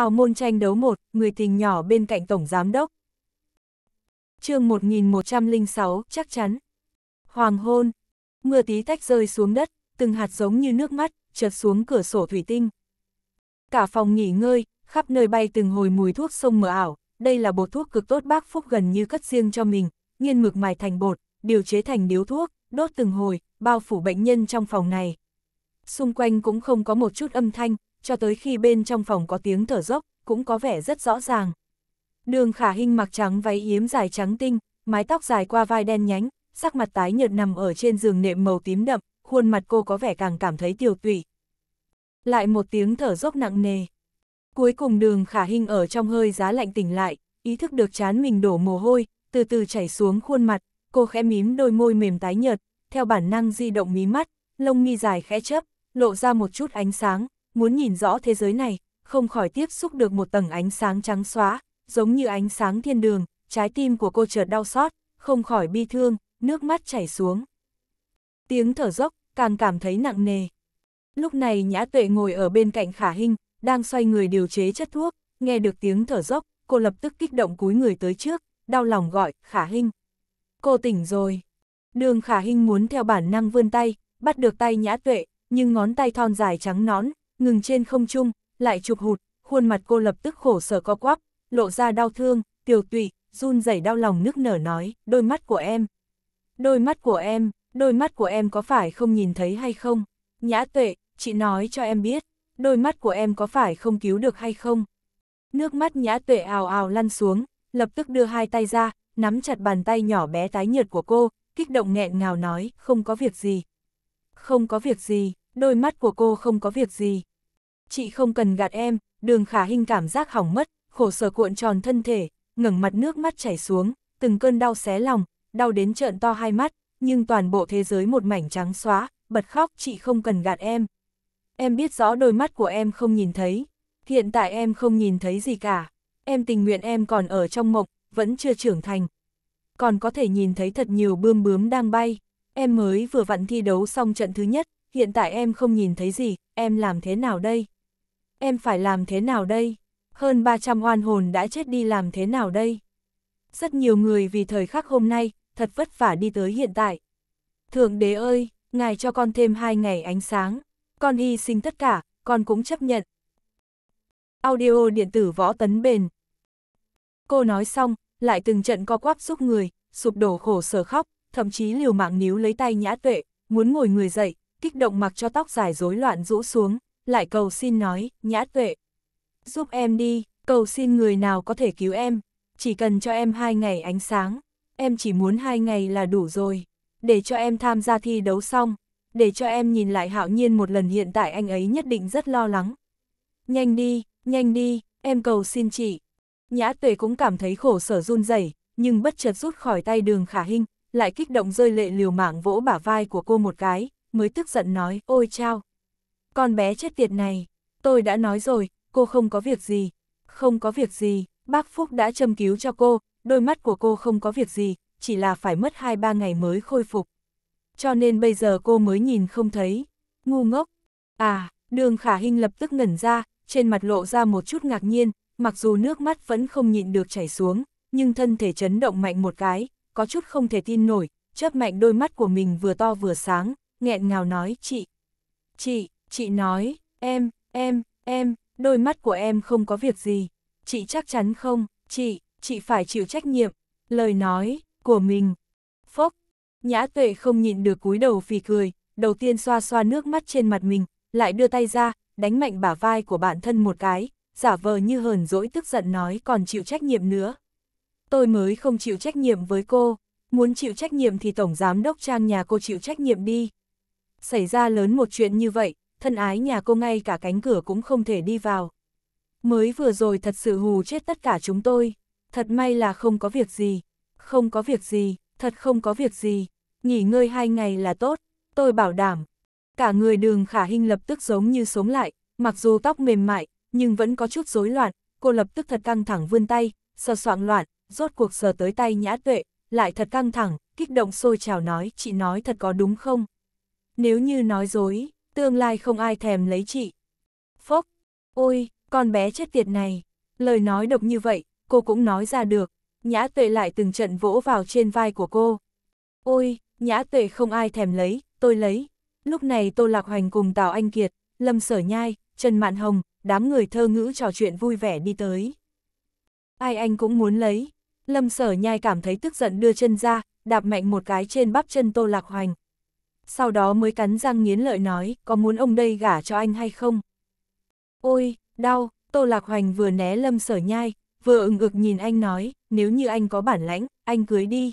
hào môn tranh đấu một, người tình nhỏ bên cạnh Tổng Giám Đốc. chương 1106, chắc chắn. Hoàng hôn, mưa tí tách rơi xuống đất, từng hạt giống như nước mắt, trượt xuống cửa sổ thủy tinh. Cả phòng nghỉ ngơi, khắp nơi bay từng hồi mùi thuốc sông mờ ảo, đây là bột thuốc cực tốt bác Phúc gần như cất riêng cho mình, nghiên mực mài thành bột, điều chế thành điếu thuốc, đốt từng hồi, bao phủ bệnh nhân trong phòng này. Xung quanh cũng không có một chút âm thanh, cho tới khi bên trong phòng có tiếng thở dốc, cũng có vẻ rất rõ ràng. Đường khả hình mặc trắng váy yếm dài trắng tinh, mái tóc dài qua vai đen nhánh, sắc mặt tái nhợt nằm ở trên giường nệm màu tím đậm, khuôn mặt cô có vẻ càng cảm thấy tiều tụy. Lại một tiếng thở dốc nặng nề. Cuối cùng đường khả hình ở trong hơi giá lạnh tỉnh lại, ý thức được chán mình đổ mồ hôi, từ từ chảy xuống khuôn mặt, cô khẽ mím đôi môi mềm tái nhợt, theo bản năng di động mí mắt, lông mi dài khẽ chớp, lộ ra một chút ánh sáng, muốn nhìn rõ thế giới này, không khỏi tiếp xúc được một tầng ánh sáng trắng xóa, giống như ánh sáng thiên đường, trái tim của cô chợt đau xót, không khỏi bi thương, nước mắt chảy xuống. Tiếng thở dốc, càng cảm thấy nặng nề. Lúc này Nhã Tuệ ngồi ở bên cạnh Khả Hinh, đang xoay người điều chế chất thuốc, nghe được tiếng thở dốc, cô lập tức kích động cúi người tới trước, đau lòng gọi, Khả Hinh. Cô tỉnh rồi. Đường Khả Hinh muốn theo bản năng vươn tay, bắt được tay Nhã Tuệ, nhưng ngón tay thon dài trắng nón, ngừng trên không trung, lại chụp hụt, khuôn mặt cô lập tức khổ sở co quắp, lộ ra đau thương, tiểu tụy, run rẩy đau lòng nức nở nói, đôi mắt của em. Đôi mắt của em, đôi mắt của em có phải không nhìn thấy hay không? Nhã tuệ, chị nói cho em biết, đôi mắt của em có phải không cứu được hay không? Nước mắt nhã tuệ ào ào lăn xuống, lập tức đưa hai tay ra, nắm chặt bàn tay nhỏ bé tái nhợt của cô, kích động nghẹn ngào nói, không có việc gì. Không có việc gì, đôi mắt của cô không có việc gì chị không cần gạt em, đường khả hình cảm giác hỏng mất, khổ sở cuộn tròn thân thể, ngẩng mặt nước mắt chảy xuống, từng cơn đau xé lòng, đau đến trợn to hai mắt, nhưng toàn bộ thế giới một mảnh trắng xóa, bật khóc chị không cần gạt em. Em biết rõ đôi mắt của em không nhìn thấy, hiện tại em không nhìn thấy gì cả, em tình nguyện em còn ở trong mộng, vẫn chưa trưởng thành. Còn có thể nhìn thấy thật nhiều bươm bướm đang bay, em mới vừa vặn thi đấu xong trận thứ nhất, hiện tại em không nhìn thấy gì, em làm thế nào đây? em phải làm thế nào đây? Hơn 300 oan hồn đã chết đi làm thế nào đây? Rất nhiều người vì thời khắc hôm nay, thật vất vả đi tới hiện tại. Thượng đế ơi, ngài cho con thêm hai ngày ánh sáng, con hy sinh tất cả, con cũng chấp nhận. Audio điện tử võ tấn bền. Cô nói xong, lại từng trận co quắp giúp người, sụp đổ khổ sở khóc, thậm chí liều mạng níu lấy tay nhã tuệ, muốn ngồi người dậy, kích động mặc cho tóc dài rối loạn rũ xuống, lại cầu xin nói, nhã tuệ. Giúp em đi, cầu xin người nào có thể cứu em, chỉ cần cho em hai ngày ánh sáng, em chỉ muốn hai ngày là đủ rồi, để cho em tham gia thi đấu xong, để cho em nhìn lại hạo nhiên một lần hiện tại anh ấy nhất định rất lo lắng. Nhanh đi, nhanh đi, em cầu xin chị. Nhã tuệ cũng cảm thấy khổ sở run rẩy nhưng bất chợt rút khỏi tay đường khả hình, lại kích động rơi lệ liều mạng vỗ bả vai của cô một cái, mới tức giận nói, ôi chao, con bé chết tiệt này, tôi đã nói rồi, cô không có việc gì. Không có việc gì, bác Phúc đã châm cứu cho cô, đôi mắt của cô không có việc gì, chỉ là phải mất 2-3 ngày mới khôi phục. Cho nên bây giờ cô mới nhìn không thấy. Ngu ngốc. À, đường khả hình lập tức ngẩn ra, trên mặt lộ ra một chút ngạc nhiên, mặc dù nước mắt vẫn không nhịn được chảy xuống, nhưng thân thể chấn động mạnh một cái, có chút không thể tin nổi, chớp mạnh đôi mắt của mình vừa to vừa sáng, nghẹn ngào nói chị. Chị, Chị nói, em, em, em, đôi mắt của em không có việc gì. Chị chắc chắn không, chị, chị phải chịu trách nhiệm. Lời nói, của mình. Phốc, nhã tuệ không nhịn được cúi đầu phì cười, đầu tiên xoa xoa nước mắt trên mặt mình, lại đưa tay ra, đánh mạnh bả vai của bản thân một cái, giả vờ như hờn dỗi tức giận nói còn chịu trách nhiệm nữa. Tôi mới không chịu trách nhiệm với cô, muốn chịu trách nhiệm thì Tổng Giám Đốc Trang nhà cô chịu trách nhiệm đi. Xảy ra lớn một chuyện như vậy, thân ái nhà cô ngay cả cánh cửa cũng không thể đi vào. Mới vừa rồi thật sự hù chết tất cả chúng tôi, thật may là không có việc gì, không có việc gì, thật không có việc gì, nghỉ ngơi hai ngày là tốt, tôi bảo đảm. Cả người đường khả hình lập tức giống như sống lại, mặc dù tóc mềm mại, nhưng vẫn có chút rối loạn, cô lập tức thật căng thẳng vươn tay, sờ soạn loạn, rốt cuộc sờ tới tay nhã tuệ, lại thật căng thẳng, kích động sôi trào nói, chị nói thật có đúng không? Nếu như nói dối, tương lai không ai thèm lấy chị. Phốc, ôi, con bé chết tiệt này, lời nói độc như vậy, cô cũng nói ra được, nhã tuệ lại từng trận vỗ vào trên vai của cô. Ôi, nhã tuệ không ai thèm lấy, tôi lấy. Lúc này Tô Lạc Hoành cùng Tào Anh Kiệt, Lâm Sở Nhai, Trần Mạn Hồng, đám người thơ ngữ trò chuyện vui vẻ đi tới. Ai anh cũng muốn lấy. Lâm Sở Nhai cảm thấy tức giận đưa chân ra, đạp mạnh một cái trên bắp chân Tô Lạc Hoành, sau đó mới cắn răng nghiến lợi nói, có muốn ông đây gả cho anh hay không? Ôi, đau, Tô Lạc Hoành vừa né lâm sở nhai, vừa ừng ực nhìn anh nói, nếu như anh có bản lãnh, anh cưới đi.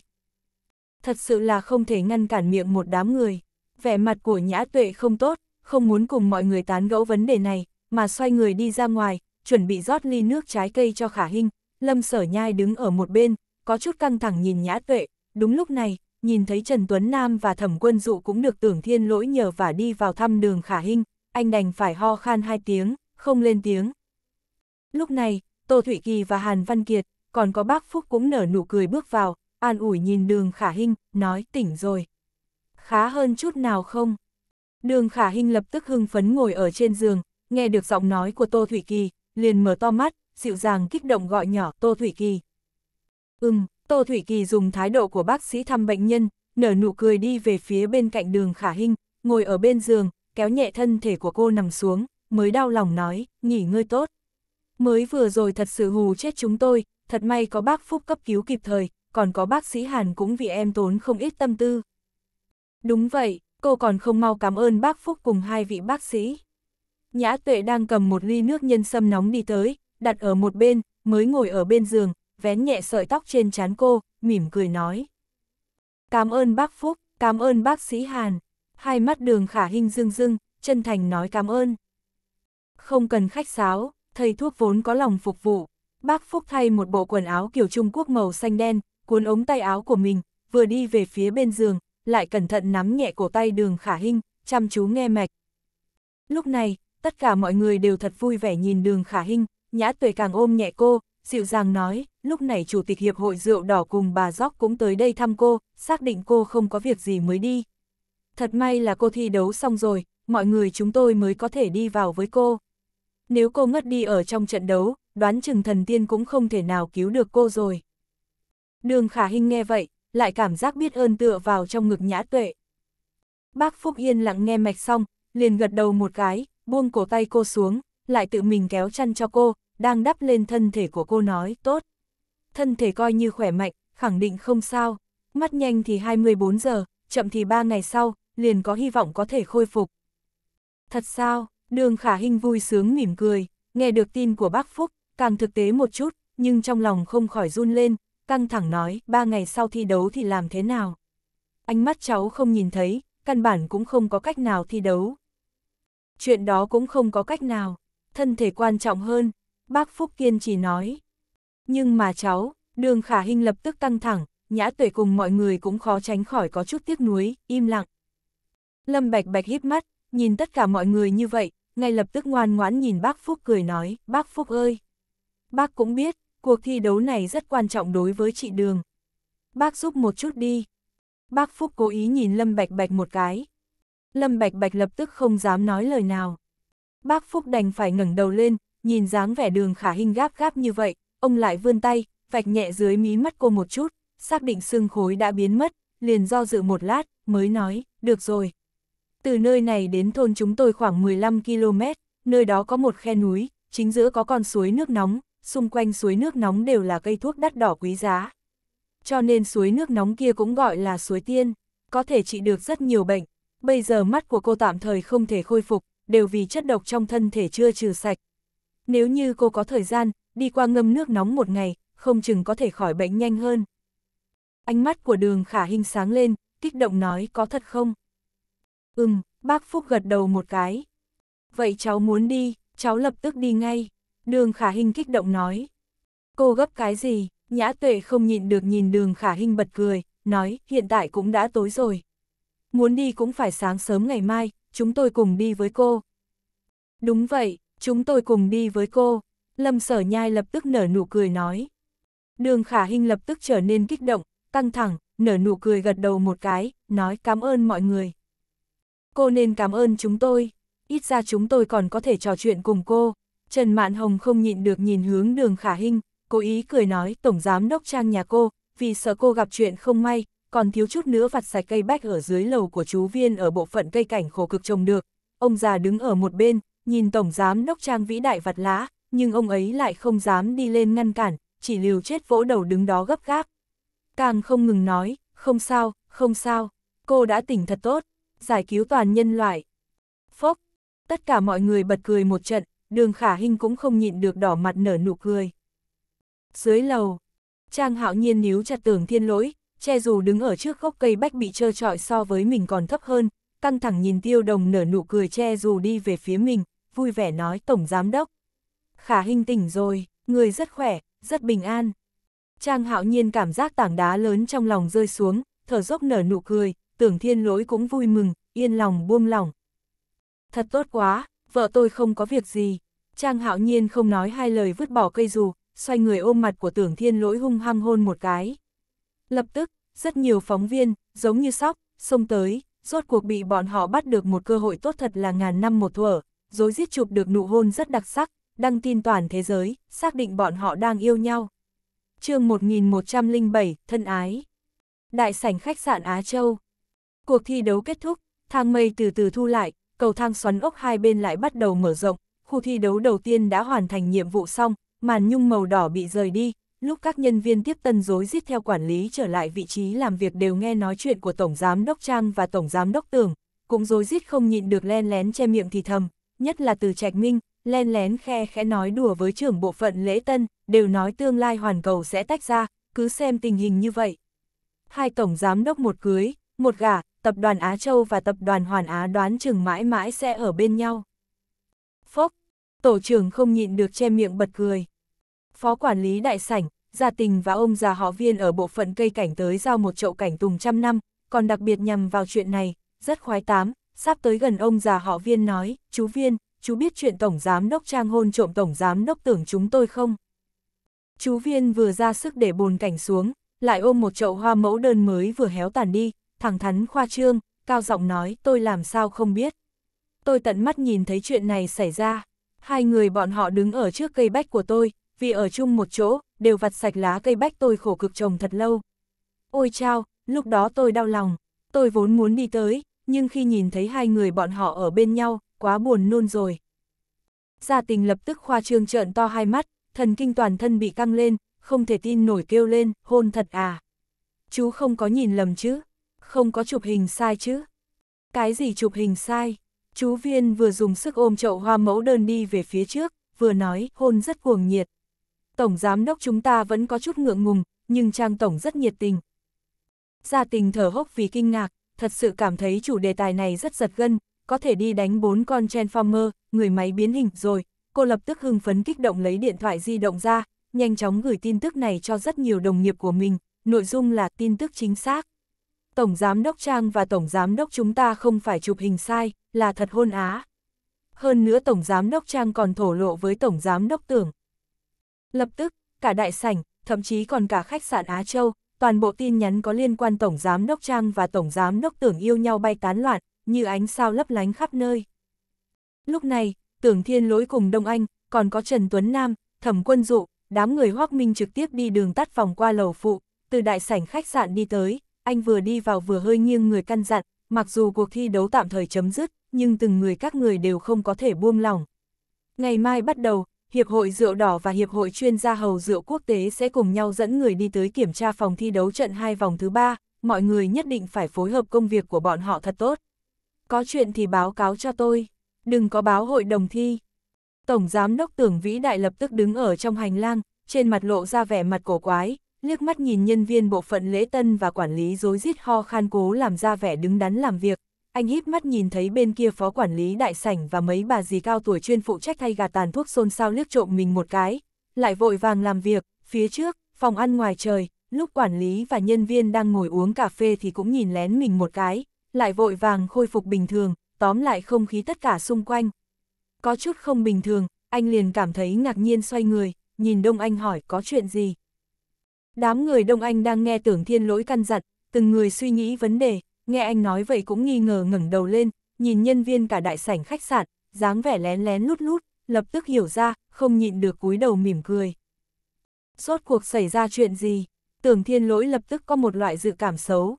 Thật sự là không thể ngăn cản miệng một đám người, vẻ mặt của nhã tuệ không tốt, không muốn cùng mọi người tán gẫu vấn đề này, mà xoay người đi ra ngoài, chuẩn bị rót ly nước trái cây cho khả hình, lâm sở nhai đứng ở một bên, có chút căng thẳng nhìn nhã tuệ, đúng lúc này, nhìn thấy Trần Tuấn Nam và thẩm quân dụ cũng được tưởng thiên lỗi nhờ và đi vào thăm đường khả hình, anh đành phải ho khan hai tiếng, không lên tiếng. Lúc này, Tô Thụy Kỳ và Hàn Văn Kiệt, còn có bác Phúc cũng nở nụ cười bước vào, an ủi nhìn đường khả hình, nói tỉnh rồi. Khá hơn chút nào không? Đường khả hình lập tức hưng phấn ngồi ở trên giường, nghe được giọng nói của Tô Thụy Kỳ, liền mở to mắt, dịu dàng kích động gọi nhỏ Tô Thụy Kỳ. Ừm, Tô Thủy Kỳ dùng thái độ của bác sĩ thăm bệnh nhân, nở nụ cười đi về phía bên cạnh đường khả hình, ngồi ở bên giường, kéo nhẹ thân thể của cô nằm xuống, mới đau lòng nói, nghỉ ngơi tốt. Mới vừa rồi thật sự hù chết chúng tôi, thật may có bác Phúc cấp cứu kịp thời, còn có bác sĩ Hàn cũng vì em tốn không ít tâm tư. Đúng vậy, cô còn không mau cảm ơn bác Phúc cùng hai vị bác sĩ. Nhã Tuệ đang cầm một ly nước nhân sâm nóng đi tới, đặt ở một bên, mới ngồi ở bên giường, vén nhẹ sợi tóc trên trán cô, mỉm cười nói. Cảm ơn bác Phúc, cảm ơn bác sĩ Hàn. Hai mắt đường khả hình rưng rưng, chân thành nói cảm ơn. Không cần khách sáo, thầy thuốc vốn có lòng phục vụ. Bác Phúc thay một bộ quần áo kiểu Trung Quốc màu xanh đen, cuốn ống tay áo của mình, vừa đi về phía bên giường, lại cẩn thận nắm nhẹ cổ tay đường khả hình, chăm chú nghe mạch. Lúc này, tất cả mọi người đều thật vui vẻ nhìn đường khả hình, nhã tuệ càng ôm nhẹ cô, dịu dàng nói, lúc này Chủ tịch Hiệp hội Rượu Đỏ cùng bà Gióc cũng tới đây thăm cô, xác định cô không có việc gì mới đi. Thật may là cô thi đấu xong rồi, mọi người chúng tôi mới có thể đi vào với cô. Nếu cô ngất đi ở trong trận đấu, đoán chừng thần tiên cũng không thể nào cứu được cô rồi. Đường Khả Hinh nghe vậy, lại cảm giác biết ơn tựa vào trong ngực nhã tuệ. Bác Phúc Yên lặng nghe mạch xong, liền gật đầu một cái, buông cổ tay cô xuống, lại tự mình kéo chăn cho cô, đang đắp lên thân thể của cô nói, tốt. Thân thể coi như khỏe mạnh, khẳng định không sao, mắt nhanh thì 24 giờ, chậm thì 3 ngày sau, liền có hy vọng có thể khôi phục. Thật sao, đường khả hình vui sướng mỉm cười, nghe được tin của bác Phúc, càng thực tế một chút, nhưng trong lòng không khỏi run lên, căng thẳng nói, ba ngày sau thi đấu thì làm thế nào? Ánh mắt cháu không nhìn thấy, căn bản cũng không có cách nào thi đấu. Chuyện đó cũng không có cách nào, thân thể quan trọng hơn, Bác Phúc Kiên trì nói. Nhưng mà cháu, đường khả hình lập tức căng thẳng, nhã tuệ cùng mọi người cũng khó tránh khỏi có chút tiếc nuối, im lặng. Lâm Bạch Bạch híp mắt, nhìn tất cả mọi người như vậy, ngay lập tức ngoan ngoãn nhìn bác Phúc cười nói, bác Phúc ơi. Bác cũng biết, cuộc thi đấu này rất quan trọng đối với chị Đường. Bác giúp một chút đi. Bác Phúc cố ý nhìn Lâm Bạch Bạch một cái. Lâm Bạch Bạch lập tức không dám nói lời nào. Bác Phúc đành phải ngẩng đầu lên, nhìn dáng vẻ đường khả hình gáp gáp như vậy, ông lại vươn tay, vạch nhẹ dưới mí mắt cô một chút, xác định xương khối đã biến mất, liền do dự một lát, mới nói, được rồi. Từ nơi này đến thôn chúng tôi khoảng 15 km, nơi đó có một khe núi, chính giữa có con suối nước nóng, xung quanh suối nước nóng đều là cây thuốc đắt đỏ quý giá. Cho nên suối nước nóng kia cũng gọi là suối tiên, có thể trị được rất nhiều bệnh. Bây giờ mắt của cô tạm thời không thể khôi phục, đều vì chất độc trong thân thể chưa trừ sạch, nếu như cô có thời gian, đi qua ngâm nước nóng một ngày, không chừng có thể khỏi bệnh nhanh hơn. Ánh mắt của đường khả hình sáng lên, kích động nói có thật không? Ừm, bác Phúc gật đầu một cái. Vậy cháu muốn đi, cháu lập tức đi ngay. Đường khả hình kích động nói. Cô gấp cái gì? Nhã tuệ không nhịn được nhìn đường khả hình bật cười, nói hiện tại cũng đã tối rồi. Muốn đi cũng phải sáng sớm ngày mai, chúng tôi cùng đi với cô. Đúng vậy, Chúng tôi cùng đi với cô. Lâm sở nhai lập tức nở nụ cười nói. Đường khả hình lập tức trở nên kích động, căng thẳng, nở nụ cười gật đầu một cái, nói cảm ơn mọi người. Cô nên cảm ơn chúng tôi, ít ra chúng tôi còn có thể trò chuyện cùng cô. Trần Mạn Hồng không nhịn được nhìn hướng đường khả hình, cố ý cười nói tổng giám đốc trang nhà cô, vì sợ cô gặp chuyện không may, còn thiếu chút nữa vặt sạch cây bách ở dưới lầu của chú viên ở bộ phận cây cảnh khổ cực trồng được. Ông già đứng ở một bên, nhìn Tổng Giám Đốc Trang vĩ đại vặt lá, nhưng ông ấy lại không dám đi lên ngăn cản, chỉ liều chết vỗ đầu đứng đó gấp gáp. Càng không ngừng nói, không sao, không sao, cô đã tỉnh thật tốt, giải cứu toàn nhân loại. Phốc, tất cả mọi người bật cười một trận, đường khả hình cũng không nhịn được đỏ mặt nở nụ cười. Dưới lầu, Trang hạo nhiên níu chặt tường thiên lỗi, che dù đứng ở trước gốc cây bách bị trơ trọi so với mình còn thấp hơn, căng thẳng nhìn tiêu đồng nở nụ cười che dù đi về phía mình, vui vẻ nói Tổng Giám Đốc. Khả hình tỉnh rồi, người rất khỏe, rất bình an. Trang hạo nhiên cảm giác tảng đá lớn trong lòng rơi xuống, thở dốc nở nụ cười, tưởng thiên lỗi cũng vui mừng, yên lòng buông lòng. Thật tốt quá, vợ tôi không có việc gì. Trang hạo nhiên không nói hai lời vứt bỏ cây dù, xoay người ôm mặt của tưởng thiên lỗi hung hăng hôn một cái. Lập tức, rất nhiều phóng viên, giống như sóc, xông tới, rốt cuộc bị bọn họ bắt được một cơ hội tốt thật là ngàn năm một thuở, Rối giết chụp được nụ hôn rất đặc sắc, đăng tin toàn thế giới, xác định bọn họ đang yêu nhau. chương 1107, Thân Ái Đại sảnh khách sạn Á Châu Cuộc thi đấu kết thúc, thang mây từ từ thu lại, cầu thang xoắn ốc hai bên lại bắt đầu mở rộng, khu thi đấu đầu tiên đã hoàn thành nhiệm vụ xong, màn nhung màu đỏ bị rời đi, lúc các nhân viên tiếp tân dối giết theo quản lý trở lại vị trí làm việc đều nghe nói chuyện của Tổng Giám Đốc Trang và Tổng Giám Đốc Tường, cũng dối giết không nhịn được len lén che miệng thì thầm, nhất là từ Trạch Minh, len lén khe khẽ nói đùa với trưởng bộ phận lễ tân, đều nói tương lai hoàn cầu sẽ tách ra, cứ xem tình hình như vậy. Hai tổng giám đốc một cưới, một gả, tập đoàn Á Châu và tập đoàn Hoàn Á đoán chừng mãi mãi sẽ ở bên nhau. Phốc, tổ trưởng không nhịn được che miệng bật cười. Phó quản lý đại sảnh, gia tình và ông già họ viên ở bộ phận cây cảnh tới giao một chậu cảnh tùng trăm năm, còn đặc biệt nhằm vào chuyện này, rất khoái tám, sắp tới gần ông già họ viên nói, chú viên, chú biết chuyện tổng giám đốc trang hôn trộm tổng giám đốc tưởng chúng tôi không? Chú viên vừa ra sức để bồn cảnh xuống, lại ôm một chậu hoa mẫu đơn mới vừa héo tàn đi, thẳng thắn khoa trương, cao giọng nói tôi làm sao không biết. Tôi tận mắt nhìn thấy chuyện này xảy ra, hai người bọn họ đứng ở trước cây bách của tôi, vì ở chung một chỗ, đều vặt sạch lá cây bách tôi khổ cực trồng thật lâu. Ôi chao, lúc đó tôi đau lòng, tôi vốn muốn đi tới, nhưng khi nhìn thấy hai người bọn họ ở bên nhau, quá buồn nôn rồi. Gia tình lập tức khoa trương trợn to hai mắt, thần kinh toàn thân bị căng lên, không thể tin nổi kêu lên, hôn thật à. Chú không có nhìn lầm chứ, không có chụp hình sai chứ. Cái gì chụp hình sai? Chú Viên vừa dùng sức ôm chậu hoa mẫu đơn đi về phía trước, vừa nói, hôn rất cuồng nhiệt. Tổng giám đốc chúng ta vẫn có chút ngượng ngùng, nhưng Trang Tổng rất nhiệt tình. Gia tình thở hốc vì kinh ngạc, thật sự cảm thấy chủ đề tài này rất giật gân, có thể đi đánh bốn con Transformer, người máy biến hình rồi, cô lập tức hưng phấn kích động lấy điện thoại di động ra, nhanh chóng gửi tin tức này cho rất nhiều đồng nghiệp của mình, nội dung là tin tức chính xác. Tổng Giám Đốc Trang và Tổng Giám Đốc chúng ta không phải chụp hình sai, là thật hôn á. Hơn nữa Tổng Giám Đốc Trang còn thổ lộ với Tổng Giám Đốc Tưởng. Lập tức, cả đại sảnh, thậm chí còn cả khách sạn Á Châu, toàn bộ tin nhắn có liên quan Tổng Giám Đốc Trang và Tổng Giám Đốc Tưởng yêu nhau bay tán loạn, như ánh sao lấp lánh khắp nơi. Lúc này, Tưởng Thiên Lối cùng Đông Anh, còn có Trần Tuấn Nam, Thẩm Quân Dụ, đám người Hoác Minh trực tiếp đi đường tắt vòng qua lầu phụ, từ đại sảnh khách sạn đi tới, anh vừa đi vào vừa hơi nghiêng người căn dặn, mặc dù cuộc thi đấu tạm thời chấm dứt, nhưng từng người các người đều không có thể buông lỏng. Ngày mai bắt đầu, Hiệp hội Rượu Đỏ và Hiệp hội chuyên gia hầu rượu quốc tế sẽ cùng nhau dẫn người đi tới kiểm tra phòng thi đấu trận 2 vòng thứ 3, mọi người nhất định phải phối hợp công việc của bọn họ thật tốt. Có chuyện thì báo cáo cho tôi, đừng có báo hội đồng thi. Tổng Giám đốc Tưởng Vĩ Đại lập tức đứng ở trong hành lang, trên mặt lộ ra vẻ mặt cổ quái, liếc mắt nhìn nhân viên bộ phận lễ tân và quản lý dối rít ho khan cố làm ra vẻ đứng đắn làm việc, anh híp mắt nhìn thấy bên kia phó quản lý đại sảnh và mấy bà dì cao tuổi chuyên phụ trách thay gà tàn thuốc xôn xao liếc trộm mình một cái, lại vội vàng làm việc, phía trước, phòng ăn ngoài trời, lúc quản lý và nhân viên đang ngồi uống cà phê thì cũng nhìn lén mình một cái, lại vội vàng khôi phục bình thường, tóm lại không khí tất cả xung quanh. Có chút không bình thường, anh liền cảm thấy ngạc nhiên xoay người, nhìn Đông Anh hỏi có chuyện gì. Đám người Đông Anh đang nghe tưởng thiên lỗi căn dặn, từng người suy nghĩ vấn đề, nghe anh nói vậy cũng nghi ngờ ngẩng đầu lên, nhìn nhân viên cả đại sảnh khách sạn, dáng vẻ lén lén lút lút, lập tức hiểu ra, không nhịn được cúi đầu mỉm cười. Rốt cuộc xảy ra chuyện gì? Tưởng thiên lỗi lập tức có một loại dự cảm xấu.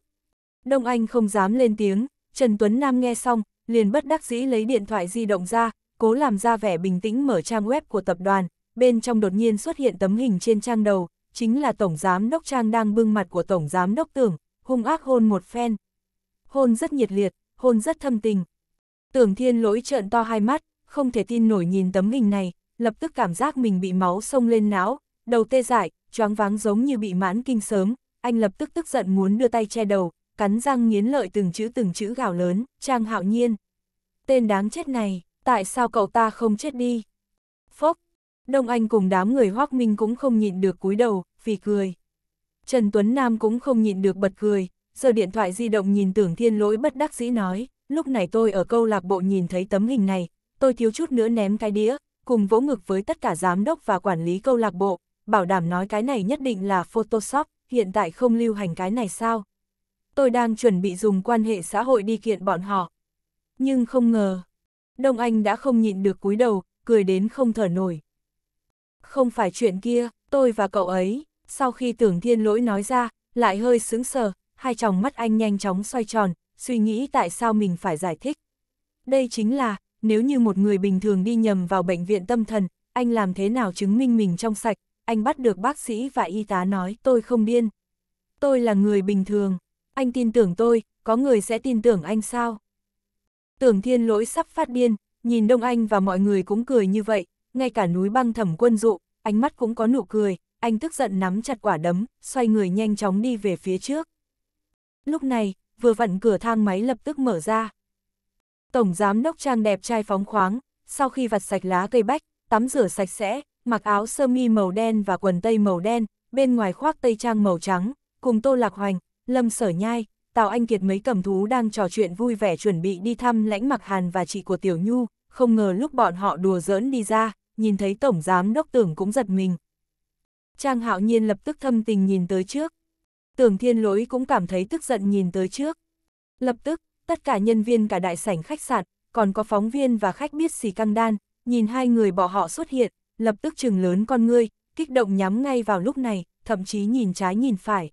Đông Anh không dám lên tiếng, Trần Tuấn Nam nghe xong, liền bất đắc dĩ lấy điện thoại di động ra, cố làm ra vẻ bình tĩnh mở trang web của tập đoàn, bên trong đột nhiên xuất hiện tấm hình trên trang đầu, chính là Tổng Giám Đốc Trang đang bưng mặt của Tổng Giám Đốc Tưởng, hung ác hôn một phen hôn rất nhiệt liệt, hôn rất thâm tình. Tưởng thiên lỗi trợn to hai mắt, không thể tin nổi nhìn tấm hình này, lập tức cảm giác mình bị máu sông lên não, đầu tê dại, choáng váng giống như bị mãn kinh sớm, anh lập tức tức giận muốn đưa tay che đầu, cắn răng nghiến lợi từng chữ từng chữ gào lớn, Trang Hạo Nhiên. Tên đáng chết này, tại sao cậu ta không chết đi? Phốc, Đông Anh cùng đám người Hoác Minh cũng không nhịn được cúi đầu, vì cười. Trần Tuấn Nam cũng không nhịn được bật cười, giờ điện thoại di động nhìn tưởng thiên lỗi bất đắc dĩ nói, lúc này tôi ở câu lạc bộ nhìn thấy tấm hình này, tôi thiếu chút nữa ném cái đĩa, cùng vỗ ngực với tất cả giám đốc và quản lý câu lạc bộ, bảo đảm nói cái này nhất định là Photoshop, hiện tại không lưu hành cái này sao. Tôi đang chuẩn bị dùng quan hệ xã hội đi kiện bọn họ. Nhưng không ngờ, Đông Anh đã không nhịn được cúi đầu, cười đến không thở nổi. Không phải chuyện kia, tôi và cậu ấy, sau khi tưởng thiên lỗi nói ra, lại hơi sững sờ, hai tròng mắt anh nhanh chóng xoay tròn, suy nghĩ tại sao mình phải giải thích. Đây chính là, nếu như một người bình thường đi nhầm vào bệnh viện tâm thần, anh làm thế nào chứng minh mình trong sạch, anh bắt được bác sĩ và y tá nói tôi không điên. Tôi là người bình thường, anh tin tưởng tôi, có người sẽ tin tưởng anh sao? Tưởng thiên lỗi sắp phát điên, nhìn Đông Anh và mọi người cũng cười như vậy, ngay cả núi băng thẩm quân dụ, ánh mắt cũng có nụ cười, anh tức giận nắm chặt quả đấm, xoay người nhanh chóng đi về phía trước. Lúc này, vừa vặn cửa thang máy lập tức mở ra. Tổng giám đốc trang đẹp trai phóng khoáng, sau khi vặt sạch lá cây bách, tắm rửa sạch sẽ, mặc áo sơ mi màu đen và quần tây màu đen, bên ngoài khoác tây trang màu trắng, cùng Tô Lạc Hoành, Lâm Sở Nhai, Tào Anh Kiệt mấy cầm thú đang trò chuyện vui vẻ chuẩn bị đi thăm lãnh mặc hàn và chị của Tiểu Nhu, không ngờ lúc bọn họ đùa giỡn đi ra, nhìn thấy Tổng Giám Đốc Tưởng cũng giật mình. Trang Hạo Nhiên lập tức thâm tình nhìn tới trước. Tưởng thiên lỗi cũng cảm thấy tức giận nhìn tới trước. Lập tức, tất cả nhân viên cả đại sảnh khách sạn, còn có phóng viên và khách biết xì căng đan, nhìn hai người bỏ họ xuất hiện, lập tức trừng lớn con ngươi, kích động nhắm ngay vào lúc này, thậm chí nhìn trái nhìn phải.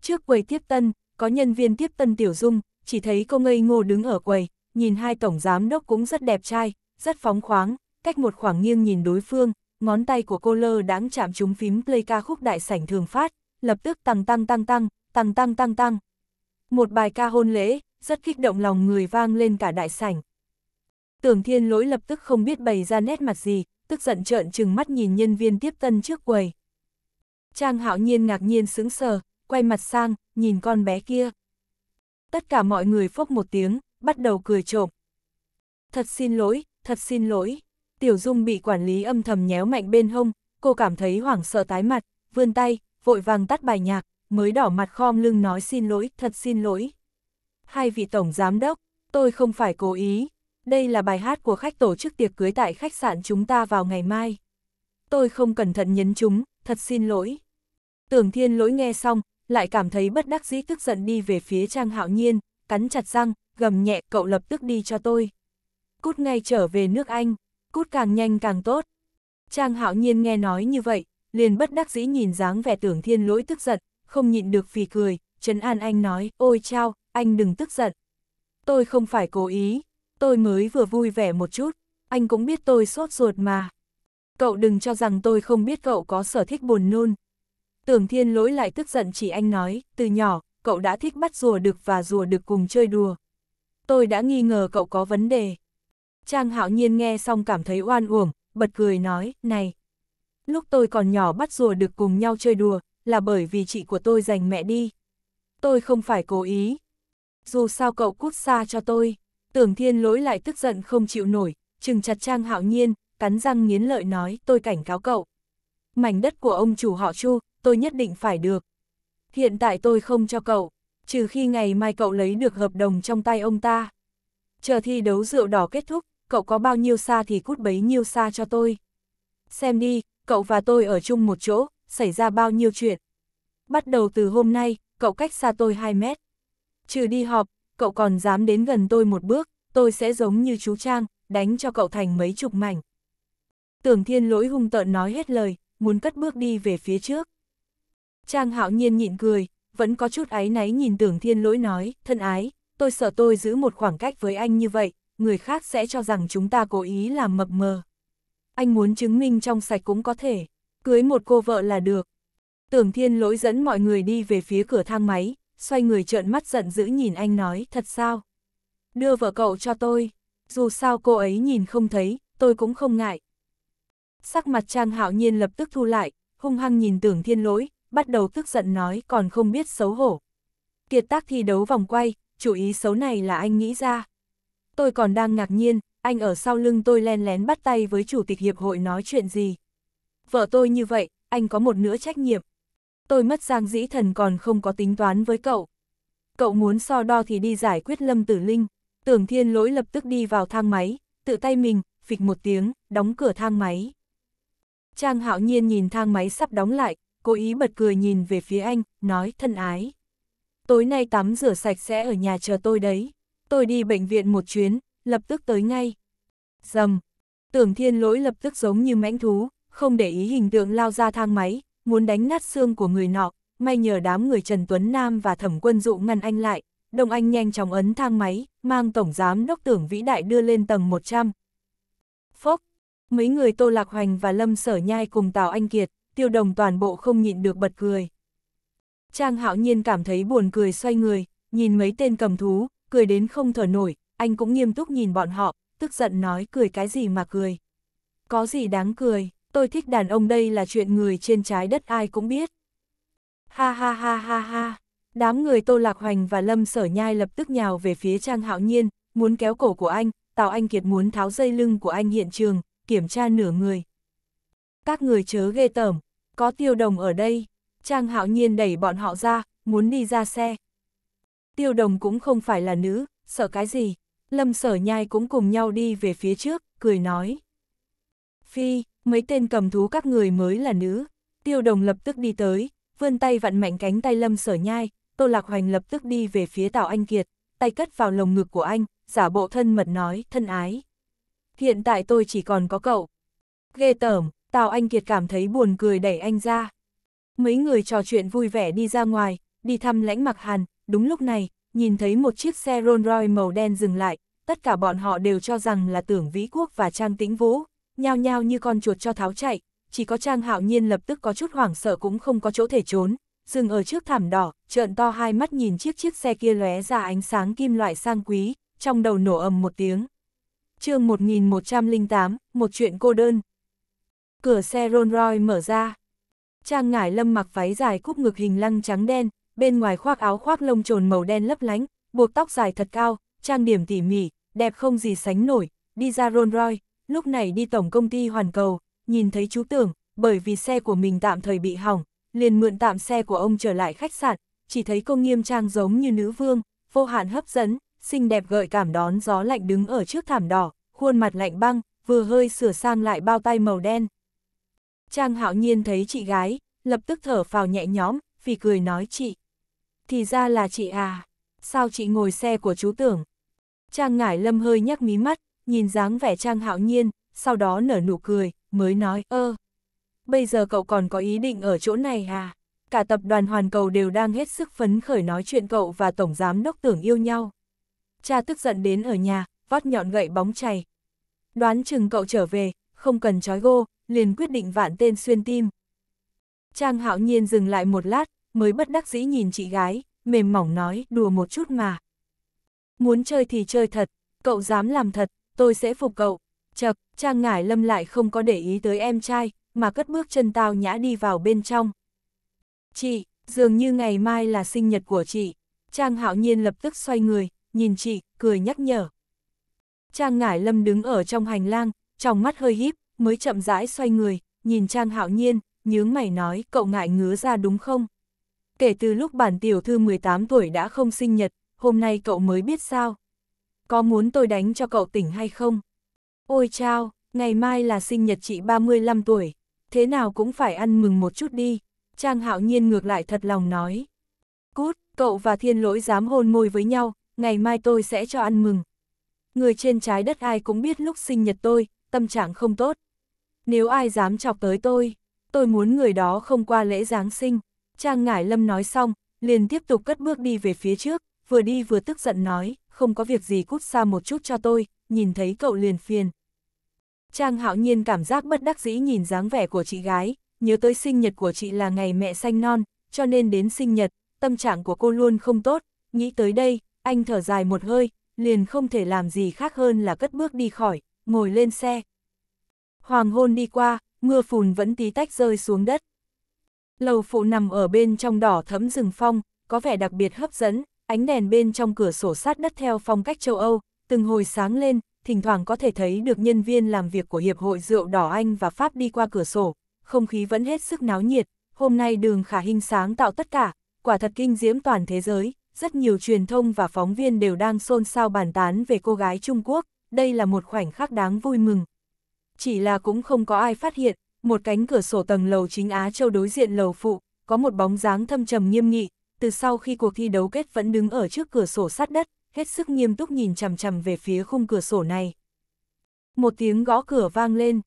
Trước quầy tiếp tân, có nhân viên tiếp tân Tiểu Dung, chỉ thấy cô ngây ngô đứng ở quầy, nhìn hai tổng giám đốc cũng rất đẹp trai, rất phóng khoáng, cách một khoảng nghiêng nhìn đối phương, ngón tay của cô lơ đãng chạm trúng phím play ca khúc đại sảnh thường phát, lập tức tăng tăng tăng tăng, tăng tăng tăng tăng. Một bài ca hôn lễ, rất kích động lòng người vang lên cả đại sảnh. Tưởng thiên lỗi lập tức không biết bày ra nét mặt gì, tức giận trợn trừng mắt nhìn nhân viên tiếp tân trước quầy. Trang hạo nhiên ngạc nhiên sững sờ, quay mặt sang, nhìn con bé kia. Tất cả mọi người phốc một tiếng, bắt đầu cười trộm. Thật xin lỗi, thật xin lỗi. Tiểu Dung bị quản lý âm thầm nhéo mạnh bên hông, cô cảm thấy hoảng sợ tái mặt, vươn tay, vội vàng tắt bài nhạc, mới đỏ mặt khom lưng nói xin lỗi, thật xin lỗi. Hai vị tổng giám đốc, tôi không phải cố ý, đây là bài hát của khách tổ chức tiệc cưới tại khách sạn chúng ta vào ngày mai. Tôi không cẩn thận nhấn chúng, thật xin lỗi. Tưởng thiên lỗi nghe xong, lại cảm thấy bất đắc dĩ tức giận đi về phía Trang Hạo Nhiên, cắn chặt răng, gầm nhẹ cậu lập tức đi cho tôi. Cút ngay trở về nước Anh, cút càng nhanh càng tốt. Trang Hạo Nhiên nghe nói như vậy, liền bất đắc dĩ nhìn dáng vẻ tưởng thiên lỗi tức giận, không nhịn được phì cười, Trấn An Anh nói, ôi chao, anh đừng tức giận. Tôi không phải cố ý, tôi mới vừa vui vẻ một chút, anh cũng biết tôi sốt ruột mà. Cậu đừng cho rằng tôi không biết cậu có sở thích buồn nôn. Tưởng thiên lỗi lại tức giận chỉ anh nói, từ nhỏ, cậu đã thích bắt rùa đực và rùa đực cùng chơi đùa. Tôi đã nghi ngờ cậu có vấn đề. Trang hạo nhiên nghe xong cảm thấy oan uổng, bật cười nói, này, lúc tôi còn nhỏ bắt rùa được cùng nhau chơi đùa, là bởi vì chị của tôi giành mẹ đi. Tôi không phải cố ý. Dù sao cậu cút xa cho tôi, tưởng thiên lỗi lại tức giận không chịu nổi, chừng chặt trang hạo nhiên, cắn răng nghiến lợi nói tôi cảnh cáo cậu. Mảnh đất của ông chủ họ Chu, tôi nhất định phải được. Hiện tại tôi không cho cậu, trừ khi ngày mai cậu lấy được hợp đồng trong tay ông ta. Chờ thi đấu rượu đỏ kết thúc, cậu có bao nhiêu xa thì cút bấy nhiêu xa cho tôi. Xem đi, cậu và tôi ở chung một chỗ, xảy ra bao nhiêu chuyện. Bắt đầu từ hôm nay, cậu cách xa tôi 2 mét. Trừ đi họp, cậu còn dám đến gần tôi một bước, tôi sẽ giống như chú Trang, đánh cho cậu thành mấy chục mảnh. Tưởng thiên lỗi hung tợn nói hết lời, muốn cất bước đi về phía trước. Trang hạo nhiên nhịn cười, vẫn có chút áy náy nhìn tưởng thiên lỗi nói, thân ái, tôi sợ tôi giữ một khoảng cách với anh như vậy, người khác sẽ cho rằng chúng ta cố ý làm mập mờ anh muốn chứng minh trong sạch cũng có thể, cưới một cô vợ là được. Tưởng thiên lỗi dẫn mọi người đi về phía cửa thang máy, xoay người trợn mắt giận dữ nhìn anh nói, thật sao? Đưa vợ cậu cho tôi, dù sao cô ấy nhìn không thấy, tôi cũng không ngại. Sắc mặt Trang Hạo Nhiên lập tức thu lại, hung hăng nhìn tưởng thiên lỗi, bắt đầu tức giận nói còn không biết xấu hổ. Kiệt tác thi đấu vòng quay, chủ ý xấu này là anh nghĩ ra. Tôi còn đang ngạc nhiên, anh ở sau lưng tôi len lén bắt tay với chủ tịch hiệp hội nói chuyện gì. Vợ tôi như vậy, anh có một nửa trách nhiệm. Tôi mất giang dĩ thần còn không có tính toán với cậu. Cậu muốn so đo thì đi giải quyết Lâm Tử Linh. Tưởng thiên lỗi lập tức đi vào thang máy, tự tay mình, phịch một tiếng, đóng cửa thang máy. Trang hạo nhiên nhìn thang máy sắp đóng lại, cố ý bật cười nhìn về phía anh, nói thân ái. Tối nay tắm rửa sạch sẽ ở nhà chờ tôi đấy. Tôi đi bệnh viện một chuyến, lập tức tới ngay. Dầm! Tưởng thiên lỗi lập tức giống như mãnh thú, không để ý hình tượng lao ra thang máy, muốn đánh nát xương của người nọ, may nhờ đám người Trần Tuấn Nam và Thẩm Quân Dụ ngăn anh lại, Đông Anh nhanh chóng ấn thang máy, mang Tổng Giám Đốc Tưởng Vĩ Đại đưa lên tầng 100. Phốc! Mấy người Tô Lạc Hoành và Lâm Sở Nhai cùng Tào Anh Kiệt, tiêu đồng toàn bộ không nhịn được bật cười. Trang hạo nhiên cảm thấy buồn cười xoay người, nhìn mấy tên cầm thú, cười đến không thở nổi, anh cũng nghiêm túc nhìn bọn họ, tức giận nói cười cái gì mà cười. Có gì đáng cười, tôi thích đàn ông đây là chuyện người trên trái đất ai cũng biết. Ha ha ha ha ha, đám người Tô Lạc Hoành và Lâm Sở Nhai lập tức nhào về phía Trang Hạo Nhiên, muốn kéo cổ của anh, Tào Anh Kiệt muốn tháo dây lưng của anh hiện trường, kiểm tra nửa người. Các người chớ ghê tởm, có tiêu đồng ở đây, Trang Hạo Nhiên đẩy bọn họ ra, muốn đi ra xe. Tiêu đồng cũng không phải là nữ, sợ cái gì, Lâm sở nhai cũng cùng nhau đi về phía trước, cười nói. Phi, mấy tên cầm thú các người mới là nữ. Tiêu đồng lập tức đi tới, vươn tay vặn mạnh cánh tay lâm sở nhai, Tô Lạc Hoành lập tức đi về phía Tào Anh Kiệt, tay cất vào lồng ngực của anh, giả bộ thân mật nói, thân ái. Hiện tại tôi chỉ còn có cậu. Ghê tởm, Tào Anh Kiệt cảm thấy buồn cười đẩy anh ra. Mấy người trò chuyện vui vẻ đi ra ngoài, đi thăm lãnh mặc hàn, đúng lúc này, nhìn thấy một chiếc xe Rolls Royce màu đen dừng lại, tất cả bọn họ đều cho rằng là tưởng Vĩ Quốc và Trang Tĩnh Vũ, nhao nhao như con chuột cho tháo chạy, chỉ có Trang Hạo Nhiên lập tức có chút hoảng sợ cũng không có chỗ thể trốn, dừng ở trước thảm đỏ, trợn to hai mắt nhìn chiếc chiếc xe kia lóe ra ánh sáng kim loại sang quý, trong đầu nổ ầm một tiếng. chương 1108, một chuyện cô đơn. Cửa xe Rolls Royce mở ra. Trang Ngải Lâm mặc váy dài cúp ngực hình lăng trắng đen, bên ngoài khoác áo khoác lông trồn màu đen lấp lánh, buộc tóc dài thật cao, trang điểm tỉ mỉ, đẹp không gì sánh nổi, đi ra Rolls Royce, lúc này đi tổng công ty Hoàn Cầu, nhìn thấy chú tưởng, bởi vì xe của mình tạm thời bị hỏng, liền mượn tạm xe của ông trở lại khách sạn, chỉ thấy cô nghiêm trang giống như nữ vương, vô hạn hấp dẫn, xinh đẹp gợi cảm đón gió lạnh đứng ở trước thảm đỏ, khuôn mặt lạnh băng, vừa hơi sửa sang lại bao tay màu đen. Trang hạo nhiên thấy chị gái, lập tức thở phào nhẹ nhõm, vì cười nói chị. Thì ra là chị à, sao chị ngồi xe của chú tưởng? Trang ngải lâm hơi nhắc mí mắt, nhìn dáng vẻ Trang hạo nhiên, sau đó nở nụ cười, mới nói, ơ, bây giờ cậu còn có ý định ở chỗ này à? Cả tập đoàn Hoàn Cầu đều đang hết sức phấn khởi nói chuyện cậu và Tổng Giám Đốc Tưởng yêu nhau. Cha tức giận đến ở nhà, vót nhọn gậy bóng chày. Đoán chừng cậu trở về, không cần trói gô, liền quyết định vạn tên xuyên tim. Trang hạo nhiên dừng lại một lát, mới bất đắc dĩ nhìn chị gái, mềm mỏng nói, đùa một chút mà. Muốn chơi thì chơi thật, cậu dám làm thật, tôi sẽ phục cậu. Chật, Trang Ngải Lâm lại không có để ý tới em trai, mà cất bước chân tao nhã đi vào bên trong. Chị, dường như ngày mai là sinh nhật của chị. Trang Hạo Nhiên lập tức xoay người, nhìn chị, cười nhắc nhở. Trang Ngải Lâm đứng ở trong hành lang, trong mắt hơi híp, mới chậm rãi xoay người, nhìn Trang Hạo Nhiên, nhướng mày nói, cậu ngại ngứa ra đúng không? kể từ lúc bản tiểu thư 18 tuổi đã không sinh nhật, hôm nay cậu mới biết sao. Có muốn tôi đánh cho cậu tỉnh hay không? Ôi chao, ngày mai là sinh nhật chị 35 tuổi, thế nào cũng phải ăn mừng một chút đi. Trang hạo nhiên ngược lại thật lòng nói. Cút, cậu và thiên lỗi dám hôn môi với nhau, ngày mai tôi sẽ cho ăn mừng. Người trên trái đất ai cũng biết lúc sinh nhật tôi, tâm trạng không tốt. Nếu ai dám chọc tới tôi, tôi muốn người đó không qua lễ Giáng sinh. Trang Ngải Lâm nói xong, liền tiếp tục cất bước đi về phía trước, vừa đi vừa tức giận nói, không có việc gì cút xa một chút cho tôi, nhìn thấy cậu liền phiền. Trang hạo nhiên cảm giác bất đắc dĩ nhìn dáng vẻ của chị gái, nhớ tới sinh nhật của chị là ngày mẹ xanh non, cho nên đến sinh nhật, tâm trạng của cô luôn không tốt, nghĩ tới đây, anh thở dài một hơi, liền không thể làm gì khác hơn là cất bước đi khỏi, ngồi lên xe. Hoàng hôn đi qua, mưa phùn vẫn tí tách rơi xuống đất. Lầu phụ nằm ở bên trong đỏ thấm rừng phong, có vẻ đặc biệt hấp dẫn, ánh đèn bên trong cửa sổ sát đất theo phong cách châu Âu, từng hồi sáng lên, thỉnh thoảng có thể thấy được nhân viên làm việc của Hiệp hội Rượu Đỏ Anh và Pháp đi qua cửa sổ, không khí vẫn hết sức náo nhiệt, hôm nay đường khả hình sáng tạo tất cả, quả thật kinh diễm toàn thế giới, rất nhiều truyền thông và phóng viên đều đang xôn xao bàn tán về cô gái Trung Quốc, đây là một khoảnh khắc đáng vui mừng. Chỉ là cũng không có ai phát hiện, một cánh cửa sổ tầng lầu chính Á Châu đối diện lầu phụ, có một bóng dáng thâm trầm nghiêm nghị, từ sau khi cuộc thi đấu kết vẫn đứng ở trước cửa sổ sát đất, hết sức nghiêm túc nhìn chằm chằm về phía khung cửa sổ này. Một tiếng gõ cửa vang lên.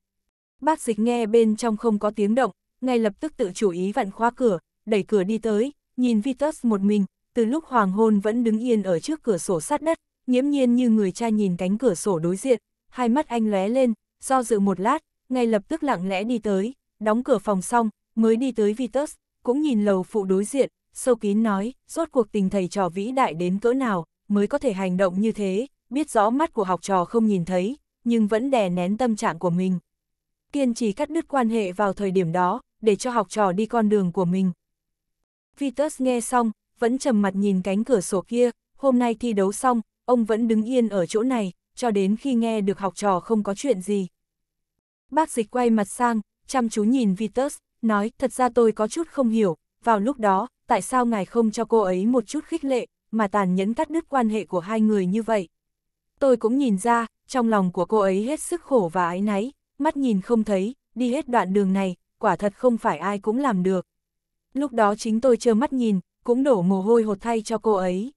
Bác dịch nghe bên trong không có tiếng động, ngay lập tức tự chủ ý vặn khóa cửa, đẩy cửa đi tới, nhìn Vitus một mình, từ lúc hoàng hôn vẫn đứng yên ở trước cửa sổ sát đất, nhiễm nhiên như người cha nhìn cánh cửa sổ đối diện, hai mắt anh lóe lên, do dự một lát, ngay lập tức lặng lẽ đi tới, đóng cửa phòng xong, mới đi tới Vitus, cũng nhìn lầu phụ đối diện, sâu kín nói, rốt cuộc tình thầy trò vĩ đại đến cỡ nào, mới có thể hành động như thế, biết rõ mắt của học trò không nhìn thấy, nhưng vẫn đè nén tâm trạng của mình. Kiên trì cắt đứt quan hệ vào thời điểm đó, để cho học trò đi con đường của mình. Vitus nghe xong, vẫn trầm mặt nhìn cánh cửa sổ kia, hôm nay thi đấu xong, ông vẫn đứng yên ở chỗ này, cho đến khi nghe được học trò không có chuyện gì, Bác dịch quay mặt sang, chăm chú nhìn Vitus, nói, thật ra tôi có chút không hiểu, vào lúc đó, tại sao ngài không cho cô ấy một chút khích lệ, mà tàn nhẫn cắt đứt quan hệ của hai người như vậy. Tôi cũng nhìn ra, trong lòng của cô ấy hết sức khổ và ái náy, mắt nhìn không thấy, đi hết đoạn đường này, quả thật không phải ai cũng làm được. Lúc đó chính tôi trơ mắt nhìn, cũng đổ mồ hôi hột thay cho cô ấy.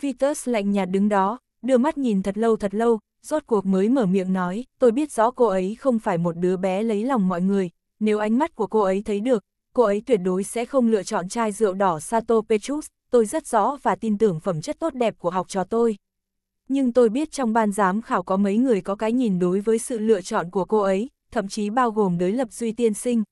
Vitus lạnh nhạt đứng đó, đưa mắt nhìn thật lâu thật lâu, rốt cuộc mới mở miệng nói, tôi biết rõ cô ấy không phải một đứa bé lấy lòng mọi người, nếu ánh mắt của cô ấy thấy được, cô ấy tuyệt đối sẽ không lựa chọn chai rượu đỏ Sato Petrus, tôi rất rõ và tin tưởng phẩm chất tốt đẹp của học trò tôi. Nhưng tôi biết trong ban giám khảo có mấy người có cái nhìn đối với sự lựa chọn của cô ấy, thậm chí bao gồm đối lập duy tiên sinh.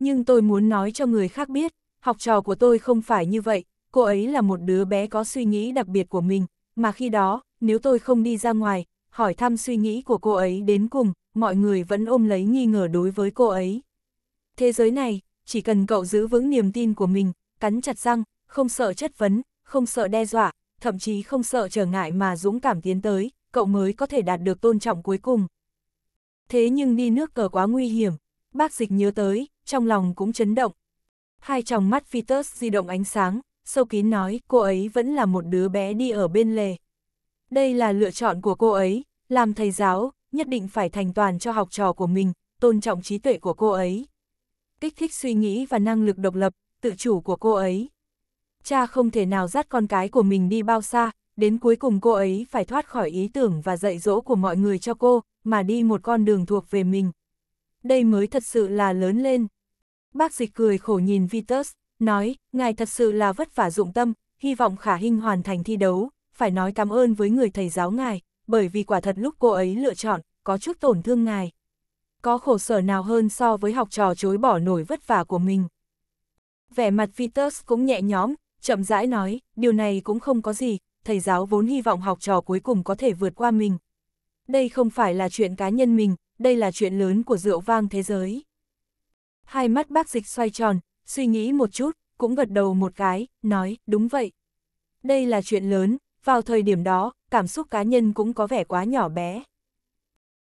Nhưng tôi muốn nói cho người khác biết, học trò của tôi không phải như vậy, cô ấy là một đứa bé có suy nghĩ đặc biệt của mình, mà khi đó, nếu tôi không đi ra ngoài, hỏi thăm suy nghĩ của cô ấy đến cùng, mọi người vẫn ôm lấy nghi ngờ đối với cô ấy. Thế giới này, chỉ cần cậu giữ vững niềm tin của mình, cắn chặt răng, không sợ chất vấn, không sợ đe dọa, thậm chí không sợ trở ngại mà dũng cảm tiến tới, cậu mới có thể đạt được tôn trọng cuối cùng. Thế nhưng đi nước cờ quá nguy hiểm, bác dịch nhớ tới, trong lòng cũng chấn động. Hai tròng mắt Vitus di động ánh sáng, sâu kín nói cô ấy vẫn là một đứa bé đi ở bên lề. Đây là lựa chọn của cô ấy, làm thầy giáo, nhất định phải thành toàn cho học trò của mình, tôn trọng trí tuệ của cô ấy. Kích thích suy nghĩ và năng lực độc lập, tự chủ của cô ấy. Cha không thể nào dắt con cái của mình đi bao xa, đến cuối cùng cô ấy phải thoát khỏi ý tưởng và dạy dỗ của mọi người cho cô, mà đi một con đường thuộc về mình. Đây mới thật sự là lớn lên. Bác dịch cười khổ nhìn Vitus, nói, ngài thật sự là vất vả dụng tâm, hy vọng khả hình hoàn thành thi đấu, phải nói cảm ơn với người thầy giáo ngài, bởi vì quả thật lúc cô ấy lựa chọn, có chút tổn thương ngài. Có khổ sở nào hơn so với học trò chối bỏ nổi vất vả của mình. Vẻ mặt Vitus cũng nhẹ nhõm, chậm rãi nói, điều này cũng không có gì, thầy giáo vốn hy vọng học trò cuối cùng có thể vượt qua mình. Đây không phải là chuyện cá nhân mình, đây là chuyện lớn của rượu vang thế giới. Hai mắt bác dịch xoay tròn, suy nghĩ một chút, cũng gật đầu một cái, nói, đúng vậy. Đây là chuyện lớn, vào thời điểm đó, cảm xúc cá nhân cũng có vẻ quá nhỏ bé.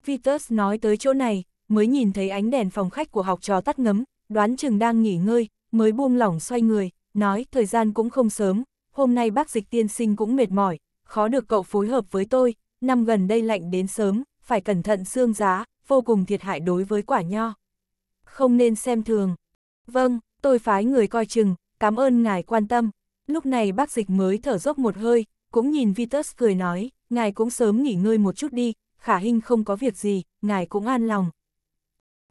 Vitus nói tới chỗ này, mới nhìn thấy ánh đèn phòng khách của học trò tắt ngấm, đoán chừng đang nghỉ ngơi, mới buông lỏng xoay người, nói thời gian cũng không sớm, hôm nay bác dịch tiên sinh cũng mệt mỏi, khó được cậu phối hợp với tôi, năm gần đây lạnh đến sớm, phải cẩn thận xương giá, vô cùng thiệt hại đối với quả nho. Không nên xem thường. Vâng, tôi phái người coi chừng, cảm ơn ngài quan tâm. Lúc này bác dịch mới thở dốc một hơi, cũng nhìn Vitus cười nói, ngài cũng sớm nghỉ ngơi một chút đi, khả hình không có việc gì, ngài cũng an lòng.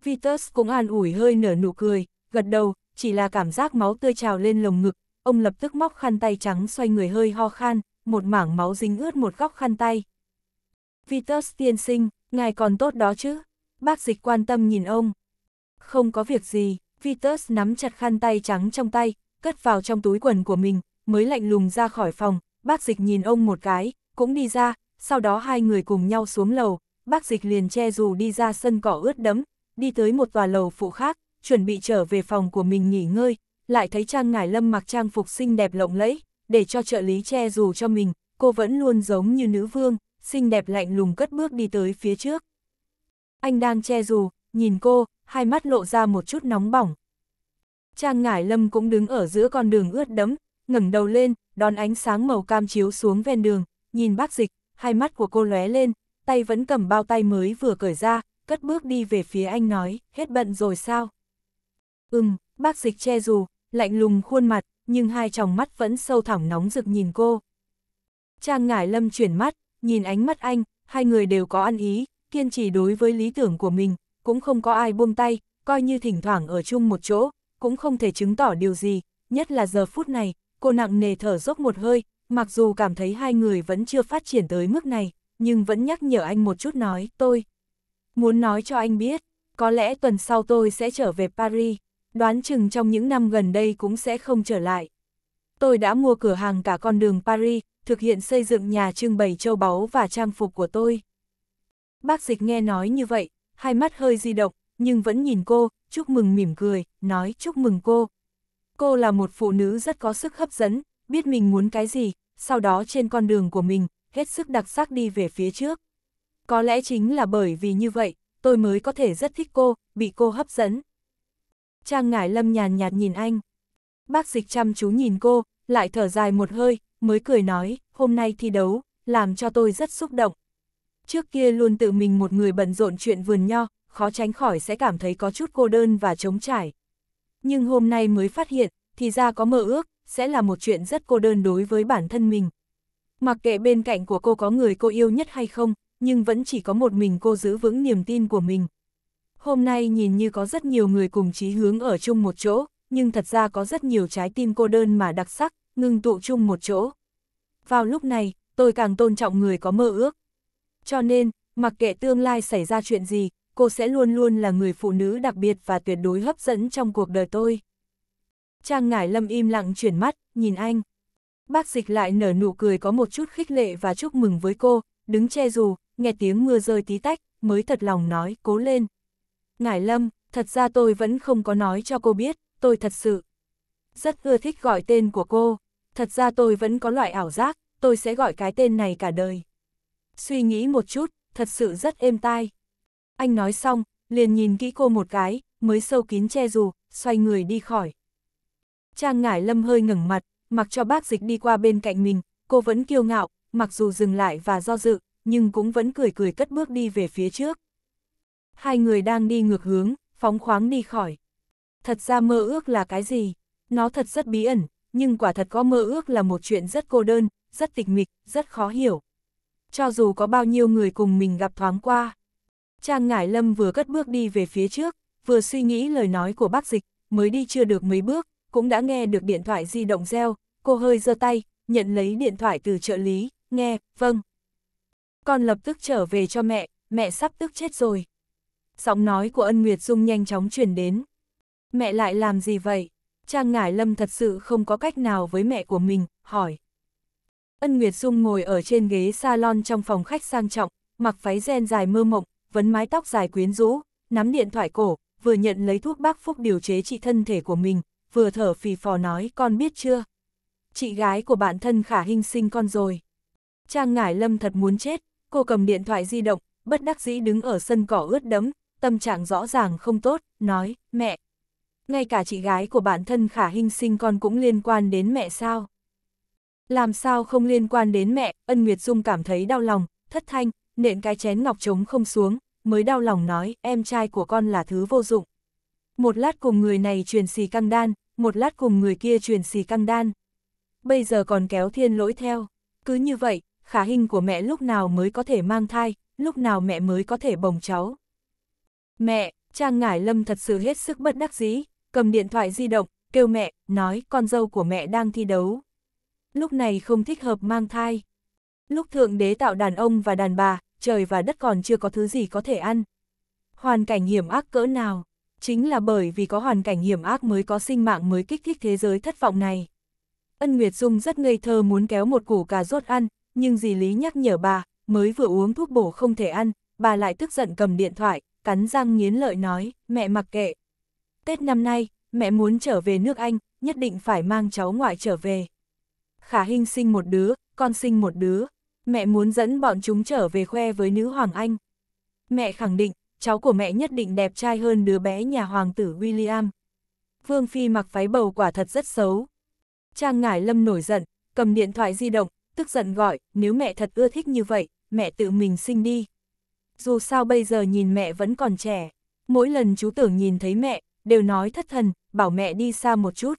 Vitus cũng an ủi hơi nở nụ cười, gật đầu, chỉ là cảm giác máu tươi trào lên lồng ngực, ông lập tức móc khăn tay trắng xoay người hơi ho khan, một mảng máu dính ướt một góc khăn tay. Vitus tiên sinh, ngài còn tốt đó chứ? Bác dịch quan tâm nhìn ông. Không có việc gì, Vitus nắm chặt khăn tay trắng trong tay, cất vào trong túi quần của mình, mới lạnh lùng ra khỏi phòng, bác dịch nhìn ông một cái, cũng đi ra, sau đó hai người cùng nhau xuống lầu, bác dịch liền che dù đi ra sân cỏ ướt đẫm, đi tới một tòa lầu phụ khác, chuẩn bị trở về phòng của mình nghỉ ngơi, lại thấy Trang Ngải Lâm mặc trang phục xinh đẹp lộng lẫy, để cho trợ lý che dù cho mình, cô vẫn luôn giống như nữ vương, xinh đẹp lạnh lùng cất bước đi tới phía trước. Anh đang che dù, nhìn cô, hai mắt lộ ra một chút nóng bỏng. Trang Ngải Lâm cũng đứng ở giữa con đường ướt đẫm, ngẩng đầu lên, đón ánh sáng màu cam chiếu xuống ven đường, nhìn bác dịch, hai mắt của cô lóe lên, tay vẫn cầm bao tay mới vừa cởi ra, cất bước đi về phía anh nói, hết bận rồi sao? Ừm, bác dịch che dù, lạnh lùng khuôn mặt, nhưng hai tròng mắt vẫn sâu thẳm nóng rực nhìn cô. Trang ngải lâm chuyển mắt, nhìn ánh mắt anh, hai người đều có ăn ý, kiên trì đối với lý tưởng của mình, cũng không có ai buông tay, coi như thỉnh thoảng ở chung một chỗ, cũng không thể chứng tỏ điều gì, nhất là giờ phút này, cô nặng nề thở dốc một hơi, mặc dù cảm thấy hai người vẫn chưa phát triển tới mức này, nhưng vẫn nhắc nhở anh một chút nói, tôi muốn nói cho anh biết, có lẽ tuần sau tôi sẽ trở về Paris, đoán chừng trong những năm gần đây cũng sẽ không trở lại. Tôi đã mua cửa hàng cả con đường Paris, thực hiện xây dựng nhà trưng bày châu báu và trang phục của tôi. Bác dịch nghe nói như vậy, hai mắt hơi di động, nhưng vẫn nhìn cô, chúc mừng mỉm cười, nói chúc mừng cô, Cô là một phụ nữ rất có sức hấp dẫn, biết mình muốn cái gì, sau đó trên con đường của mình, hết sức đặc sắc đi về phía trước. Có lẽ chính là bởi vì như vậy, tôi mới có thể rất thích cô, bị cô hấp dẫn. Trang Ngải Lâm nhàn nhạt nhìn anh. Bác dịch chăm chú nhìn cô, lại thở dài một hơi, mới cười nói, hôm nay thi đấu, làm cho tôi rất xúc động. Trước kia luôn tự mình một người bận rộn chuyện vườn nho, khó tránh khỏi sẽ cảm thấy có chút cô đơn và trống trải, nhưng hôm nay mới phát hiện, thì ra có mơ ước, sẽ là một chuyện rất cô đơn đối với bản thân mình. Mặc kệ bên cạnh của cô có người cô yêu nhất hay không, nhưng vẫn chỉ có một mình cô giữ vững niềm tin của mình. Hôm nay nhìn như có rất nhiều người cùng chí hướng ở chung một chỗ, nhưng thật ra có rất nhiều trái tim cô đơn mà đặc sắc, ngưng tụ chung một chỗ. Vào lúc này, tôi càng tôn trọng người có mơ ước. Cho nên, mặc kệ tương lai xảy ra chuyện gì, cô sẽ luôn luôn là người phụ nữ đặc biệt và tuyệt đối hấp dẫn trong cuộc đời tôi. Trang Ngải Lâm im lặng chuyển mắt, nhìn anh. Bác dịch lại nở nụ cười có một chút khích lệ và chúc mừng với cô, đứng che dù, nghe tiếng mưa rơi tí tách, mới thật lòng nói, cố lên. Ngải Lâm, thật ra tôi vẫn không có nói cho cô biết, tôi thật sự rất ưa thích gọi tên của cô. Thật ra tôi vẫn có loại ảo giác, tôi sẽ gọi cái tên này cả đời. Suy nghĩ một chút, thật sự rất êm tai. Anh nói xong, liền nhìn kỹ cô một cái, mới sâu kín che dù, xoay người đi khỏi. Trang ngải lâm hơi ngẩng mặt, mặc cho bác dịch đi qua bên cạnh mình, cô vẫn kiêu ngạo, mặc dù dừng lại và do dự, nhưng cũng vẫn cười cười cất bước đi về phía trước. Hai người đang đi ngược hướng, phóng khoáng đi khỏi. Thật ra mơ ước là cái gì? Nó thật rất bí ẩn, nhưng quả thật có mơ ước là một chuyện rất cô đơn, rất tịch mịch, rất khó hiểu. Cho dù có bao nhiêu người cùng mình gặp thoáng qua, Trang Ngải Lâm vừa cất bước đi về phía trước, vừa suy nghĩ lời nói của bác dịch, mới đi chưa được mấy bước, cũng đã nghe được điện thoại di động reo, cô hơi giơ tay, nhận lấy điện thoại từ trợ lý, nghe, vâng. Con lập tức trở về cho mẹ, mẹ sắp tức chết rồi. Giọng nói của ân Nguyệt Dung nhanh chóng truyền đến. Mẹ lại làm gì vậy? Trang Ngải Lâm thật sự không có cách nào với mẹ của mình, hỏi. Ân Nguyệt Dung ngồi ở trên ghế salon trong phòng khách sang trọng, mặc váy ren dài mơ mộng, vấn mái tóc dài quyến rũ, nắm điện thoại cổ, vừa nhận lấy thuốc bác Phúc điều chế trị thân thể của mình, vừa thở phì phò nói con biết chưa. Chị gái của bạn thân khả hình sinh con rồi. Trang ngải lâm thật muốn chết, cô cầm điện thoại di động, bất đắc dĩ đứng ở sân cỏ ướt đẫm, tâm trạng rõ ràng không tốt, nói, mẹ. Ngay cả chị gái của bản thân khả hình sinh con cũng liên quan đến mẹ sao? Làm sao không liên quan đến mẹ, ân Nguyệt Dung cảm thấy đau lòng, thất thanh, nện cái chén ngọc trống không xuống, mới đau lòng nói, em trai của con là thứ vô dụng. Một lát cùng người này truyền xì căng đan, một lát cùng người kia truyền xì căng đan. Bây giờ còn kéo thiên lỗi theo, cứ như vậy, khả hình của mẹ lúc nào mới có thể mang thai, lúc nào mẹ mới có thể bồng cháu. Mẹ, Trang Ngải Lâm thật sự hết sức bất đắc dĩ, cầm điện thoại di động, kêu mẹ, nói con dâu của mẹ đang thi đấu. Lúc này không thích hợp mang thai. Lúc Thượng Đế tạo đàn ông và đàn bà, trời và đất còn chưa có thứ gì có thể ăn. Hoàn cảnh hiểm ác cỡ nào? Chính là bởi vì có hoàn cảnh hiểm ác mới có sinh mạng mới kích thích thế giới thất vọng này. Ân Nguyệt Dung rất ngây thơ muốn kéo một củ cà rốt ăn, nhưng dì Lý nhắc nhở bà, mới vừa uống thuốc bổ không thể ăn, bà lại tức giận cầm điện thoại, cắn răng nghiến lợi nói, mẹ mặc kệ. Tết năm nay, mẹ muốn trở về nước Anh, nhất định phải mang cháu ngoại trở về. Khả Hinh sinh một đứa, con sinh một đứa mẹ muốn dẫn bọn chúng trở về khoe với nữ hoàng Anh. Mẹ khẳng định, cháu của mẹ nhất định đẹp trai hơn đứa bé nhà hoàng tử William. Vương Phi mặc váy bầu quả thật rất xấu. Trang Ngải Lâm nổi giận, cầm điện thoại di động, tức giận gọi, nếu mẹ thật ưa thích như vậy, mẹ tự mình sinh đi. Dù sao bây giờ nhìn mẹ vẫn còn trẻ, mỗi lần chú tưởng nhìn thấy mẹ, đều nói thất thần, bảo mẹ đi xa một chút.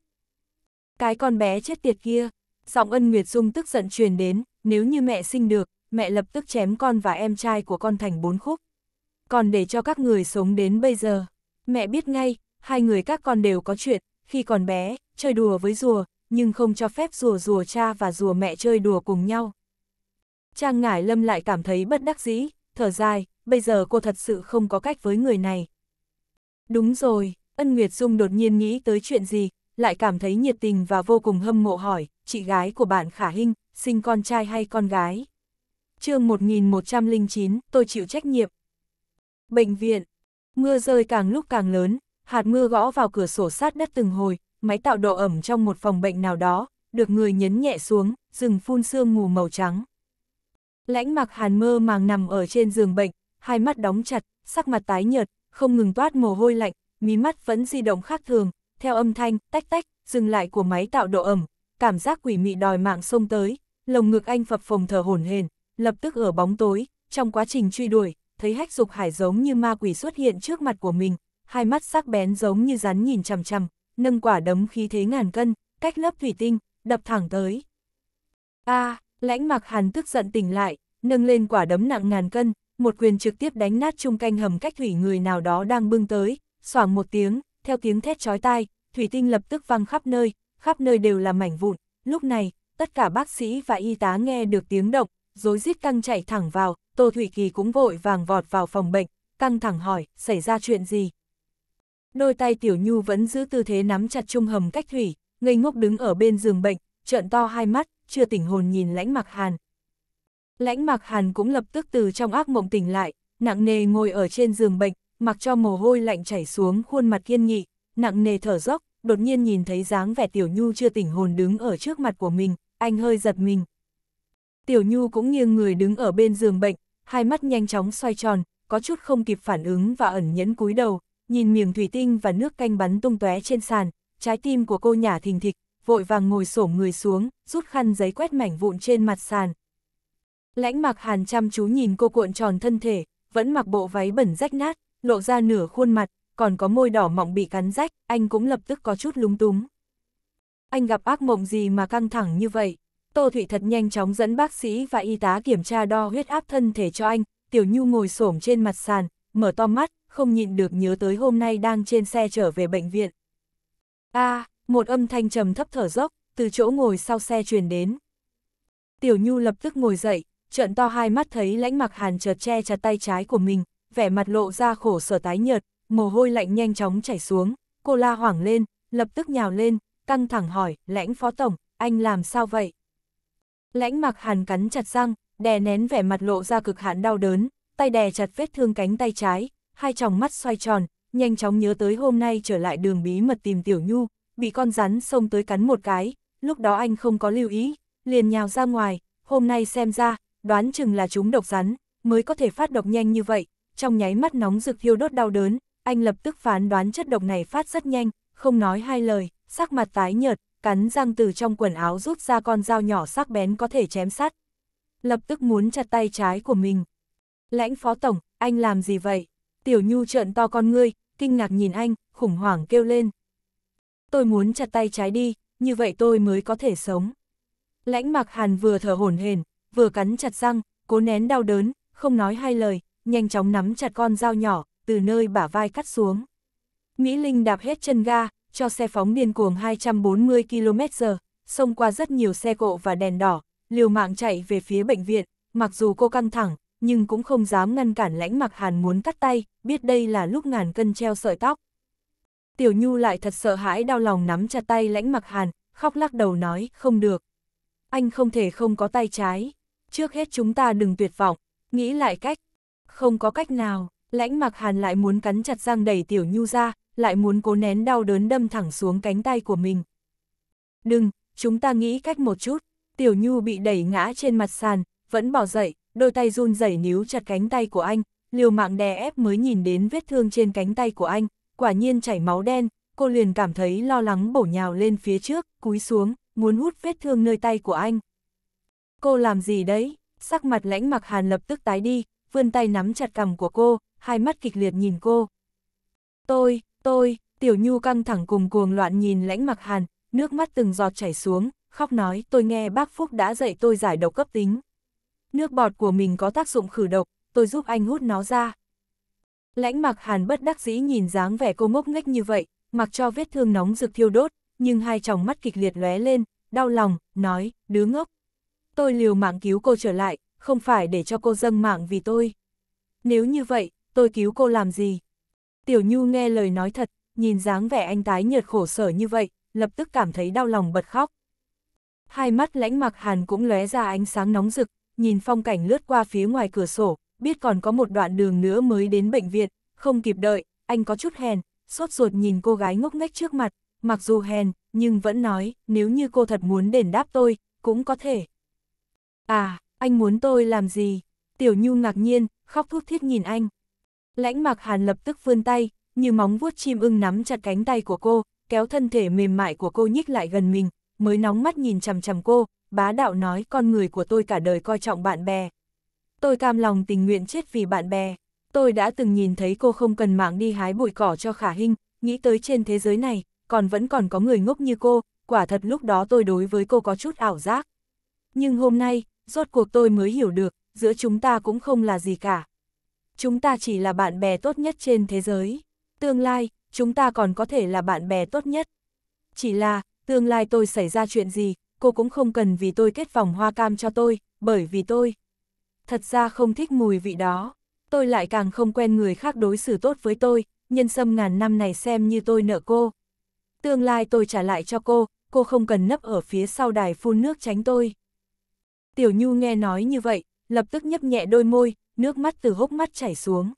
Cái con bé chết tiệt kia, giọng ân Nguyệt Dung tức giận truyền đến, nếu như mẹ sinh được, mẹ lập tức chém con và em trai của con thành bốn khúc. Còn để cho các người sống đến bây giờ, mẹ biết ngay, hai người các con đều có chuyện, khi còn bé, chơi đùa với rùa, nhưng không cho phép rùa rùa cha và rùa mẹ chơi đùa cùng nhau. Trang ngải lâm lại cảm thấy bất đắc dĩ, thở dài, bây giờ cô thật sự không có cách với người này. Đúng rồi, Ân Nguyệt Dung đột nhiên nghĩ tới chuyện gì, lại cảm thấy nhiệt tình và vô cùng hâm mộ hỏi, chị gái của bạn Khả Hinh, sinh con trai hay con gái. chương 1109, tôi chịu trách nhiệm. Bệnh viện. Mưa rơi càng lúc càng lớn, hạt mưa gõ vào cửa sổ sát đất từng hồi, máy tạo độ ẩm trong một phòng bệnh nào đó, được người nhấn nhẹ xuống, rừng phun sương mù màu trắng. Lãnh mặc hàn mơ màng nằm ở trên giường bệnh, hai mắt đóng chặt, sắc mặt tái nhợt, không ngừng toát mồ hôi lạnh, mí mắt vẫn di động khác thường, theo âm thanh, tách tách, dừng lại của máy tạo độ ẩm, cảm giác quỷ mị đòi mạng xông tới, lồng ngực anh phập phồng thở hổn hển, lập tức ở bóng tối, trong quá trình truy đuổi, thấy hách dục hải giống như ma quỷ xuất hiện trước mặt của mình, hai mắt sắc bén giống như rắn nhìn chằm chằm, nâng quả đấm khí thế ngàn cân, cách lớp thủy tinh, đập thẳng tới. A, à, lãnh mặc hàn tức giận tỉnh lại, nâng lên quả đấm nặng ngàn cân, một quyền trực tiếp đánh nát chung canh hầm cách thủy người nào đó đang bưng tới, xoảng một tiếng, theo tiếng thét chói tai, thủy tinh lập tức văng khắp nơi, khắp nơi đều là mảnh vụn, lúc này, tất cả bác sĩ và y tá nghe được tiếng động, rối rít căng chạy thẳng vào, Tô Thủy Kỳ cũng vội vàng vọt vào phòng bệnh, căng thẳng hỏi, xảy ra chuyện gì? Đôi tay Tiểu Nhu vẫn giữ tư thế nắm chặt trung hầm cách thủy, ngây ngốc đứng ở bên giường bệnh, trợn to hai mắt, chưa tỉnh hồn nhìn lãnh mặc hàn. Lãnh mặc hàn cũng lập tức từ trong ác mộng tỉnh lại, nặng nề ngồi ở trên giường bệnh, mặc cho mồ hôi lạnh chảy xuống khuôn mặt kiên nghị, nặng nề thở dốc, đột nhiên nhìn thấy dáng vẻ Tiểu Nhu chưa tỉnh hồn đứng ở trước mặt của mình, anh hơi giật mình. Tiểu Nhu cũng nghiêng người đứng ở bên giường bệnh, hai mắt nhanh chóng xoay tròn, có chút không kịp phản ứng và ẩn nhẫn cúi đầu, nhìn miếng thủy tinh và nước canh bắn tung tóe trên sàn, trái tim của cô nhả thình thịch, vội vàng ngồi xổm người xuống, rút khăn giấy quét mảnh vụn trên mặt sàn. Lãnh mặc hàn chăm chú nhìn cô cuộn tròn thân thể, vẫn mặc bộ váy bẩn rách nát, lộ ra nửa khuôn mặt, còn có môi đỏ mọng bị cắn rách, anh cũng lập tức có chút lúng túng. Anh gặp ác mộng gì mà căng thẳng như vậy? Tô Thụy thật nhanh chóng dẫn bác sĩ và y tá kiểm tra đo huyết áp thân thể cho anh, Tiểu Nhu ngồi xổm trên mặt sàn, mở to mắt, không nhịn được nhớ tới hôm nay đang trên xe trở về bệnh viện. A, à, một âm thanh trầm thấp thở dốc, từ chỗ ngồi sau xe truyền đến. Tiểu Nhu lập tức ngồi dậy, trợn to hai mắt thấy lãnh mặc hàn chợt che chặt tay trái của mình, vẻ mặt lộ ra khổ sở tái nhợt, mồ hôi lạnh nhanh chóng chảy xuống, cô la hoảng lên, lập tức nhào lên, căng thẳng hỏi, lãnh phó tổng, anh làm sao vậy? Lãnh mặc hàn cắn chặt răng, đè nén vẻ mặt lộ ra cực hạn đau đớn, tay đè chặt vết thương cánh tay trái, hai tròng mắt xoay tròn, nhanh chóng nhớ tới hôm nay trở lại đường bí mật tìm Tiểu Nhu, bị con rắn xông tới cắn một cái, lúc đó anh không có lưu ý, liền nhào ra ngoài, hôm nay xem ra, đoán chừng là chúng độc rắn, mới có thể phát độc nhanh như vậy, trong nháy mắt nóng rực thiêu đốt đau đớn, anh lập tức phán đoán chất độc này phát rất nhanh, không nói hai lời, sắc mặt tái nhợt, cắn răng từ trong quần áo rút ra con dao nhỏ sắc bén có thể chém sắt. Lập tức muốn chặt tay trái của mình. Lãnh phó tổng, anh làm gì vậy? Tiểu Nhu trợn to con ngươi, kinh ngạc nhìn anh, khủng hoảng kêu lên. Tôi muốn chặt tay trái đi, như vậy tôi mới có thể sống. Lãnh mặc hàn vừa thở hổn hển, vừa cắn chặt răng, cố nén đau đớn, không nói hai lời, nhanh chóng nắm chặt con dao nhỏ, từ nơi bả vai cắt xuống. Mỹ Linh đạp hết chân ga, cho xe phóng điên cuồng 240 km/h, xông qua rất nhiều xe cộ và đèn đỏ, liều mạng chạy về phía bệnh viện, mặc dù cô căng thẳng, nhưng cũng không dám ngăn cản lãnh mặc hàn muốn cắt tay, biết đây là lúc ngàn cân treo sợi tóc. Tiểu Nhu lại thật sợ hãi đau lòng nắm chặt tay lãnh mặc hàn, khóc lắc đầu nói, không được. Anh không thể không có tay trái. Trước hết chúng ta đừng tuyệt vọng, nghĩ lại cách. Không có cách nào. Lãnh mặc hàn lại muốn cắn chặt răng đẩy tiểu nhu ra, lại muốn cố nén đau đớn đâm thẳng xuống cánh tay của mình. Đừng, chúng ta nghĩ cách một chút, tiểu nhu bị đẩy ngã trên mặt sàn, vẫn bỏ dậy, đôi tay run rẩy níu chặt cánh tay của anh, liều mạng đè ép mới nhìn đến vết thương trên cánh tay của anh, quả nhiên chảy máu đen, cô liền cảm thấy lo lắng bổ nhào lên phía trước, cúi xuống, muốn hút vết thương nơi tay của anh. Cô làm gì đấy? Sắc mặt lãnh mặc hàn lập tức tái đi, vươn tay nắm chặt cằm của cô, hai mắt kịch liệt nhìn cô. Tôi, tôi, Tiểu Nhu căng thẳng cùng cuồng loạn nhìn lãnh mặc hàn, nước mắt từng giọt chảy xuống, khóc nói tôi nghe bác Phúc đã dạy tôi giải độc cấp tính. Nước bọt của mình có tác dụng khử độc, tôi giúp anh hút nó ra. Lãnh mặc hàn bất đắc dĩ nhìn dáng vẻ cô ngốc nghếch như vậy, mặc cho vết thương nóng rực thiêu đốt, nhưng hai tròng mắt kịch liệt lóe lên, đau lòng, nói, đứa ngốc. Tôi liều mạng cứu cô trở lại, không phải để cho cô dâng mạng vì tôi. Nếu như vậy, tôi cứu cô làm gì? Tiểu Nhu nghe lời nói thật, nhìn dáng vẻ anh tái nhợt khổ sở như vậy, lập tức cảm thấy đau lòng bật khóc. Hai mắt lãnh mặc hàn cũng lóe ra ánh sáng nóng rực, nhìn phong cảnh lướt qua phía ngoài cửa sổ, biết còn có một đoạn đường nữa mới đến bệnh viện, không kịp đợi, anh có chút hèn, sốt ruột nhìn cô gái ngốc nghếch trước mặt, mặc dù hèn, nhưng vẫn nói, nếu như cô thật muốn đền đáp tôi, cũng có thể. À, anh muốn tôi làm gì? Tiểu Nhu ngạc nhiên, khóc thút thít nhìn anh. Lãnh mạc hàn lập tức vươn tay, như móng vuốt chim ưng nắm chặt cánh tay của cô, kéo thân thể mềm mại của cô nhích lại gần mình, mới nóng mắt nhìn chằm chằm cô, bá đạo nói con người của tôi cả đời coi trọng bạn bè. Tôi cam lòng tình nguyện chết vì bạn bè. Tôi đã từng nhìn thấy cô không cần mạng đi hái bụi cỏ cho khả hình, nghĩ tới trên thế giới này, còn vẫn còn có người ngốc như cô, quả thật lúc đó tôi đối với cô có chút ảo giác. Nhưng hôm nay, rốt cuộc tôi mới hiểu được, giữa chúng ta cũng không là gì cả chúng ta chỉ là bạn bè tốt nhất trên thế giới. Tương lai, chúng ta còn có thể là bạn bè tốt nhất. Chỉ là, tương lai tôi xảy ra chuyện gì, cô cũng không cần vì tôi kết vòng hoa cam cho tôi, bởi vì tôi thật ra không thích mùi vị đó. Tôi lại càng không quen người khác đối xử tốt với tôi, nhân sâm ngàn năm này xem như tôi nợ cô. Tương lai tôi trả lại cho cô, cô không cần nấp ở phía sau đài phun nước tránh tôi. Tiểu Nhu nghe nói như vậy, lập tức nhấp nhẹ đôi môi, nước mắt từ hốc mắt chảy xuống.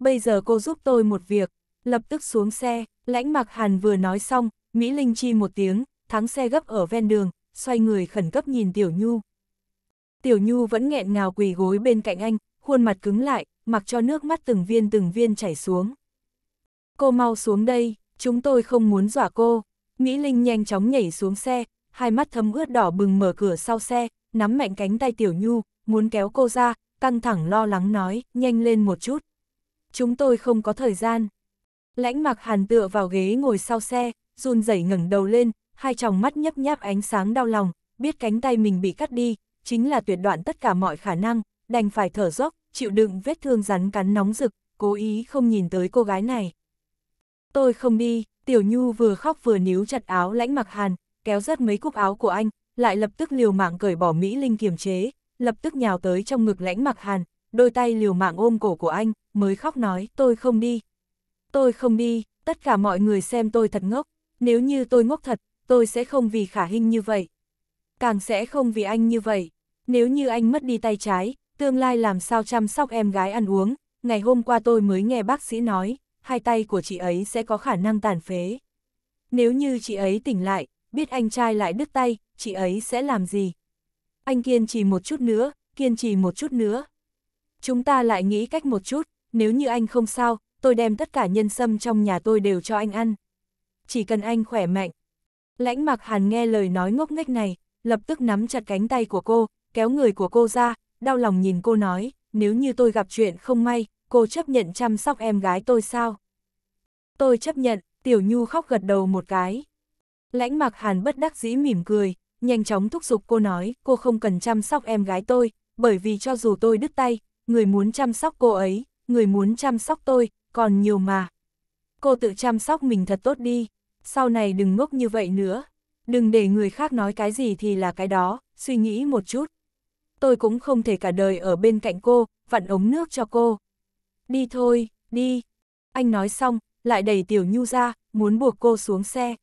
Bây giờ cô giúp tôi một việc, lập tức xuống xe, lãnh mặc hàn vừa nói xong, Mỹ Linh chi một tiếng, thắng xe gấp ở ven đường, xoay người khẩn cấp nhìn Tiểu Nhu. Tiểu Nhu vẫn nghẹn ngào quỳ gối bên cạnh anh, khuôn mặt cứng lại, mặc cho nước mắt từng viên từng viên chảy xuống. Cô mau xuống đây, chúng tôi không muốn dọa cô. Mỹ Linh nhanh chóng nhảy xuống xe, hai mắt thấm ướt đỏ bừng mở cửa sau xe, nắm mạnh cánh tay Tiểu Nhu, muốn kéo cô ra, căng thẳng lo lắng nói, nhanh lên một chút. Chúng tôi không có thời gian. Lãnh mặc hàn tựa vào ghế ngồi sau xe, run rẩy ngẩng đầu lên, hai tròng mắt nhấp nháp ánh sáng đau lòng, biết cánh tay mình bị cắt đi, chính là tuyệt đoạn tất cả mọi khả năng, đành phải thở dốc, chịu đựng vết thương rắn cắn nóng rực, cố ý không nhìn tới cô gái này. Tôi không đi, Tiểu Nhu vừa khóc vừa níu chặt áo lãnh mặc hàn, kéo rớt mấy cúc áo của anh, lại lập tức liều mạng cởi bỏ Mỹ Linh kiềm chế, lập tức nhào tới trong ngực lãnh mặc hàn, đôi tay liều mạng ôm cổ của anh, mới khóc nói, tôi không đi. Tôi không đi, tất cả mọi người xem tôi thật ngốc, nếu như tôi ngốc thật, tôi sẽ không vì khả hình như vậy. Càng sẽ không vì anh như vậy, nếu như anh mất đi tay trái, tương lai làm sao chăm sóc em gái ăn uống, ngày hôm qua tôi mới nghe bác sĩ nói, hai tay của chị ấy sẽ có khả năng tàn phế. Nếu như chị ấy tỉnh lại, biết anh trai lại đứt tay, chị ấy sẽ làm gì? anh kiên trì một chút nữa, kiên trì một chút nữa. Chúng ta lại nghĩ cách một chút, nếu như anh không sao, tôi đem tất cả nhân sâm trong nhà tôi đều cho anh ăn. Chỉ cần anh khỏe mạnh. Lãnh mặc hàn nghe lời nói ngốc nghếch này, lập tức nắm chặt cánh tay của cô, kéo người của cô ra, đau lòng nhìn cô nói, nếu như tôi gặp chuyện không may, cô chấp nhận chăm sóc em gái tôi sao? Tôi chấp nhận, Tiểu Nhu khóc gật đầu một cái. Lãnh mặc hàn bất đắc dĩ mỉm cười, nhanh chóng thúc giục cô nói, cô không cần chăm sóc em gái tôi, bởi vì cho dù tôi đứt tay, người muốn chăm sóc cô ấy, người muốn chăm sóc tôi, còn nhiều mà. Cô tự chăm sóc mình thật tốt đi, sau này đừng ngốc như vậy nữa, đừng để người khác nói cái gì thì là cái đó, suy nghĩ một chút. Tôi cũng không thể cả đời ở bên cạnh cô, vặn ống nước cho cô. Đi thôi, đi. Anh nói xong, lại đẩy Tiểu Nhu ra, muốn buộc cô xuống xe.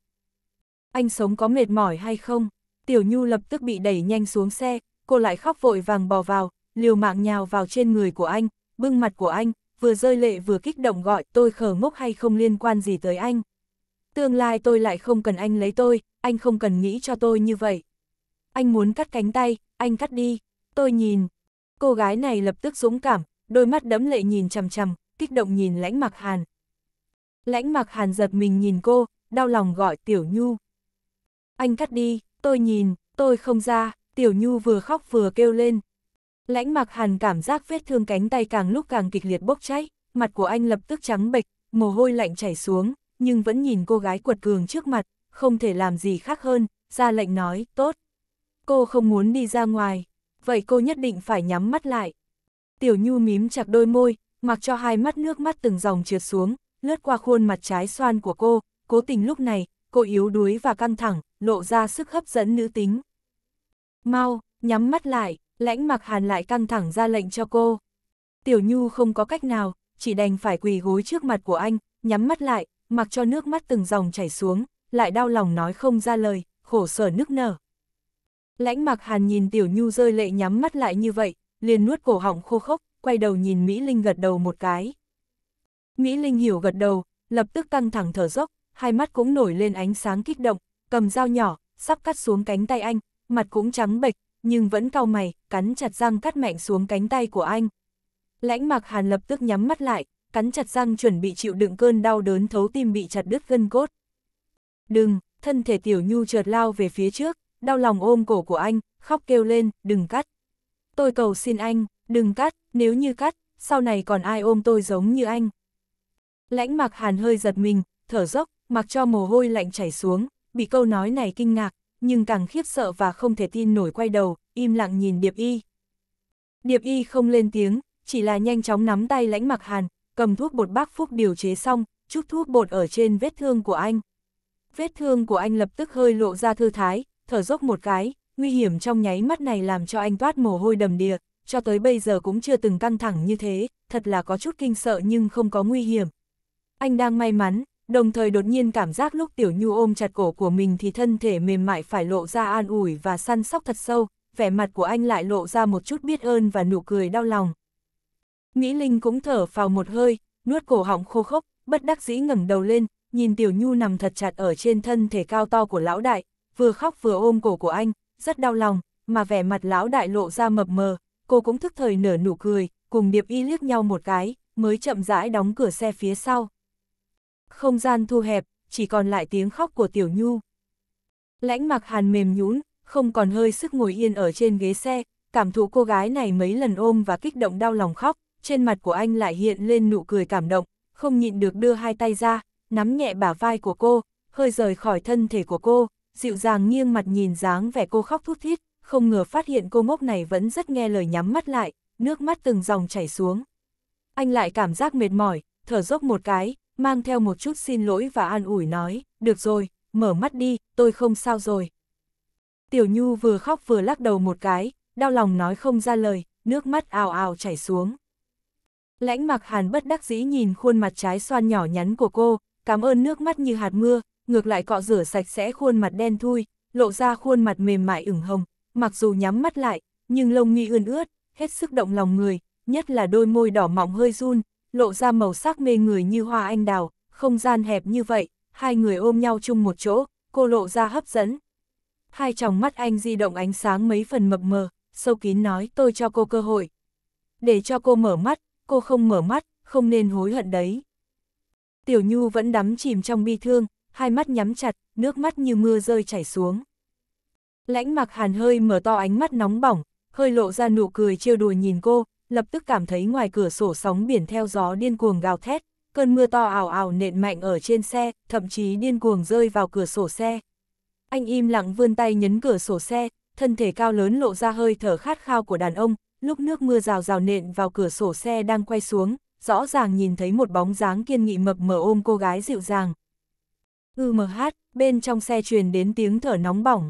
Anh sống có mệt mỏi hay không? Tiểu Nhu lập tức bị đẩy nhanh xuống xe, cô lại khóc vội vàng bò vào, liều mạng nhào vào trên người của anh, bưng mặt của anh, vừa rơi lệ vừa kích động gọi tôi khờ ngốc hay không liên quan gì tới anh. Tương lai tôi lại không cần anh lấy tôi, anh không cần nghĩ cho tôi như vậy. Anh muốn cắt cánh tay, anh cắt đi, tôi nhìn. Cô gái này lập tức dũng cảm, đôi mắt đẫm lệ nhìn chằm chằm, kích động nhìn lãnh mặc hàn. Lãnh mặc hàn giật mình nhìn cô, đau lòng gọi tiểu nhu. Anh cắt đi, tôi nhìn, tôi không ra, Tiểu Nhu vừa khóc vừa kêu lên. Lãnh mặc hàn cảm giác vết thương cánh tay càng lúc càng kịch liệt bốc cháy, mặt của anh lập tức trắng bệch, mồ hôi lạnh chảy xuống, nhưng vẫn nhìn cô gái quật cường trước mặt, không thể làm gì khác hơn, ra lệnh nói, tốt. Cô không muốn đi ra ngoài, vậy cô nhất định phải nhắm mắt lại. Tiểu Nhu mím chặt đôi môi, mặc cho hai mắt nước mắt từng dòng trượt xuống, lướt qua khuôn mặt trái xoan của cô, cố tình lúc này, cô yếu đuối và căng thẳng, lộ ra sức hấp dẫn nữ tính. Mau, nhắm mắt lại, lãnh mặc hàn lại căng thẳng ra lệnh cho cô. Tiểu Nhu không có cách nào, chỉ đành phải quỳ gối trước mặt của anh, nhắm mắt lại, mặc cho nước mắt từng dòng chảy xuống, lại đau lòng nói không ra lời, khổ sở nức nở. Lãnh mặc hàn nhìn Tiểu Nhu rơi lệ nhắm mắt lại như vậy, liền nuốt cổ họng khô khốc, quay đầu nhìn Mỹ Linh gật đầu một cái. Mỹ Linh hiểu gật đầu, lập tức căng thẳng thở dốc, hai mắt cũng nổi lên ánh sáng kích động, cầm dao nhỏ, sắp cắt xuống cánh tay anh, mặt cũng trắng bệch, nhưng vẫn cau mày, cắn chặt răng cắt mạnh xuống cánh tay của anh. Lãnh Mạc Hàn lập tức nhắm mắt lại, cắn chặt răng chuẩn bị chịu đựng cơn đau đớn thấu tim bị chặt đứt gân cốt. Đừng, thân thể Tiểu Nhu trượt lao về phía trước, đau lòng ôm cổ của anh, khóc kêu lên, đừng cắt. Tôi cầu xin anh, đừng cắt, nếu như cắt, sau này còn ai ôm tôi giống như anh. Lãnh Mạc Hàn hơi giật mình, thở dốc, mặc cho mồ hôi lạnh chảy xuống, bị câu nói này kinh ngạc, nhưng càng khiếp sợ và không thể tin nổi quay đầu, im lặng nhìn Điệp Y. Điệp Y không lên tiếng, chỉ là nhanh chóng nắm tay lãnh mặc hàn, cầm thuốc bột bác phúc điều chế xong, chút thuốc bột ở trên vết thương của anh. Vết thương của anh lập tức hơi lộ ra thư thái, thở dốc một cái, nguy hiểm trong nháy mắt này làm cho anh toát mồ hôi đầm đìa, cho tới bây giờ cũng chưa từng căng thẳng như thế, thật là có chút kinh sợ nhưng không có nguy hiểm. Anh đang may mắn, đồng thời đột nhiên cảm giác lúc Tiểu Nhu ôm chặt cổ của mình thì thân thể mềm mại phải lộ ra an ủi và săn sóc thật sâu, vẻ mặt của anh lại lộ ra một chút biết ơn và nụ cười đau lòng. Mỹ Linh cũng thở vào một hơi, nuốt cổ họng khô khốc, bất đắc dĩ ngẩng đầu lên, nhìn Tiểu Nhu nằm thật chặt ở trên thân thể cao to của lão đại, vừa khóc vừa ôm cổ của anh, rất đau lòng, mà vẻ mặt lão đại lộ ra mập mờ, cô cũng thức thời nở nụ cười, cùng Điệp Y liếc nhau một cái, mới chậm rãi đóng cửa xe phía sau. Không gian thu hẹp, chỉ còn lại tiếng khóc của Tiểu Nhu. Lãnh mặc hàn mềm nhũn, không còn hơi sức ngồi yên ở trên ghế xe, cảm thụ cô gái này mấy lần ôm và kích động đau lòng khóc, trên mặt của anh lại hiện lên nụ cười cảm động, không nhịn được đưa hai tay ra, nắm nhẹ bả vai của cô, hơi rời khỏi thân thể của cô, dịu dàng nghiêng mặt nhìn dáng vẻ cô khóc thút thít, không ngờ phát hiện cô ngốc này vẫn rất nghe lời nhắm mắt lại, nước mắt từng dòng chảy xuống. Anh lại cảm giác mệt mỏi, thở dốc một cái, mang theo một chút xin lỗi và an ủi nói, được rồi, mở mắt đi, tôi không sao rồi. Tiểu Nhu vừa khóc vừa lắc đầu một cái, đau lòng nói không ra lời, nước mắt ào ào chảy xuống. Lãnh mặc hàn bất đắc dĩ nhìn khuôn mặt trái xoan nhỏ nhắn của cô, cảm ơn nước mắt như hạt mưa, ngược lại cọ rửa sạch sẽ khuôn mặt đen thui, lộ ra khuôn mặt mềm mại ửng hồng, mặc dù nhắm mắt lại, nhưng lông mi ươn ướt, hết sức động lòng người, nhất là đôi môi đỏ mọng hơi run, lộ ra màu sắc mê người như hoa anh đào, không gian hẹp như vậy, hai người ôm nhau chung một chỗ, cô lộ ra hấp dẫn. Hai tròng mắt anh di động ánh sáng mấy phần mập mờ, sâu kín nói tôi cho cô cơ hội. Để cho cô mở mắt, cô không mở mắt, không nên hối hận đấy. Tiểu Nhu vẫn đắm chìm trong bi thương, hai mắt nhắm chặt, nước mắt như mưa rơi chảy xuống. Lãnh mặc hàn hơi mở to ánh mắt nóng bỏng, hơi lộ ra nụ cười trêu đùa nhìn cô, lập tức cảm thấy ngoài cửa sổ sóng biển theo gió điên cuồng gào thét, cơn mưa to ảo ảo nện mạnh ở trên xe, thậm chí điên cuồng rơi vào cửa sổ xe. Anh im lặng vươn tay nhấn cửa sổ xe, thân thể cao lớn lộ ra hơi thở khát khao của đàn ông, lúc nước mưa rào rào nện vào cửa sổ xe đang quay xuống, rõ ràng nhìn thấy một bóng dáng kiên nghị mập mờ ôm cô gái dịu dàng. Ư mờ hát, bên trong xe truyền đến tiếng thở nóng bỏng.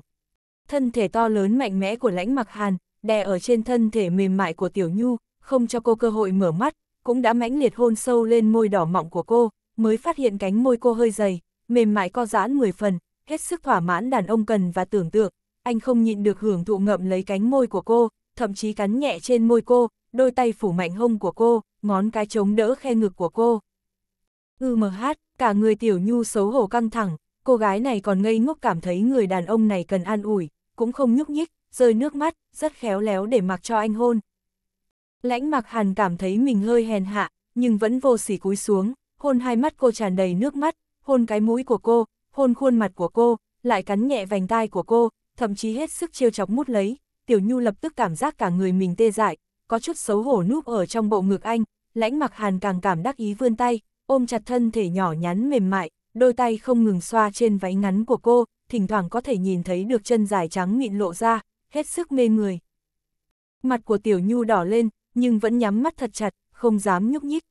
Thân thể to lớn mạnh mẽ của lãnh mặc hàn, đè ở trên thân thể mềm mại của tiểu nhu, không cho cô cơ hội mở mắt, cũng đã mãnh liệt hôn sâu lên môi đỏ mọng của cô, mới phát hiện cánh môi cô hơi dày, mềm mại co giãn 10 phần, hết sức thỏa mãn đàn ông cần và tưởng tượng, anh không nhịn được hưởng thụ ngậm lấy cánh môi của cô, thậm chí cắn nhẹ trên môi cô, đôi tay phủ mạnh hông của cô, ngón cái chống đỡ khe ngực của cô. Ư mờ hát, cả người tiểu nhu xấu hổ căng thẳng, cô gái này còn ngây ngốc cảm thấy người đàn ông này cần an ủi, cũng không nhúc nhích, rơi nước mắt, rất khéo léo để mặc cho anh hôn. Lãnh mặc hàn cảm thấy mình hơi hèn hạ, nhưng vẫn vô sỉ cúi xuống, hôn hai mắt cô tràn đầy nước mắt, hôn cái mũi của cô, hôn khuôn mặt của cô, lại cắn nhẹ vành tai của cô, thậm chí hết sức trêu chọc mút lấy, Tiểu Nhu lập tức cảm giác cả người mình tê dại, có chút xấu hổ núp ở trong bộ ngực anh, lãnh mặc hàn càng cảm đắc ý vươn tay, ôm chặt thân thể nhỏ nhắn mềm mại, đôi tay không ngừng xoa trên váy ngắn của cô, thỉnh thoảng có thể nhìn thấy được chân dài trắng mịn lộ ra, hết sức mê người. Mặt của Tiểu Nhu đỏ lên, nhưng vẫn nhắm mắt thật chặt, không dám nhúc nhích.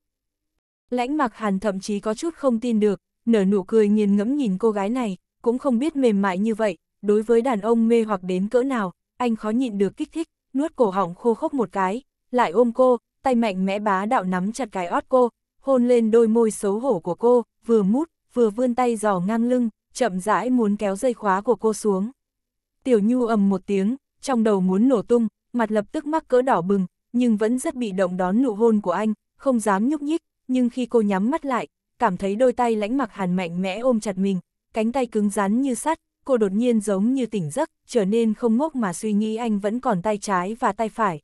Lãnh mặc hàn thậm chí có chút không tin được, nở nụ cười nghiền ngẫm nhìn cô gái này, cũng không biết mềm mại như vậy, đối với đàn ông mê hoặc đến cỡ nào, anh khó nhịn được kích thích, nuốt cổ họng khô khốc một cái, lại ôm cô, tay mạnh mẽ bá đạo nắm chặt cái ót cô, hôn lên đôi môi xấu hổ của cô, vừa mút, vừa vươn tay giò ngang lưng, chậm rãi muốn kéo dây khóa của cô xuống. Tiểu Nhu ầm một tiếng, trong đầu muốn nổ tung, mặt lập tức mắc cỡ đỏ bừng, nhưng vẫn rất bị động đón nụ hôn của anh, không dám nhúc nhích, nhưng khi cô nhắm mắt lại, cảm thấy đôi tay lãnh mặc hàn mạnh mẽ ôm chặt mình, cánh tay cứng rắn như sắt, cô đột nhiên giống như tỉnh giấc, trở nên không ngốc mà suy nghĩ anh vẫn còn tay trái và tay phải.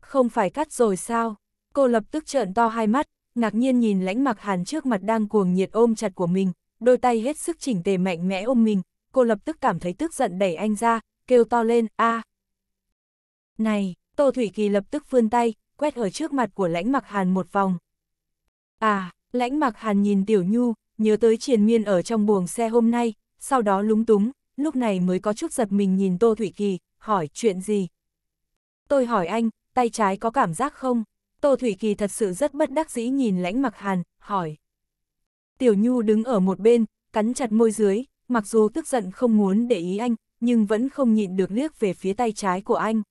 Không phải cắt rồi sao? Cô lập tức trợn to hai mắt, ngạc nhiên nhìn lãnh mặc hàn trước mặt đang cuồng nhiệt ôm chặt của mình, đôi tay hết sức chỉnh tề mạnh mẽ ôm mình, cô lập tức cảm thấy tức giận đẩy anh ra, kêu to lên, a Này! Tô Thủy Kỳ lập tức vươn tay, quét ở trước mặt của lãnh mặc hàn một vòng. À, lãnh mặc hàn nhìn Tiểu Nhu, nhớ tới triền miên ở trong buồng xe hôm nay, sau đó lúng túng, lúc này mới có chút giật mình nhìn Tô Thủy Kỳ, hỏi chuyện gì. Tôi hỏi anh, tay trái có cảm giác không? Tô Thủy Kỳ thật sự rất bất đắc dĩ nhìn lãnh mặc hàn, hỏi. Tiểu Nhu đứng ở một bên, cắn chặt môi dưới, mặc dù tức giận không muốn để ý anh, nhưng vẫn không nhịn được liếc về phía tay trái của anh.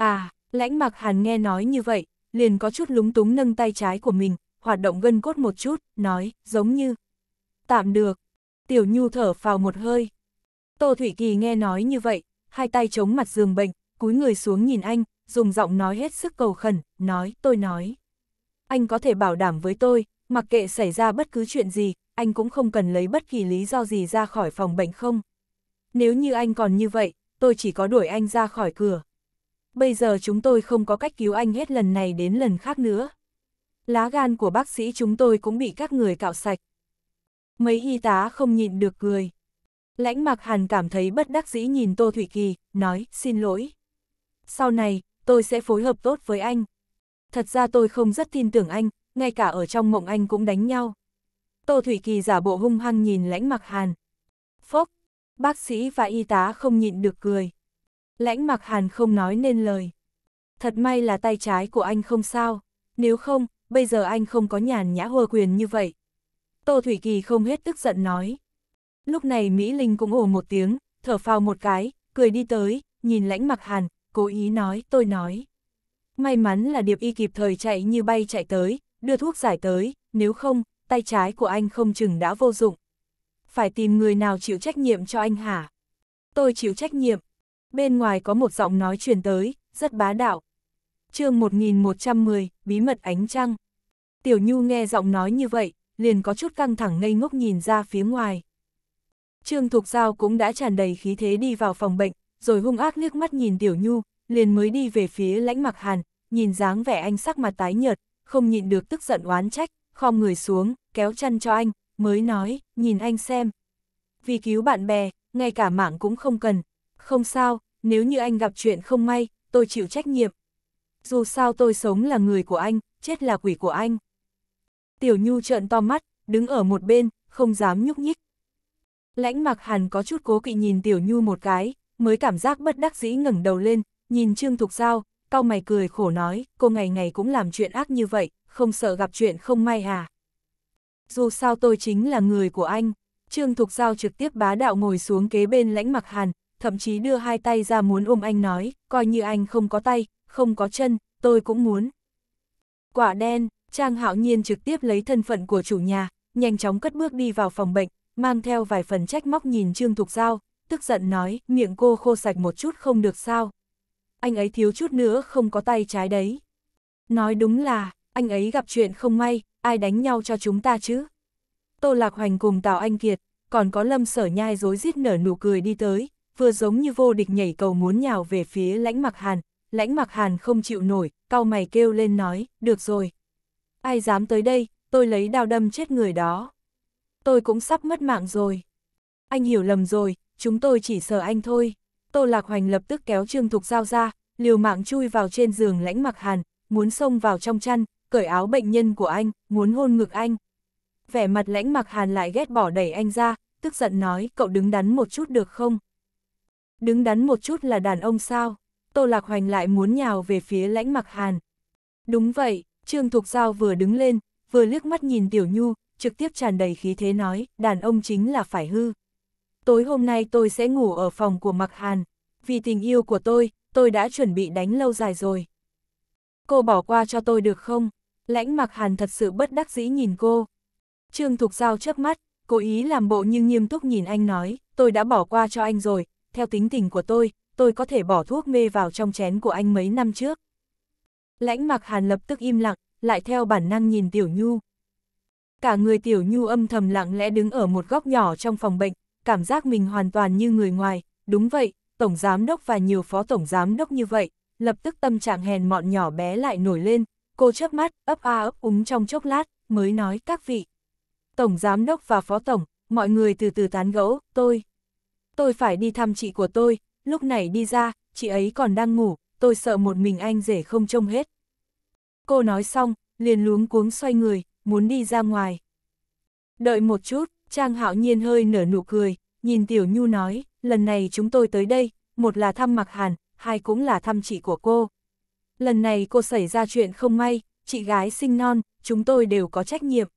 À, lãnh mạc hàn nghe nói như vậy, liền có chút lúng túng nâng tay trái của mình, hoạt động gân cốt một chút, nói, giống như. Tạm được. Tiểu Nhu thở vào một hơi. Tô Thủy Kỳ nghe nói như vậy, hai tay chống mặt giường bệnh, cúi người xuống nhìn anh, dùng giọng nói hết sức cầu khẩn, nói, tôi nói. Anh có thể bảo đảm với tôi, mặc kệ xảy ra bất cứ chuyện gì, anh cũng không cần lấy bất kỳ lý do gì ra khỏi phòng bệnh không. Nếu như anh còn như vậy, tôi chỉ có đuổi anh ra khỏi cửa bây giờ chúng tôi không có cách cứu anh hết lần này đến lần khác nữa. Lá gan của bác sĩ chúng tôi cũng bị các người cạo sạch. Mấy y tá không nhịn được cười. Lãnh mặc Hàn cảm thấy bất đắc dĩ nhìn Tô Thủy Kỳ, nói, xin lỗi. Sau này, tôi sẽ phối hợp tốt với anh. Thật ra tôi không rất tin tưởng anh, ngay cả ở trong mộng anh cũng đánh nhau. Tô Thủy Kỳ giả bộ hung hăng nhìn lãnh mặc Hàn. Phốc, bác sĩ và y tá không nhịn được cười. Lãnh mặc hàn không nói nên lời. Thật may là tay trái của anh không sao, nếu không, bây giờ anh không có nhàn nhã hùa quyền như vậy. Tô Thủy Kỳ không hết tức giận nói. Lúc này Mỹ Linh cũng ồ một tiếng, thở phào một cái, cười đi tới, nhìn lãnh mặc hàn, cố ý nói, tôi nói. May mắn là Điệp Y kịp thời chạy như bay chạy tới, đưa thuốc giải tới, nếu không, tay trái của anh không chừng đã vô dụng. Phải tìm người nào chịu trách nhiệm cho anh hả? Tôi chịu trách nhiệm, bên ngoài có một giọng nói truyền tới, rất bá đạo. chương 1110, Bí mật ánh trăng. Tiểu Nhu nghe giọng nói như vậy, liền có chút căng thẳng ngây ngốc nhìn ra phía ngoài. Trương Thục Giao cũng đã tràn đầy khí thế đi vào phòng bệnh, rồi hung ác liếc mắt nhìn Tiểu Nhu, liền mới đi về phía lãnh mặc hàn, nhìn dáng vẻ anh sắc mặt tái nhợt, không nhịn được tức giận oán trách, khom người xuống, kéo chăn cho anh, mới nói, nhìn anh xem. Vì cứu bạn bè, ngay cả mạng cũng không cần, không sao, nếu như anh gặp chuyện không may, tôi chịu trách nhiệm. Dù sao tôi sống là người của anh, chết là quỷ của anh. Tiểu Nhu trợn to mắt, đứng ở một bên, không dám nhúc nhích. Lãnh mặc hàn có chút cố kỵ nhìn Tiểu Nhu một cái, mới cảm giác bất đắc dĩ ngẩng đầu lên, nhìn Trương Thục Giao, cau mày cười khổ nói, cô ngày ngày cũng làm chuyện ác như vậy, không sợ gặp chuyện không may à Dù sao tôi chính là người của anh, Trương Thục Giao trực tiếp bá đạo ngồi xuống kế bên lãnh mặc hàn, thậm chí đưa hai tay ra muốn ôm anh nói, coi như anh không có tay, không có chân, tôi cũng muốn. Quả đen, Trang Hạo Nhiên trực tiếp lấy thân phận của chủ nhà, nhanh chóng cất bước đi vào phòng bệnh, mang theo vài phần trách móc nhìn Trương Thục Giao, tức giận nói, miệng cô khô sạch một chút không được sao. Anh ấy thiếu chút nữa không có tay trái đấy. Nói đúng là, anh ấy gặp chuyện không may, ai đánh nhau cho chúng ta chứ? Tô Lạc Hoành cùng Tào Anh Kiệt, còn có Lâm Sở Nhai dối rít nở nụ cười đi tới, vừa giống như vô địch nhảy cầu muốn nhào về phía lãnh mặc hàn, lãnh mặc hàn không chịu nổi, cau mày kêu lên nói, được rồi. Ai dám tới đây, tôi lấy đao đâm chết người đó. Tôi cũng sắp mất mạng rồi. Anh hiểu lầm rồi, chúng tôi chỉ sợ anh thôi. Tô Lạc Hoành lập tức kéo Trương Thục Giao ra, liều mạng chui vào trên giường lãnh mặc hàn, muốn xông vào trong chăn, cởi áo bệnh nhân của anh, muốn hôn ngực anh. Vẻ mặt lãnh mặc hàn lại ghét bỏ đẩy anh ra, tức giận nói cậu đứng đắn một chút được không? đứng đắn một chút là đàn ông sao, Tô Lạc Hoành lại muốn nhào về phía lãnh mặc hàn. Đúng vậy, Trương Thục Giao vừa đứng lên, vừa liếc mắt nhìn Tiểu Nhu, trực tiếp tràn đầy khí thế nói, đàn ông chính là phải hư. Tối hôm nay tôi sẽ ngủ ở phòng của Mặc Hàn, vì tình yêu của tôi, tôi đã chuẩn bị đánh lâu dài rồi. Cô bỏ qua cho tôi được không? Lãnh Mặc Hàn thật sự bất đắc dĩ nhìn cô. Trương Thục Giao chớp mắt, cố ý làm bộ nhưng nghiêm túc nhìn anh nói, tôi đã bỏ qua cho anh rồi, theo tính tình của tôi, tôi có thể bỏ thuốc mê vào trong chén của anh mấy năm trước. Lãnh mặc hàn lập tức im lặng, lại theo bản năng nhìn Tiểu Nhu. Cả người Tiểu Nhu âm thầm lặng lẽ đứng ở một góc nhỏ trong phòng bệnh, cảm giác mình hoàn toàn như người ngoài, đúng vậy, Tổng Giám Đốc và nhiều Phó Tổng Giám Đốc như vậy, lập tức tâm trạng hèn mọn nhỏ bé lại nổi lên, cô chớp mắt, ấp a ấp úng trong chốc lát, mới nói các vị. Tổng Giám Đốc và Phó Tổng, mọi người từ từ tán gẫu, tôi, tôi phải đi thăm chị của tôi, lúc này đi ra, chị ấy còn đang ngủ, tôi sợ một mình anh rể không trông hết. Cô nói xong, liền luống cuống xoay người, muốn đi ra ngoài. Đợi một chút, Trang Hạo Nhiên hơi nở nụ cười, nhìn Tiểu Nhu nói, lần này chúng tôi tới đây, một là thăm Mặc Hàn, hai cũng là thăm chị của cô. Lần này cô xảy ra chuyện không may, chị gái sinh non, chúng tôi đều có trách nhiệm.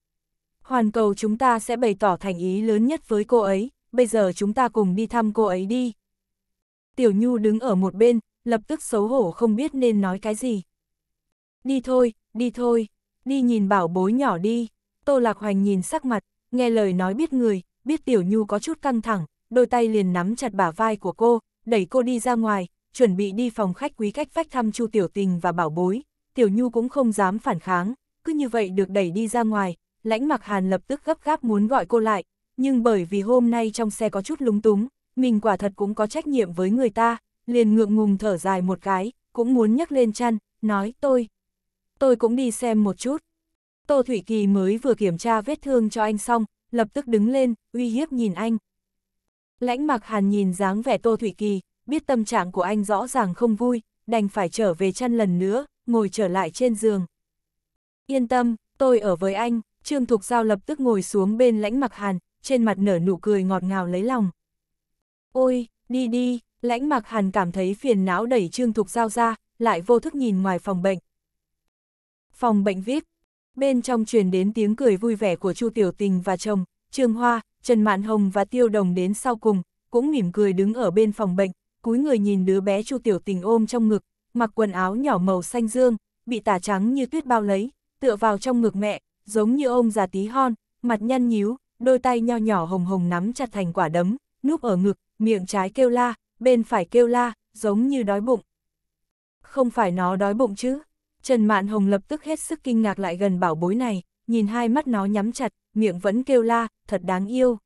Hoàn cầu chúng ta sẽ bày tỏ thành ý lớn nhất với cô ấy, bây giờ chúng ta cùng đi thăm cô ấy đi. Tiểu Nhu đứng ở một bên, lập tức xấu hổ không biết nên nói cái gì. Đi thôi, đi thôi, đi nhìn bảo bối nhỏ đi. Tô Lạc Hoành nhìn sắc mặt, nghe lời nói biết người, biết Tiểu Nhu có chút căng thẳng, đôi tay liền nắm chặt bả vai của cô, đẩy cô đi ra ngoài, chuẩn bị đi phòng khách quý cách vách thăm Chu Tiểu Tình và bảo bối. Tiểu Nhu cũng không dám phản kháng, cứ như vậy được đẩy đi ra ngoài, lãnh mặc hàn lập tức gấp gáp muốn gọi cô lại, nhưng bởi vì hôm nay trong xe có chút lúng túng, mình quả thật cũng có trách nhiệm với người ta, liền ngượng ngùng thở dài một cái, cũng muốn nhắc lên chăn, nói tôi. Tôi cũng đi xem một chút. Tô Thủy Kỳ mới vừa kiểm tra vết thương cho anh xong, lập tức đứng lên, uy hiếp nhìn anh. Lãnh mặc hàn nhìn dáng vẻ Tô Thủy Kỳ, biết tâm trạng của anh rõ ràng không vui, đành phải trở về chăn lần nữa, ngồi trở lại trên giường. Yên tâm, tôi ở với anh, Trương Thục Giao lập tức ngồi xuống bên lãnh mặc hàn, trên mặt nở nụ cười ngọt ngào lấy lòng. Ôi, đi đi, lãnh mạc hàn cảm thấy phiền não đẩy Trương Thục Giao ra, lại vô thức nhìn ngoài phòng bệnh. Phòng bệnh viết, bên trong truyền đến tiếng cười vui vẻ của Chu Tiểu Tình và chồng, Trương Hoa, Trần Mạn Hồng và Tiêu Đồng đến sau cùng, cũng mỉm cười đứng ở bên phòng bệnh, cúi người nhìn đứa bé Chu Tiểu Tình ôm trong ngực, mặc quần áo nhỏ màu xanh dương, bị tả trắng như tuyết bao lấy, tựa vào trong ngực mẹ, giống như ông già tí hon, mặt nhăn nhíu, đôi tay nho nhỏ hồng hồng nắm chặt thành quả đấm, núp ở ngực, miệng trái kêu la, bên phải kêu la, giống như đói bụng. Không phải nó đói bụng chứ? Trần Mạn Hồng lập tức hết sức kinh ngạc lại gần bảo bối này, nhìn hai mắt nó nhắm chặt, miệng vẫn kêu la, thật đáng yêu.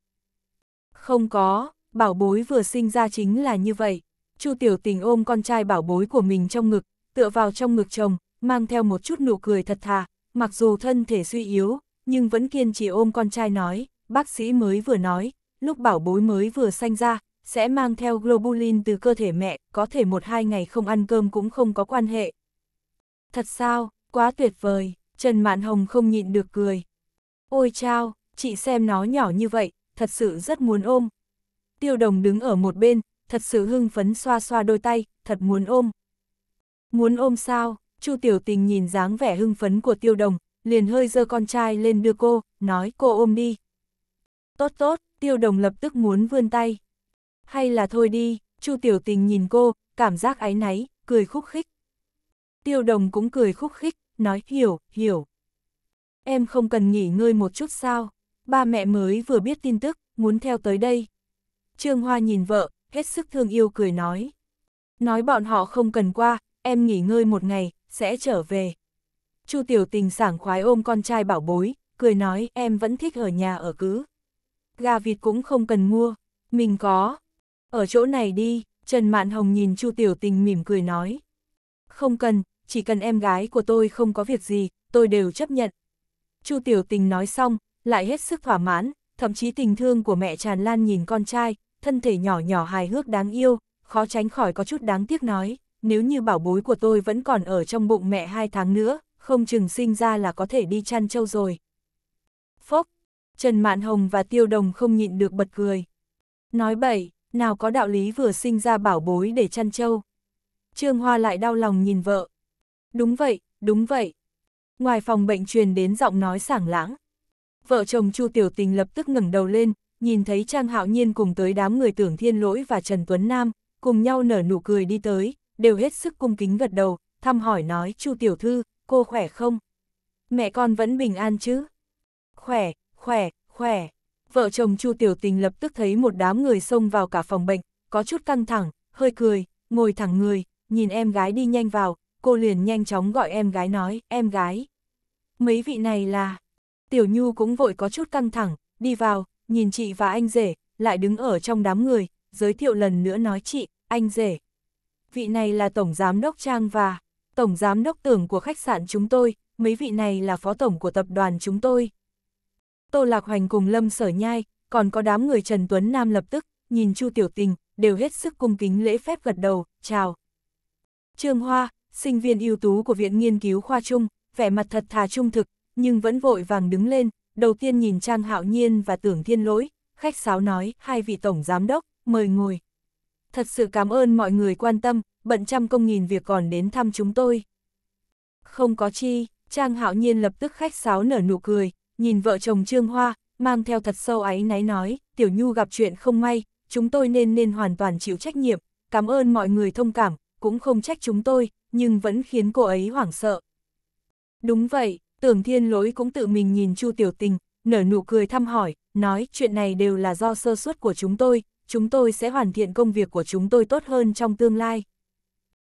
Không có, bảo bối vừa sinh ra chính là như vậy. Chu Tiểu Tình ôm con trai bảo bối của mình trong ngực, tựa vào trong ngực chồng, mang theo một chút nụ cười thật thà, mặc dù thân thể suy yếu, nhưng vẫn kiên trì ôm con trai nói, bác sĩ mới vừa nói, lúc bảo bối mới vừa sanh ra, sẽ mang theo globulin từ cơ thể mẹ, có thể một hai ngày không ăn cơm cũng không có quan hệ. Thật sao, quá tuyệt vời, Trần Mạn Hồng không nhịn được cười. Ôi chao, chị xem nó nhỏ như vậy, thật sự rất muốn ôm. Tiêu đồng đứng ở một bên, thật sự hưng phấn xoa xoa đôi tay, thật muốn ôm. Muốn ôm sao, Chu Tiểu Tình nhìn dáng vẻ hưng phấn của tiêu đồng, liền hơi giơ con trai lên đưa cô, nói cô ôm đi. Tốt tốt, tiêu đồng lập tức muốn vươn tay. Hay là thôi đi, Chu Tiểu Tình nhìn cô, cảm giác áy náy, cười khúc khích. Tiêu đồng cũng cười khúc khích, nói hiểu, hiểu. Em không cần nghỉ ngơi một chút sao, ba mẹ mới vừa biết tin tức, muốn theo tới đây. Trương Hoa nhìn vợ, hết sức thương yêu cười nói. Nói bọn họ không cần qua, em nghỉ ngơi một ngày, sẽ trở về. Chu Tiểu Tình sảng khoái ôm con trai bảo bối, cười nói em vẫn thích ở nhà ở cứ gà vịt cũng không cần mua, mình có. Ở chỗ này đi, Trần Mạn Hồng nhìn Chu Tiểu Tình mỉm cười nói. Không cần, chỉ cần em gái của tôi không có việc gì, tôi đều chấp nhận. Chu Tiểu Tình nói xong, lại hết sức thỏa mãn, thậm chí tình thương của mẹ tràn lan nhìn con trai, thân thể nhỏ nhỏ hài hước đáng yêu, khó tránh khỏi có chút đáng tiếc nói, nếu như bảo bối của tôi vẫn còn ở trong bụng mẹ hai tháng nữa, không chừng sinh ra là có thể đi chăn trâu rồi. Phốc, Trần Mạn Hồng và Tiêu Đồng không nhịn được bật cười. Nói bậy, nào có đạo lý vừa sinh ra bảo bối để chăn trâu. Trương Hoa lại đau lòng nhìn vợ. Đúng vậy, đúng vậy. Ngoài phòng bệnh truyền đến giọng nói sảng lãng. Vợ chồng Chu Tiểu Tình lập tức ngẩng đầu lên, nhìn thấy Trang Hạo Nhiên cùng tới đám người tưởng Thiên Lỗi và Trần Tuấn Nam, cùng nhau nở nụ cười đi tới, đều hết sức cung kính gật đầu, thăm hỏi nói Chu Tiểu Thư, cô khỏe không? Mẹ con vẫn bình an chứ? Khỏe, khỏe, khỏe. Vợ chồng Chu Tiểu Tình lập tức thấy một đám người xông vào cả phòng bệnh, có chút căng thẳng, hơi cười, ngồi thẳng người, nhìn em gái đi nhanh vào, cô liền nhanh chóng gọi em gái nói, em gái. Mấy vị này là... Tiểu Nhu cũng vội có chút căng thẳng, đi vào, nhìn chị và anh rể, lại đứng ở trong đám người, giới thiệu lần nữa nói chị, anh rể. Vị này là Tổng Giám Đốc Trang và Tổng Giám Đốc Tưởng của khách sạn chúng tôi, mấy vị này là Phó Tổng của tập đoàn chúng tôi. Tô Lạc Hoành cùng Lâm Sở Nhai, còn có đám người Trần Tuấn Nam lập tức, nhìn Chu Tiểu Tình, đều hết sức cung kính lễ phép gật đầu, chào. Trương Hoa, sinh viên ưu tú của Viện Nghiên cứu Khoa Trung, vẻ mặt thật thà trung thực, nhưng vẫn vội vàng đứng lên, đầu tiên nhìn Trang Hạo Nhiên và Tưởng Thiên Lỗi, khách sáo nói, hai vị Tổng Giám Đốc, mời ngồi. Thật sự cảm ơn mọi người quan tâm, bận trăm công nghìn việc còn đến thăm chúng tôi. Không có chi, Trang Hạo Nhiên lập tức khách sáo nở nụ cười, nhìn vợ chồng Trương Hoa, mang theo thật sâu ái náy nói, Tiểu Nhu gặp chuyện không may, chúng tôi nên nên hoàn toàn chịu trách nhiệm, cảm ơn mọi người thông cảm, cũng không trách chúng tôi, nhưng vẫn khiến cô ấy hoảng sợ. Đúng vậy, tưởng thiên lối cũng tự mình nhìn Chu Tiểu Tình, nở nụ cười thăm hỏi, nói chuyện này đều là do sơ suất của chúng tôi, chúng tôi sẽ hoàn thiện công việc của chúng tôi tốt hơn trong tương lai.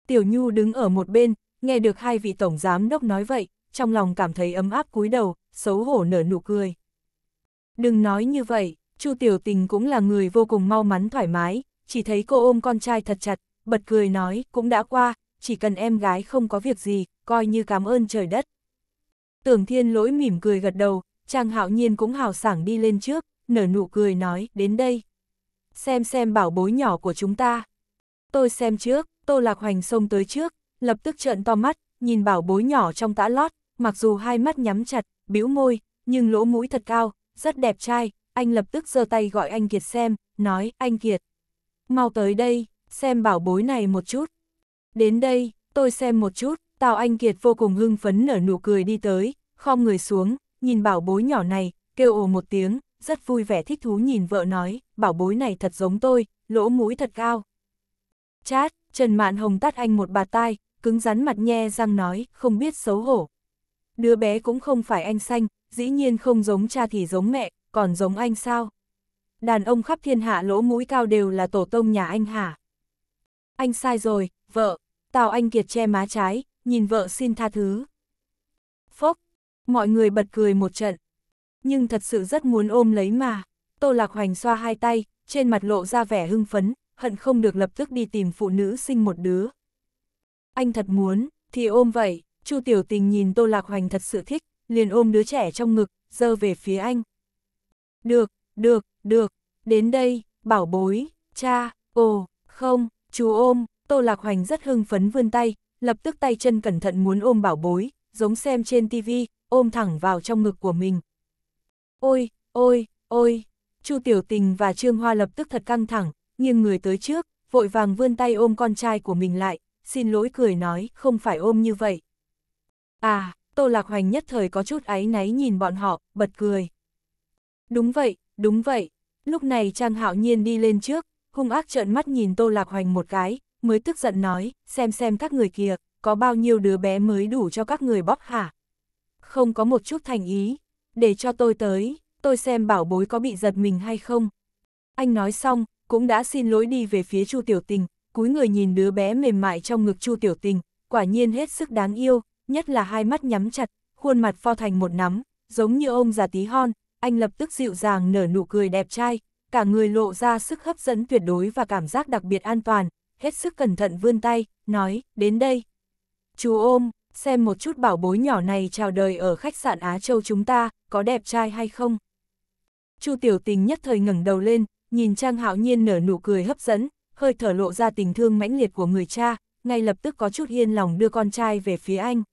Tiểu Nhu đứng ở một bên, nghe được hai vị tổng giám đốc nói vậy, trong lòng cảm thấy ấm áp cúi đầu, xấu hổ nở nụ cười. Đừng nói như vậy, Chu Tiểu Tình cũng là người vô cùng mau mắn thoải mái, chỉ thấy cô ôm con trai thật chặt, bật cười nói, cũng đã qua, chỉ cần em gái không có việc gì, coi như cảm ơn trời đất. Tưởng Thiên lỗi mỉm cười gật đầu, Trang Hạo Nhiên cũng hào sảng đi lên trước, nở nụ cười nói, đến đây. Xem xem bảo bối nhỏ của chúng ta. Tôi xem trước, Tô Lạc Hoành xông tới trước, lập tức trợn to mắt, nhìn bảo bối nhỏ trong tã lót, mặc dù hai mắt nhắm chặt, bĩu môi, nhưng lỗ mũi thật cao, rất đẹp trai, anh lập tức giơ tay gọi anh Kiệt xem, nói, anh Kiệt. Mau tới đây, xem bảo bối này một chút. Đến đây, tôi xem một chút, Tào Anh Kiệt vô cùng hưng phấn nở nụ cười đi tới, khom người xuống, nhìn bảo bối nhỏ này, kêu ồ một tiếng, rất vui vẻ thích thú nhìn vợ nói, bảo bối này thật giống tôi, lỗ mũi thật cao. Chát, Trần Mạn Hồng tắt anh một bà tai, cứng rắn mặt nhe răng nói, không biết xấu hổ, đứa bé cũng không phải anh xanh, dĩ nhiên không giống cha thì giống mẹ, còn giống anh sao? Đàn ông khắp thiên hạ lỗ mũi cao đều là tổ tông nhà anh hả? Anh sai rồi, vợ, Tào Anh Kiệt che má trái, nhìn vợ xin tha thứ. Phốc, mọi người bật cười một trận. Nhưng thật sự rất muốn ôm lấy mà. Tô Lạc Hoành xoa hai tay, trên mặt lộ ra vẻ hưng phấn, hận không được lập tức đi tìm phụ nữ sinh một đứa. Anh thật muốn, thì ôm vậy. Chu Tiểu Tình nhìn Tô Lạc Hoành thật sự thích, liền ôm đứa trẻ trong ngực, dơ về phía anh. Được, được, được, đến đây, bảo bối, cha, ồ, không, chú ôm, Tô Lạc Hoành rất hưng phấn vươn tay, lập tức tay chân cẩn thận muốn ôm bảo bối, giống xem trên tivi, ôm thẳng vào trong ngực của mình. Ôi, ôi, ôi, Chu Tiểu Tình và Trương Hoa lập tức thật căng thẳng, nghiêng người tới trước, vội vàng vươn tay ôm con trai của mình lại, xin lỗi cười nói, không phải ôm như vậy. À, Tô Lạc Hoành nhất thời có chút áy náy nhìn bọn họ, bật cười. Đúng vậy, đúng vậy. Lúc này Trang Hạo Nhiên đi lên trước, hung ác trợn mắt nhìn Tô Lạc Hoành một cái, mới tức giận nói, xem xem các người kia, có bao nhiêu đứa bé mới đủ cho các người bóp hả? Không có một chút thành ý, để cho tôi tới, tôi xem bảo bối có bị giật mình hay không. Anh nói xong, cũng đã xin lỗi đi về phía Chu Tiểu Tình, cúi người nhìn đứa bé mềm mại trong ngực Chu Tiểu Tình, quả nhiên hết sức đáng yêu, nhất là hai mắt nhắm chặt, khuôn mặt pho thành một nắm, giống như ông già tí hon, anh lập tức dịu dàng nở nụ cười đẹp trai, cả người lộ ra sức hấp dẫn tuyệt đối và cảm giác đặc biệt an toàn, hết sức cẩn thận vươn tay, nói, đến đây. Chú ôm, xem một chút bảo bối nhỏ này chào đời ở khách sạn Á Châu chúng ta, có đẹp trai hay không? Chu tiểu tình nhất thời ngẩng đầu lên, nhìn Trang Hạo Nhiên nở nụ cười hấp dẫn, hơi thở lộ ra tình thương mãnh liệt của người cha, ngay lập tức có chút yên lòng đưa con trai về phía anh.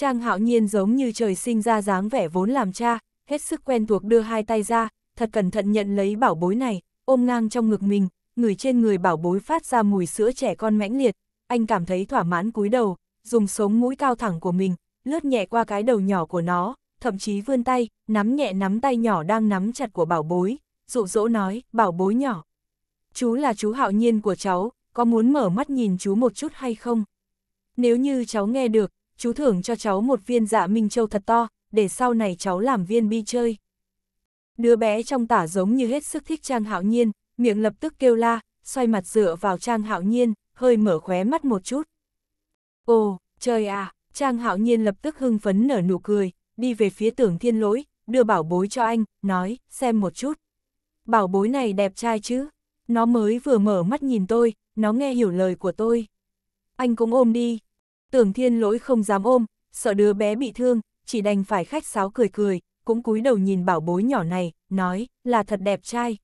Trang hạo nhiên giống như trời sinh ra dáng vẻ vốn làm cha, hết sức quen thuộc đưa hai tay ra, thật cẩn thận nhận lấy bảo bối này, ôm ngang trong ngực mình, người trên người bảo bối phát ra mùi sữa trẻ con mãnh liệt, anh cảm thấy thỏa mãn cúi đầu, dùng sống mũi cao thẳng của mình, lướt nhẹ qua cái đầu nhỏ của nó, thậm chí vươn tay, nắm nhẹ nắm tay nhỏ đang nắm chặt của bảo bối, dụ dỗ nói, bảo bối nhỏ. Chú là chú hạo nhiên của cháu, có muốn mở mắt nhìn chú một chút hay không? Nếu như cháu nghe được, chú thưởng cho cháu một viên dạ minh châu thật to, để sau này cháu làm viên bi chơi. Đứa bé trong tả giống như hết sức thích Trang Hạo Nhiên, miệng lập tức kêu la, xoay mặt dựa vào Trang Hạo Nhiên, hơi mở khóe mắt một chút. Ồ, trời à, Trang Hạo Nhiên lập tức hưng phấn nở nụ cười, đi về phía tưởng thiên lỗi, đưa bảo bối cho anh, nói, xem một chút. Bảo bối này đẹp trai chứ, nó mới vừa mở mắt nhìn tôi, nó nghe hiểu lời của tôi. Anh cũng ôm đi, Tưởng thiên lỗi không dám ôm, sợ đứa bé bị thương, chỉ đành phải khách sáo cười cười, cũng cúi đầu nhìn bảo bối nhỏ này, nói, là thật đẹp trai.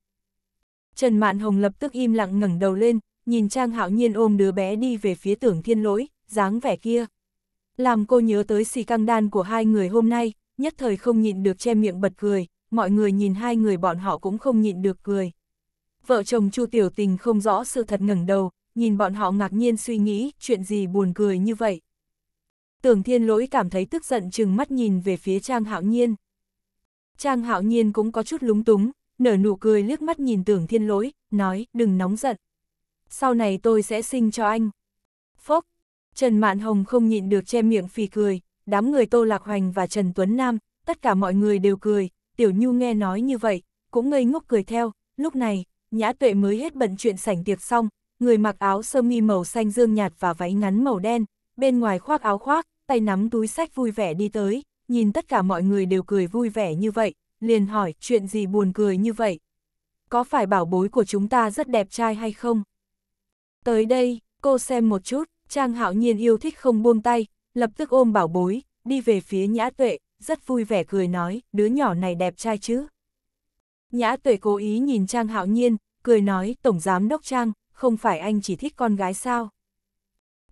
Trần Mạn Hồng lập tức im lặng ngẩng đầu lên, nhìn Trang Hạo Nhiên ôm đứa bé đi về phía tưởng thiên lỗi, dáng vẻ kia. Làm cô nhớ tới xì căng đan của hai người hôm nay, nhất thời không nhịn được che miệng bật cười, mọi người nhìn hai người bọn họ cũng không nhịn được cười. Vợ chồng Chu Tiểu Tình không rõ sự thật ngẩng đầu, nhìn bọn họ ngạc nhiên suy nghĩ, chuyện gì buồn cười như vậy. Tưởng thiên lỗi cảm thấy tức giận chừng mắt nhìn về phía Trang Hạo Nhiên. Trang Hạo Nhiên cũng có chút lúng túng, nở nụ cười liếc mắt nhìn tưởng thiên lỗi, nói đừng nóng giận. Sau này tôi sẽ sinh cho anh. Phốc, Trần Mạn Hồng không nhịn được che miệng phì cười, đám người Tô Lạc Hoành và Trần Tuấn Nam, tất cả mọi người đều cười, Tiểu Nhu nghe nói như vậy, cũng ngây ngốc cười theo, lúc này, Nhã Tuệ mới hết bận chuyện sảnh tiệc xong, người mặc áo sơ mi màu xanh dương nhạt và váy ngắn màu đen, bên ngoài khoác áo khoác, tay nắm túi sách vui vẻ đi tới, nhìn tất cả mọi người đều cười vui vẻ như vậy, liền hỏi chuyện gì buồn cười như vậy. Có phải bảo bối của chúng ta rất đẹp trai hay không? Tới đây, cô xem một chút, Trang Hạo Nhiên yêu thích không buông tay, lập tức ôm bảo bối, đi về phía Nhã Tuệ, rất vui vẻ cười nói, đứa nhỏ này đẹp trai chứ. Nhã Tuệ cố ý nhìn Trang Hạo Nhiên, cười nói, Tổng Giám Đốc Trang, không phải anh chỉ thích con gái sao?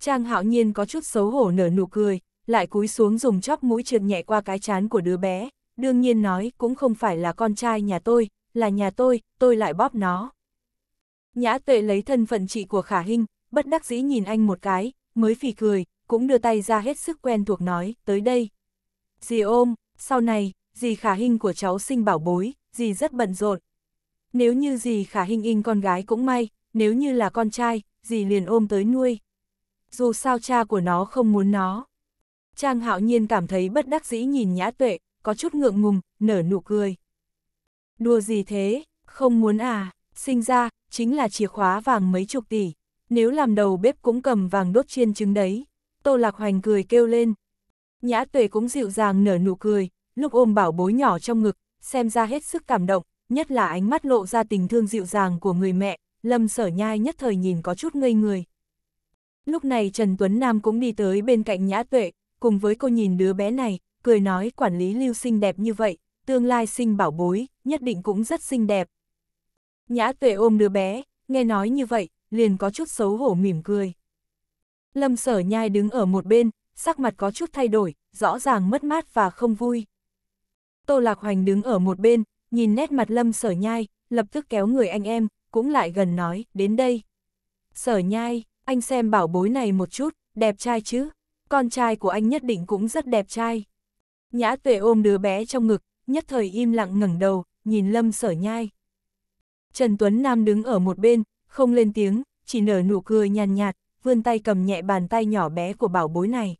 Trang hạo nhiên có chút xấu hổ nở nụ cười, lại cúi xuống dùng chóp mũi trượt nhẹ qua cái chán của đứa bé, đương nhiên nói cũng không phải là con trai nhà tôi, là nhà tôi, tôi lại bóp nó. Nhã tuệ lấy thân phận chị của khả hình, bất đắc dĩ nhìn anh một cái, mới phì cười, cũng đưa tay ra hết sức quen thuộc nói, tới đây. Dì ôm, sau này, dì khả hình của cháu sinh bảo bối, dì rất bận rộn. Nếu như dì khả hình in con gái cũng may, nếu như là con trai, dì liền ôm tới nuôi. Dù sao cha của nó không muốn nó. Trang hạo nhiên cảm thấy bất đắc dĩ nhìn nhã tuệ, có chút ngượng ngùng, nở nụ cười. Đùa gì thế, không muốn à, sinh ra, chính là chìa khóa vàng mấy chục tỷ, nếu làm đầu bếp cũng cầm vàng đốt chiên trứng đấy. Tô Lạc Hoành cười kêu lên. Nhã tuệ cũng dịu dàng nở nụ cười, lúc ôm bảo bối nhỏ trong ngực, xem ra hết sức cảm động, nhất là ánh mắt lộ ra tình thương dịu dàng của người mẹ, Lâm sở nhai nhất thời nhìn có chút ngây người. Lúc này Trần Tuấn Nam cũng đi tới bên cạnh Nhã Tuệ, cùng với cô nhìn đứa bé này, cười nói quản lý lưu sinh đẹp như vậy, tương lai sinh bảo bối, nhất định cũng rất xinh đẹp. Nhã Tuệ ôm đứa bé, nghe nói như vậy, liền có chút xấu hổ mỉm cười. Lâm sở nhai đứng ở một bên, sắc mặt có chút thay đổi, rõ ràng mất mát và không vui. Tô Lạc Hoành đứng ở một bên, nhìn nét mặt lâm sở nhai, lập tức kéo người anh em, cũng lại gần nói, đến đây. Sở nhai, anh xem bảo bối này một chút, đẹp trai chứ, con trai của anh nhất định cũng rất đẹp trai. Nhã tuệ ôm đứa bé trong ngực, nhất thời im lặng ngẩng đầu, nhìn lâm sở nhai. Trần Tuấn Nam đứng ở một bên, không lên tiếng, chỉ nở nụ cười nhàn nhạt, vươn tay cầm nhẹ bàn tay nhỏ bé của bảo bối này.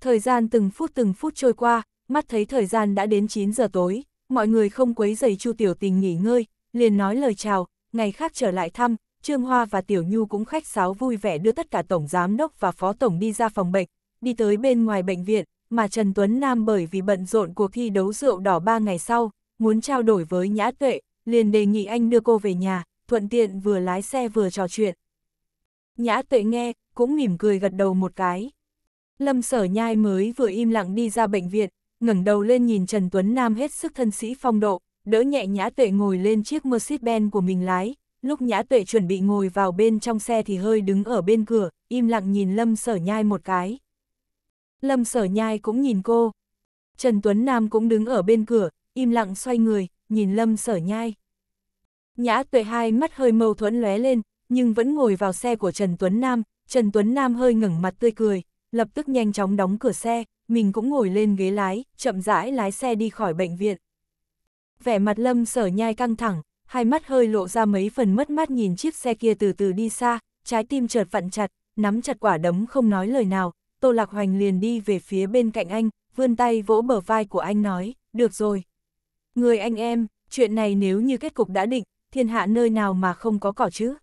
Thời gian từng phút từng phút trôi qua, mắt thấy thời gian đã đến 9 giờ tối, mọi người không quấy giày Chu Tiểu Tình nghỉ ngơi, liền nói lời chào, ngày khác trở lại thăm, Trương Hoa và Tiểu Nhu cũng khách sáo vui vẻ đưa tất cả Tổng Giám Đốc và Phó Tổng đi ra phòng bệnh, đi tới bên ngoài bệnh viện, mà Trần Tuấn Nam bởi vì bận rộn cuộc thi đấu rượu đỏ 3 ngày sau, muốn trao đổi với Nhã Tuệ, liền đề nghị anh đưa cô về nhà, thuận tiện vừa lái xe vừa trò chuyện. Nhã Tuệ nghe, cũng mỉm cười gật đầu một cái. Lâm Sở Nhai mới vừa im lặng đi ra bệnh viện, ngẩng đầu lên nhìn Trần Tuấn Nam hết sức thân sĩ phong độ, đỡ nhẹ Nhã Tuệ ngồi lên chiếc Mercedes-Benz của mình lái, lúc Nhã Tuệ chuẩn bị ngồi vào bên trong xe thì hơi đứng ở bên cửa, im lặng nhìn Lâm Sở Nhai một cái. Lâm Sở Nhai cũng nhìn cô. Trần Tuấn Nam cũng đứng ở bên cửa, im lặng xoay người, nhìn Lâm Sở Nhai. Nhã Tuệ hai mắt hơi mâu thuẫn lóe lên, nhưng vẫn ngồi vào xe của Trần Tuấn Nam, Trần Tuấn Nam hơi ngẩng mặt tươi cười, lập tức nhanh chóng đóng cửa xe, mình cũng ngồi lên ghế lái, chậm rãi lái xe đi khỏi bệnh viện vẻ mặt lâm sở nhai căng thẳng, hai mắt hơi lộ ra mấy phần mất mát nhìn chiếc xe kia từ từ đi xa, trái tim chợt vặn chặt, nắm chặt quả đấm không nói lời nào, Tô Lạc Hoành liền đi về phía bên cạnh anh, vươn tay vỗ bờ vai của anh nói, được rồi. Người anh em, chuyện này nếu như kết cục đã định, thiên hạ nơi nào mà không có cỏ chứ.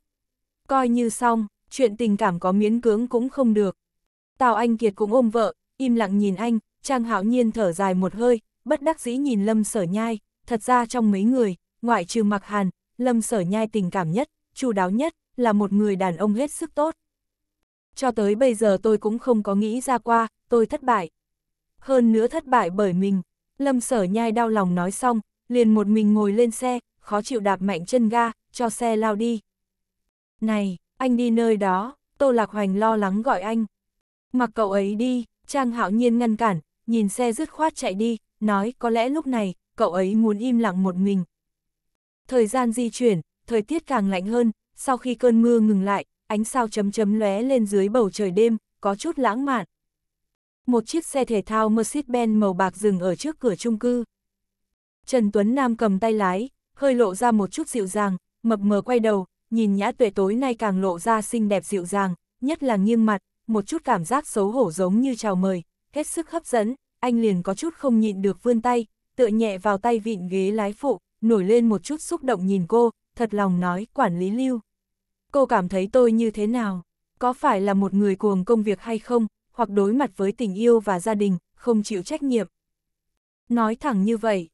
Coi như xong, chuyện tình cảm có miễn cưỡng cũng không được. Tào Anh Kiệt cũng ôm vợ, im lặng nhìn anh, Trang Hạo Nhiên thở dài một hơi, bất đắc dĩ nhìn Lâm Sở Nhai, thật ra trong mấy người, ngoại trừ mặc hàn, lâm sở nhai tình cảm nhất, chu đáo nhất, là một người đàn ông hết sức tốt. Cho tới bây giờ tôi cũng không có nghĩ ra qua, tôi thất bại. Hơn nữa thất bại bởi mình, lâm sở nhai đau lòng nói xong, liền một mình ngồi lên xe, khó chịu đạp mạnh chân ga, cho xe lao đi. Này, anh đi nơi đó, Tô Lạc Hoành lo lắng gọi anh. Mặc cậu ấy đi, Trang Hạo Nhiên ngăn cản, nhìn xe dứt khoát chạy đi, nói có lẽ lúc này, cậu ấy muốn im lặng một mình. Thời gian di chuyển, thời tiết càng lạnh hơn, sau khi cơn mưa ngừng lại, ánh sao chấm chấm lóe lên dưới bầu trời đêm, có chút lãng mạn. Một chiếc xe thể thao Mercedes-Benz màu bạc dừng ở trước cửa chung cư. Trần Tuấn Nam cầm tay lái, hơi lộ ra một chút dịu dàng, mập mờ quay đầu, nhìn nhã tuệ tối nay càng lộ ra xinh đẹp dịu dàng, nhất là nghiêng mặt, một chút cảm giác xấu hổ giống như chào mời, hết sức hấp dẫn, anh liền có chút không nhịn được vươn tay, tựa nhẹ vào tay vịn ghế lái phụ, nổi lên một chút xúc động nhìn cô, thật lòng nói, quản lý lưu. Cô cảm thấy tôi như thế nào? Có phải là một người cuồng công việc hay không, hoặc đối mặt với tình yêu và gia đình, không chịu trách nhiệm? Nói thẳng như vậy,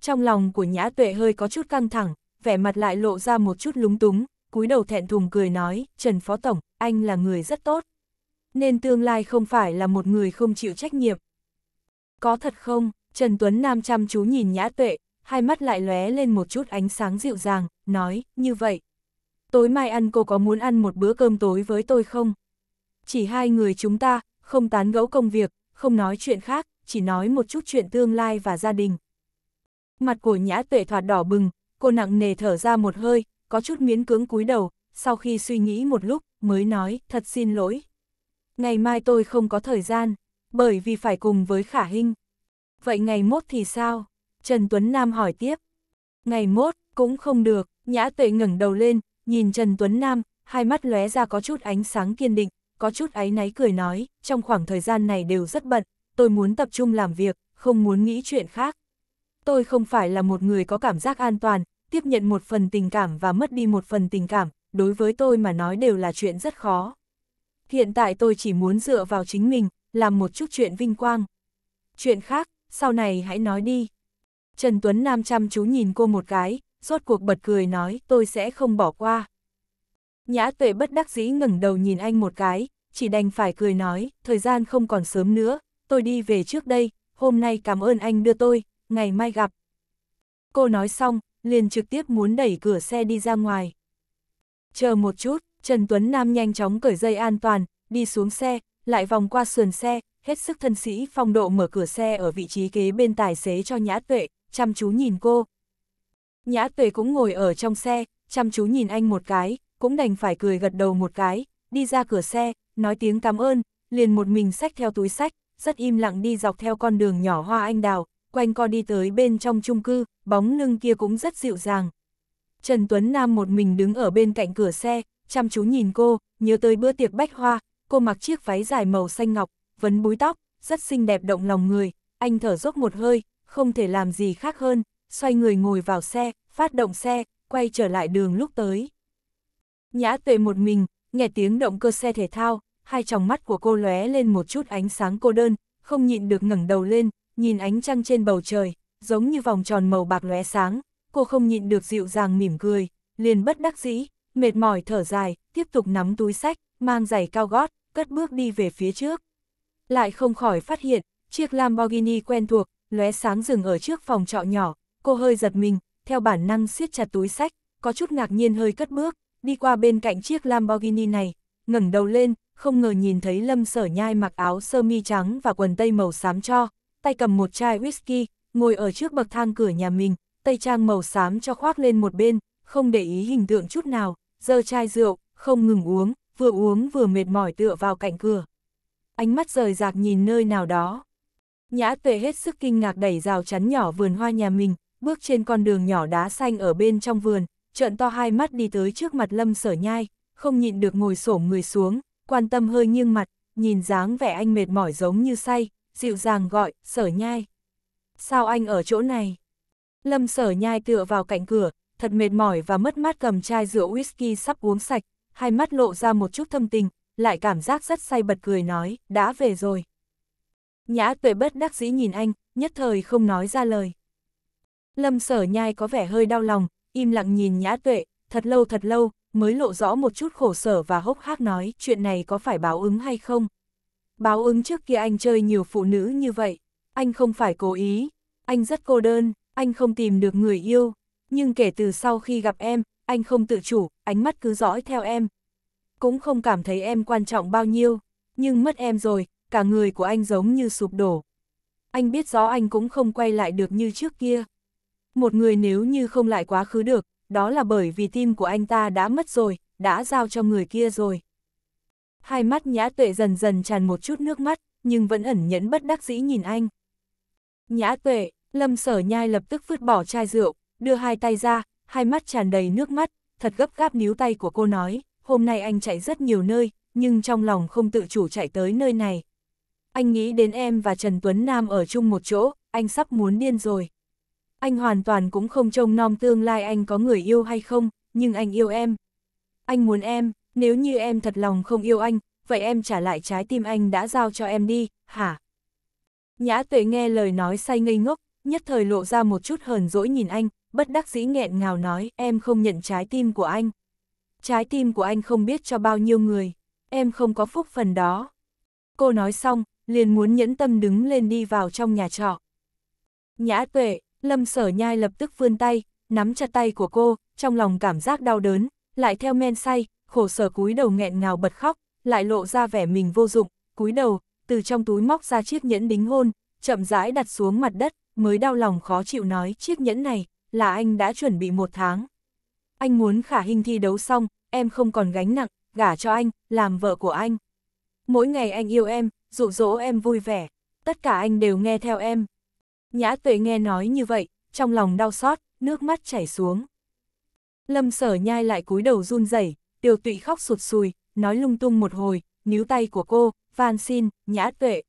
trong lòng của Nhã Tuệ hơi có chút căng thẳng, vẻ mặt lại lộ ra một chút lúng túng, cúi đầu thẹn thùng cười nói, Trần Phó Tổng, anh là người rất tốt. Nên tương lai không phải là một người không chịu trách nhiệm. Có thật không? Trần Tuấn Nam chăm chú nhìn nhã tuệ, hai mắt lại lóe lên một chút ánh sáng dịu dàng, nói, như vậy. Tối mai ăn cô có muốn ăn một bữa cơm tối với tôi không? Chỉ hai người chúng ta, không tán gẫu công việc, không nói chuyện khác, chỉ nói một chút chuyện tương lai và gia đình. Mặt của nhã tuệ thoạt đỏ bừng, cô nặng nề thở ra một hơi, có chút miễn cưỡng cúi đầu, sau khi suy nghĩ một lúc, mới nói, thật xin lỗi. Ngày mai tôi không có thời gian, bởi vì phải cùng với khả Hinh. Vậy ngày mốt thì sao? Trần Tuấn Nam hỏi tiếp. Ngày mốt, cũng không được, nhã tuệ ngẩng đầu lên, nhìn Trần Tuấn Nam, hai mắt lóe ra có chút ánh sáng kiên định, có chút áy náy cười nói, trong khoảng thời gian này đều rất bận, tôi muốn tập trung làm việc, không muốn nghĩ chuyện khác. Tôi không phải là một người có cảm giác an toàn, tiếp nhận một phần tình cảm và mất đi một phần tình cảm, đối với tôi mà nói đều là chuyện rất khó. Hiện tại tôi chỉ muốn dựa vào chính mình, làm một chút chuyện vinh quang. Chuyện khác, sau này hãy nói đi. Trần Tuấn Nam chăm chú nhìn cô một cái, rốt cuộc bật cười nói tôi sẽ không bỏ qua. Nhã tuệ bất đắc dĩ ngẩng đầu nhìn anh một cái, chỉ đành phải cười nói, thời gian không còn sớm nữa, tôi đi về trước đây, hôm nay cảm ơn anh đưa tôi, ngày mai gặp. Cô nói xong, liền trực tiếp muốn đẩy cửa xe đi ra ngoài. Chờ một chút, Trần Tuấn Nam nhanh chóng cởi dây an toàn, đi xuống xe, lại vòng qua sườn xe, hết sức thân sĩ phong độ mở cửa xe ở vị trí kế bên tài xế cho Nhã Tuệ, chăm chú nhìn cô. Nhã Tuệ cũng ngồi ở trong xe, chăm chú nhìn anh một cái, cũng đành phải cười gật đầu một cái, đi ra cửa xe, nói tiếng cảm ơn, liền một mình xách theo túi sách, rất im lặng đi dọc theo con đường nhỏ hoa anh đào, quanh co đi tới bên trong chung cư, bóng lưng kia cũng rất dịu dàng. Trần Tuấn Nam một mình đứng ở bên cạnh cửa xe, chăm chú nhìn cô, nhớ tới bữa tiệc bách hoa, cô mặc chiếc váy dài màu xanh ngọc, vấn búi tóc, rất xinh đẹp động lòng người, anh thở dốc một hơi, không thể làm gì khác hơn, xoay người ngồi vào xe, phát động xe, quay trở lại đường lúc tới. Nhã tuệ một mình, nghe tiếng động cơ xe thể thao, hai tròng mắt của cô lóe lên một chút ánh sáng cô đơn, không nhịn được ngẩng đầu lên, nhìn ánh trăng trên bầu trời, giống như vòng tròn màu bạc lóe sáng, cô không nhịn được dịu dàng mỉm cười, liền bất đắc dĩ, mệt mỏi thở dài, tiếp tục nắm túi sách, mang giày cao gót, cất bước đi về phía trước lại không khỏi phát hiện, chiếc Lamborghini quen thuộc, lóe sáng dừng ở trước phòng trọ nhỏ, cô hơi giật mình, theo bản năng siết chặt túi sách, có chút ngạc nhiên hơi cất bước, đi qua bên cạnh chiếc Lamborghini này, ngẩng đầu lên, không ngờ nhìn thấy Lâm Sở Nhai mặc áo sơ mi trắng và quần tây màu xám cho, tay cầm một chai whisky, ngồi ở trước bậc thang cửa nhà mình, tay trang màu xám cho khoác lên một bên, không để ý hình tượng chút nào, giơ chai rượu, không ngừng uống, vừa uống vừa mệt mỏi tựa vào cạnh cửa ánh mắt rời rạc nhìn nơi nào đó. Nhã tuệ hết sức kinh ngạc đẩy rào chắn nhỏ vườn hoa nhà mình, bước trên con đường nhỏ đá xanh ở bên trong vườn, trợn to hai mắt đi tới trước mặt lâm sở nhai, không nhịn được ngồi xổm người xuống, quan tâm hơi nghiêng mặt, nhìn dáng vẻ anh mệt mỏi giống như say, dịu dàng gọi, sở nhai. Sao anh ở chỗ này? Lâm sở nhai tựa vào cạnh cửa, thật mệt mỏi và mất mát cầm chai rượu whisky sắp uống sạch, hai mắt lộ ra một chút thâm tình, lại cảm giác rất say bật cười nói, đã về rồi. Nhã tuệ bất đắc dĩ nhìn anh, nhất thời không nói ra lời. Lâm sở nhai có vẻ hơi đau lòng, im lặng nhìn nhã tuệ, thật lâu thật lâu, mới lộ rõ một chút khổ sở và hốc hác nói chuyện này có phải báo ứng hay không. Báo ứng trước kia anh chơi nhiều phụ nữ như vậy, anh không phải cố ý, anh rất cô đơn, anh không tìm được người yêu, nhưng kể từ sau khi gặp em, anh không tự chủ, ánh mắt cứ dõi theo em, cũng không cảm thấy em quan trọng bao nhiêu, nhưng mất em rồi, cả người của anh giống như sụp đổ. Anh biết rõ anh cũng không quay lại được như trước kia. Một người nếu như không lại quá khứ được, đó là bởi vì tim của anh ta đã mất rồi, đã giao cho người kia rồi. Hai mắt nhã tuệ dần dần tràn một chút nước mắt, nhưng vẫn ẩn nhẫn bất đắc dĩ nhìn anh. Nhã tuệ, lâm sở nhai lập tức vứt bỏ chai rượu, đưa hai tay ra, hai mắt tràn đầy nước mắt, thật gấp gáp níu tay của cô nói hôm nay anh chạy rất nhiều nơi, nhưng trong lòng không tự chủ chạy tới nơi này. Anh nghĩ đến em và Trần Tuấn Nam ở chung một chỗ, anh sắp muốn điên rồi. Anh hoàn toàn cũng không trông nom tương lai anh có người yêu hay không, nhưng anh yêu em. Anh muốn em, nếu như em thật lòng không yêu anh, vậy em trả lại trái tim anh đã giao cho em đi, hả? Nhã tuệ nghe lời nói say ngây ngốc, nhất thời lộ ra một chút hờn dỗi nhìn anh, bất đắc dĩ nghẹn ngào nói em không nhận trái tim của anh trái tim của anh không biết cho bao nhiêu người, em không có phúc phần đó. Cô nói xong, liền muốn nhẫn tâm đứng lên đi vào trong nhà trọ. Nhã tuệ, lâm sở nhai lập tức vươn tay, nắm chặt tay của cô, trong lòng cảm giác đau đớn, lại theo men say, khổ sở cúi đầu nghẹn ngào bật khóc, lại lộ ra vẻ mình vô dụng, cúi đầu, từ trong túi móc ra chiếc nhẫn đính hôn, chậm rãi đặt xuống mặt đất, mới đau lòng khó chịu nói chiếc nhẫn này, là anh đã chuẩn bị một tháng anh muốn khả hình thi đấu xong, em không còn gánh nặng, gả cho anh, làm vợ của anh. Mỗi ngày anh yêu em, dụ dỗ em vui vẻ, tất cả anh đều nghe theo em. Nhã tuệ nghe nói như vậy, trong lòng đau xót, nước mắt chảy xuống. Lâm sở nhai lại cúi đầu run rẩy Tiểu tụy khóc sụt sùi, nói lung tung một hồi, níu tay của cô, van xin, nhã tuệ.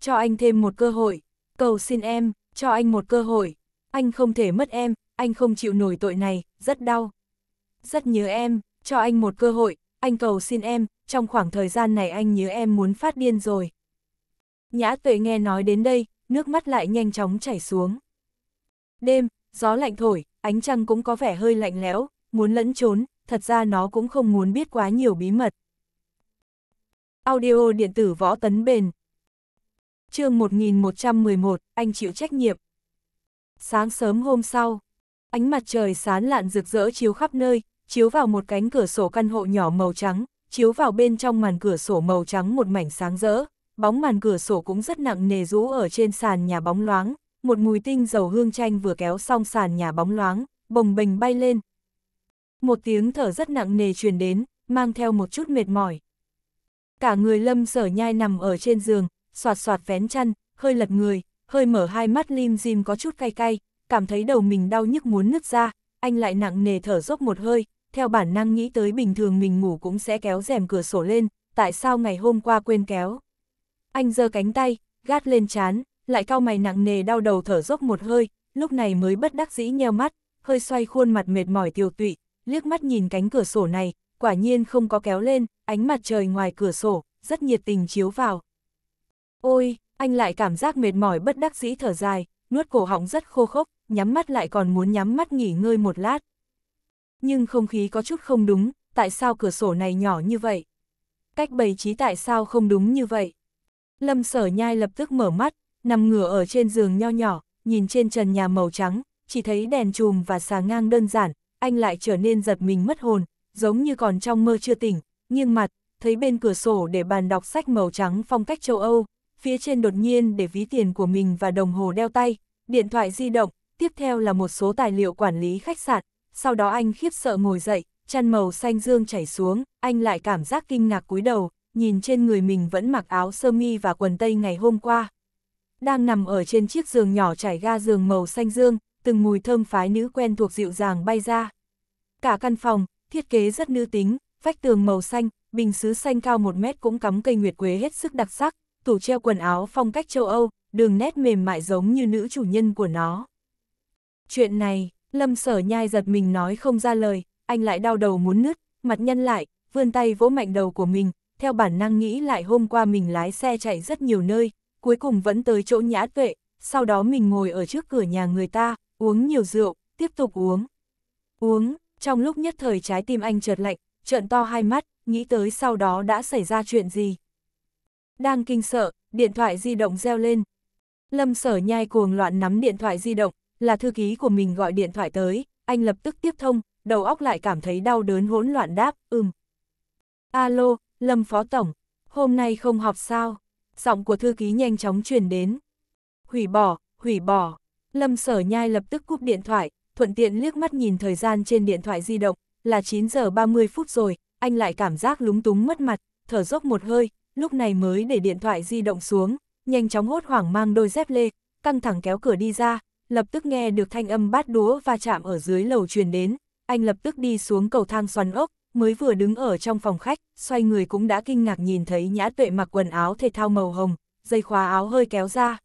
Cho anh thêm một cơ hội, cầu xin em, cho anh một cơ hội. Anh không thể mất em, anh không chịu nổi tội này, rất đau rất nhớ em, cho anh một cơ hội, anh cầu xin em, trong khoảng thời gian này anh nhớ em muốn phát điên rồi. Nhã tuệ nghe nói đến đây, nước mắt lại nhanh chóng chảy xuống. Đêm, gió lạnh thổi, ánh trăng cũng có vẻ hơi lạnh lẽo, muốn lẫn trốn, thật ra nó cũng không muốn biết quá nhiều bí mật. Audio điện tử võ tấn bền chương 1111, anh chịu trách nhiệm. Sáng sớm hôm sau, ánh mặt trời sán lạn rực rỡ chiếu khắp nơi, chiếu vào một cánh cửa sổ căn hộ nhỏ màu trắng, chiếu vào bên trong màn cửa sổ màu trắng một mảnh sáng rỡ, bóng màn cửa sổ cũng rất nặng nề rũ ở trên sàn nhà bóng loáng, một mùi tinh dầu hương chanh vừa kéo xong sàn nhà bóng loáng, bồng bềnh bay lên. Một tiếng thở rất nặng nề truyền đến, mang theo một chút mệt mỏi. Cả người lâm sở nhai nằm ở trên giường, soạt soạt vén chăn, hơi lật người, hơi mở hai mắt lim dim có chút cay cay, cảm thấy đầu mình đau nhức muốn nứt ra, anh lại nặng nề thở dốc một hơi, theo bản năng nghĩ tới bình thường mình ngủ cũng sẽ kéo rèm cửa sổ lên, tại sao ngày hôm qua quên kéo. Anh giơ cánh tay, gát lên chán, lại cao mày nặng nề đau đầu thở dốc một hơi, lúc này mới bất đắc dĩ nheo mắt, hơi xoay khuôn mặt mệt mỏi tiêu tụy, liếc mắt nhìn cánh cửa sổ này, quả nhiên không có kéo lên, ánh mặt trời ngoài cửa sổ, rất nhiệt tình chiếu vào. Ôi, anh lại cảm giác mệt mỏi bất đắc dĩ thở dài, nuốt cổ họng rất khô khốc, nhắm mắt lại còn muốn nhắm mắt nghỉ ngơi một lát. Nhưng không khí có chút không đúng, tại sao cửa sổ này nhỏ như vậy? Cách bày trí tại sao không đúng như vậy? Lâm sở nhai lập tức mở mắt, nằm ngửa ở trên giường nho nhỏ, nhìn trên trần nhà màu trắng, chỉ thấy đèn chùm và xà ngang đơn giản, anh lại trở nên giật mình mất hồn, giống như còn trong mơ chưa tỉnh, nghiêng mặt, thấy bên cửa sổ để bàn đọc sách màu trắng phong cách châu Âu, phía trên đột nhiên để ví tiền của mình và đồng hồ đeo tay, điện thoại di động, tiếp theo là một số tài liệu quản lý khách sạn, sau đó anh khiếp sợ ngồi dậy, chăn màu xanh dương chảy xuống, anh lại cảm giác kinh ngạc cúi đầu, nhìn trên người mình vẫn mặc áo sơ mi và quần tây ngày hôm qua. Đang nằm ở trên chiếc giường nhỏ trải ga giường màu xanh dương, từng mùi thơm phái nữ quen thuộc dịu dàng bay ra. Cả căn phòng, thiết kế rất nữ tính, vách tường màu xanh, bình xứ xanh cao 1 mét cũng cắm cây nguyệt quế hết sức đặc sắc, tủ treo quần áo phong cách châu Âu, đường nét mềm mại giống như nữ chủ nhân của nó. Chuyện này Lâm sở nhai giật mình nói không ra lời, anh lại đau đầu muốn nứt, mặt nhân lại, vươn tay vỗ mạnh đầu của mình, theo bản năng nghĩ lại hôm qua mình lái xe chạy rất nhiều nơi, cuối cùng vẫn tới chỗ nhã tuệ, sau đó mình ngồi ở trước cửa nhà người ta, uống nhiều rượu, tiếp tục uống. Uống, trong lúc nhất thời trái tim anh chợt lạnh, trợn to hai mắt, nghĩ tới sau đó đã xảy ra chuyện gì. Đang kinh sợ, điện thoại di động reo lên. Lâm sở nhai cuồng loạn nắm điện thoại di động, là thư ký của mình gọi điện thoại tới, anh lập tức tiếp thông, đầu óc lại cảm thấy đau đớn hỗn loạn đáp, ừm. Alo, Lâm Phó Tổng, hôm nay không họp sao? Giọng của thư ký nhanh chóng truyền đến. Hủy bỏ, hủy bỏ. Lâm Sở Nhai lập tức cúp điện thoại, thuận tiện liếc mắt nhìn thời gian trên điện thoại di động, là 9 giờ 30 phút rồi, anh lại cảm giác lúng túng mất mặt, thở dốc một hơi, lúc này mới để điện thoại di động xuống, nhanh chóng hốt hoảng mang đôi dép lê, căng thẳng kéo cửa đi ra, lập tức nghe được thanh âm bát đũa va chạm ở dưới lầu truyền đến, anh lập tức đi xuống cầu thang xoắn ốc, mới vừa đứng ở trong phòng khách, xoay người cũng đã kinh ngạc nhìn thấy nhã tuệ mặc quần áo thể thao màu hồng, dây khóa áo hơi kéo ra.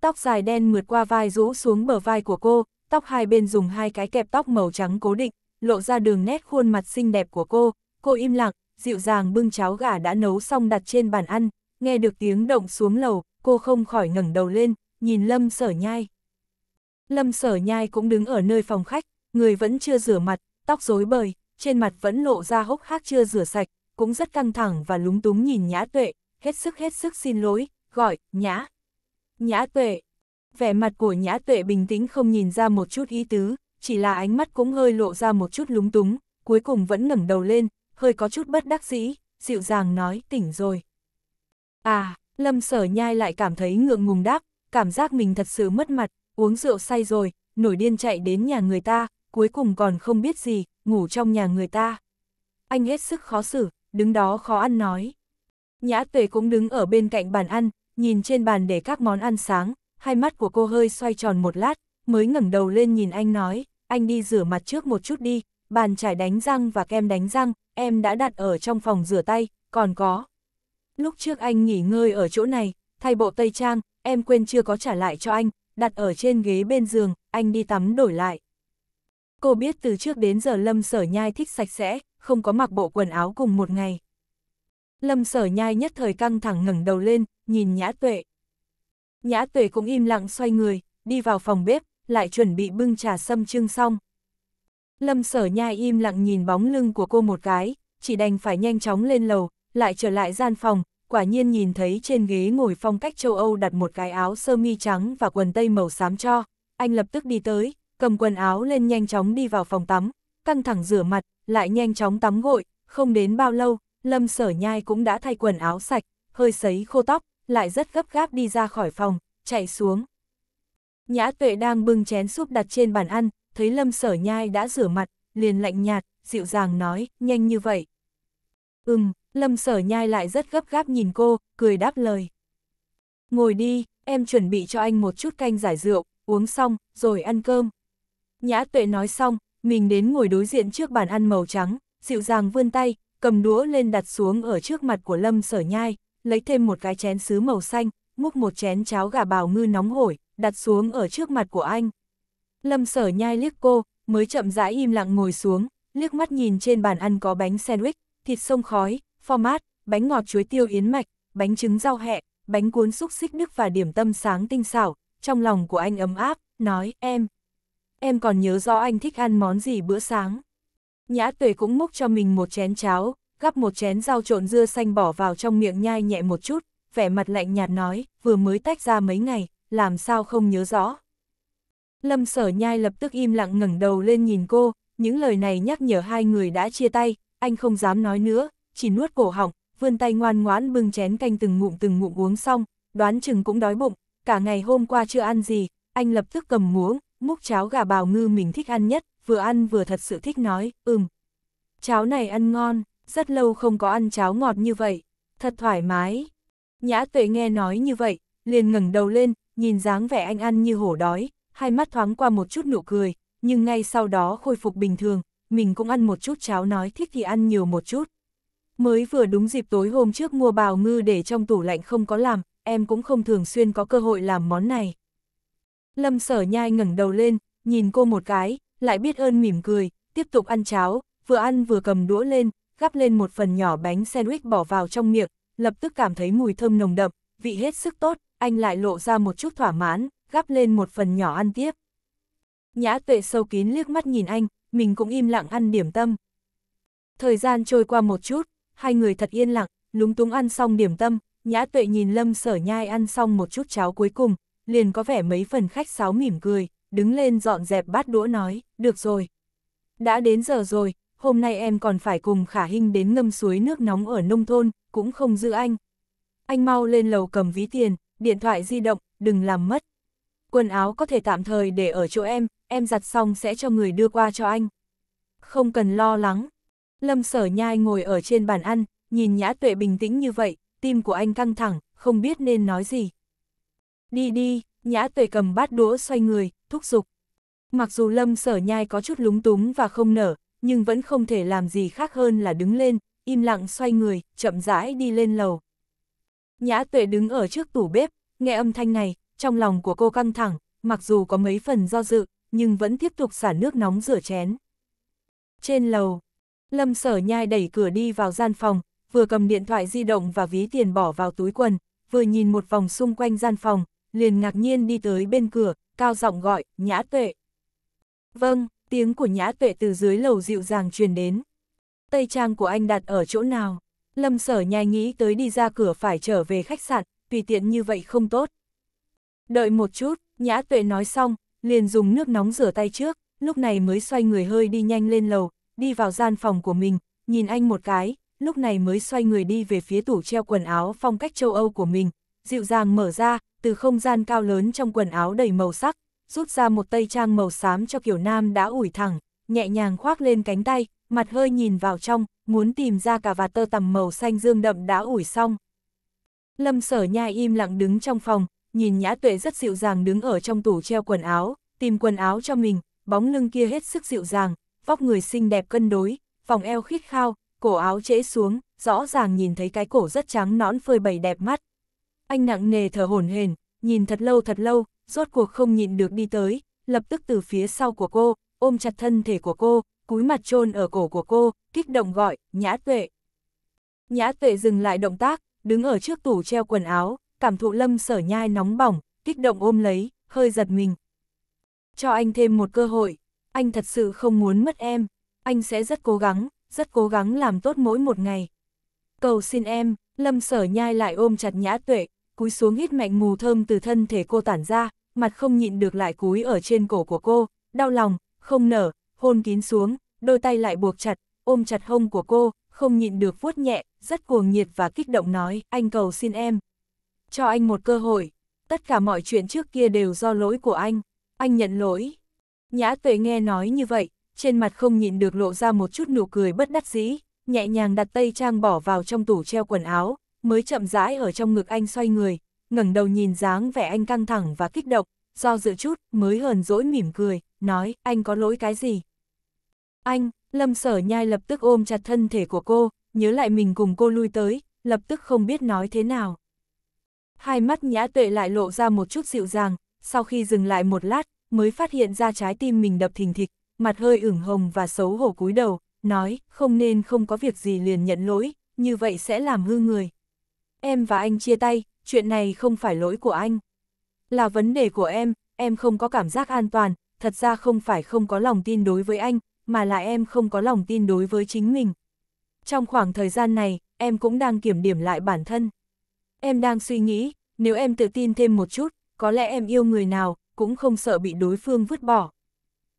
Tóc dài đen mượt qua vai rũ xuống bờ vai của cô, tóc hai bên dùng hai cái kẹp tóc màu trắng cố định, lộ ra đường nét khuôn mặt xinh đẹp của cô, cô im lặng, dịu dàng bưng cháo gà đã nấu xong đặt trên bàn ăn, nghe được tiếng động xuống lầu, cô không khỏi ngẩng đầu lên, nhìn lâm sở nhai. Lâm sở nhai cũng đứng ở nơi phòng khách, người vẫn chưa rửa mặt, tóc rối bời, trên mặt vẫn lộ ra hốc hác chưa rửa sạch, cũng rất căng thẳng và lúng túng nhìn nhã tuệ, hết sức hết sức xin lỗi, gọi, nhã. Nhã tuệ. Vẻ mặt của nhã tuệ bình tĩnh không nhìn ra một chút ý tứ, chỉ là ánh mắt cũng hơi lộ ra một chút lúng túng, cuối cùng vẫn ngẩng đầu lên, hơi có chút bất đắc dĩ, dịu dàng nói tỉnh rồi. À, lâm sở nhai lại cảm thấy ngượng ngùng đáp, cảm giác mình thật sự mất mặt, uống rượu say rồi, nổi điên chạy đến nhà người ta, cuối cùng còn không biết gì, ngủ trong nhà người ta. Anh hết sức khó xử, đứng đó khó ăn nói. Nhã tuệ cũng đứng ở bên cạnh bàn ăn, nhìn trên bàn để các món ăn sáng, hai mắt của cô hơi xoay tròn một lát, mới ngẩng đầu lên nhìn anh nói, anh đi rửa mặt trước một chút đi, bàn chải đánh răng và kem đánh răng, em đã đặt ở trong phòng rửa tay, còn có. Lúc trước anh nghỉ ngơi ở chỗ này, thay bộ tây trang, em quên chưa có trả lại cho anh, đặt ở trên ghế bên giường, anh đi tắm đổi lại. Cô biết từ trước đến giờ Lâm Sở Nhai thích sạch sẽ, không có mặc bộ quần áo cùng một ngày. Lâm Sở Nhai nhất thời căng thẳng ngẩng đầu lên, nhìn Nhã Tuệ. Nhã Tuệ cũng im lặng xoay người, đi vào phòng bếp, lại chuẩn bị bưng trà sâm trưng xong. Lâm Sở Nhai im lặng nhìn bóng lưng của cô một cái, chỉ đành phải nhanh chóng lên lầu, lại trở lại gian phòng, quả nhiên nhìn thấy trên ghế ngồi phong cách châu Âu đặt một cái áo sơ mi trắng và quần tây màu xám cho. Anh lập tức đi tới, cầm quần áo lên nhanh chóng đi vào phòng tắm, căng thẳng rửa mặt, lại nhanh chóng tắm gội, không đến bao lâu, Lâm Sở Nhai cũng đã thay quần áo sạch, hơi sấy khô tóc, lại rất gấp gáp đi ra khỏi phòng, chạy xuống. Nhã Tuệ đang bưng chén súp đặt trên bàn ăn, thấy Lâm Sở Nhai đã rửa mặt, liền lạnh nhạt, dịu dàng nói, nhanh như vậy. Ừm, Lâm sở nhai lại rất gấp gáp nhìn cô, cười đáp lời. Ngồi đi, em chuẩn bị cho anh một chút canh giải rượu, uống xong, rồi ăn cơm. Nhã tuệ nói xong, mình đến ngồi đối diện trước bàn ăn màu trắng, dịu dàng vươn tay, cầm đũa lên đặt xuống ở trước mặt của Lâm sở nhai, lấy thêm một cái chén sứ màu xanh, múc một chén cháo gà bào ngư nóng hổi, đặt xuống ở trước mặt của anh. Lâm sở nhai liếc cô, mới chậm rãi im lặng ngồi xuống, liếc mắt nhìn trên bàn ăn có bánh sandwich, thịt sông khói, format, bánh ngọt chuối tiêu yến mạch, bánh trứng rau hẹ, bánh cuốn xúc xích đức và điểm tâm sáng tinh xảo, trong lòng của anh ấm áp, nói, em. Em còn nhớ rõ anh thích ăn món gì bữa sáng. Nhã tuệ cũng múc cho mình một chén cháo, gắp một chén rau trộn dưa xanh bỏ vào trong miệng nhai nhẹ một chút, vẻ mặt lạnh nhạt nói, vừa mới tách ra mấy ngày, làm sao không nhớ rõ. Lâm sở nhai lập tức im lặng ngẩng đầu lên nhìn cô, những lời này nhắc nhở hai người đã chia tay, anh không dám nói nữa, chỉ nuốt cổ họng, vươn tay ngoan ngoãn bưng chén canh từng ngụm từng ngụm uống xong, đoán chừng cũng đói bụng, cả ngày hôm qua chưa ăn gì, anh lập tức cầm muỗng, múc cháo gà bào ngư mình thích ăn nhất, vừa ăn vừa thật sự thích nói, ừm. Cháo này ăn ngon, rất lâu không có ăn cháo ngọt như vậy, thật thoải mái. Nhã tuệ nghe nói như vậy, liền ngẩng đầu lên, nhìn dáng vẻ anh ăn như hổ đói, hai mắt thoáng qua một chút nụ cười, nhưng ngay sau đó khôi phục bình thường, mình cũng ăn một chút cháo nói thích thì ăn nhiều một chút. Mới vừa đúng dịp tối hôm trước mua bào ngư để trong tủ lạnh không có làm, em cũng không thường xuyên có cơ hội làm món này. Lâm sở nhai ngẩng đầu lên, nhìn cô một cái, lại biết ơn mỉm cười, tiếp tục ăn cháo, vừa ăn vừa cầm đũa lên, gắp lên một phần nhỏ bánh sandwich bỏ vào trong miệng, lập tức cảm thấy mùi thơm nồng đậm, vị hết sức tốt, anh lại lộ ra một chút thỏa mãn, gắp lên một phần nhỏ ăn tiếp. Nhã tuệ sâu kín liếc mắt nhìn anh, mình cũng im lặng ăn điểm tâm. Thời gian trôi qua một chút, hai người thật yên lặng, lúng túng ăn xong điểm tâm, nhã tuệ nhìn lâm sở nhai ăn xong một chút cháo cuối cùng, liền có vẻ mấy phần khách sáo mỉm cười, đứng lên dọn dẹp bát đũa nói, được rồi. Đã đến giờ rồi, hôm nay em còn phải cùng khả hình đến ngâm suối nước nóng ở nông thôn, cũng không giữ anh. Anh mau lên lầu cầm ví tiền, điện thoại di động, đừng làm mất. Quần áo có thể tạm thời để ở chỗ em, em giặt xong sẽ cho người đưa qua cho anh. Không cần lo lắng, Lâm sở nhai ngồi ở trên bàn ăn, nhìn nhã tuệ bình tĩnh như vậy, tim của anh căng thẳng, không biết nên nói gì. Đi đi, nhã tuệ cầm bát đũa xoay người, thúc giục. Mặc dù lâm sở nhai có chút lúng túng và không nở, nhưng vẫn không thể làm gì khác hơn là đứng lên, im lặng xoay người, chậm rãi đi lên lầu. Nhã tuệ đứng ở trước tủ bếp, nghe âm thanh này, trong lòng của cô căng thẳng, mặc dù có mấy phần do dự, nhưng vẫn tiếp tục xả nước nóng rửa chén. Trên lầu, Lâm sở nhai đẩy cửa đi vào gian phòng, vừa cầm điện thoại di động và ví tiền bỏ vào túi quần, vừa nhìn một vòng xung quanh gian phòng, liền ngạc nhiên đi tới bên cửa, cao giọng gọi, nhã tuệ. Vâng, tiếng của nhã tuệ từ dưới lầu dịu dàng truyền đến. Tây trang của anh đặt ở chỗ nào? Lâm sở nhai nghĩ tới đi ra cửa phải trở về khách sạn, tùy tiện như vậy không tốt. Đợi một chút, nhã tuệ nói xong, liền dùng nước nóng rửa tay trước, lúc này mới xoay người hơi đi nhanh lên lầu, đi vào gian phòng của mình, nhìn anh một cái, lúc này mới xoay người đi về phía tủ treo quần áo phong cách châu Âu của mình, dịu dàng mở ra, từ không gian cao lớn trong quần áo đầy màu sắc, rút ra một tây trang màu xám cho kiểu nam đã ủi thẳng, nhẹ nhàng khoác lên cánh tay, mặt hơi nhìn vào trong, muốn tìm ra cả vạt tơ tằm màu xanh dương đậm đã ủi xong. Lâm sở nhai im lặng đứng trong phòng, nhìn nhã tuệ rất dịu dàng đứng ở trong tủ treo quần áo, tìm quần áo cho mình, bóng lưng kia hết sức dịu dàng, vóc người xinh đẹp cân đối, vòng eo khít khao, cổ áo trễ xuống, rõ ràng nhìn thấy cái cổ rất trắng nõn phơi bày đẹp mắt. Anh nặng nề thở hổn hển, nhìn thật lâu thật lâu, rốt cuộc không nhịn được đi tới, lập tức từ phía sau của cô, ôm chặt thân thể của cô, cúi mặt chôn ở cổ của cô, kích động gọi, nhã tuệ. Nhã tuệ dừng lại động tác, đứng ở trước tủ treo quần áo, cảm thụ lâm sở nhai nóng bỏng, kích động ôm lấy, hơi giật mình. Cho anh thêm một cơ hội anh thật sự không muốn mất em, anh sẽ rất cố gắng, rất cố gắng làm tốt mỗi một ngày. Cầu xin em, lâm sở nhai lại ôm chặt nhã tuệ, cúi xuống hít mạnh mù thơm từ thân thể cô tản ra, mặt không nhịn được lại cúi ở trên cổ của cô, đau lòng, không nở, hôn kín xuống, đôi tay lại buộc chặt, ôm chặt hông của cô, không nhịn được vuốt nhẹ, rất cuồng nhiệt và kích động nói, anh cầu xin em. Cho anh một cơ hội, tất cả mọi chuyện trước kia đều do lỗi của anh, anh nhận lỗi, Nhã tuệ nghe nói như vậy, trên mặt không nhịn được lộ ra một chút nụ cười bất đắc dĩ, nhẹ nhàng đặt tay trang bỏ vào trong tủ treo quần áo, mới chậm rãi ở trong ngực anh xoay người, ngẩng đầu nhìn dáng vẻ anh căng thẳng và kích động, do dự chút mới hờn dỗi mỉm cười, nói anh có lỗi cái gì. Anh, lâm sở nhai lập tức ôm chặt thân thể của cô, nhớ lại mình cùng cô lui tới, lập tức không biết nói thế nào. Hai mắt nhã tuệ lại lộ ra một chút dịu dàng, sau khi dừng lại một lát, mới phát hiện ra trái tim mình đập thình thịch, mặt hơi ửng hồng và xấu hổ cúi đầu, nói, không nên không có việc gì liền nhận lỗi, như vậy sẽ làm hư người. Em và anh chia tay, chuyện này không phải lỗi của anh. Là vấn đề của em, em không có cảm giác an toàn, thật ra không phải không có lòng tin đối với anh, mà là em không có lòng tin đối với chính mình. Trong khoảng thời gian này, em cũng đang kiểm điểm lại bản thân. Em đang suy nghĩ, nếu em tự tin thêm một chút, có lẽ em yêu người nào, cũng không sợ bị đối phương vứt bỏ.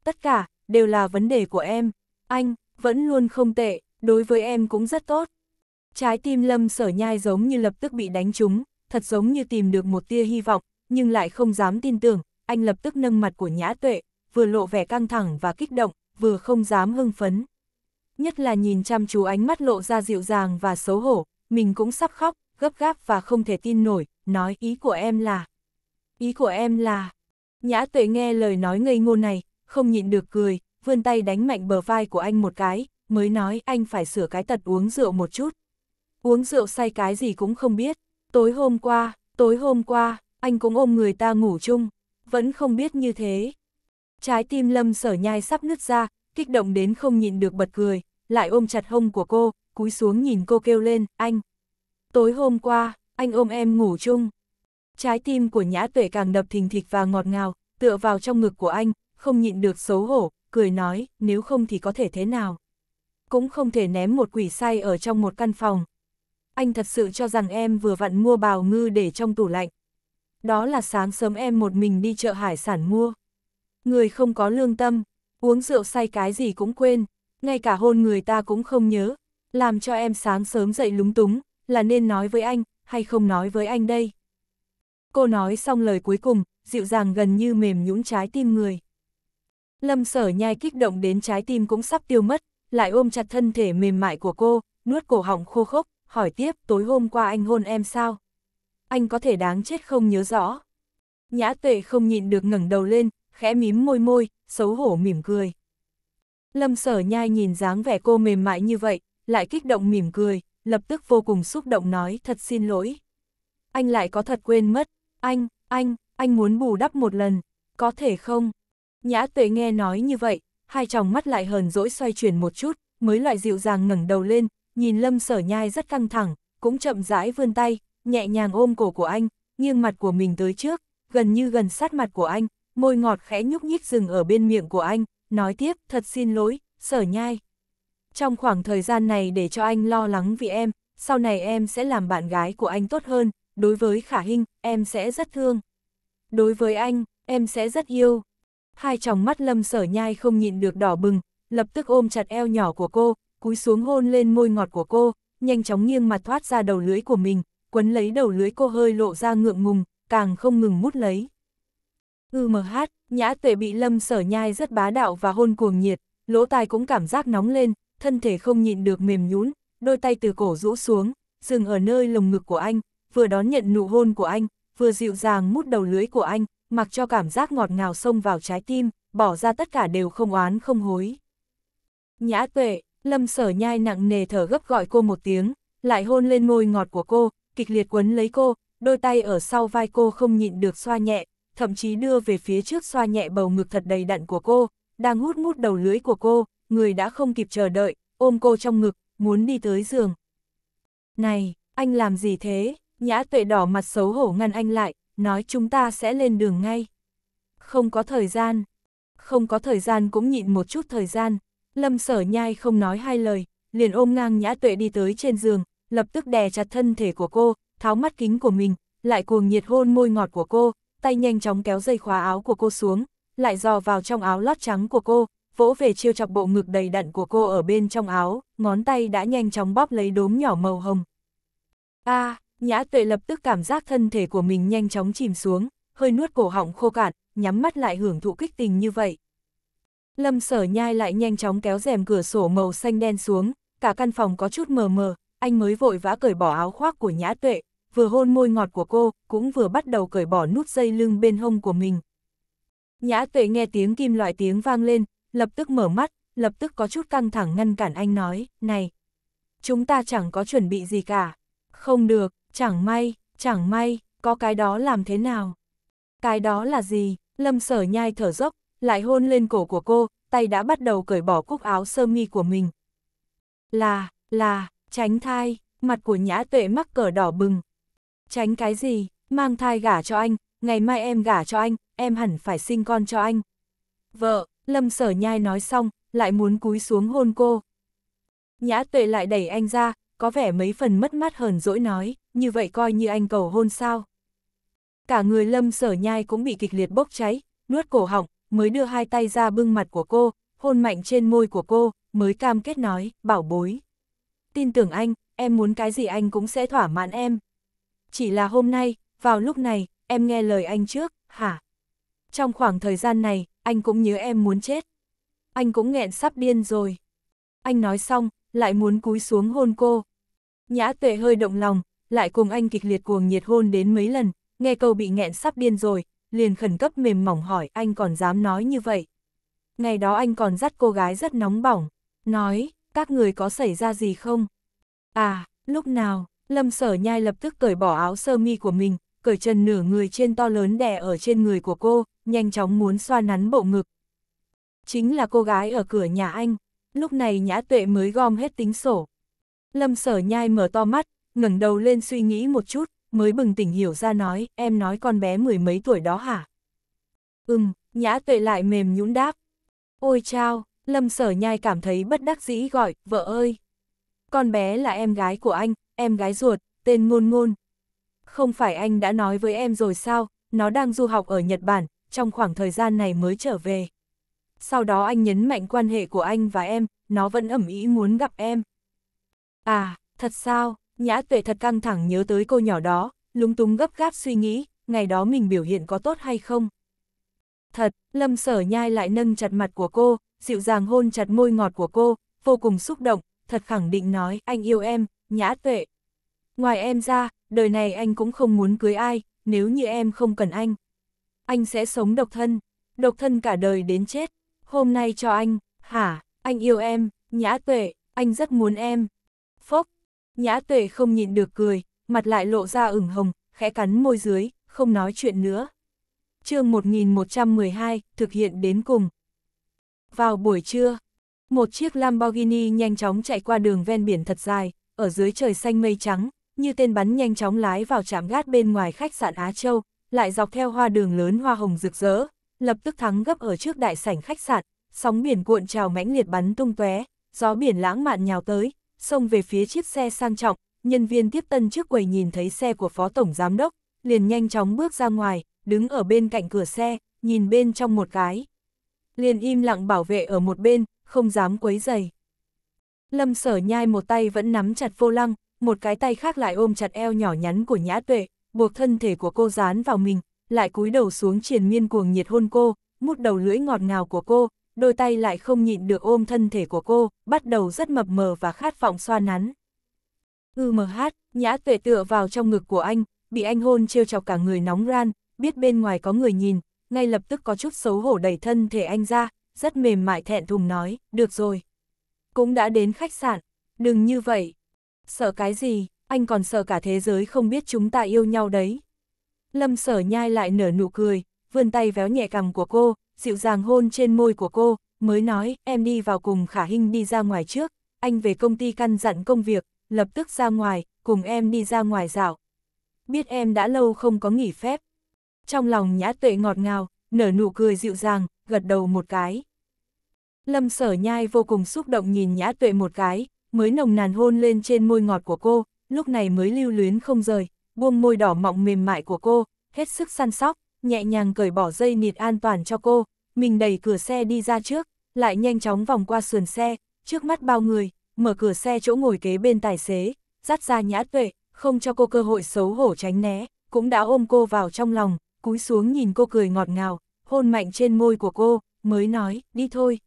Tất cả, đều là vấn đề của em, anh, vẫn luôn không tệ, đối với em cũng rất tốt. Trái tim lâm sở nhai giống như lập tức bị đánh trúng, thật giống như tìm được một tia hy vọng, nhưng lại không dám tin tưởng, anh lập tức nâng mặt của nhã tuệ, vừa lộ vẻ căng thẳng và kích động, vừa không dám hưng phấn. Nhất là nhìn chăm chú ánh mắt lộ ra dịu dàng và xấu hổ, mình cũng sắp khóc, gấp gáp và không thể tin nổi, nói ý của em là... Ý của em là... Nhã tuệ nghe lời nói ngây ngô này, không nhịn được cười, vươn tay đánh mạnh bờ vai của anh một cái, mới nói anh phải sửa cái tật uống rượu một chút. Uống rượu say cái gì cũng không biết, tối hôm qua, tối hôm qua, anh cũng ôm người ta ngủ chung, vẫn không biết như thế. Trái tim lâm sở nhai sắp nứt ra, kích động đến không nhịn được bật cười, lại ôm chặt hông của cô, cúi xuống nhìn cô kêu lên, anh. Tối hôm qua, anh ôm em ngủ chung, Trái tim của nhã tuệ càng đập thình thịch và ngọt ngào, tựa vào trong ngực của anh, không nhịn được xấu hổ, cười nói, nếu không thì có thể thế nào. Cũng không thể ném một quỷ say ở trong một căn phòng. Anh thật sự cho rằng em vừa vặn mua bào ngư để trong tủ lạnh. Đó là sáng sớm em một mình đi chợ hải sản mua. Người không có lương tâm, uống rượu say cái gì cũng quên, ngay cả hôn người ta cũng không nhớ, làm cho em sáng sớm dậy lúng túng, là nên nói với anh, hay không nói với anh đây cô nói xong lời cuối cùng, dịu dàng gần như mềm nhũn trái tim người. Lâm sở nhai kích động đến trái tim cũng sắp tiêu mất, lại ôm chặt thân thể mềm mại của cô, nuốt cổ họng khô khốc, hỏi tiếp tối hôm qua anh hôn em sao? Anh có thể đáng chết không nhớ rõ. Nhã tuệ không nhịn được ngẩng đầu lên, khẽ mím môi môi, xấu hổ mỉm cười. Lâm sở nhai nhìn dáng vẻ cô mềm mại như vậy, lại kích động mỉm cười, lập tức vô cùng xúc động nói thật xin lỗi. Anh lại có thật quên mất, anh, anh, anh muốn bù đắp một lần, có thể không? Nhã tuệ nghe nói như vậy, hai tròng mắt lại hờn dỗi xoay chuyển một chút, mới loại dịu dàng ngẩng đầu lên, nhìn lâm sở nhai rất căng thẳng, cũng chậm rãi vươn tay, nhẹ nhàng ôm cổ của anh, nghiêng mặt của mình tới trước, gần như gần sát mặt của anh, môi ngọt khẽ nhúc nhích dừng ở bên miệng của anh, nói tiếp, thật xin lỗi, sở nhai. Trong khoảng thời gian này để cho anh lo lắng vì em, sau này em sẽ làm bạn gái của anh tốt hơn, đối với khả hình, em sẽ rất thương. Đối với anh, em sẽ rất yêu. Hai tròng mắt lâm sở nhai không nhịn được đỏ bừng, lập tức ôm chặt eo nhỏ của cô, cúi xuống hôn lên môi ngọt của cô, nhanh chóng nghiêng mặt thoát ra đầu lưỡi của mình, quấn lấy đầu lưỡi cô hơi lộ ra ngượng ngùng, càng không ngừng mút lấy. Ư mờ hát, nhã tuệ bị lâm sở nhai rất bá đạo và hôn cuồng nhiệt, lỗ tai cũng cảm giác nóng lên, thân thể không nhịn được mềm nhũn, đôi tay từ cổ rũ xuống, dừng ở nơi lồng ngực của anh, vừa đón nhận nụ hôn của anh, vừa dịu dàng mút đầu lưới của anh, mặc cho cảm giác ngọt ngào xông vào trái tim, bỏ ra tất cả đều không oán không hối. Nhã tuệ, lâm sở nhai nặng nề thở gấp gọi cô một tiếng, lại hôn lên môi ngọt của cô, kịch liệt quấn lấy cô, đôi tay ở sau vai cô không nhịn được xoa nhẹ, thậm chí đưa về phía trước xoa nhẹ bầu ngực thật đầy đặn của cô, đang hút mút đầu lưới của cô, người đã không kịp chờ đợi, ôm cô trong ngực, muốn đi tới giường. Này, anh làm gì thế? Nhã tuệ đỏ mặt xấu hổ ngăn anh lại, nói chúng ta sẽ lên đường ngay. Không có thời gian. Không có thời gian cũng nhịn một chút thời gian. Lâm sở nhai không nói hai lời, liền ôm ngang nhã tuệ đi tới trên giường, lập tức đè chặt thân thể của cô, tháo mắt kính của mình, lại cuồng nhiệt hôn môi ngọt của cô, tay nhanh chóng kéo dây khóa áo của cô xuống, lại dò vào trong áo lót trắng của cô, vỗ về chiêu chọc bộ ngực đầy đặn của cô ở bên trong áo, ngón tay đã nhanh chóng bóp lấy đốm nhỏ màu hồng. a à, Nhã tuệ lập tức cảm giác thân thể của mình nhanh chóng chìm xuống, hơi nuốt cổ họng khô cạn, nhắm mắt lại hưởng thụ kích tình như vậy. Lâm sở nhai lại nhanh chóng kéo rèm cửa sổ màu xanh đen xuống, cả căn phòng có chút mờ mờ, anh mới vội vã cởi bỏ áo khoác của nhã tuệ, vừa hôn môi ngọt của cô, cũng vừa bắt đầu cởi bỏ nút dây lưng bên hông của mình. Nhã tuệ nghe tiếng kim loại tiếng vang lên, lập tức mở mắt, lập tức có chút căng thẳng ngăn cản anh nói, này, chúng ta chẳng có chuẩn bị gì cả. Không được, Chẳng may, chẳng may, có cái đó làm thế nào? Cái đó là gì? Lâm sở nhai thở dốc, lại hôn lên cổ của cô, tay đã bắt đầu cởi bỏ cúc áo sơ mi của mình. Là, là, tránh thai, mặt của nhã tuệ mắc cờ đỏ bừng. Tránh cái gì? Mang thai gả cho anh, ngày mai em gả cho anh, em hẳn phải sinh con cho anh. Vợ, lâm sở nhai nói xong, lại muốn cúi xuống hôn cô. Nhã tuệ lại đẩy anh ra, có vẻ mấy phần mất mát hờn dỗi nói, như vậy coi như anh cầu hôn sao. Cả người lâm sở nhai cũng bị kịch liệt bốc cháy, nuốt cổ họng, mới đưa hai tay ra bưng mặt của cô, hôn mạnh trên môi của cô, mới cam kết nói, bảo bối. Tin tưởng anh, em muốn cái gì anh cũng sẽ thỏa mãn em. Chỉ là hôm nay, vào lúc này, em nghe lời anh trước, hả? Trong khoảng thời gian này, anh cũng nhớ em muốn chết. Anh cũng nghẹn sắp điên rồi. Anh nói xong, lại muốn cúi xuống hôn cô. Nhã tuệ hơi động lòng, lại cùng anh kịch liệt cuồng nhiệt hôn đến mấy lần, nghe câu bị nghẹn sắp điên rồi, liền khẩn cấp mềm mỏng hỏi anh còn dám nói như vậy. Ngày đó anh còn dắt cô gái rất nóng bỏng, nói, các người có xảy ra gì không? À, lúc nào, lâm sở nhai lập tức cởi bỏ áo sơ mi của mình, cởi chân nửa người trên to lớn đè ở trên người của cô, nhanh chóng muốn xoa nắn bộ ngực. Chính là cô gái ở cửa nhà anh lúc này nhã tuệ mới gom hết tính sổ. Lâm sở nhai mở to mắt, ngẩng đầu lên suy nghĩ một chút, mới bừng tỉnh hiểu ra nói, em nói con bé mười mấy tuổi đó hả? Ừm, nhã tuệ lại mềm nhũn đáp. Ôi chao, lâm sở nhai cảm thấy bất đắc dĩ gọi, vợ ơi. Con bé là em gái của anh, em gái ruột, tên ngôn ngôn. Không phải anh đã nói với em rồi sao, nó đang du học ở Nhật Bản, trong khoảng thời gian này mới trở về sau đó anh nhấn mạnh quan hệ của anh và em, nó vẫn ẩm ý muốn gặp em. À, thật sao, nhã tuệ thật căng thẳng nhớ tới cô nhỏ đó, lúng túng gấp gáp suy nghĩ, ngày đó mình biểu hiện có tốt hay không. Thật, lâm sở nhai lại nâng chặt mặt của cô, dịu dàng hôn chặt môi ngọt của cô, vô cùng xúc động, thật khẳng định nói, anh yêu em, nhã tuệ. Ngoài em ra, đời này anh cũng không muốn cưới ai, nếu như em không cần anh. Anh sẽ sống độc thân, độc thân cả đời đến chết, hôm nay cho anh, hả, anh yêu em, nhã tuệ, anh rất muốn em. Phốc, nhã tuệ không nhịn được cười, mặt lại lộ ra ửng hồng, khẽ cắn môi dưới, không nói chuyện nữa. chương 1112, thực hiện đến cùng. Vào buổi trưa, một chiếc Lamborghini nhanh chóng chạy qua đường ven biển thật dài, ở dưới trời xanh mây trắng, như tên bắn nhanh chóng lái vào trạm gác bên ngoài khách sạn Á Châu, lại dọc theo hoa đường lớn hoa hồng rực rỡ, lập tức thắng gấp ở trước đại sảnh khách sạn, sóng biển cuộn trào mãnh liệt bắn tung tóe, gió biển lãng mạn nhào tới, xông về phía chiếc xe sang trọng, nhân viên tiếp tân trước quầy nhìn thấy xe của phó tổng giám đốc, liền nhanh chóng bước ra ngoài, đứng ở bên cạnh cửa xe, nhìn bên trong một cái. Liền im lặng bảo vệ ở một bên, không dám quấy giày. Lâm sở nhai một tay vẫn nắm chặt vô lăng, một cái tay khác lại ôm chặt eo nhỏ nhắn của nhã tuệ, buộc thân thể của cô dán vào mình, lại cúi đầu xuống triền miên cuồng nhiệt hôn cô, mút đầu lưỡi ngọt ngào của cô, đôi tay lại không nhịn được ôm thân thể của cô, bắt đầu rất mập mờ và khát vọng xoa nắn. Ư mờ hát, nhã tuệ tựa vào trong ngực của anh, bị anh hôn trêu chọc cả người nóng ran, biết bên ngoài có người nhìn, ngay lập tức có chút xấu hổ đẩy thân thể anh ra, rất mềm mại thẹn thùng nói, được rồi. Cũng đã đến khách sạn, đừng như vậy. Sợ cái gì, anh còn sợ cả thế giới không biết chúng ta yêu nhau đấy. Lâm sở nhai lại nở nụ cười, vươn tay véo nhẹ cằm của cô, dịu dàng hôn trên môi của cô, mới nói, em đi vào cùng khả hình đi ra ngoài trước, anh về công ty căn dặn công việc, lập tức ra ngoài, cùng em đi ra ngoài dạo. Biết em đã lâu không có nghỉ phép. Trong lòng nhã tuệ ngọt ngào, nở nụ cười dịu dàng, gật đầu một cái. Lâm sở nhai vô cùng xúc động nhìn nhã tuệ một cái, mới nồng nàn hôn lên trên môi ngọt của cô, lúc này mới lưu luyến không rời, buông môi đỏ mọng mềm mại của cô, hết sức săn sóc, nhẹ nhàng cởi bỏ dây nịt an toàn cho cô, mình đẩy cửa xe đi ra trước, lại nhanh chóng vòng qua sườn xe, trước mắt bao người, mở cửa xe chỗ ngồi kế bên tài xế, dắt ra nhã tuệ, không cho cô cơ hội xấu hổ tránh né, cũng đã ôm cô vào trong lòng, cúi xuống nhìn cô cười ngọt ngào, hôn mạnh trên môi của cô, mới nói, đi thôi.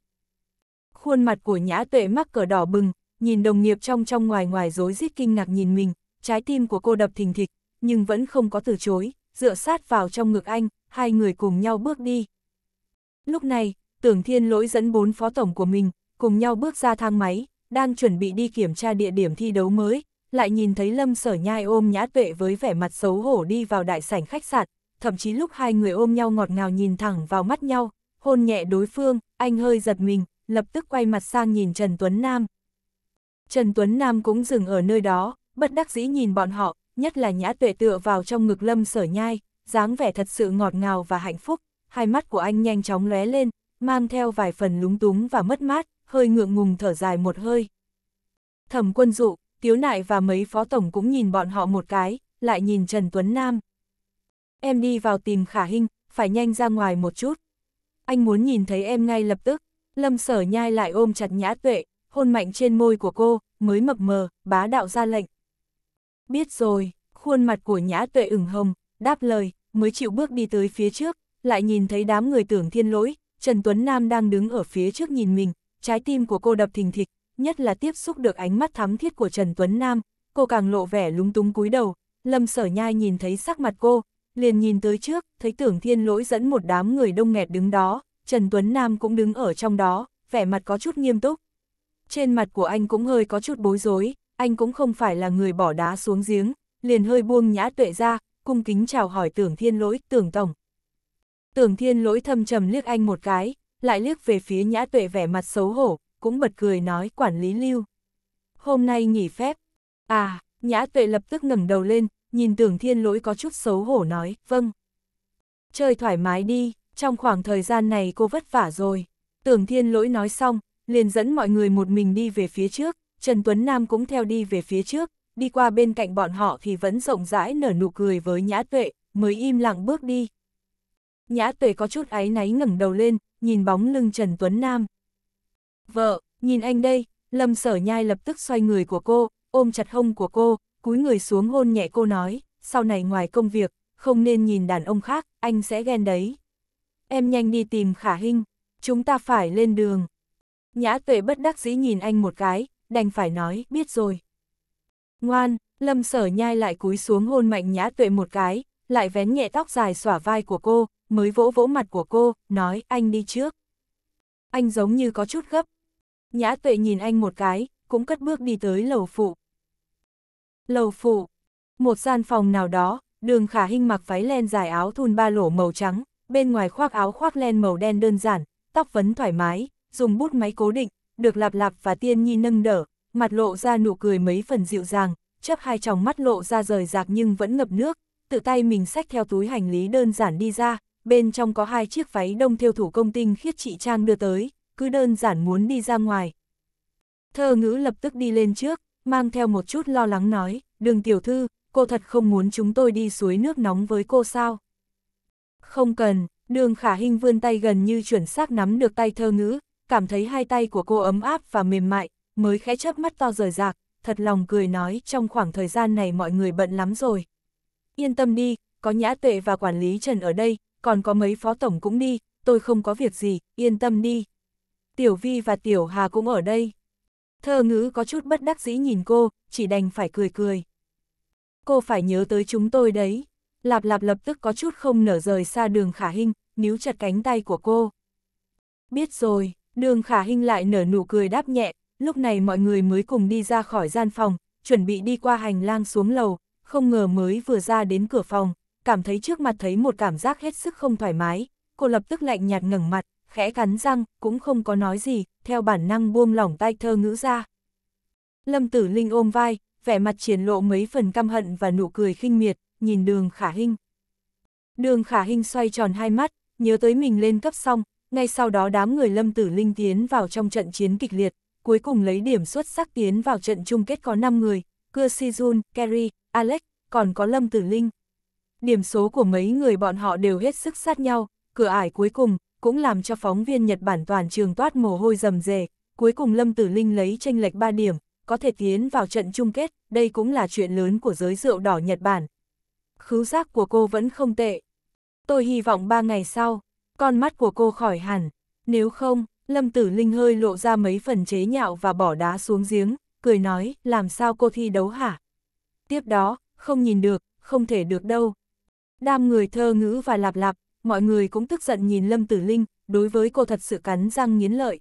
Khuôn mặt của nhã tuệ mắc cờ đỏ bừng, nhìn đồng nghiệp trong trong ngoài ngoài rối rít kinh ngạc nhìn mình, trái tim của cô đập thình thịch, nhưng vẫn không có từ chối, dựa sát vào trong ngực anh, hai người cùng nhau bước đi. Lúc này, tưởng thiên lỗi dẫn bốn phó tổng của mình, cùng nhau bước ra thang máy, đang chuẩn bị đi kiểm tra địa điểm thi đấu mới, lại nhìn thấy Lâm Sở Nhai ôm Nhã Tuệ với vẻ mặt xấu hổ đi vào đại sảnh khách sạn, thậm chí lúc hai người ôm nhau ngọt ngào nhìn thẳng vào mắt nhau, hôn nhẹ đối phương, anh hơi giật mình, lập tức quay mặt sang nhìn Trần Tuấn Nam. Trần Tuấn Nam cũng dừng ở nơi đó, bất đắc dĩ nhìn bọn họ, nhất là nhã tuệ tựa vào trong ngực lâm sở nhai, dáng vẻ thật sự ngọt ngào và hạnh phúc, hai mắt của anh nhanh chóng lóe lên, mang theo vài phần lúng túng và mất mát, hơi ngượng ngùng thở dài một hơi. Thẩm quân dụ, Tiếu Nại và mấy phó tổng cũng nhìn bọn họ một cái, lại nhìn Trần Tuấn Nam. Em đi vào tìm khả hình, phải nhanh ra ngoài một chút. Anh muốn nhìn thấy em ngay lập tức, lâm sở nhai lại ôm chặt nhã tuệ, hôn mạnh trên môi của cô, mới mập mờ, bá đạo ra lệnh, biết rồi, khuôn mặt của nhã tuệ ửng hồng, đáp lời, mới chịu bước đi tới phía trước, lại nhìn thấy đám người tưởng thiên lỗi, Trần Tuấn Nam đang đứng ở phía trước nhìn mình, trái tim của cô đập thình thịch, nhất là tiếp xúc được ánh mắt thắm thiết của Trần Tuấn Nam, cô càng lộ vẻ lúng túng cúi đầu, lâm sở nhai nhìn thấy sắc mặt cô, liền nhìn tới trước, thấy tưởng thiên lỗi dẫn một đám người đông nghẹt đứng đó, Trần Tuấn Nam cũng đứng ở trong đó, vẻ mặt có chút nghiêm túc. Trên mặt của anh cũng hơi có chút bối rối, anh cũng không phải là người bỏ đá xuống giếng, liền hơi buông nhã tuệ ra, cung kính chào hỏi tưởng thiên lỗi, tưởng tổng. Tưởng thiên lỗi thâm trầm liếc anh một cái, lại liếc về phía nhã tuệ vẻ mặt xấu hổ, cũng bật cười nói quản lý lưu. Hôm nay nghỉ phép. À, nhã tuệ lập tức ngẩng đầu lên, nhìn tưởng thiên lỗi có chút xấu hổ nói, vâng. Chơi thoải mái đi, trong khoảng thời gian này cô vất vả rồi. Tưởng thiên lỗi nói xong, liền dẫn mọi người một mình đi về phía trước, Trần Tuấn Nam cũng theo đi về phía trước, đi qua bên cạnh bọn họ thì vẫn rộng rãi nở nụ cười với Nhã Tuệ, mới im lặng bước đi. Nhã Tuệ có chút áy náy ngẩng đầu lên, nhìn bóng lưng Trần Tuấn Nam. Vợ, nhìn anh đây, Lâm Sở Nhai lập tức xoay người của cô, ôm chặt hông của cô, cúi người xuống hôn nhẹ cô nói, sau này ngoài công việc, không nên nhìn đàn ông khác, anh sẽ ghen đấy. Em nhanh đi tìm Khả Hinh, chúng ta phải lên đường. Nhã Tuệ bất đắc dĩ nhìn anh một cái, đành phải nói, biết rồi. Ngoan, lâm sở nhai lại cúi xuống hôn mạnh nhã tuệ một cái, lại vén nhẹ tóc dài xỏa vai của cô, mới vỗ vỗ mặt của cô, nói, anh đi trước. Anh giống như có chút gấp. Nhã tuệ nhìn anh một cái, cũng cất bước đi tới lầu phụ. Lầu phụ, một gian phòng nào đó, đường khả hinh mặc váy len dài áo thun ba lỗ màu trắng, bên ngoài khoác áo khoác len màu đen đơn giản, tóc vấn thoải mái, dùng bút máy cố định, được lạp lạp và tiên nhi nâng đỡ, mặt lộ ra nụ cười mấy phần dịu dàng, chớp hai tròng mắt lộ ra rời rạc nhưng vẫn ngập nước, tự tay mình xách theo túi hành lý đơn giản đi ra, bên trong có hai chiếc váy đông theo thủ công tinh khiết chị Trang đưa tới, cứ đơn giản muốn đi ra ngoài. Thơ ngữ lập tức đi lên trước, mang theo một chút lo lắng nói, đường tiểu thư, cô thật không muốn chúng tôi đi suối nước nóng với cô sao? Không cần, đường khả hình vươn tay gần như chuẩn xác nắm được tay thơ ngữ, cảm thấy hai tay của cô ấm áp và mềm mại, mới khẽ chớp mắt to rời rạc, thật lòng cười nói trong khoảng thời gian này mọi người bận lắm rồi. Yên tâm đi, có nhã tuệ và quản lý Trần ở đây, còn có mấy phó tổng cũng đi, tôi không có việc gì, yên tâm đi. Tiểu Vi và Tiểu Hà cũng ở đây. Thơ ngữ có chút bất đắc dĩ nhìn cô, chỉ đành phải cười cười. Cô phải nhớ tới chúng tôi đấy. Lạp lạp lập tức có chút không nở rời xa đường khả hình, níu chặt cánh tay của cô. Biết rồi, Đường khả hình lại nở nụ cười đáp nhẹ, lúc này mọi người mới cùng đi ra khỏi gian phòng, chuẩn bị đi qua hành lang xuống lầu, không ngờ mới vừa ra đến cửa phòng, cảm thấy trước mặt thấy một cảm giác hết sức không thoải mái, cô lập tức lạnh nhạt ngẩng mặt, khẽ cắn răng, cũng không có nói gì, theo bản năng buông lỏng tay thơ ngữ ra. Lâm Tử Linh ôm vai, vẻ mặt triển lộ mấy phần căm hận và nụ cười khinh miệt, nhìn đường khả hình. Đường khả hình xoay tròn hai mắt, nhớ tới mình lên cấp xong, ngay sau đó đám người Lâm Tử Linh tiến vào trong trận chiến kịch liệt, cuối cùng lấy điểm xuất sắc tiến vào trận chung kết có 5 người, Cưa Sijun, Kerry, Alex, còn có Lâm Tử Linh. Điểm số của mấy người bọn họ đều hết sức sát nhau, cửa ải cuối cùng cũng làm cho phóng viên Nhật Bản toàn trường toát mồ hôi rầm rề, cuối cùng Lâm Tử Linh lấy tranh lệch 3 điểm, có thể tiến vào trận chung kết, đây cũng là chuyện lớn của giới rượu đỏ Nhật Bản. Khứu giác của cô vẫn không tệ. Tôi hy vọng 3 ngày sau, con mắt của cô khỏi hẳn, nếu không, Lâm Tử Linh hơi lộ ra mấy phần chế nhạo và bỏ đá xuống giếng, cười nói, làm sao cô thi đấu hả? Tiếp đó, không nhìn được, không thể được đâu. Đam người thơ ngữ và lạp lạp, mọi người cũng tức giận nhìn Lâm Tử Linh, đối với cô thật sự cắn răng nghiến lợi.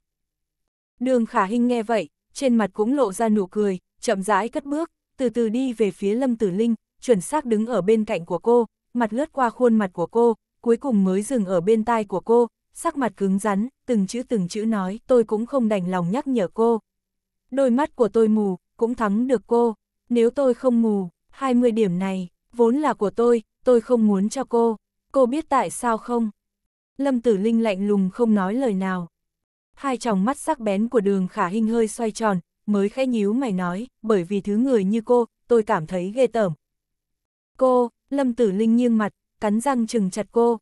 Đường Khả Hinh nghe vậy, trên mặt cũng lộ ra nụ cười, chậm rãi cất bước, từ từ đi về phía Lâm Tử Linh, chuẩn xác đứng ở bên cạnh của cô, mặt lướt qua khuôn mặt của cô, cuối cùng mới dừng ở bên tai của cô, sắc mặt cứng rắn, từng chữ từng chữ nói tôi cũng không đành lòng nhắc nhở cô. Đôi mắt của tôi mù, cũng thắng được cô, nếu tôi không mù, 20 điểm này, vốn là của tôi, tôi không muốn cho cô, cô biết tại sao không? Lâm Tử Linh lạnh lùng không nói lời nào. Hai tròng mắt sắc bén của đường khả hình hơi xoay tròn, mới khẽ nhíu mày nói, bởi vì thứ người như cô, tôi cảm thấy ghê tởm. Cô, Lâm Tử Linh nghiêng mặt, cắn răng chừng chặt cô.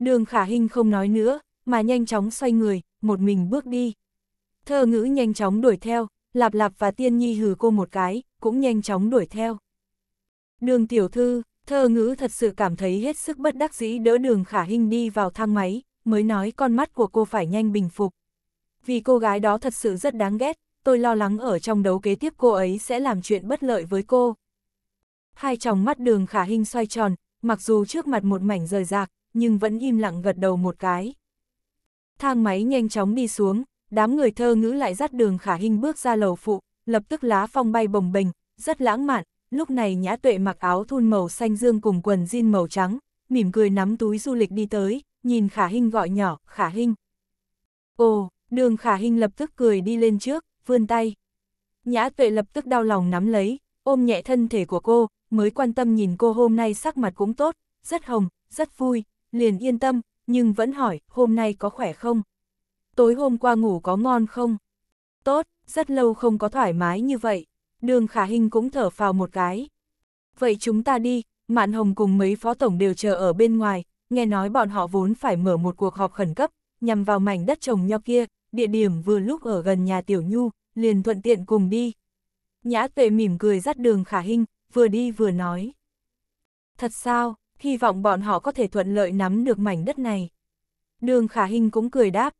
Đường khả hình không nói nữa, mà nhanh chóng xoay người, một mình bước đi. Thơ ngữ nhanh chóng đuổi theo, lạp lạp và tiên nhi hừ cô một cái, cũng nhanh chóng đuổi theo. Đường tiểu thư, thơ ngữ thật sự cảm thấy hết sức bất đắc dĩ đỡ đường khả hình đi vào thang máy, mới nói con mắt của cô phải nhanh bình phục. Vì cô gái đó thật sự rất đáng ghét, tôi lo lắng ở trong đấu kế tiếp cô ấy sẽ làm chuyện bất lợi với cô. Hai tròng mắt đường khả hình xoay tròn, mặc dù trước mặt một mảnh rời rạc, nhưng vẫn im lặng gật đầu một cái. Thang máy nhanh chóng đi xuống, đám người thơ ngữ lại dắt đường khả hình bước ra lầu phụ, lập tức lá phong bay bồng bềnh, rất lãng mạn, lúc này nhã tuệ mặc áo thun màu xanh dương cùng quần jean màu trắng, mỉm cười nắm túi du lịch đi tới, nhìn khả hình gọi nhỏ, khả hình. Ồ, đường khả hình lập tức cười đi lên trước, vươn tay. Nhã tuệ lập tức đau lòng nắm lấy, ôm nhẹ thân thể của cô, mới quan tâm nhìn cô hôm nay sắc mặt cũng tốt, rất hồng, rất vui, liền yên tâm, nhưng vẫn hỏi, hôm nay có khỏe không? Tối hôm qua ngủ có ngon không? Tốt, rất lâu không có thoải mái như vậy. Đường Khả hình cũng thở phào một cái. Vậy chúng ta đi, Mạn Hồng cùng mấy phó tổng đều chờ ở bên ngoài, nghe nói bọn họ vốn phải mở một cuộc họp khẩn cấp, nhằm vào mảnh đất trồng nho kia, địa điểm vừa lúc ở gần nhà Tiểu Nhu, liền thuận tiện cùng đi. Nhã tuệ mỉm cười dắt đường Khả hình vừa đi vừa nói. Thật sao, hy vọng bọn họ có thể thuận lợi nắm được mảnh đất này. Đường khả hình cũng cười đáp.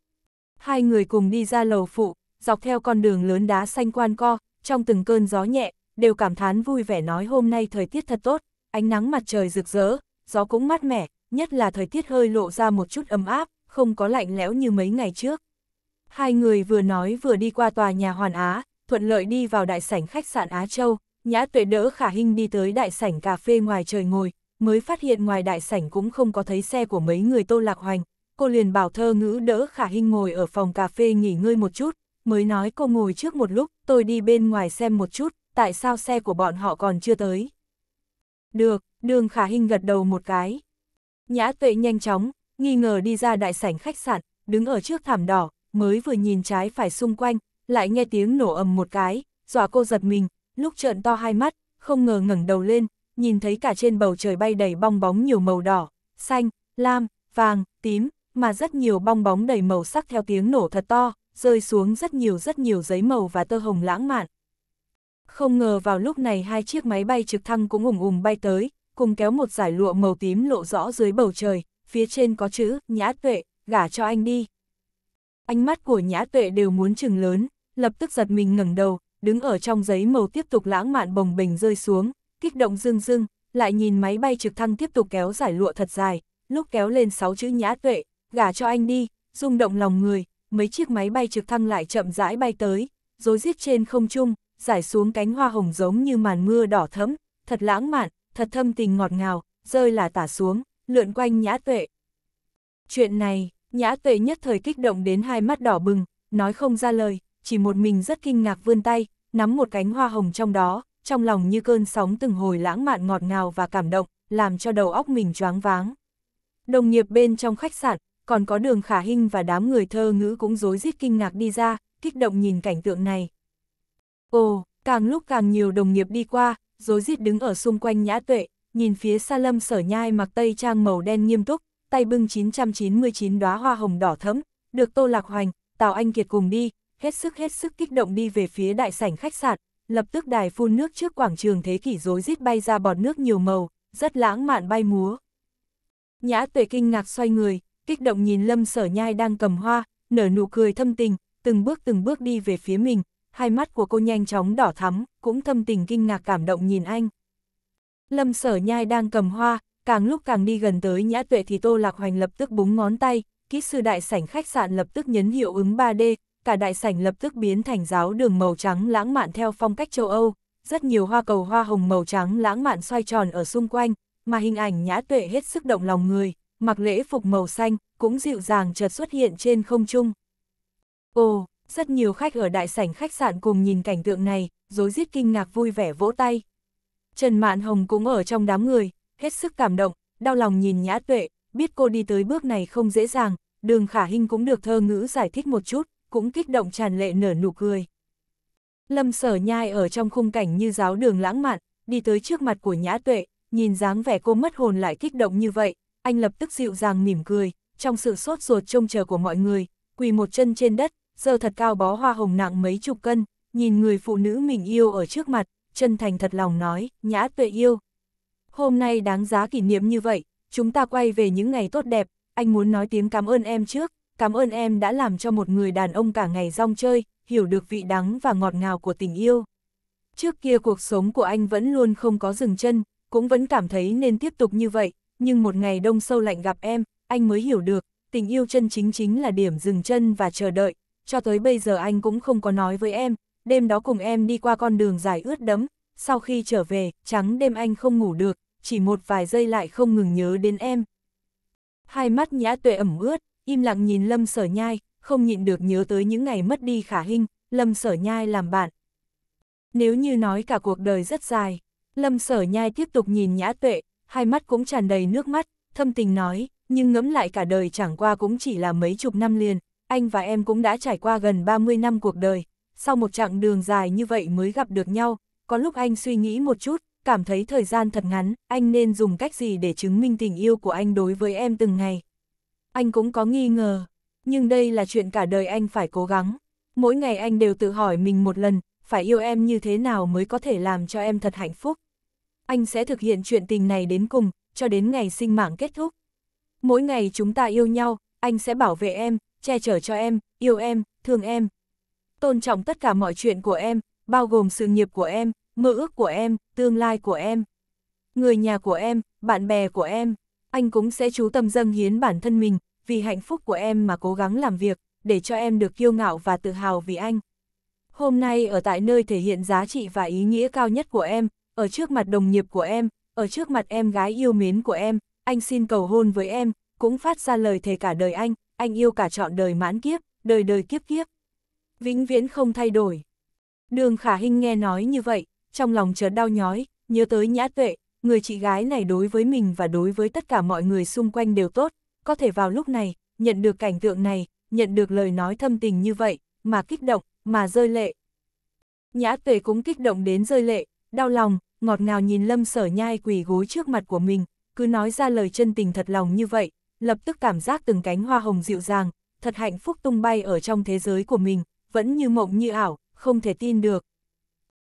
Hai người cùng đi ra lầu phụ, dọc theo con đường lớn đá xanh quan co, trong từng cơn gió nhẹ, đều cảm thán vui vẻ nói hôm nay thời tiết thật tốt, ánh nắng mặt trời rực rỡ, gió cũng mát mẻ, nhất là thời tiết hơi lộ ra một chút ấm áp, không có lạnh lẽo như mấy ngày trước. Hai người vừa nói vừa đi qua tòa nhà Hoàn Á, thuận lợi đi vào đại sảnh khách sạn Á Châu, Nhã tuệ đỡ khả hình đi tới đại sảnh cà phê ngoài trời ngồi, mới phát hiện ngoài đại sảnh cũng không có thấy xe của mấy người tô lạc hoành. Cô liền bảo thơ ngữ đỡ khả hình ngồi ở phòng cà phê nghỉ ngơi một chút, mới nói cô ngồi trước một lúc, tôi đi bên ngoài xem một chút, tại sao xe của bọn họ còn chưa tới. Được, đường khả hình gật đầu một cái. Nhã tuệ nhanh chóng, nghi ngờ đi ra đại sảnh khách sạn, đứng ở trước thảm đỏ, mới vừa nhìn trái phải xung quanh, lại nghe tiếng nổ ầm một cái, dọa cô giật mình, lúc trợn to hai mắt, không ngờ ngẩng đầu lên, nhìn thấy cả trên bầu trời bay đầy bong bóng nhiều màu đỏ, xanh, lam, vàng, tím, mà rất nhiều bong bóng đầy màu sắc theo tiếng nổ thật to, rơi xuống rất nhiều rất nhiều giấy màu và tơ hồng lãng mạn. Không ngờ vào lúc này hai chiếc máy bay trực thăng cũng ủng ủng bay tới, cùng kéo một giải lụa màu tím lộ rõ dưới bầu trời, phía trên có chữ, nhã tuệ, gả cho anh đi. Ánh mắt của nhã tuệ đều muốn chừng lớn, lập tức giật mình ngẩng đầu, đứng ở trong giấy màu tiếp tục lãng mạn bồng bình rơi xuống, kích động rưng rưng, lại nhìn máy bay trực thăng tiếp tục kéo giải lụa thật dài, lúc kéo lên sáu chữ nhã tuệ, gả cho anh đi, rung động lòng người, mấy chiếc máy bay trực thăng lại chậm rãi bay tới, rồi giết trên không trung, giải xuống cánh hoa hồng giống như màn mưa đỏ thẫm, thật lãng mạn, thật thâm tình ngọt ngào, rơi là tả xuống, lượn quanh nhã tuệ. Chuyện này, nhã tuệ nhất thời kích động đến hai mắt đỏ bừng, nói không ra lời, chỉ một mình rất kinh ngạc vươn tay, nắm một cánh hoa hồng trong đó, trong lòng như cơn sóng từng hồi lãng mạn ngọt ngào và cảm động, làm cho đầu óc mình choáng váng. Đồng nghiệp bên trong khách sạn, còn có đường khả hinh và đám người thơ ngữ cũng rối rít kinh ngạc đi ra, kích động nhìn cảnh tượng này. Ồ, càng lúc càng nhiều đồng nghiệp đi qua, rối rít đứng ở xung quanh nhã tuệ, nhìn phía xa lâm sở nhai mặc tây trang màu đen nghiêm túc, tay bưng 999 đóa hoa hồng đỏ thẫm, được Tô Lạc Hoành, Tào Anh Kiệt cùng đi, hết sức hết sức kích động đi về phía đại sảnh khách sạn, lập tức đài phun nước trước quảng trường thế kỷ rối rít bay ra bọt nước nhiều màu, rất lãng mạn bay múa. Nhã tuệ kinh ngạc xoay người, kích động nhìn lâm sở nhai đang cầm hoa, nở nụ cười thâm tình, từng bước từng bước đi về phía mình, hai mắt của cô nhanh chóng đỏ thắm, cũng thâm tình kinh ngạc cảm động nhìn anh. Lâm sở nhai đang cầm hoa, càng lúc càng đi gần tới nhã tuệ thì tô lạc hoành lập tức búng ngón tay, kỹ sư đại sảnh khách sạn lập tức nhấn hiệu ứng 3D, cả đại sảnh lập tức biến thành giáo đường màu trắng lãng mạn theo phong cách châu Âu, rất nhiều hoa cầu hoa hồng màu trắng lãng mạn xoay tròn ở xung quanh, mà hình ảnh nhã tuệ hết sức động lòng người, mặc lễ phục màu xanh, cũng dịu dàng chợt xuất hiện trên không trung. Ồ, rất nhiều khách ở đại sảnh khách sạn cùng nhìn cảnh tượng này, rối rít kinh ngạc vui vẻ vỗ tay. Trần Mạn Hồng cũng ở trong đám người, hết sức cảm động, đau lòng nhìn nhã tuệ, biết cô đi tới bước này không dễ dàng, đường khả hình cũng được thơ ngữ giải thích một chút, cũng kích động tràn lệ nở nụ cười. Lâm sở nhai ở trong khung cảnh như giáo đường lãng mạn, đi tới trước mặt của nhã tuệ, nhìn dáng vẻ cô mất hồn lại kích động như vậy, anh lập tức dịu dàng mỉm cười, trong sự sốt ruột trông chờ của mọi người, quỳ một chân trên đất, giờ thật cao bó hoa hồng nặng mấy chục cân, nhìn người phụ nữ mình yêu ở trước mặt, chân thành thật lòng nói, nhã tuệ yêu. Hôm nay đáng giá kỷ niệm như vậy, chúng ta quay về những ngày tốt đẹp, anh muốn nói tiếng cảm ơn em trước, cảm ơn em đã làm cho một người đàn ông cả ngày rong chơi, hiểu được vị đắng và ngọt ngào của tình yêu. Trước kia cuộc sống của anh vẫn luôn không có dừng chân, cũng vẫn cảm thấy nên tiếp tục như vậy, nhưng một ngày đông sâu lạnh gặp em, anh mới hiểu được, tình yêu chân chính chính là điểm dừng chân và chờ đợi, cho tới bây giờ anh cũng không có nói với em, đêm đó cùng em đi qua con đường dài ướt đẫm, sau khi trở về, trắng đêm anh không ngủ được, chỉ một vài giây lại không ngừng nhớ đến em. Hai mắt nhã tuệ ẩm ướt, im lặng nhìn Lâm Sở Nhai, không nhịn được nhớ tới những ngày mất đi khả hình, Lâm Sở Nhai làm bạn. Nếu như nói cả cuộc đời rất dài, Lâm Sở Nhai tiếp tục nhìn Nhã Tuệ, hai mắt cũng tràn đầy nước mắt, thâm tình nói, nhưng ngẫm lại cả đời chẳng qua cũng chỉ là mấy chục năm liền, anh và em cũng đã trải qua gần 30 năm cuộc đời, sau một chặng đường dài như vậy mới gặp được nhau, có lúc anh suy nghĩ một chút, cảm thấy thời gian thật ngắn, anh nên dùng cách gì để chứng minh tình yêu của anh đối với em từng ngày. Anh cũng có nghi ngờ, nhưng đây là chuyện cả đời anh phải cố gắng. Mỗi ngày anh đều tự hỏi mình một lần, phải yêu em như thế nào mới có thể làm cho em thật hạnh phúc. Anh sẽ thực hiện chuyện tình này đến cùng, cho đến ngày sinh mạng kết thúc. Mỗi ngày chúng ta yêu nhau, anh sẽ bảo vệ em, che chở cho em, yêu em, thương em. Tôn trọng tất cả mọi chuyện của em, bao gồm sự nghiệp của em, mơ ước của em, tương lai của em. Người nhà của em, bạn bè của em anh cũng sẽ chú tâm dâng hiến bản thân mình, vì hạnh phúc của em mà cố gắng làm việc, để cho em được kiêu ngạo và tự hào vì anh. Hôm nay ở tại nơi thể hiện giá trị và ý nghĩa cao nhất của em, ở trước mặt đồng nghiệp của em, ở trước mặt em gái yêu mến của em, anh xin cầu hôn với em, cũng phát ra lời thề cả đời anh, anh yêu cả trọn đời mãn kiếp, đời đời kiếp kiếp. Vĩnh viễn không thay đổi. Đường Khả Hinh nghe nói như vậy, trong lòng chợt đau nhói, nhớ tới Nhã Tuệ, người chị gái này đối với mình và đối với tất cả mọi người xung quanh đều tốt, có thể vào lúc này, nhận được cảnh tượng này, nhận được lời nói thâm tình như vậy, mà kích động, mà rơi lệ. Nhã tuệ cũng kích động đến rơi lệ, đau lòng, ngọt ngào nhìn lâm sở nhai quỳ gối trước mặt của mình, cứ nói ra lời chân tình thật lòng như vậy, lập tức cảm giác từng cánh hoa hồng dịu dàng, thật hạnh phúc tung bay ở trong thế giới của mình, vẫn như mộng như ảo, không thể tin được.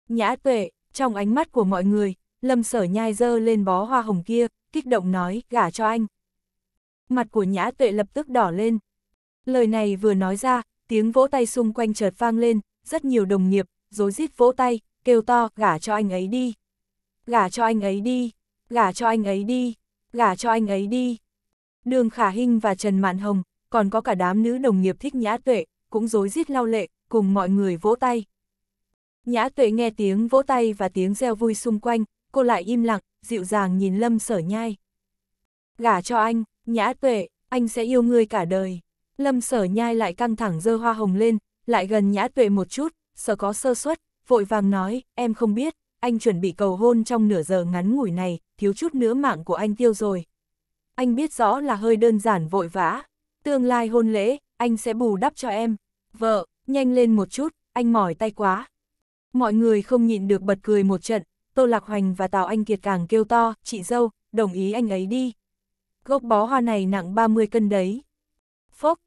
Nhã tuệ, trong ánh mắt của mọi người, lâm sở nhai dơ lên bó hoa hồng kia, kích động nói, gả cho anh. Mặt của nhã tuệ lập tức đỏ lên. Lời này vừa nói ra, tiếng vỗ tay xung quanh chợt vang lên, rất nhiều đồng nghiệp, dối rít vỗ tay, kêu to, gả cho anh ấy đi. Gả cho anh ấy đi, gả cho anh ấy đi, gả cho anh ấy đi. Đường Khả Hinh và Trần Mạn Hồng, còn có cả đám nữ đồng nghiệp thích nhã tuệ, cũng dối rít lau lệ, cùng mọi người vỗ tay. Nhã tuệ nghe tiếng vỗ tay và tiếng reo vui xung quanh, cô lại im lặng, dịu dàng nhìn lâm sở nhai. Gả cho anh, nhã tuệ, anh sẽ yêu ngươi cả đời. Lâm sở nhai lại căng thẳng dơ hoa hồng lên, lại gần nhã tuệ một chút, sợ có sơ suất, vội vàng nói, em không biết, anh chuẩn bị cầu hôn trong nửa giờ ngắn ngủi này, thiếu chút nữa mạng của anh tiêu rồi. Anh biết rõ là hơi đơn giản vội vã, tương lai hôn lễ, anh sẽ bù đắp cho em. Vợ, nhanh lên một chút, anh mỏi tay quá. Mọi người không nhịn được bật cười một trận, Tô Lạc Hoành và Tào Anh Kiệt càng kêu to, chị dâu, đồng ý anh ấy đi. Gốc bó hoa này nặng 30 cân đấy. Phốc,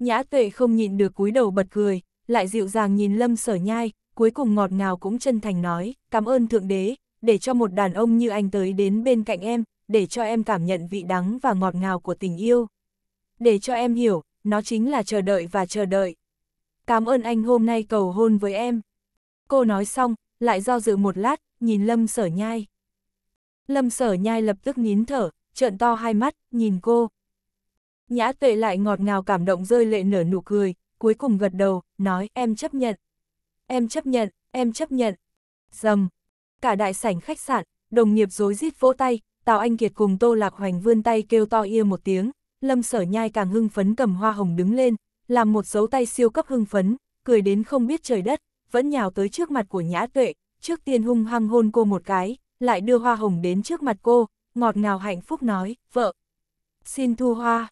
nhã tuệ không nhịn được cúi đầu bật cười, lại dịu dàng nhìn lâm sở nhai, cuối cùng ngọt ngào cũng chân thành nói, cảm ơn Thượng Đế, để cho một đàn ông như anh tới đến bên cạnh em, để cho em cảm nhận vị đắng và ngọt ngào của tình yêu. Để cho em hiểu, nó chính là chờ đợi và chờ đợi. Cảm ơn anh hôm nay cầu hôn với em. Cô nói xong, lại do dự một lát, nhìn lâm sở nhai. Lâm sở nhai lập tức nín thở, trợn to hai mắt, nhìn cô. Nhã tuệ lại ngọt ngào cảm động rơi lệ nở nụ cười, cuối cùng gật đầu, nói em chấp nhận. Em chấp nhận, em chấp nhận. Dầm. Cả đại sảnh khách sạn, đồng nghiệp dối rít vỗ tay, Tào Anh Kiệt cùng Tô Lạc Hoành vươn tay kêu to ia một tiếng, Lâm Sở Nhai càng hưng phấn cầm hoa hồng đứng lên, làm một dấu tay siêu cấp hưng phấn, cười đến không biết trời đất, vẫn nhào tới trước mặt của nhã tuệ, trước tiên hung hăng hôn cô một cái, lại đưa hoa hồng đến trước mặt cô, ngọt ngào hạnh phúc nói, vợ, xin thu hoa.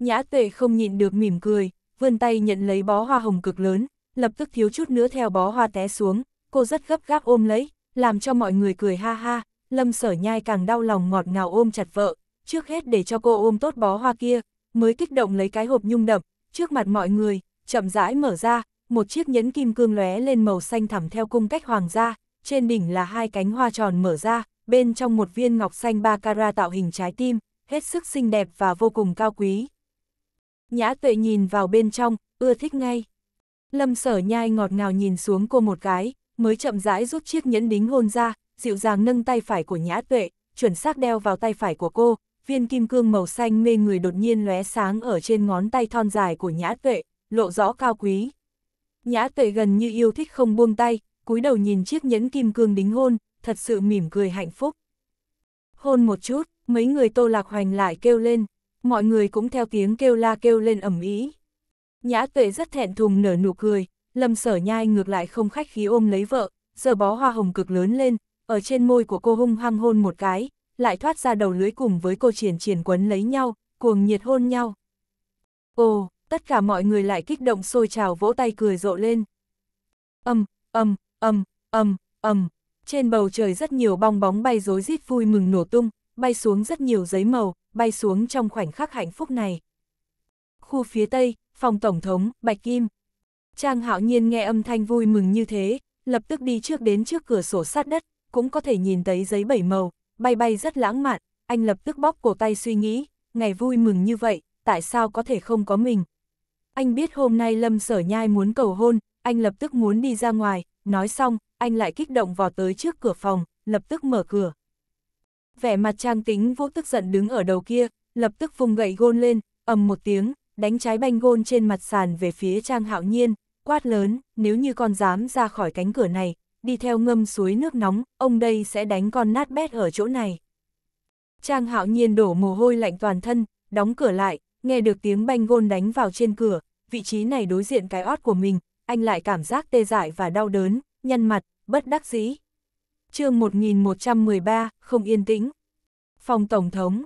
Nhã tuệ không nhịn được mỉm cười, vươn tay nhận lấy bó hoa hồng cực lớn, lập tức thiếu chút nữa theo bó hoa té xuống, cô rất gấp gáp ôm lấy, làm cho mọi người cười ha ha, lâm sở nhai càng đau lòng ngọt ngào ôm chặt vợ, trước hết để cho cô ôm tốt bó hoa kia, mới kích động lấy cái hộp nhung đậm, trước mặt mọi người, chậm rãi mở ra, một chiếc nhẫn kim cương lóe lên màu xanh thẳm theo cung cách hoàng gia, trên đỉnh là hai cánh hoa tròn mở ra, bên trong một viên ngọc xanh ba cara tạo hình trái tim, hết sức xinh đẹp và vô cùng cao quý. Nhã tuệ nhìn vào bên trong, ưa thích ngay. Lâm sở nhai ngọt ngào nhìn xuống cô một cái, mới chậm rãi rút chiếc nhẫn đính hôn ra, dịu dàng nâng tay phải của nhã tuệ, chuẩn xác đeo vào tay phải của cô, viên kim cương màu xanh mê người đột nhiên lóe sáng ở trên ngón tay thon dài của nhã tuệ, lộ rõ cao quý. Nhã tuệ gần như yêu thích không buông tay, cúi đầu nhìn chiếc nhẫn kim cương đính hôn, thật sự mỉm cười hạnh phúc. Hôn một chút, mấy người tô lạc hoành lại kêu lên, mọi người cũng theo tiếng kêu la kêu lên ẩm ý. Nhã tuệ rất thẹn thùng nở nụ cười, lâm sở nhai ngược lại không khách khí ôm lấy vợ, giờ bó hoa hồng cực lớn lên, ở trên môi của cô hung hăng hôn một cái, lại thoát ra đầu lưới cùng với cô triển triển quấn lấy nhau, cuồng nhiệt hôn nhau. Ồ, tất cả mọi người lại kích động sôi trào vỗ tay cười rộ lên. Âm, âm, âm, âm, âm, trên bầu trời rất nhiều bong bóng bay rối rít vui mừng nổ tung, bay xuống rất nhiều giấy màu, bay xuống trong khoảnh khắc hạnh phúc này. Khu phía Tây, phòng Tổng thống, Bạch Kim. Trang hạo nhiên nghe âm thanh vui mừng như thế, lập tức đi trước đến trước cửa sổ sát đất, cũng có thể nhìn thấy giấy bảy màu, bay bay rất lãng mạn, anh lập tức bóp cổ tay suy nghĩ, ngày vui mừng như vậy, tại sao có thể không có mình anh biết hôm nay Lâm Sở Nhai muốn cầu hôn, anh lập tức muốn đi ra ngoài, nói xong, anh lại kích động vò tới trước cửa phòng, lập tức mở cửa. Vẻ mặt trang tính vô tức giận đứng ở đầu kia, lập tức vùng gậy gôn lên, ầm một tiếng, đánh trái banh gôn trên mặt sàn về phía trang hạo nhiên, quát lớn, nếu như con dám ra khỏi cánh cửa này, đi theo ngâm suối nước nóng, ông đây sẽ đánh con nát bét ở chỗ này. Trang hạo nhiên đổ mồ hôi lạnh toàn thân, đóng cửa lại, nghe được tiếng banh gôn đánh vào trên cửa, vị trí này đối diện cái ót của mình, anh lại cảm giác tê dại và đau đớn, nhăn mặt, bất đắc dĩ. chương 1113, không yên tĩnh. Phòng Tổng thống.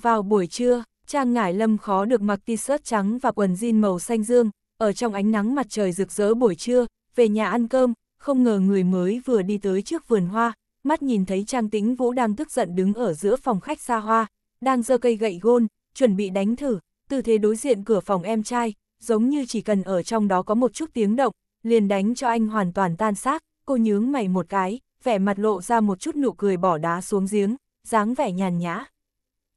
Vào buổi trưa, Trang Ngải Lâm khó được mặc t-shirt trắng và quần jean màu xanh dương, ở trong ánh nắng mặt trời rực rỡ buổi trưa, về nhà ăn cơm, không ngờ người mới vừa đi tới trước vườn hoa, mắt nhìn thấy Trang Tĩnh Vũ đang tức giận đứng ở giữa phòng khách xa hoa, đang giơ cây gậy gôn, chuẩn bị đánh thử, tư thế đối diện cửa phòng em trai, giống như chỉ cần ở trong đó có một chút tiếng động, liền đánh cho anh hoàn toàn tan xác, cô nhướng mày một cái, vẻ mặt lộ ra một chút nụ cười bỏ đá xuống giếng, dáng vẻ nhàn nhã.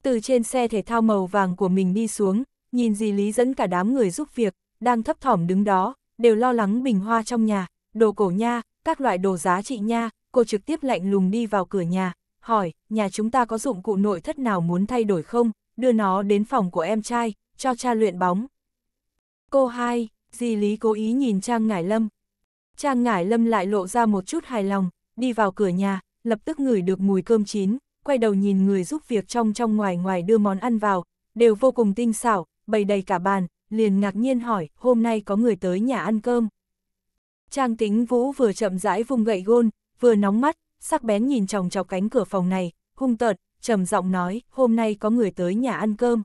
Từ trên xe thể thao màu vàng của mình đi xuống, nhìn dì Lý dẫn cả đám người giúp việc, đang thấp thỏm đứng đó, đều lo lắng bình hoa trong nhà, đồ cổ nha, các loại đồ giá trị nha, cô trực tiếp lạnh lùng đi vào cửa nhà, hỏi, nhà chúng ta có dụng cụ nội thất nào muốn thay đổi không, đưa nó đến phòng của em trai, cho cha luyện bóng, Cô hai, di lý cố ý nhìn Trang Ngải Lâm. Trang Ngải Lâm lại lộ ra một chút hài lòng, đi vào cửa nhà, lập tức ngửi được mùi cơm chín, quay đầu nhìn người giúp việc trong trong ngoài ngoài đưa món ăn vào, đều vô cùng tinh xảo, bày đầy cả bàn, liền ngạc nhiên hỏi, hôm nay có người tới nhà ăn cơm. Trang tính vũ vừa chậm rãi vùng gậy gôn, vừa nóng mắt, sắc bén nhìn chòng chọc cánh cửa phòng này, hung tợt, trầm giọng nói, hôm nay có người tới nhà ăn cơm.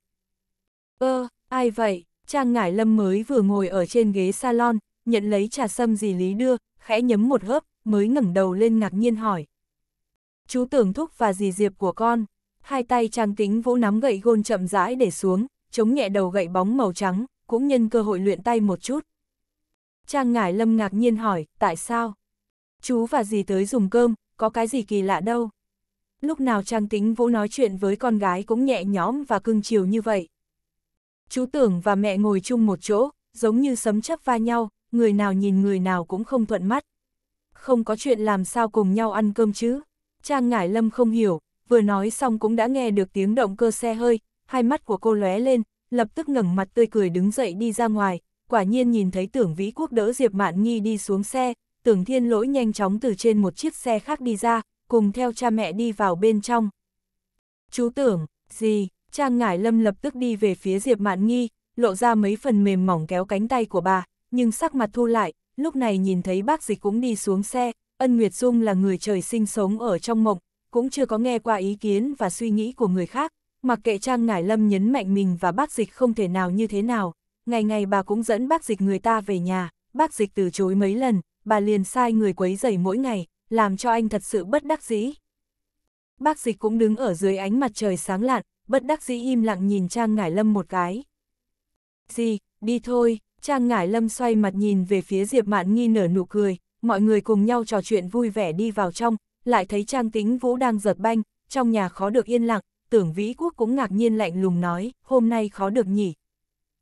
Ơ, ai vậy? Trang Ngải Lâm mới vừa ngồi ở trên ghế salon, nhận lấy trà sâm dì Lý đưa, khẽ nhấm một hớp, mới ngẩng đầu lên ngạc nhiên hỏi. Chú tưởng thúc và dì Diệp của con, hai tay Trang Kính Vũ nắm gậy gôn chậm rãi để xuống, chống nhẹ đầu gậy bóng màu trắng, cũng nhân cơ hội luyện tay một chút. Trang Ngải Lâm ngạc nhiên hỏi, tại sao? Chú và dì tới dùng cơm, có cái gì kỳ lạ đâu. Lúc nào Trang Tĩnh Vũ nói chuyện với con gái cũng nhẹ nhõm và cưng chiều như vậy. Chú tưởng và mẹ ngồi chung một chỗ, giống như sấm chấp va nhau, người nào nhìn người nào cũng không thuận mắt. Không có chuyện làm sao cùng nhau ăn cơm chứ. Trang Ngải Lâm không hiểu, vừa nói xong cũng đã nghe được tiếng động cơ xe hơi, hai mắt của cô lóe lên, lập tức ngẩng mặt tươi cười đứng dậy đi ra ngoài, quả nhiên nhìn thấy tưởng vĩ quốc đỡ Diệp Mạn Nghi đi xuống xe, tưởng thiên lỗi nhanh chóng từ trên một chiếc xe khác đi ra, cùng theo cha mẹ đi vào bên trong. Chú tưởng, gì, Trang Ngải Lâm lập tức đi về phía Diệp Mạn Nghi, lộ ra mấy phần mềm mỏng kéo cánh tay của bà, nhưng sắc mặt thu lại, lúc này nhìn thấy bác dịch cũng đi xuống xe, Ân Nguyệt Dung là người trời sinh sống ở trong mộng, cũng chưa có nghe qua ý kiến và suy nghĩ của người khác, mặc kệ Trang Ngải Lâm nhấn mạnh mình và bác dịch không thể nào như thế nào, ngày ngày bà cũng dẫn bác dịch người ta về nhà, bác dịch từ chối mấy lần, bà liền sai người quấy rầy mỗi ngày, làm cho anh thật sự bất đắc dĩ. Bác dịch cũng đứng ở dưới ánh mặt trời sáng lạn, bất đắc dĩ im lặng nhìn Trang Ngải Lâm một cái. Gì, đi thôi, Trang Ngải Lâm xoay mặt nhìn về phía Diệp Mạn Nghi nở nụ cười, mọi người cùng nhau trò chuyện vui vẻ đi vào trong, lại thấy Trang Tĩnh Vũ đang giật banh, trong nhà khó được yên lặng, tưởng Vĩ Quốc cũng ngạc nhiên lạnh lùng nói, hôm nay khó được nhỉ.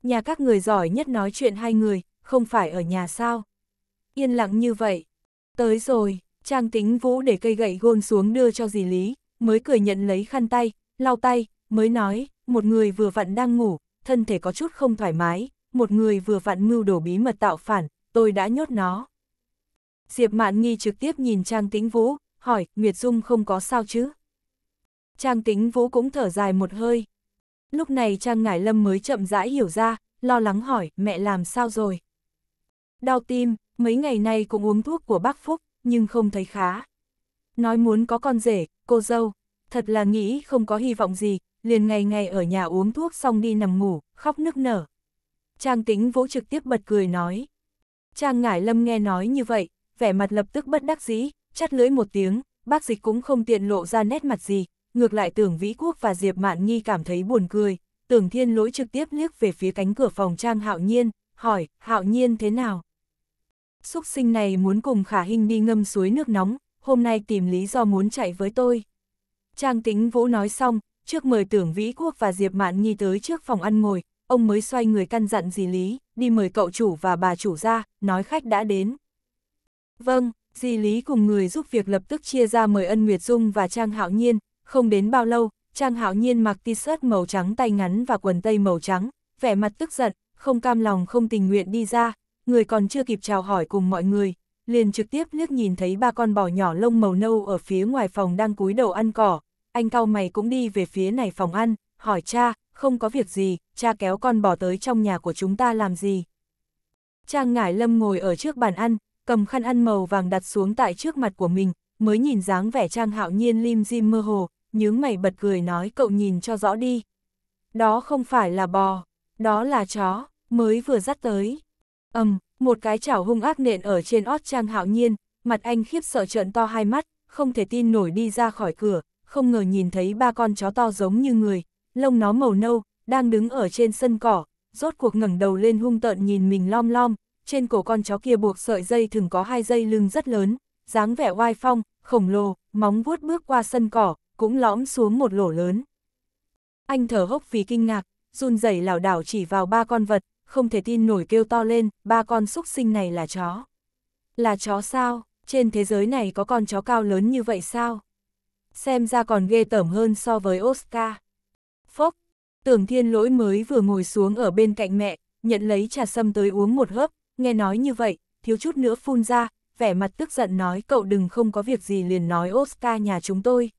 Nhà các người giỏi nhất nói chuyện hai người, không phải ở nhà sao. Yên lặng như vậy, tới rồi, Trang Tĩnh Vũ để cây gậy gôn xuống đưa cho dì Lý, mới cười nhận lấy khăn tay, lau tay, mới nói, một người vừa vặn đang ngủ, thân thể có chút không thoải mái, một người vừa vặn mưu đổ bí mật tạo phản, tôi đã nhốt nó. Diệp Mạn Nghi trực tiếp nhìn Trang Tĩnh Vũ, hỏi, Nguyệt Dung không có sao chứ? Trang Tĩnh Vũ cũng thở dài một hơi. Lúc này Trang Ngải Lâm mới chậm rãi hiểu ra, lo lắng hỏi, mẹ làm sao rồi? Đau tim, mấy ngày nay cũng uống thuốc của bác Phúc, nhưng không thấy khá. Nói muốn có con rể, cô dâu, thật là nghĩ không có hy vọng gì, liền ngày ngày ở nhà uống thuốc xong đi nằm ngủ, khóc nức nở. Trang Tĩnh vỗ trực tiếp bật cười nói. Trang ngải lâm nghe nói như vậy, vẻ mặt lập tức bất đắc dĩ, chắt lưỡi một tiếng, bác dịch cũng không tiện lộ ra nét mặt gì, ngược lại tưởng Vĩ Quốc và Diệp Mạn Nhi cảm thấy buồn cười, tưởng thiên lỗi trực tiếp liếc về phía cánh cửa phòng Trang Hạo Nhiên, hỏi, Hạo Nhiên thế nào? Xúc sinh này muốn cùng Khả Hinh đi ngâm suối nước nóng, hôm nay tìm lý do muốn chạy với tôi. Trang Tĩnh vũ nói xong, trước mời tưởng Vĩ Quốc và Diệp Mạn Nhi tới trước phòng ăn ngồi, ông mới xoay người căn dặn dì Lý, đi mời cậu chủ và bà chủ ra, nói khách đã đến. Vâng, dì Lý cùng người giúp việc lập tức chia ra mời Ân Nguyệt Dung và Trang Hạo Nhiên, không đến bao lâu, Trang Hạo Nhiên mặc t-shirt màu trắng tay ngắn và quần tây màu trắng, vẻ mặt tức giận, không cam lòng không tình nguyện đi ra, người còn chưa kịp chào hỏi cùng mọi người, liền trực tiếp liếc nhìn thấy ba con bò nhỏ lông màu nâu ở phía ngoài phòng đang cúi đầu ăn cỏ, anh cao mày cũng đi về phía này phòng ăn, hỏi cha, không có việc gì, cha kéo con bỏ tới trong nhà của chúng ta làm gì. Trang Ngải Lâm ngồi ở trước bàn ăn, cầm khăn ăn màu vàng đặt xuống tại trước mặt của mình, mới nhìn dáng vẻ Trang Hạo Nhiên lim dim mơ hồ, nhướng mày bật cười nói cậu nhìn cho rõ đi. Đó không phải là bò, đó là chó, mới vừa dắt tới. ầm, um, một cái chảo hung ác nện ở trên ót Trang Hạo Nhiên, mặt anh khiếp sợ trợn to hai mắt, không thể tin nổi đi ra khỏi cửa, không ngờ nhìn thấy ba con chó to giống như người, lông nó màu nâu, đang đứng ở trên sân cỏ, rốt cuộc ngẩng đầu lên hung tợn nhìn mình lom lom, trên cổ con chó kia buộc sợi dây thường có hai dây lưng rất lớn, dáng vẻ oai phong, khổng lồ, móng vuốt bước qua sân cỏ, cũng lõm xuống một lỗ lớn. Anh thở hốc vì kinh ngạc, run rẩy lảo đảo chỉ vào ba con vật, không thể tin nổi kêu to lên, ba con xúc sinh này là chó. Là chó sao? Trên thế giới này có con chó cao lớn như vậy sao? xem ra còn ghê tởm hơn so với Oscar. Phốc, tưởng thiên lỗi mới vừa ngồi xuống ở bên cạnh mẹ, nhận lấy trà sâm tới uống một hớp, nghe nói như vậy, thiếu chút nữa phun ra, vẻ mặt tức giận nói cậu đừng không có việc gì liền nói Oscar nhà chúng tôi.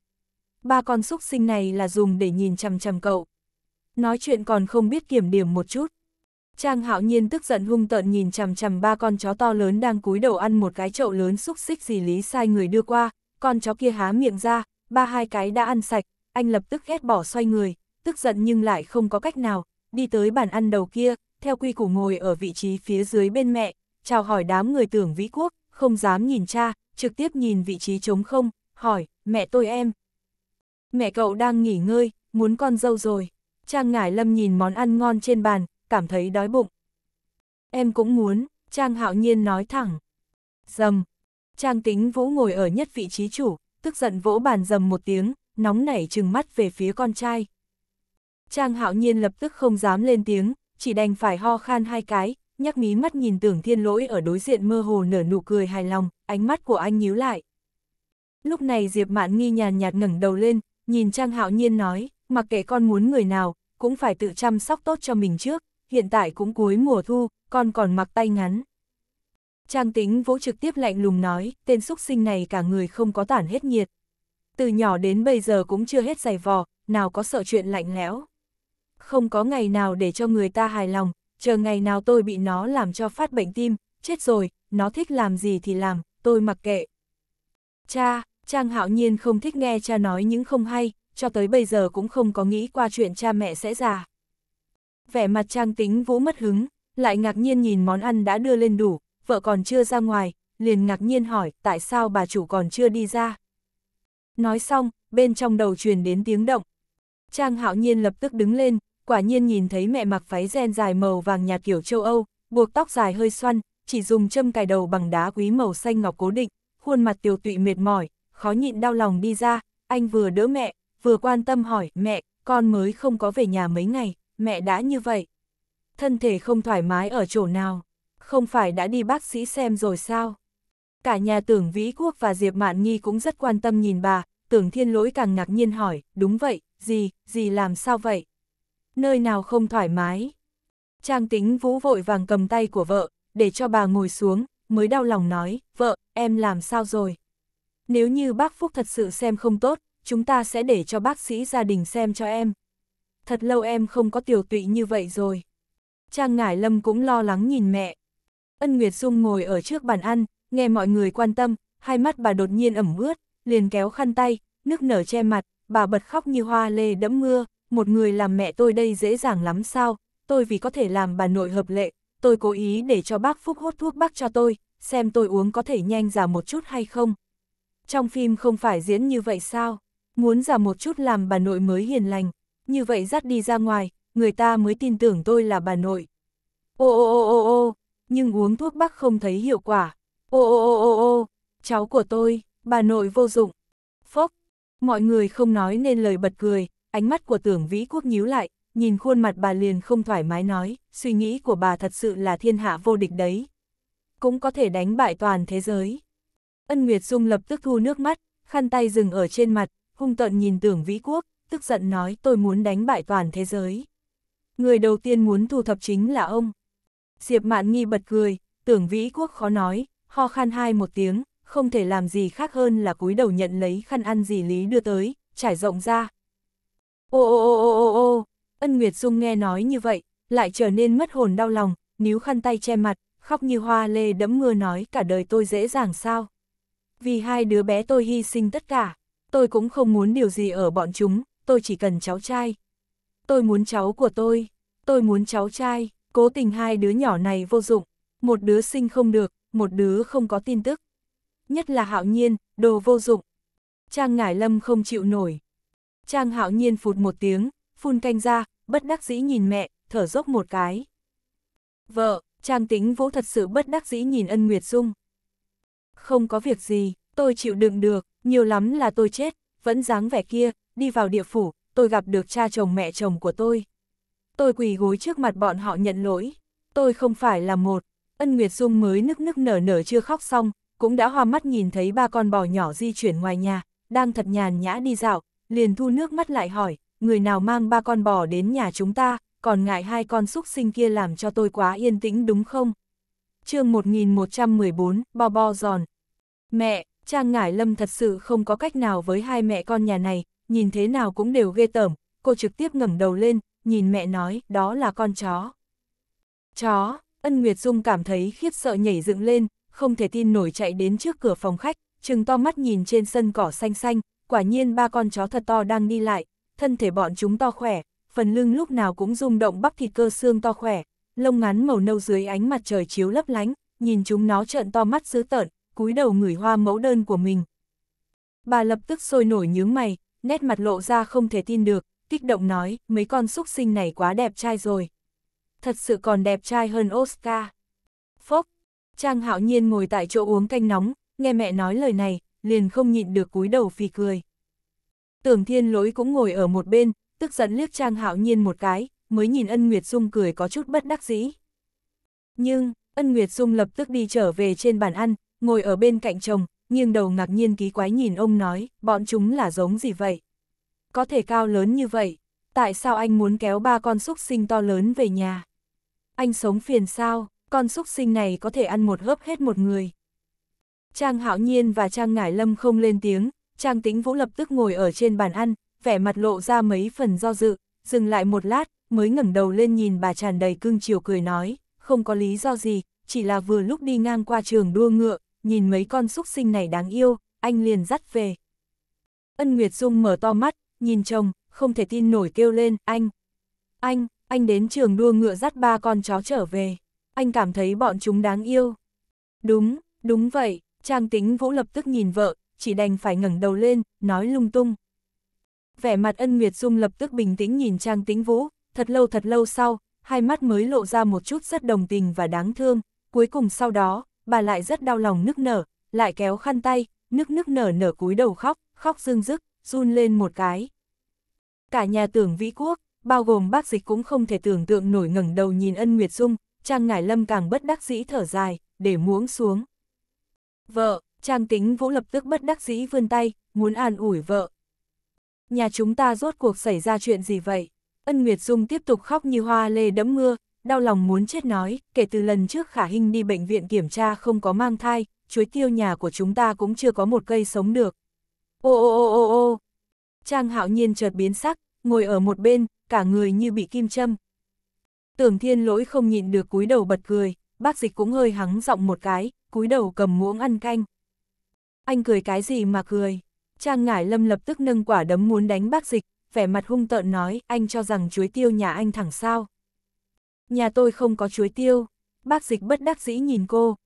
Ba con xúc sinh này là dùng để nhìn chằm chằm cậu. Nói chuyện còn không biết kiểm điểm một chút. Trang hạo nhiên tức giận hung tợn nhìn chằm chằm ba con chó to lớn đang cúi đầu ăn một cái chậu lớn xúc xích gì lý sai người đưa qua, con chó kia há miệng ra, ba hai cái đã ăn sạch, anh lập tức ghét bỏ xoay người, tức giận nhưng lại không có cách nào, đi tới bàn ăn đầu kia, theo quy củ ngồi ở vị trí phía dưới bên mẹ, chào hỏi đám người tưởng vĩ quốc, không dám nhìn cha, trực tiếp nhìn vị trí trống không, hỏi, mẹ tôi em. Mẹ cậu đang nghỉ ngơi, muốn con dâu rồi. Trang Ngải Lâm nhìn món ăn ngon trên bàn, cảm thấy đói bụng. Em cũng muốn, Trang Hạo Nhiên nói thẳng. Dầm. Trang Tính Vũ ngồi ở nhất vị trí chủ, tức giận vỗ bàn dầm một tiếng, nóng nảy trừng mắt về phía con trai. Trang hạo nhiên lập tức không dám lên tiếng, chỉ đành phải ho khan hai cái, nhắc mí mắt nhìn tưởng thiên lỗi ở đối diện mơ hồ nở nụ cười hài lòng, ánh mắt của anh nhíu lại. Lúc này Diệp Mạn nghi nhàn nhạt ngẩng đầu lên, nhìn Trang hạo nhiên nói, mặc kệ con muốn người nào, cũng phải tự chăm sóc tốt cho mình trước, hiện tại cũng cuối mùa thu, con còn mặc tay ngắn. Trang tính vỗ trực tiếp lạnh lùng nói, tên xúc sinh này cả người không có tản hết nhiệt. Từ nhỏ đến bây giờ cũng chưa hết giày vò, nào có sợ chuyện lạnh lẽo. Không có ngày nào để cho người ta hài lòng, chờ ngày nào tôi bị nó làm cho phát bệnh tim, chết rồi, nó thích làm gì thì làm, tôi mặc kệ. Cha, Trang hạo nhiên không thích nghe cha nói những không hay, cho tới bây giờ cũng không có nghĩ qua chuyện cha mẹ sẽ già. Vẻ mặt Trang tính vũ mất hứng, lại ngạc nhiên nhìn món ăn đã đưa lên đủ, vợ còn chưa ra ngoài, liền ngạc nhiên hỏi tại sao bà chủ còn chưa đi ra. Nói xong, bên trong đầu truyền đến tiếng động. Trang hạo nhiên lập tức đứng lên, quả nhiên nhìn thấy mẹ mặc váy ren dài màu vàng nhạt kiểu châu Âu, buộc tóc dài hơi xoăn, chỉ dùng châm cài đầu bằng đá quý màu xanh ngọc cố định, khuôn mặt tiều tụy mệt mỏi, khó nhịn đau lòng đi ra, anh vừa đỡ mẹ, vừa quan tâm hỏi, mẹ, con mới không có về nhà mấy ngày, mẹ đã như vậy. Thân thể không thoải mái ở chỗ nào không phải đã đi bác sĩ xem rồi sao? Cả nhà tưởng Vĩ Quốc và Diệp Mạn Nghi cũng rất quan tâm nhìn bà, tưởng thiên lỗi càng ngạc nhiên hỏi, đúng vậy, gì, gì làm sao vậy? Nơi nào không thoải mái? Trang tính vũ vội vàng cầm tay của vợ, để cho bà ngồi xuống, mới đau lòng nói, vợ, em làm sao rồi? Nếu như bác Phúc thật sự xem không tốt, chúng ta sẽ để cho bác sĩ gia đình xem cho em. Thật lâu em không có tiểu tụy như vậy rồi. Trang Ngải Lâm cũng lo lắng nhìn mẹ, Ân Nguyệt Dung ngồi ở trước bàn ăn, nghe mọi người quan tâm, hai mắt bà đột nhiên ẩm ướt, liền kéo khăn tay, nước nở che mặt, bà bật khóc như hoa lê đẫm mưa, một người làm mẹ tôi đây dễ dàng lắm sao, tôi vì có thể làm bà nội hợp lệ, tôi cố ý để cho bác Phúc hốt thuốc bác cho tôi, xem tôi uống có thể nhanh già một chút hay không. Trong phim không phải diễn như vậy sao, muốn già một chút làm bà nội mới hiền lành, như vậy dắt đi ra ngoài, người ta mới tin tưởng tôi là bà nội. Ô ô ô ô ô, nhưng uống thuốc bắc không thấy hiệu quả. Ô ô ô ô ô, cháu của tôi, bà nội vô dụng. Phốc, mọi người không nói nên lời bật cười, ánh mắt của tưởng vĩ quốc nhíu lại, nhìn khuôn mặt bà liền không thoải mái nói, suy nghĩ của bà thật sự là thiên hạ vô địch đấy. Cũng có thể đánh bại toàn thế giới. Ân Nguyệt Dung lập tức thu nước mắt, khăn tay dừng ở trên mặt, hung tợn nhìn tưởng vĩ quốc, tức giận nói tôi muốn đánh bại toàn thế giới. Người đầu tiên muốn thu thập chính là ông, Diệp Mạn Nghi bật cười, tưởng vĩ quốc khó nói, ho khan hai một tiếng, không thể làm gì khác hơn là cúi đầu nhận lấy khăn ăn gì Lý đưa tới, trải rộng ra. Ô ô ô ô ô ô, ân Nguyệt Dung nghe nói như vậy, lại trở nên mất hồn đau lòng, níu khăn tay che mặt, khóc như hoa lê đẫm mưa nói cả đời tôi dễ dàng sao. Vì hai đứa bé tôi hy sinh tất cả, tôi cũng không muốn điều gì ở bọn chúng, tôi chỉ cần cháu trai. Tôi muốn cháu của tôi, tôi muốn cháu trai. Cố tình hai đứa nhỏ này vô dụng, một đứa sinh không được, một đứa không có tin tức. Nhất là hạo nhiên, đồ vô dụng. Trang ngải lâm không chịu nổi. Trang hạo nhiên phụt một tiếng, phun canh ra, bất đắc dĩ nhìn mẹ, thở dốc một cái. Vợ, Trang tính vũ thật sự bất đắc dĩ nhìn ân Nguyệt Dung. Không có việc gì, tôi chịu đựng được, nhiều lắm là tôi chết, vẫn dáng vẻ kia, đi vào địa phủ, tôi gặp được cha chồng mẹ chồng của tôi tôi quỳ gối trước mặt bọn họ nhận lỗi. Tôi không phải là một. Ân Nguyệt Dung mới nức nức nở nở chưa khóc xong, cũng đã hoa mắt nhìn thấy ba con bò nhỏ di chuyển ngoài nhà, đang thật nhàn nhã đi dạo, liền thu nước mắt lại hỏi, người nào mang ba con bò đến nhà chúng ta, còn ngại hai con xúc sinh kia làm cho tôi quá yên tĩnh đúng không? chương 1114, bò bò giòn. Mẹ, Trang Ngải Lâm thật sự không có cách nào với hai mẹ con nhà này, nhìn thế nào cũng đều ghê tởm, cô trực tiếp ngẩng đầu lên, nhìn mẹ nói, đó là con chó. Chó, Ân Nguyệt Dung cảm thấy khiếp sợ nhảy dựng lên, không thể tin nổi chạy đến trước cửa phòng khách, chừng to mắt nhìn trên sân cỏ xanh xanh, quả nhiên ba con chó thật to đang đi lại, thân thể bọn chúng to khỏe, phần lưng lúc nào cũng rung động bắp thịt cơ xương to khỏe, lông ngắn màu nâu dưới ánh mặt trời chiếu lấp lánh, nhìn chúng nó trợn to mắt dữ tợn, cúi đầu ngửi hoa mẫu đơn của mình. Bà lập tức sôi nổi nhướng mày, nét mặt lộ ra không thể tin được, kích động nói, mấy con xúc sinh này quá đẹp trai rồi. Thật sự còn đẹp trai hơn Oscar. Phốc, Trang Hạo Nhiên ngồi tại chỗ uống canh nóng, nghe mẹ nói lời này, liền không nhịn được cúi đầu phì cười. Tưởng Thiên Lỗi cũng ngồi ở một bên, tức giận liếc Trang Hạo Nhiên một cái, mới nhìn Ân Nguyệt Dung cười có chút bất đắc dĩ. Nhưng, Ân Nguyệt Dung lập tức đi trở về trên bàn ăn, ngồi ở bên cạnh chồng, nghiêng đầu ngạc nhiên ký quái nhìn ông nói, bọn chúng là giống gì vậy? có thể cao lớn như vậy, tại sao anh muốn kéo ba con xúc sinh to lớn về nhà? Anh sống phiền sao, con xúc sinh này có thể ăn một hớp hết một người. Trang Hạo Nhiên và Trang Ngải Lâm không lên tiếng, Trang Tĩnh Vũ lập tức ngồi ở trên bàn ăn, vẻ mặt lộ ra mấy phần do dự, dừng lại một lát, mới ngẩng đầu lên nhìn bà tràn đầy cưng chiều cười nói, không có lý do gì, chỉ là vừa lúc đi ngang qua trường đua ngựa, nhìn mấy con xúc sinh này đáng yêu, anh liền dắt về. Ân Nguyệt Dung mở to mắt, nhìn chồng, không thể tin nổi kêu lên, anh. Anh, anh đến trường đua ngựa dắt ba con chó trở về. Anh cảm thấy bọn chúng đáng yêu. Đúng, đúng vậy, Trang tính vũ lập tức nhìn vợ, chỉ đành phải ngẩng đầu lên, nói lung tung. Vẻ mặt ân Nguyệt Dung lập tức bình tĩnh nhìn Trang tính vũ, thật lâu thật lâu sau, hai mắt mới lộ ra một chút rất đồng tình và đáng thương. Cuối cùng sau đó, bà lại rất đau lòng nức nở, lại kéo khăn tay, nức nức nở nở cúi đầu khóc, khóc dương dứt run lên một cái. Cả nhà tưởng vĩ quốc, bao gồm bác dịch cũng không thể tưởng tượng nổi ngẩng đầu nhìn ân Nguyệt Dung, Trang Ngải Lâm càng bất đắc dĩ thở dài, để muống xuống. Vợ, Trang Tính Vũ lập tức bất đắc dĩ vươn tay, muốn an ủi vợ. Nhà chúng ta rốt cuộc xảy ra chuyện gì vậy? Ân Nguyệt Dung tiếp tục khóc như hoa lê đẫm mưa, đau lòng muốn chết nói, kể từ lần trước Khả Hinh đi bệnh viện kiểm tra không có mang thai, chuối tiêu nhà của chúng ta cũng chưa có một cây sống được. Ô ô ô ô ô. Trang hạo nhiên chợt biến sắc, ngồi ở một bên, cả người như bị kim châm. Tưởng thiên lỗi không nhịn được cúi đầu bật cười, bác dịch cũng hơi hắng giọng một cái, cúi đầu cầm muỗng ăn canh. Anh cười cái gì mà cười? Trang ngải lâm lập tức nâng quả đấm muốn đánh bác dịch, vẻ mặt hung tợn nói, anh cho rằng chuối tiêu nhà anh thẳng sao. Nhà tôi không có chuối tiêu. Bác dịch bất đắc dĩ nhìn cô.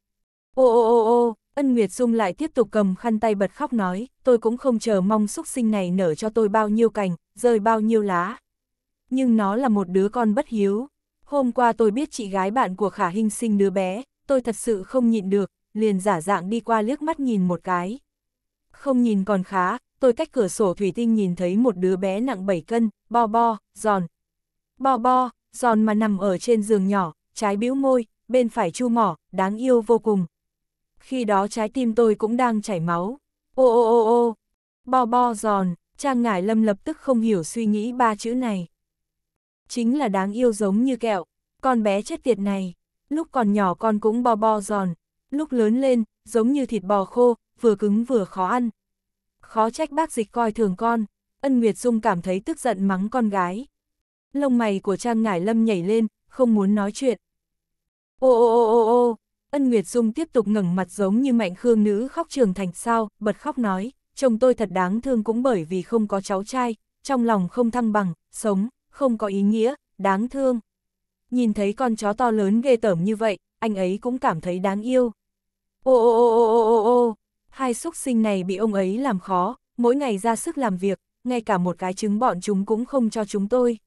Ô ô ô ô, Ân Nguyệt Dung lại tiếp tục cầm khăn tay bật khóc nói, tôi cũng không chờ mong xúc sinh này nở cho tôi bao nhiêu cành, rơi bao nhiêu lá. Nhưng nó là một đứa con bất hiếu. Hôm qua tôi biết chị gái bạn của Khả Hinh sinh đứa bé, tôi thật sự không nhịn được, liền giả dạng đi qua liếc mắt nhìn một cái. Không nhìn còn khá, tôi cách cửa sổ thủy tinh nhìn thấy một đứa bé nặng 7 cân, bo bo, giòn. Bo bo, giòn mà nằm ở trên giường nhỏ, trái bĩu môi, bên phải chu mỏ, đáng yêu vô cùng khi đó trái tim tôi cũng đang chảy máu. Ô ô ô ô, bo bo giòn, Trang Ngải Lâm lập tức không hiểu suy nghĩ ba chữ này. Chính là đáng yêu giống như kẹo, con bé chết tiệt này, lúc còn nhỏ con cũng bo bo giòn, lúc lớn lên, giống như thịt bò khô, vừa cứng vừa khó ăn. Khó trách bác dịch coi thường con, ân Nguyệt Dung cảm thấy tức giận mắng con gái. Lông mày của Trang Ngải Lâm nhảy lên, không muốn nói chuyện. Ô ô ô ô ô, Ân Nguyệt Dung tiếp tục ngẩng mặt giống như mạnh khương nữ khóc trường thành sao, bật khóc nói, chồng tôi thật đáng thương cũng bởi vì không có cháu trai, trong lòng không thăng bằng, sống, không có ý nghĩa, đáng thương. Nhìn thấy con chó to lớn ghê tởm như vậy, anh ấy cũng cảm thấy đáng yêu. Ô ô ô ô ô ô ô, hai xúc sinh này bị ông ấy làm khó, mỗi ngày ra sức làm việc, ngay cả một cái trứng bọn chúng cũng không cho chúng tôi.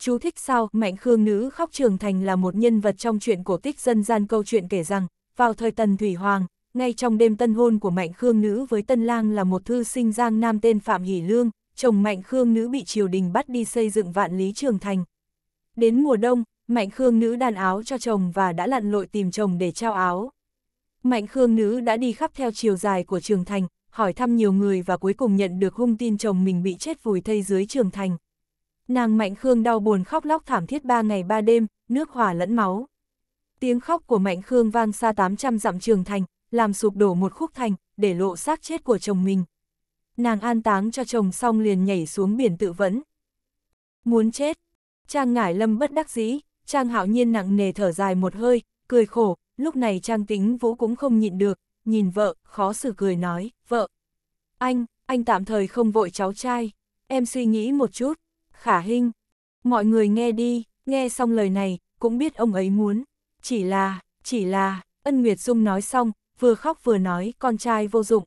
Chú thích sao, Mạnh Khương Nữ khóc trưởng thành là một nhân vật trong chuyện cổ tích dân gian câu chuyện kể rằng, vào thời Tần Thủy Hoàng, ngay trong đêm tân hôn của Mạnh Khương Nữ với Tân Lang là một thư sinh giang nam tên Phạm Hỷ Lương, chồng Mạnh Khương Nữ bị triều đình bắt đi xây dựng vạn lý trường thành. Đến mùa đông, Mạnh Khương Nữ đàn áo cho chồng và đã lặn lội tìm chồng để trao áo. Mạnh Khương Nữ đã đi khắp theo chiều dài của trường thành, hỏi thăm nhiều người và cuối cùng nhận được hung tin chồng mình bị chết vùi thây dưới trường thành. Nàng Mạnh Khương đau buồn khóc lóc thảm thiết ba ngày ba đêm, nước hỏa lẫn máu. Tiếng khóc của Mạnh Khương vang xa 800 dặm trường thành, làm sụp đổ một khúc thành, để lộ xác chết của chồng mình. Nàng an táng cho chồng xong liền nhảy xuống biển tự vẫn. Muốn chết. Trang ngải lâm bất đắc dĩ, Trang hạo nhiên nặng nề thở dài một hơi, cười khổ, lúc này Trang tính vũ cũng không nhịn được, nhìn vợ, khó xử cười nói, vợ. Anh, anh tạm thời không vội cháu trai, em suy nghĩ một chút, khả hình. Mọi người nghe đi, nghe xong lời này, cũng biết ông ấy muốn. Chỉ là, chỉ là, ân Nguyệt Dung nói xong, vừa khóc vừa nói con trai vô dụng.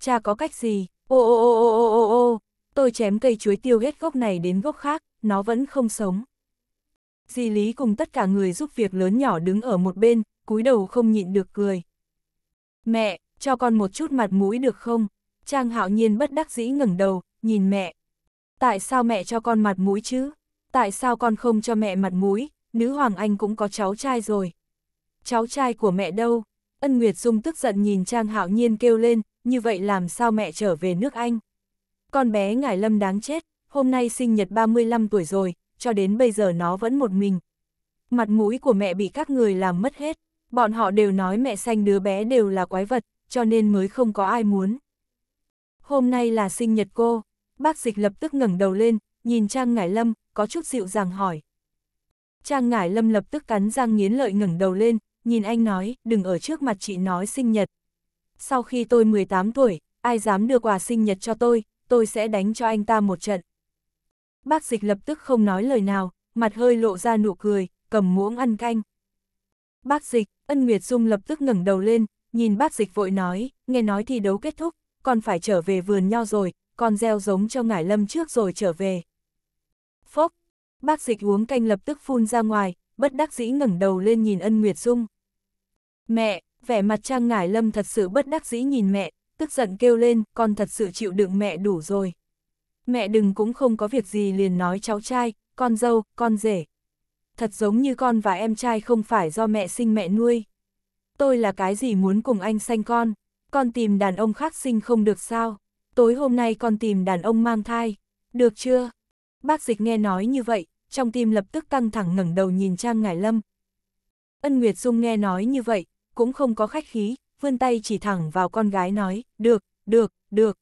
Cha có cách gì, ô ô ô ô ô ô ô, tôi chém cây chuối tiêu hết gốc này đến gốc khác, nó vẫn không sống. Di Lý cùng tất cả người giúp việc lớn nhỏ đứng ở một bên, cúi đầu không nhịn được cười. Mẹ, cho con một chút mặt mũi được không? Trang hạo nhiên bất đắc dĩ ngẩng đầu, nhìn mẹ, Tại sao mẹ cho con mặt mũi chứ? Tại sao con không cho mẹ mặt mũi? Nữ Hoàng Anh cũng có cháu trai rồi. Cháu trai của mẹ đâu? Ân Nguyệt Dung tức giận nhìn Trang Hạo Nhiên kêu lên, như vậy làm sao mẹ trở về nước Anh? Con bé Ngải Lâm đáng chết, hôm nay sinh nhật 35 tuổi rồi, cho đến bây giờ nó vẫn một mình. Mặt mũi của mẹ bị các người làm mất hết, bọn họ đều nói mẹ sanh đứa bé đều là quái vật, cho nên mới không có ai muốn. Hôm nay là sinh nhật cô, Bác dịch lập tức ngẩng đầu lên, nhìn Trang Ngải Lâm, có chút dịu dàng hỏi. Trang Ngải Lâm lập tức cắn răng nghiến lợi ngẩng đầu lên, nhìn anh nói, đừng ở trước mặt chị nói sinh nhật. Sau khi tôi 18 tuổi, ai dám đưa quà sinh nhật cho tôi, tôi sẽ đánh cho anh ta một trận. Bác dịch lập tức không nói lời nào, mặt hơi lộ ra nụ cười, cầm muỗng ăn canh. Bác dịch, ân Nguyệt Dung lập tức ngẩng đầu lên, nhìn bác dịch vội nói, nghe nói thi đấu kết thúc, còn phải trở về vườn nho rồi, còn gieo giống cho ngải lâm trước rồi trở về. Phốc, bác dịch uống canh lập tức phun ra ngoài, bất đắc dĩ ngẩng đầu lên nhìn ân Nguyệt Dung. Mẹ, vẻ mặt trang ngải lâm thật sự bất đắc dĩ nhìn mẹ, tức giận kêu lên, con thật sự chịu đựng mẹ đủ rồi. Mẹ đừng cũng không có việc gì liền nói cháu trai, con dâu, con rể. Thật giống như con và em trai không phải do mẹ sinh mẹ nuôi. Tôi là cái gì muốn cùng anh sanh con, con tìm đàn ông khác sinh không được sao tối hôm nay con tìm đàn ông mang thai, được chưa? Bác dịch nghe nói như vậy, trong tim lập tức căng thẳng ngẩng đầu nhìn Trang Ngải Lâm. Ân Nguyệt Dung nghe nói như vậy, cũng không có khách khí, vươn tay chỉ thẳng vào con gái nói, được, được, được.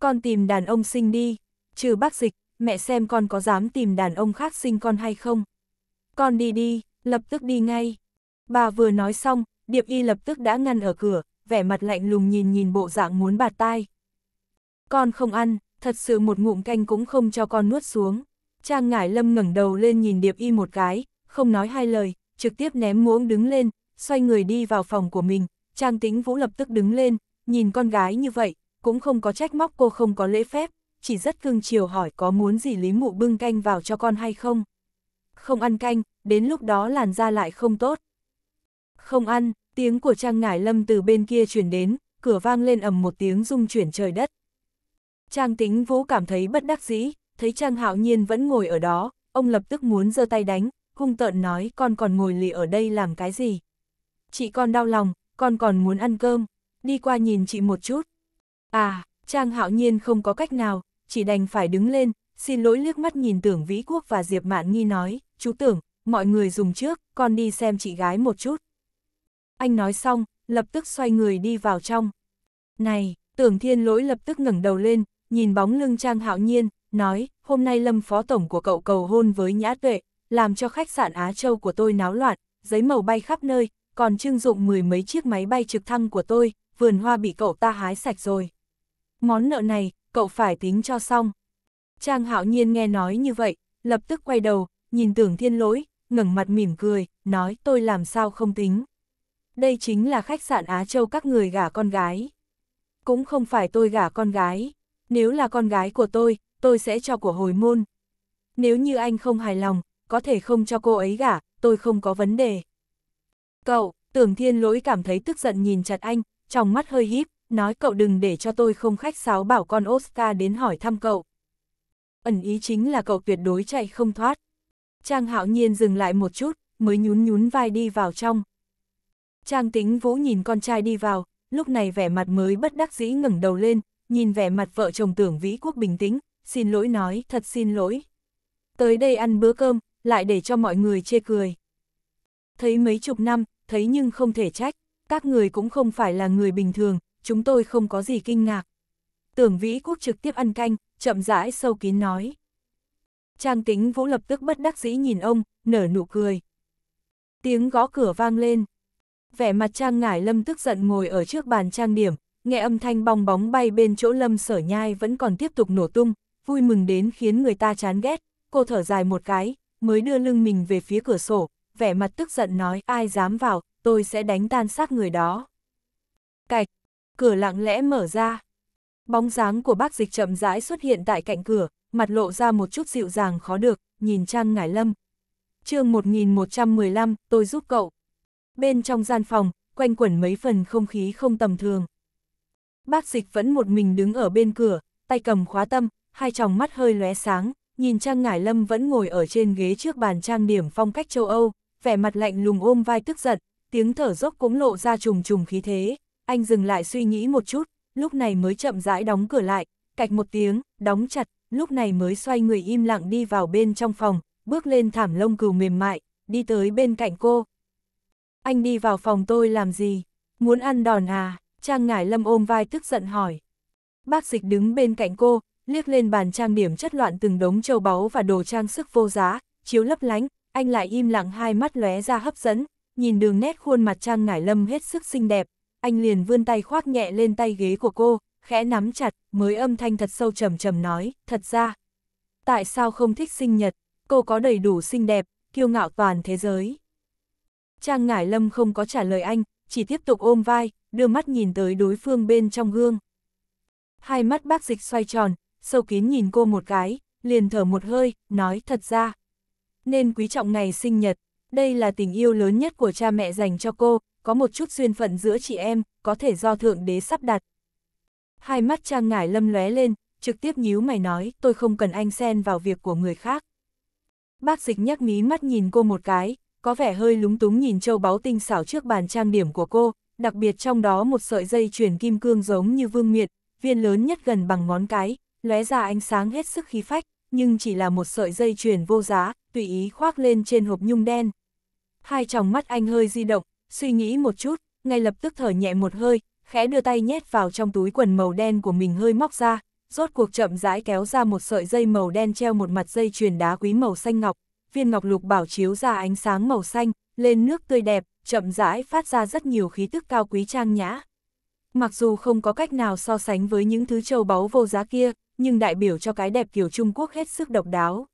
Con tìm đàn ông sinh đi, trừ bác dịch, mẹ xem con có dám tìm đàn ông khác sinh con hay không. Con đi đi, lập tức đi ngay. Bà vừa nói xong, Điệp Y lập tức đã ngăn ở cửa, vẻ mặt lạnh lùng nhìn nhìn bộ dạng muốn bạt tai. Con không ăn, thật sự một ngụm canh cũng không cho con nuốt xuống. Trang Ngải Lâm ngẩng đầu lên nhìn Điệp Y một cái, không nói hai lời, trực tiếp ném muỗng đứng lên, xoay người đi vào phòng của mình. Trang tính Vũ lập tức đứng lên, nhìn con gái như vậy, cũng không có trách móc cô không có lễ phép, chỉ rất cương chiều hỏi có muốn gì Lý Mụ bưng canh vào cho con hay không. Không ăn canh, đến lúc đó làn da lại không tốt. Không ăn, tiếng của Trang Ngải Lâm từ bên kia chuyển đến, cửa vang lên ầm một tiếng rung chuyển trời đất. Trang tính vũ cảm thấy bất đắc dĩ, thấy Trang hạo nhiên vẫn ngồi ở đó, ông lập tức muốn giơ tay đánh, hung tợn nói con còn ngồi lì ở đây làm cái gì. Chị con đau lòng, con còn muốn ăn cơm, đi qua nhìn chị một chút. À, Trang hạo nhiên không có cách nào, chỉ đành phải đứng lên, xin lỗi liếc mắt nhìn tưởng Vĩ Quốc và Diệp Mạn Nghi nói, chú tưởng, mọi người dùng trước, con đi xem chị gái một chút. Anh nói xong, lập tức xoay người đi vào trong. Này, tưởng thiên lỗi lập tức ngẩng đầu lên, nhìn bóng lưng Trang Hạo Nhiên, nói, hôm nay Lâm Phó Tổng của cậu cầu hôn với Nhã Tuệ, làm cho khách sạn Á Châu của tôi náo loạn, giấy màu bay khắp nơi, còn trưng dụng mười mấy chiếc máy bay trực thăng của tôi, vườn hoa bị cậu ta hái sạch rồi. Món nợ này, cậu phải tính cho xong. Trang Hạo Nhiên nghe nói như vậy, lập tức quay đầu, nhìn tưởng thiên lỗi, ngẩng mặt mỉm cười, nói tôi làm sao không tính. Đây chính là khách sạn Á Châu các người gả con gái. Cũng không phải tôi gả con gái, nếu là con gái của tôi, tôi sẽ cho của hồi môn. Nếu như anh không hài lòng, có thể không cho cô ấy gả, tôi không có vấn đề. Cậu, tưởng thiên lỗi cảm thấy tức giận nhìn chặt anh, trong mắt hơi híp, nói cậu đừng để cho tôi không khách sáo bảo con Oscar đến hỏi thăm cậu. Ẩn ý chính là cậu tuyệt đối chạy không thoát. Trang hạo nhiên dừng lại một chút, mới nhún nhún vai đi vào trong. Trang tính vũ nhìn con trai đi vào, lúc này vẻ mặt mới bất đắc dĩ ngẩng đầu lên, nhìn vẻ mặt vợ chồng tưởng Vĩ Quốc bình tĩnh, xin lỗi nói, thật xin lỗi. Tới đây ăn bữa cơm, lại để cho mọi người chê cười. Thấy mấy chục năm, thấy nhưng không thể trách, các người cũng không phải là người bình thường, chúng tôi không có gì kinh ngạc. Tưởng Vĩ Quốc trực tiếp ăn canh, chậm rãi sâu kín nói. Trang tính vũ lập tức bất đắc dĩ nhìn ông, nở nụ cười. Tiếng gõ cửa vang lên. Vẻ mặt Trang Ngải Lâm tức giận ngồi ở trước bàn trang điểm, nghe âm thanh bong bóng bay bên chỗ lâm sở nhai vẫn còn tiếp tục nổ tung, vui mừng đến khiến người ta chán ghét, cô thở dài một cái, mới đưa lưng mình về phía cửa sổ, vẻ mặt tức giận nói ai dám vào, tôi sẽ đánh tan xác người đó. Cạch, cửa lặng lẽ mở ra. Bóng dáng của bác dịch chậm rãi xuất hiện tại cạnh cửa, mặt lộ ra một chút dịu dàng khó được, nhìn Trang Ngải Lâm. chương 1115, tôi giúp cậu. Bên trong gian phòng, quanh quẩn mấy phần không khí không tầm thường bác dịch vẫn một mình đứng ở bên cửa, tay cầm khóa tâm, hai tròng mắt hơi lóe sáng, nhìn Trang Ngải Lâm vẫn ngồi ở trên ghế trước bàn trang điểm phong cách châu Âu, vẻ mặt lạnh lùng ôm vai tức giận, tiếng thở dốc cũng lộ ra trùng trùng khí thế, anh dừng lại suy nghĩ một chút, lúc này mới chậm rãi đóng cửa lại, cạch một tiếng, đóng chặt, lúc này mới xoay người im lặng đi vào bên trong phòng, bước lên thảm lông cừu mềm mại, đi tới bên cạnh cô. Anh đi vào phòng tôi làm gì? Muốn ăn đòn à? Trang Ngải Lâm ôm vai tức giận hỏi. Bác dịch đứng bên cạnh cô, liếc lên bàn trang điểm chất loạn từng đống châu báu và đồ trang sức vô giá, chiếu lấp lánh, anh lại im lặng hai mắt lóe ra hấp dẫn, nhìn đường nét khuôn mặt Trang Ngải Lâm hết sức xinh đẹp, anh liền vươn tay khoác nhẹ lên tay ghế của cô, khẽ nắm chặt, mới âm thanh thật sâu trầm trầm nói, thật ra, tại sao không thích sinh nhật, cô có đầy đủ xinh đẹp, kiêu ngạo toàn thế giới. Trang Ngải Lâm không có trả lời anh, chỉ tiếp tục ôm vai, đưa mắt nhìn tới đối phương bên trong gương. Hai mắt bác dịch xoay tròn, sâu kín nhìn cô một cái, liền thở một hơi, nói thật ra. Nên quý trọng ngày sinh nhật, đây là tình yêu lớn nhất của cha mẹ dành cho cô, có một chút duyên phận giữa chị em, có thể do Thượng Đế sắp đặt. Hai mắt Trang Ngải Lâm lóe lên, trực tiếp nhíu mày nói, tôi không cần anh xen vào việc của người khác. Bác dịch nhắc mí mắt nhìn cô một cái, có vẻ hơi lúng túng nhìn châu báu tinh xảo trước bàn trang điểm của cô, đặc biệt trong đó một sợi dây chuyển kim cương giống như vương miện, viên lớn nhất gần bằng ngón cái, lóe ra ánh sáng hết sức khí phách, nhưng chỉ là một sợi dây chuyền vô giá, tùy ý khoác lên trên hộp nhung đen. Hai tròng mắt anh hơi di động, suy nghĩ một chút, ngay lập tức thở nhẹ một hơi, khẽ đưa tay nhét vào trong túi quần màu đen của mình hơi móc ra, rốt cuộc chậm rãi kéo ra một sợi dây màu đen treo một mặt dây chuyền đá quý màu xanh ngọc, viên ngọc lục bảo chiếu ra ánh sáng màu xanh, lên nước tươi đẹp, chậm rãi phát ra rất nhiều khí tức cao quý trang nhã. Mặc dù không có cách nào so sánh với những thứ châu báu vô giá kia, nhưng đại biểu cho cái đẹp kiểu Trung Quốc hết sức độc đáo.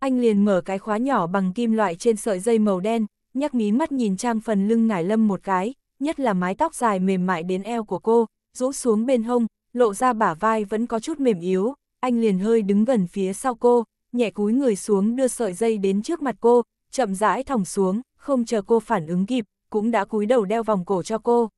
Anh liền mở cái khóa nhỏ bằng kim loại trên sợi dây màu đen, nhắc mí mắt nhìn trang phần lưng ngải lâm một cái, nhất là mái tóc dài mềm mại đến eo của cô, rũ xuống bên hông, lộ ra bả vai vẫn có chút mềm yếu, anh liền hơi đứng gần phía sau cô, nhẹ cúi người xuống đưa sợi dây đến trước mặt cô, chậm rãi thòng xuống, không chờ cô phản ứng kịp, cũng đã cúi đầu đeo vòng cổ cho cô.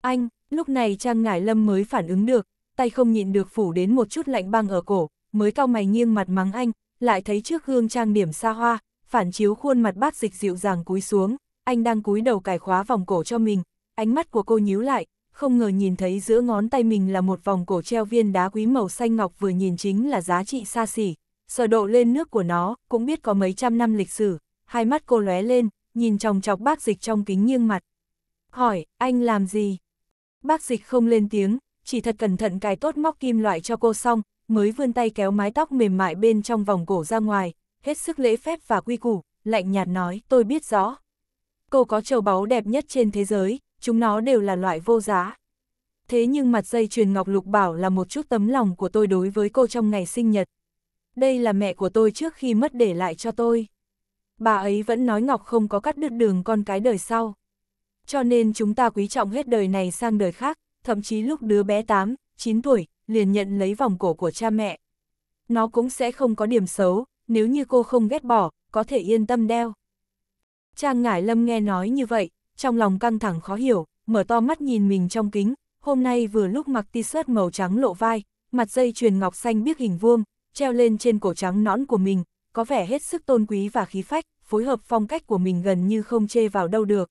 Anh, lúc này Trang Ngải Lâm mới phản ứng được, tay không nhịn được phủ đến một chút lạnh băng ở cổ, mới cao mày nghiêng mặt mắng anh, lại thấy trước gương trang điểm xa hoa, phản chiếu khuôn mặt bác dịch dịu dàng cúi xuống, anh đang cúi đầu cài khóa vòng cổ cho mình, ánh mắt của cô nhíu lại, không ngờ nhìn thấy giữa ngón tay mình là một vòng cổ treo viên đá quý màu xanh ngọc vừa nhìn chính là giá trị xa xỉ, sở độ lên nước của nó cũng biết có mấy trăm năm lịch sử hai mắt cô lóe lên, nhìn chồng chọc bác dịch trong kính nghiêng mặt. Hỏi, anh làm gì? Bác dịch không lên tiếng, chỉ thật cẩn thận cài tốt móc kim loại cho cô xong, mới vươn tay kéo mái tóc mềm mại bên trong vòng cổ ra ngoài, hết sức lễ phép và quy củ, lạnh nhạt nói, tôi biết rõ. Cô có châu báu đẹp nhất trên thế giới, chúng nó đều là loại vô giá. Thế nhưng mặt dây chuyền ngọc lục bảo là một chút tấm lòng của tôi đối với cô trong ngày sinh nhật. Đây là mẹ của tôi trước khi mất để lại cho tôi bà ấy vẫn nói Ngọc không có cắt đứt đường con cái đời sau. Cho nên chúng ta quý trọng hết đời này sang đời khác, thậm chí lúc đứa bé 8, 9 tuổi, liền nhận lấy vòng cổ của cha mẹ. Nó cũng sẽ không có điểm xấu, nếu như cô không ghét bỏ, có thể yên tâm đeo. Trang Ngải Lâm nghe nói như vậy, trong lòng căng thẳng khó hiểu, mở to mắt nhìn mình trong kính, hôm nay vừa lúc mặc t-shirt màu trắng lộ vai, mặt dây chuyền ngọc xanh biếc hình vuông, treo lên trên cổ trắng nõn của mình, có vẻ hết sức tôn quý và khí phách phối hợp phong cách của mình gần như không chê vào đâu được.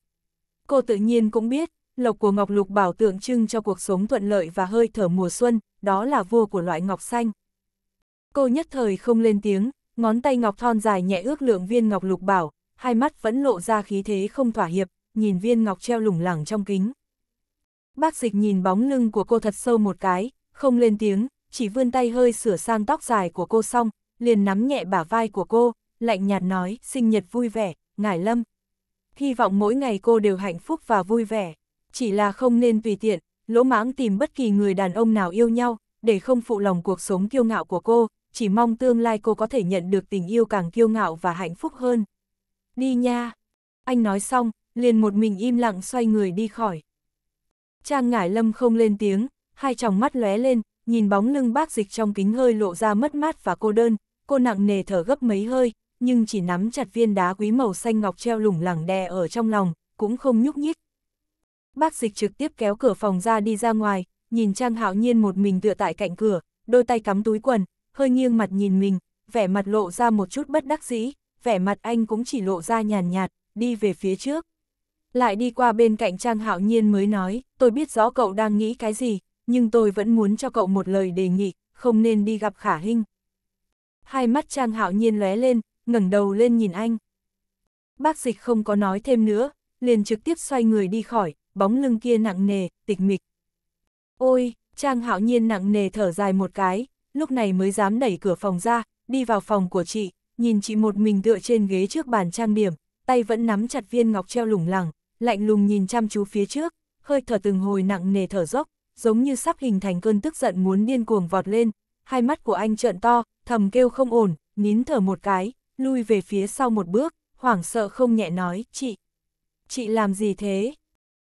Cô tự nhiên cũng biết, lộc của ngọc lục bảo tượng trưng cho cuộc sống thuận lợi và hơi thở mùa xuân, đó là vua của loại ngọc xanh. Cô nhất thời không lên tiếng, ngón tay ngọc thon dài nhẹ ước lượng viên ngọc lục bảo, hai mắt vẫn lộ ra khí thế không thỏa hiệp, nhìn viên ngọc treo lủng lẳng trong kính. Bác dịch nhìn bóng lưng của cô thật sâu một cái, không lên tiếng, chỉ vươn tay hơi sửa sang tóc dài của cô xong, liền nắm nhẹ bả vai của cô, lạnh nhạt nói, sinh nhật vui vẻ, ngải lâm. Hy vọng mỗi ngày cô đều hạnh phúc và vui vẻ, chỉ là không nên tùy tiện, lỗ mãng tìm bất kỳ người đàn ông nào yêu nhau, để không phụ lòng cuộc sống kiêu ngạo của cô, chỉ mong tương lai cô có thể nhận được tình yêu càng kiêu ngạo và hạnh phúc hơn. Đi nha! Anh nói xong, liền một mình im lặng xoay người đi khỏi. Trang ngải lâm không lên tiếng, hai tròng mắt lóe lên, nhìn bóng lưng bác dịch trong kính hơi lộ ra mất mát và cô đơn, cô nặng nề thở gấp mấy hơi, nhưng chỉ nắm chặt viên đá quý màu xanh ngọc treo lủng lẳng đè ở trong lòng, cũng không nhúc nhích. Bác dịch trực tiếp kéo cửa phòng ra đi ra ngoài, nhìn Trang Hạo Nhiên một mình tựa tại cạnh cửa, đôi tay cắm túi quần, hơi nghiêng mặt nhìn mình, vẻ mặt lộ ra một chút bất đắc dĩ, vẻ mặt anh cũng chỉ lộ ra nhàn nhạt, đi về phía trước. Lại đi qua bên cạnh Trang Hạo Nhiên mới nói, tôi biết rõ cậu đang nghĩ cái gì, nhưng tôi vẫn muốn cho cậu một lời đề nghị, không nên đi gặp khả hinh Hai mắt Trang Hạo Nhiên lóe lên, ngẩng đầu lên nhìn anh. Bác dịch không có nói thêm nữa, liền trực tiếp xoay người đi khỏi, bóng lưng kia nặng nề, tịch mịch. Ôi, Trang hạo nhiên nặng nề thở dài một cái, lúc này mới dám đẩy cửa phòng ra, đi vào phòng của chị, nhìn chị một mình tựa trên ghế trước bàn trang điểm, tay vẫn nắm chặt viên ngọc treo lủng lẳng, lạnh lùng nhìn chăm chú phía trước, hơi thở từng hồi nặng nề thở dốc, giống như sắp hình thành cơn tức giận muốn điên cuồng vọt lên, hai mắt của anh trợn to, thầm kêu không ổn, nín thở một cái, lui về phía sau một bước, hoảng sợ không nhẹ nói, chị, chị làm gì thế?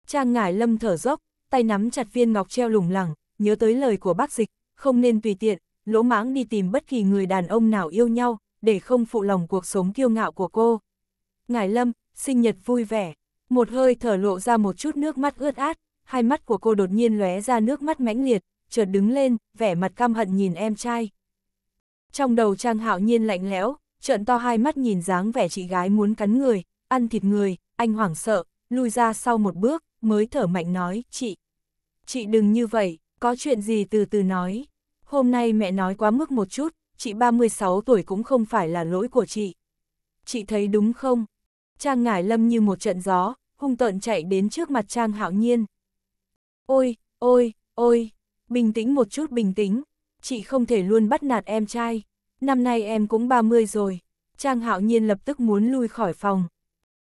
Trang ngải lâm thở dốc, tay nắm chặt viên ngọc treo lủng lẳng, nhớ tới lời của bác dịch, không nên tùy tiện, lỗ mãng đi tìm bất kỳ người đàn ông nào yêu nhau, để không phụ lòng cuộc sống kiêu ngạo của cô. Ngải lâm, sinh nhật vui vẻ, một hơi thở lộ ra một chút nước mắt ướt át, hai mắt của cô đột nhiên lóe ra nước mắt mãnh liệt, chợt đứng lên, vẻ mặt căm hận nhìn em trai. Trong đầu Trang Hạo Nhiên lạnh lẽo, trợn to hai mắt nhìn dáng vẻ chị gái muốn cắn người, ăn thịt người, anh hoảng sợ, lùi ra sau một bước, mới thở mạnh nói, chị. Chị đừng như vậy, có chuyện gì từ từ nói. Hôm nay mẹ nói quá mức một chút, chị 36 tuổi cũng không phải là lỗi của chị. Chị thấy đúng không? Trang ngải lâm như một trận gió, hung tợn chạy đến trước mặt Trang hạo nhiên. Ôi, ôi, ôi, bình tĩnh một chút bình tĩnh, chị không thể luôn bắt nạt em trai năm nay em cũng 30 rồi. Trang hạo nhiên lập tức muốn lui khỏi phòng.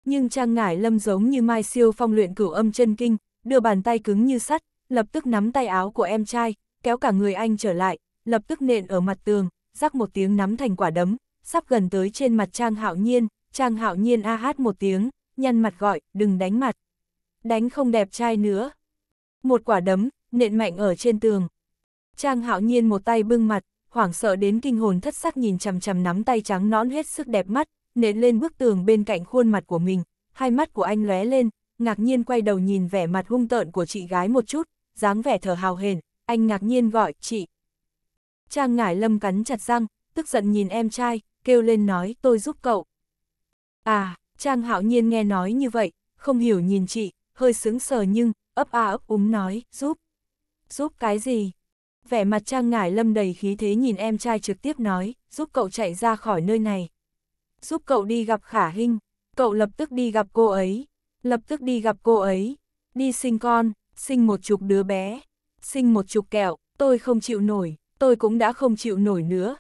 Nhưng Trang Ngải Lâm giống như Mai Siêu phong luyện cửu âm chân kinh, đưa bàn tay cứng như sắt, lập tức nắm tay áo của em trai, kéo cả người anh trở lại, lập tức nện ở mặt tường, rắc một tiếng nắm thành quả đấm, sắp gần tới trên mặt Trang Hạo Nhiên, Trang Hạo Nhiên a hát một tiếng, nhăn mặt gọi, đừng đánh mặt. Đánh không đẹp trai nữa. Một quả đấm, nện mạnh ở trên tường. Trang Hạo Nhiên một tay bưng mặt, hoảng sợ đến kinh hồn thất sắc nhìn chằm chằm nắm tay trắng nõn hết sức đẹp mắt, nện lên bức tường bên cạnh khuôn mặt của mình, hai mắt của anh lóe lên, ngạc nhiên quay đầu nhìn vẻ mặt hung tợn của chị gái một chút, dáng vẻ thở hào hền, anh ngạc nhiên gọi, chị. Trang ngải lâm cắn chặt răng, tức giận nhìn em trai, kêu lên nói, tôi giúp cậu. À, Trang hạo nhiên nghe nói như vậy, không hiểu nhìn chị, hơi sướng sờ nhưng, ấp a ấp úng nói, giúp. Giúp cái gì? vẻ mặt trang ngải lâm đầy khí thế nhìn em trai trực tiếp nói, giúp cậu chạy ra khỏi nơi này. Giúp cậu đi gặp khả hinh cậu lập tức đi gặp cô ấy, lập tức đi gặp cô ấy, đi sinh con, sinh một chục đứa bé, sinh một chục kẹo, tôi không chịu nổi, tôi cũng đã không chịu nổi nữa.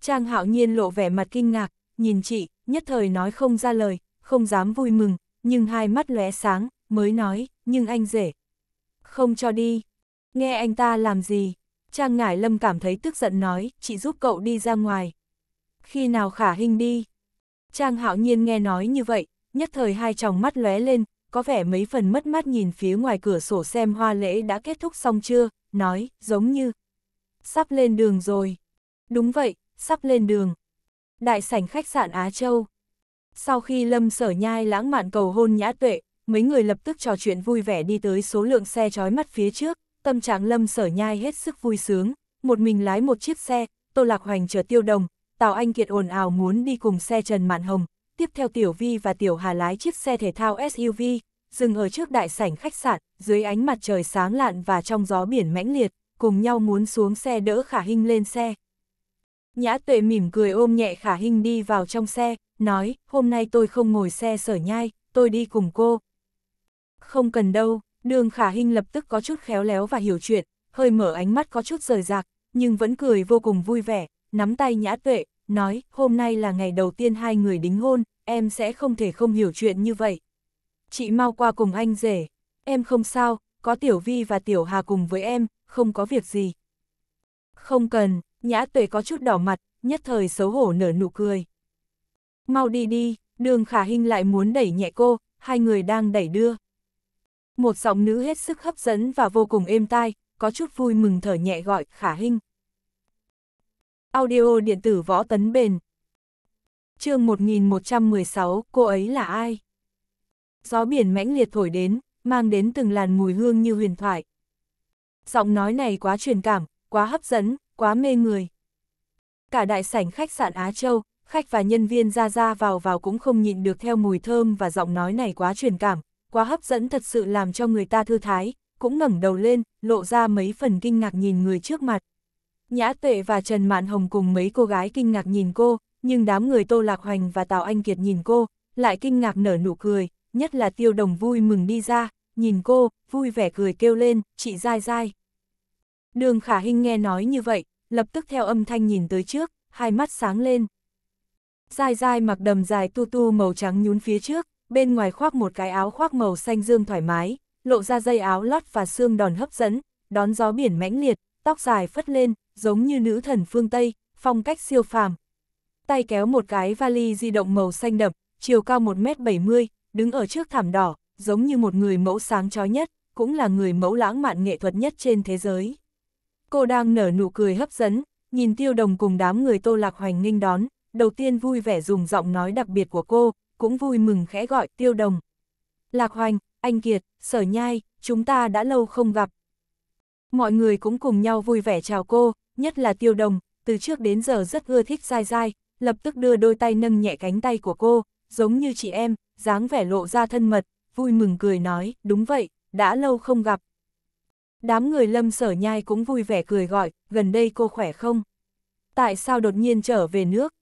Trang hạo nhiên lộ vẻ mặt kinh ngạc, nhìn chị, nhất thời nói không ra lời, không dám vui mừng, nhưng hai mắt lóe sáng, mới nói, nhưng anh rể. Không cho đi, Nghe anh ta làm gì? Trang Ngải Lâm cảm thấy tức giận nói, chị giúp cậu đi ra ngoài. Khi nào khả hình đi? Trang hạo nhiên nghe nói như vậy, nhất thời hai tròng mắt lóe lên, có vẻ mấy phần mất mắt nhìn phía ngoài cửa sổ xem hoa lễ đã kết thúc xong chưa, nói, giống như, sắp lên đường rồi. Đúng vậy, sắp lên đường. Đại sảnh khách sạn Á Châu. Sau khi Lâm Sở Nhai lãng mạn cầu hôn nhã tuệ, mấy người lập tức trò chuyện vui vẻ đi tới số lượng xe trói mắt phía trước, tâm trạng lâm sở nhai hết sức vui sướng, một mình lái một chiếc xe, Tô Lạc Hoành chờ tiêu đồng, Tào Anh Kiệt ồn ào muốn đi cùng xe Trần Mạn Hồng, tiếp theo Tiểu Vi và Tiểu Hà lái chiếc xe thể thao SUV, dừng ở trước đại sảnh khách sạn, dưới ánh mặt trời sáng lạn và trong gió biển mãnh liệt, cùng nhau muốn xuống xe đỡ Khả Hinh lên xe. Nhã tuệ mỉm cười ôm nhẹ Khả Hinh đi vào trong xe, nói, hôm nay tôi không ngồi xe sở nhai, tôi đi cùng cô. Không cần đâu, Đường khả hình lập tức có chút khéo léo và hiểu chuyện, hơi mở ánh mắt có chút rời rạc, nhưng vẫn cười vô cùng vui vẻ, nắm tay nhã tuệ, nói, hôm nay là ngày đầu tiên hai người đính hôn, em sẽ không thể không hiểu chuyện như vậy. Chị mau qua cùng anh rể, em không sao, có Tiểu Vi và Tiểu Hà cùng với em, không có việc gì. Không cần, nhã tuệ có chút đỏ mặt, nhất thời xấu hổ nở nụ cười. Mau đi đi, đường khả hình lại muốn đẩy nhẹ cô, hai người đang đẩy đưa một giọng nữ hết sức hấp dẫn và vô cùng êm tai, có chút vui mừng thở nhẹ gọi khả hình. Audio điện tử võ tấn bền chương 1116, cô ấy là ai? Gió biển mãnh liệt thổi đến, mang đến từng làn mùi hương như huyền thoại. Giọng nói này quá truyền cảm, quá hấp dẫn, quá mê người. Cả đại sảnh khách sạn Á Châu, khách và nhân viên ra ra vào vào cũng không nhịn được theo mùi thơm và giọng nói này quá truyền cảm, quá hấp dẫn thật sự làm cho người ta thư thái, cũng ngẩng đầu lên, lộ ra mấy phần kinh ngạc nhìn người trước mặt. Nhã Tuệ và Trần Mạn Hồng cùng mấy cô gái kinh ngạc nhìn cô, nhưng đám người Tô Lạc Hoành và Tào Anh Kiệt nhìn cô, lại kinh ngạc nở nụ cười, nhất là Tiêu Đồng vui mừng đi ra, nhìn cô, vui vẻ cười kêu lên, chị dai dai. Đường Khả Hinh nghe nói như vậy, lập tức theo âm thanh nhìn tới trước, hai mắt sáng lên. Dai dai mặc đầm dài tu tu màu trắng nhún phía trước, bên ngoài khoác một cái áo khoác màu xanh dương thoải mái, lộ ra dây áo lót và xương đòn hấp dẫn, đón gió biển mãnh liệt, tóc dài phất lên, giống như nữ thần phương Tây, phong cách siêu phàm. Tay kéo một cái vali di động màu xanh đậm, chiều cao 1m70, đứng ở trước thảm đỏ, giống như một người mẫu sáng chói nhất, cũng là người mẫu lãng mạn nghệ thuật nhất trên thế giới. Cô đang nở nụ cười hấp dẫn, nhìn tiêu đồng cùng đám người tô lạc hoành nghênh đón, đầu tiên vui vẻ dùng giọng nói đặc biệt của cô, cũng vui mừng khẽ gọi tiêu đồng. Lạc Hoành, anh Kiệt, Sở Nhai, chúng ta đã lâu không gặp. Mọi người cũng cùng nhau vui vẻ chào cô, nhất là tiêu đồng, từ trước đến giờ rất ưa thích dai dai, lập tức đưa đôi tay nâng nhẹ cánh tay của cô, giống như chị em, dáng vẻ lộ ra thân mật, vui mừng cười nói, đúng vậy, đã lâu không gặp. Đám người lâm sở nhai cũng vui vẻ cười gọi, gần đây cô khỏe không? Tại sao đột nhiên trở về nước?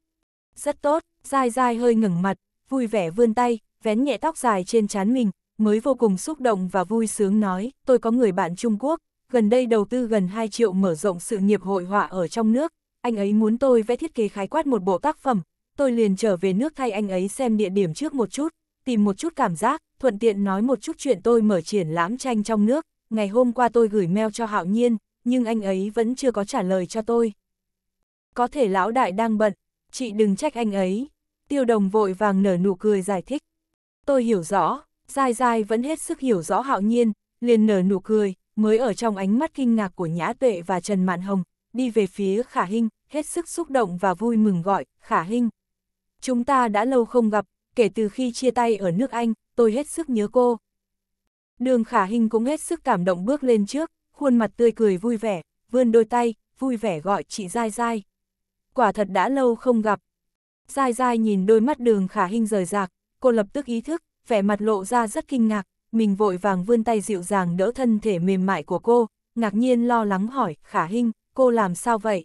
Rất tốt, dai dai hơi ngẩng mặt, vui vẻ vươn tay, vén nhẹ tóc dài trên trán mình, mới vô cùng xúc động và vui sướng nói, tôi có người bạn Trung Quốc, gần đây đầu tư gần 2 triệu mở rộng sự nghiệp hội họa ở trong nước, anh ấy muốn tôi vẽ thiết kế khái quát một bộ tác phẩm, tôi liền trở về nước thay anh ấy xem địa điểm trước một chút, tìm một chút cảm giác, thuận tiện nói một chút chuyện tôi mở triển lãm tranh trong nước, ngày hôm qua tôi gửi mail cho Hạo Nhiên, nhưng anh ấy vẫn chưa có trả lời cho tôi. Có thể lão đại đang bận, chị đừng trách anh ấy. Tiêu đồng vội vàng nở nụ cười giải thích. Tôi hiểu rõ, dai dai vẫn hết sức hiểu rõ hạo nhiên, liền nở nụ cười, mới ở trong ánh mắt kinh ngạc của Nhã Tuệ và Trần Mạn Hồng, đi về phía Khả Hinh, hết sức xúc động và vui mừng gọi, Khả Hinh. Chúng ta đã lâu không gặp, kể từ khi chia tay ở nước Anh, tôi hết sức nhớ cô. Đường Khả Hinh cũng hết sức cảm động bước lên trước, khuôn mặt tươi cười vui vẻ, vươn đôi tay, vui vẻ gọi chị dai dai. Quả thật đã lâu không gặp, Dai dai nhìn đôi mắt đường khả Hinh rời rạc, cô lập tức ý thức, vẻ mặt lộ ra rất kinh ngạc, mình vội vàng vươn tay dịu dàng đỡ thân thể mềm mại của cô, ngạc nhiên lo lắng hỏi, khả Hinh: cô làm sao vậy?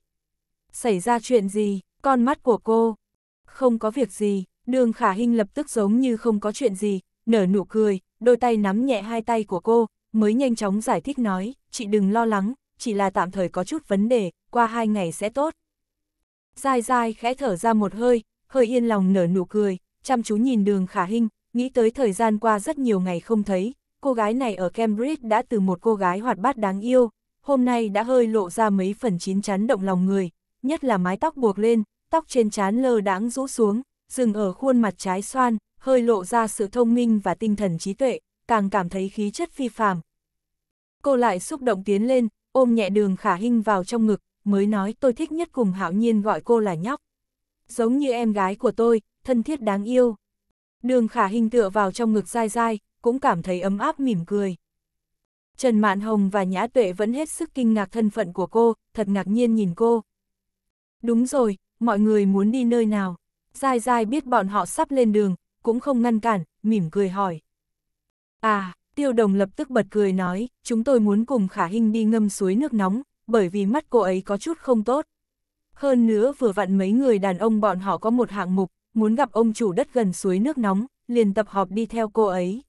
Xảy ra chuyện gì, con mắt của cô? Không có việc gì, đường khả Hinh lập tức giống như không có chuyện gì, nở nụ cười, đôi tay nắm nhẹ hai tay của cô, mới nhanh chóng giải thích nói, chị đừng lo lắng, chỉ là tạm thời có chút vấn đề, qua hai ngày sẽ tốt. Dài dài khẽ thở ra một hơi, hơi yên lòng nở nụ cười, chăm chú nhìn đường khả hình, nghĩ tới thời gian qua rất nhiều ngày không thấy, cô gái này ở Cambridge đã từ một cô gái hoạt bát đáng yêu, hôm nay đã hơi lộ ra mấy phần chín chắn động lòng người, nhất là mái tóc buộc lên, tóc trên trán lơ đãng rũ xuống, dừng ở khuôn mặt trái xoan, hơi lộ ra sự thông minh và tinh thần trí tuệ, càng cảm thấy khí chất phi phàm. Cô lại xúc động tiến lên, ôm nhẹ đường khả hình vào trong ngực, mới nói tôi thích nhất cùng hạo nhiên gọi cô là nhóc giống như em gái của tôi, thân thiết đáng yêu. Đường khả hình tựa vào trong ngực dai dai, cũng cảm thấy ấm áp mỉm cười. Trần Mạn Hồng và Nhã Tuệ vẫn hết sức kinh ngạc thân phận của cô, thật ngạc nhiên nhìn cô. Đúng rồi, mọi người muốn đi nơi nào? Dai dai biết bọn họ sắp lên đường, cũng không ngăn cản, mỉm cười hỏi. À, tiêu đồng lập tức bật cười nói, chúng tôi muốn cùng Khả Hinh đi ngâm suối nước nóng, bởi vì mắt cô ấy có chút không tốt. Hơn nữa vừa vặn mấy người đàn ông bọn họ có một hạng mục, muốn gặp ông chủ đất gần suối nước nóng, liền tập họp đi theo cô ấy.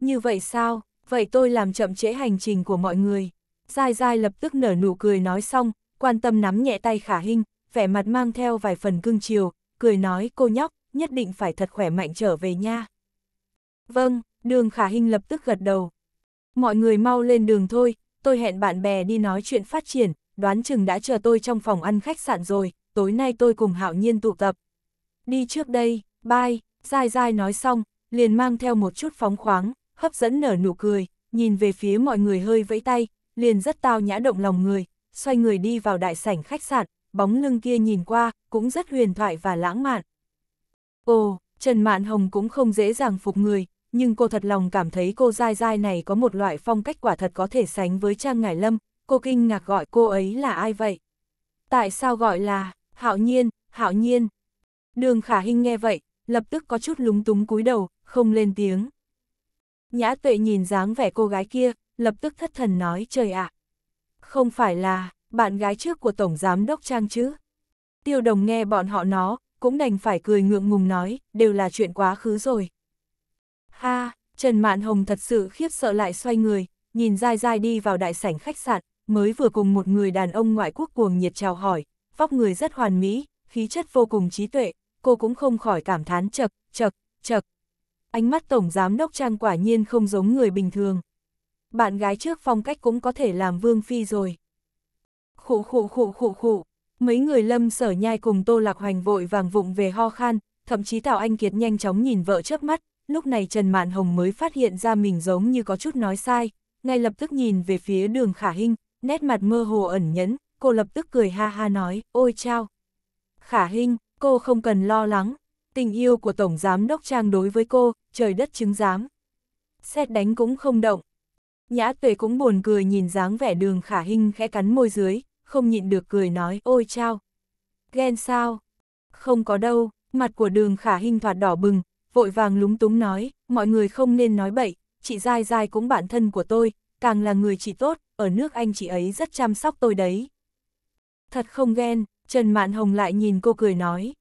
Như vậy sao, vậy tôi làm chậm trễ hành trình của mọi người. Giai Giai lập tức nở nụ cười nói xong, quan tâm nắm nhẹ tay khả hình, vẻ mặt mang theo vài phần cưng chiều, cười nói cô nhóc, nhất định phải thật khỏe mạnh trở về nha. Vâng, đường khả hình lập tức gật đầu. Mọi người mau lên đường thôi, tôi hẹn bạn bè đi nói chuyện phát triển, đoán chừng đã chờ tôi trong phòng ăn khách sạn rồi, tối nay tôi cùng hạo nhiên tụ tập. Đi trước đây, bye, dai dai nói xong, liền mang theo một chút phóng khoáng, hấp dẫn nở nụ cười, nhìn về phía mọi người hơi vẫy tay, liền rất tao nhã động lòng người, xoay người đi vào đại sảnh khách sạn, bóng lưng kia nhìn qua, cũng rất huyền thoại và lãng mạn. Ồ, Trần Mạn Hồng cũng không dễ dàng phục người, nhưng cô thật lòng cảm thấy cô dai dai này có một loại phong cách quả thật có thể sánh với Trang Ngải Lâm, cô kinh ngạc gọi cô ấy là ai vậy? Tại sao gọi là, hạo nhiên, hạo nhiên? Đường khả hình nghe vậy, lập tức có chút lúng túng cúi đầu, không lên tiếng. Nhã tuệ nhìn dáng vẻ cô gái kia, lập tức thất thần nói trời ạ. không phải là, bạn gái trước của Tổng Giám Đốc Trang chứ? Tiêu đồng nghe bọn họ nó, cũng đành phải cười ngượng ngùng nói, đều là chuyện quá khứ rồi. Ha, Trần Mạn Hồng thật sự khiếp sợ lại xoay người, nhìn dai dai đi vào đại sảnh khách sạn, mới vừa cùng một người đàn ông ngoại quốc cuồng nhiệt chào hỏi, vóc người rất hoàn mỹ, khí chất vô cùng trí tuệ, cô cũng không khỏi cảm thán chật, chật, chật. Ánh mắt Tổng Giám Đốc Trang quả nhiên không giống người bình thường. Bạn gái trước phong cách cũng có thể làm Vương Phi rồi. Khụ khụ khụ khụ khụ, mấy người lâm sở nhai cùng Tô Lạc Hoành vội vàng vụng về ho khan, thậm chí Tào Anh Kiệt nhanh chóng nhìn vợ trước mắt, lúc này Trần Mạn Hồng mới phát hiện ra mình giống như có chút nói sai, ngay lập tức nhìn về phía đường khả Hinh nét mặt mơ hồ ẩn nhẫn, cô lập tức cười ha ha nói, ôi chao. Khả Hinh, cô không cần lo lắng, tình yêu của Tổng Giám Đốc Trang đối với cô, trời đất chứng giám. Xét đánh cũng không động. Nhã tuệ cũng buồn cười nhìn dáng vẻ đường Khả Hinh khẽ cắn môi dưới, không nhịn được cười nói, ôi chao. Ghen sao? Không có đâu, mặt của đường Khả Hinh thoạt đỏ bừng, vội vàng lúng túng nói, mọi người không nên nói bậy, chị dai dai cũng bạn thân của tôi, càng là người chị tốt, ở nước Anh chị ấy rất chăm sóc tôi đấy. Thật không ghen, Trần Mạn Hồng lại nhìn cô cười nói.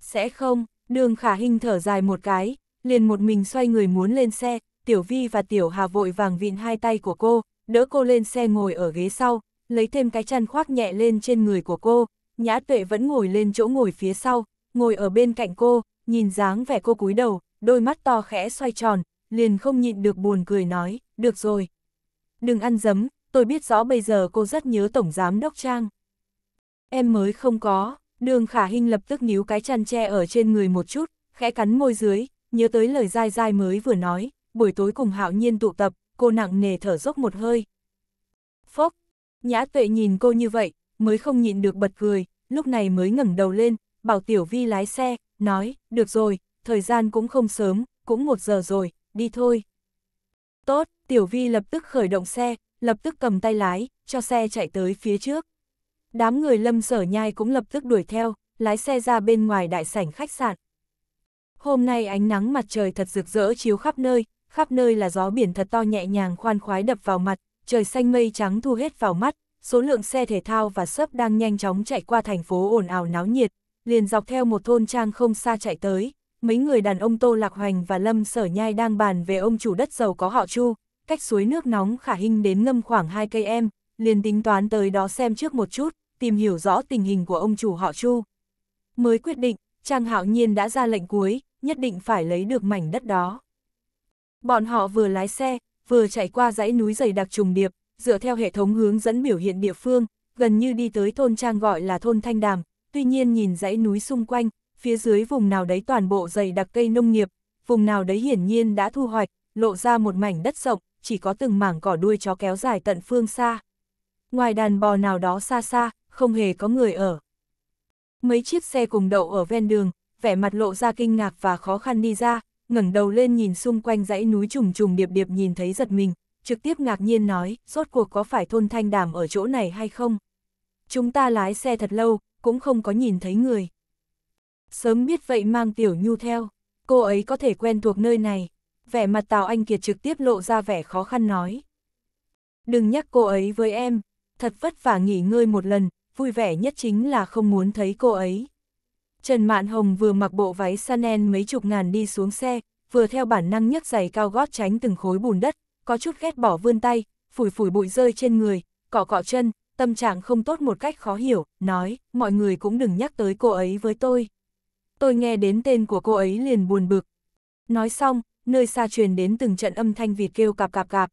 Sẽ không, đường khả hình thở dài một cái, liền một mình xoay người muốn lên xe, Tiểu Vi và Tiểu Hà vội vàng vịn hai tay của cô, đỡ cô lên xe ngồi ở ghế sau, lấy thêm cái chăn khoác nhẹ lên trên người của cô, Nhã Tuệ vẫn ngồi lên chỗ ngồi phía sau, ngồi ở bên cạnh cô, nhìn dáng vẻ cô cúi đầu, đôi mắt to khẽ xoay tròn, liền không nhịn được buồn cười nói, được rồi. Đừng ăn dấm, tôi biết rõ bây giờ cô rất nhớ Tổng Giám Đốc Trang. Em mới không có, đường khả hình lập tức níu cái chăn tre ở trên người một chút, khẽ cắn môi dưới, nhớ tới lời dai dai mới vừa nói, buổi tối cùng hạo nhiên tụ tập, cô nặng nề thở dốc một hơi. Phốc, nhã tuệ nhìn cô như vậy, mới không nhịn được bật cười, lúc này mới ngẩng đầu lên, bảo Tiểu Vi lái xe, nói, được rồi, thời gian cũng không sớm, cũng một giờ rồi, đi thôi. Tốt, Tiểu Vi lập tức khởi động xe, lập tức cầm tay lái, cho xe chạy tới phía trước. Đám người lâm sở nhai cũng lập tức đuổi theo, lái xe ra bên ngoài đại sảnh khách sạn. Hôm nay ánh nắng mặt trời thật rực rỡ chiếu khắp nơi, khắp nơi là gió biển thật to nhẹ nhàng khoan khoái đập vào mặt, trời xanh mây trắng thu hết vào mắt, số lượng xe thể thao và sấp đang nhanh chóng chạy qua thành phố ồn ào náo nhiệt, liền dọc theo một thôn trang không xa chạy tới. Mấy người đàn ông Tô Lạc Hoành và Lâm Sở Nhai đang bàn về ông chủ đất giàu có họ Chu, cách suối nước nóng khả hình đến ngâm khoảng 2 cây em, liền tính toán tới đó xem trước một chút, tìm hiểu rõ tình hình của ông chủ họ Chu. Mới quyết định, Trang Hạo Nhiên đã ra lệnh cuối, nhất định phải lấy được mảnh đất đó. Bọn họ vừa lái xe, vừa chạy qua dãy núi dày đặc trùng điệp, dựa theo hệ thống hướng dẫn biểu hiện địa phương, gần như đi tới thôn Trang gọi là thôn Thanh Đàm, tuy nhiên nhìn dãy núi xung quanh, phía dưới vùng nào đấy toàn bộ dày đặc cây nông nghiệp, vùng nào đấy hiển nhiên đã thu hoạch, lộ ra một mảnh đất rộng, chỉ có từng mảng cỏ đuôi chó kéo dài tận phương xa. Ngoài đàn bò nào đó xa xa, không hề có người ở. Mấy chiếc xe cùng đậu ở ven đường, vẻ mặt lộ ra kinh ngạc và khó khăn đi ra, ngẩng đầu lên nhìn xung quanh dãy núi trùng trùng điệp điệp nhìn thấy giật mình, trực tiếp ngạc nhiên nói, rốt cuộc có phải thôn thanh đàm ở chỗ này hay không? Chúng ta lái xe thật lâu, cũng không có nhìn thấy người. Sớm biết vậy mang tiểu nhu theo, cô ấy có thể quen thuộc nơi này vẻ mặt Tào Anh Kiệt trực tiếp lộ ra vẻ khó khăn nói. Đừng nhắc cô ấy với em, thật vất vả nghỉ ngơi một lần, vui vẻ nhất chính là không muốn thấy cô ấy. Trần Mạn Hồng vừa mặc bộ váy Sanen mấy chục ngàn đi xuống xe, vừa theo bản năng nhấc giày cao gót tránh từng khối bùn đất, có chút ghét bỏ vươn tay, phủi phủi bụi rơi trên người, cọ cọ chân, tâm trạng không tốt một cách khó hiểu, nói, mọi người cũng đừng nhắc tới cô ấy với tôi. Tôi nghe đến tên của cô ấy liền buồn bực. Nói xong, nơi xa truyền đến từng trận âm thanh vịt kêu cạp cạp cạp.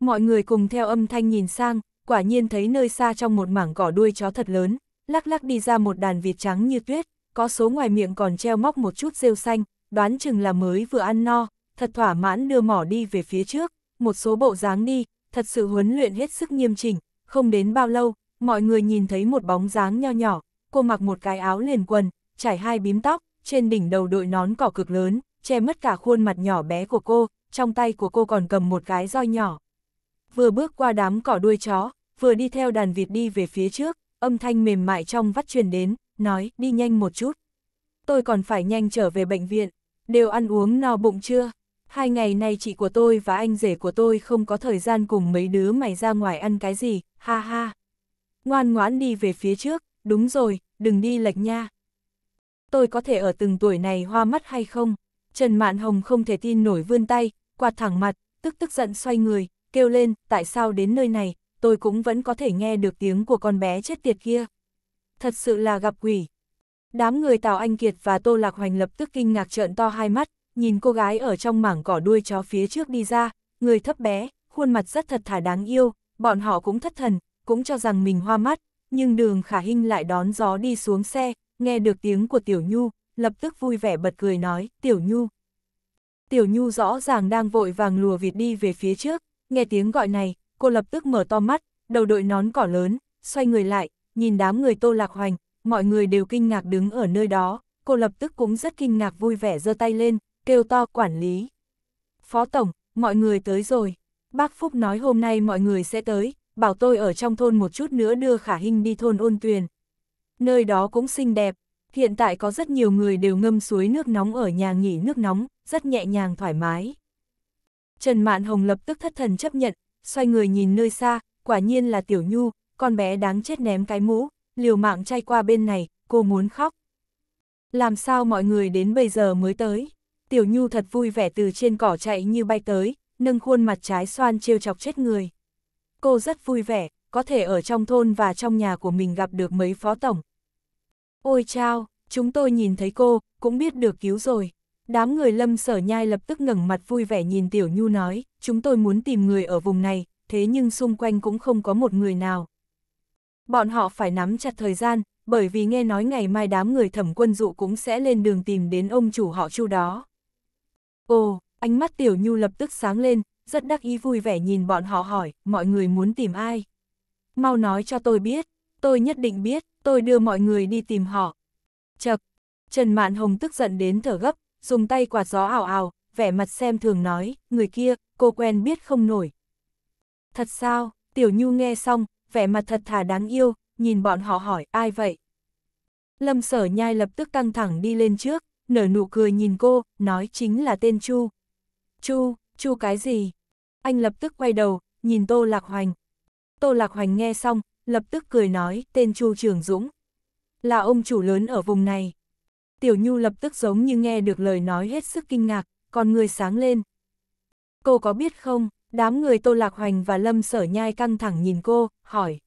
Mọi người cùng theo âm thanh nhìn sang, quả nhiên thấy nơi xa trong một mảng cỏ đuôi chó thật lớn, lắc lắc đi ra một đàn vịt trắng như tuyết, có số ngoài miệng còn treo móc một chút rêu xanh, đoán chừng là mới vừa ăn no, thật thỏa mãn đưa mỏ đi về phía trước, một số bộ dáng đi, thật sự huấn luyện hết sức nghiêm chỉnh, không đến bao lâu, mọi người nhìn thấy một bóng dáng nho nhỏ, cô mặc một cái áo liền quần, trải hai bím tóc, trên đỉnh đầu đội nón cỏ cực lớn, che mất cả khuôn mặt nhỏ bé của cô, trong tay của cô còn cầm một cái roi nhỏ. Vừa bước qua đám cỏ đuôi chó, vừa đi theo đàn vịt đi về phía trước, âm thanh mềm mại trong vắt truyền đến, nói, đi nhanh một chút. Tôi còn phải nhanh trở về bệnh viện, đều ăn uống no bụng chưa? Hai ngày nay chị của tôi và anh rể của tôi không có thời gian cùng mấy đứa mày ra ngoài ăn cái gì, ha ha. Ngoan ngoãn đi về phía trước, đúng rồi, đừng đi lệch nha. Tôi có thể ở từng tuổi này hoa mắt hay không? Trần Mạn Hồng không thể tin nổi vươn tay, quạt thẳng mặt, tức tức giận xoay người, kêu lên, tại sao đến nơi này, tôi cũng vẫn có thể nghe được tiếng của con bé chết tiệt kia. Thật sự là gặp quỷ. Đám người Tào Anh Kiệt và Tô Lạc Hoành lập tức kinh ngạc trợn to hai mắt, nhìn cô gái ở trong mảng cỏ đuôi chó phía trước đi ra, người thấp bé, khuôn mặt rất thật thà đáng yêu, bọn họ cũng thất thần, cũng cho rằng mình hoa mắt, nhưng đường khả hinh lại đón gió đi xuống xe, nghe được tiếng của Tiểu Nhu, lập tức vui vẻ bật cười nói, Tiểu Nhu. Tiểu Nhu rõ ràng đang vội vàng lùa vịt đi về phía trước, nghe tiếng gọi này, cô lập tức mở to mắt, đầu đội nón cỏ lớn, xoay người lại, nhìn đám người tô lạc hoành, mọi người đều kinh ngạc đứng ở nơi đó, cô lập tức cũng rất kinh ngạc vui vẻ giơ tay lên, kêu to quản lý. Phó Tổng, mọi người tới rồi. Bác Phúc nói hôm nay mọi người sẽ tới, bảo tôi ở trong thôn một chút nữa đưa Khả Hinh đi thôn ôn tuyền. Nơi đó cũng xinh đẹp, Hiện tại có rất nhiều người đều ngâm suối nước nóng ở nhà nghỉ nước nóng, rất nhẹ nhàng thoải mái. Trần Mạn Hồng lập tức thất thần chấp nhận, xoay người nhìn nơi xa, quả nhiên là Tiểu Nhu, con bé đáng chết ném cái mũ, liều mạng chay qua bên này, cô muốn khóc. Làm sao mọi người đến bây giờ mới tới? Tiểu Nhu thật vui vẻ từ trên cỏ chạy như bay tới, nâng khuôn mặt trái xoan trêu chọc chết người. Cô rất vui vẻ, có thể ở trong thôn và trong nhà của mình gặp được mấy phó tổng, Ôi chao, chúng tôi nhìn thấy cô, cũng biết được cứu rồi. Đám người lâm sở nhai lập tức ngẩng mặt vui vẻ nhìn Tiểu Nhu nói, chúng tôi muốn tìm người ở vùng này, thế nhưng xung quanh cũng không có một người nào. Bọn họ phải nắm chặt thời gian, bởi vì nghe nói ngày mai đám người thẩm quân dụ cũng sẽ lên đường tìm đến ông chủ họ chu đó. Ồ, ánh mắt Tiểu Nhu lập tức sáng lên, rất đắc ý vui vẻ nhìn bọn họ hỏi, mọi người muốn tìm ai? Mau nói cho tôi biết, tôi nhất định biết, tôi đưa mọi người đi tìm họ. Chật, Trần Mạn Hồng tức giận đến thở gấp, dùng tay quạt gió ảo ảo, vẻ mặt xem thường nói, người kia, cô quen biết không nổi. Thật sao, Tiểu Nhu nghe xong, vẻ mặt thật thà đáng yêu, nhìn bọn họ hỏi, ai vậy? Lâm sở nhai lập tức căng thẳng đi lên trước, nở nụ cười nhìn cô, nói chính là tên Chu. Chu, Chu cái gì? Anh lập tức quay đầu, nhìn Tô Lạc Hoành. Tô Lạc Hoành nghe xong, lập tức cười nói, tên Chu Trường Dũng. Là ông chủ lớn ở vùng này. Tiểu Nhu lập tức giống như nghe được lời nói hết sức kinh ngạc, còn người sáng lên. Cô có biết không, đám người Tô Lạc Hoành và Lâm Sở Nhai căng thẳng nhìn cô, hỏi.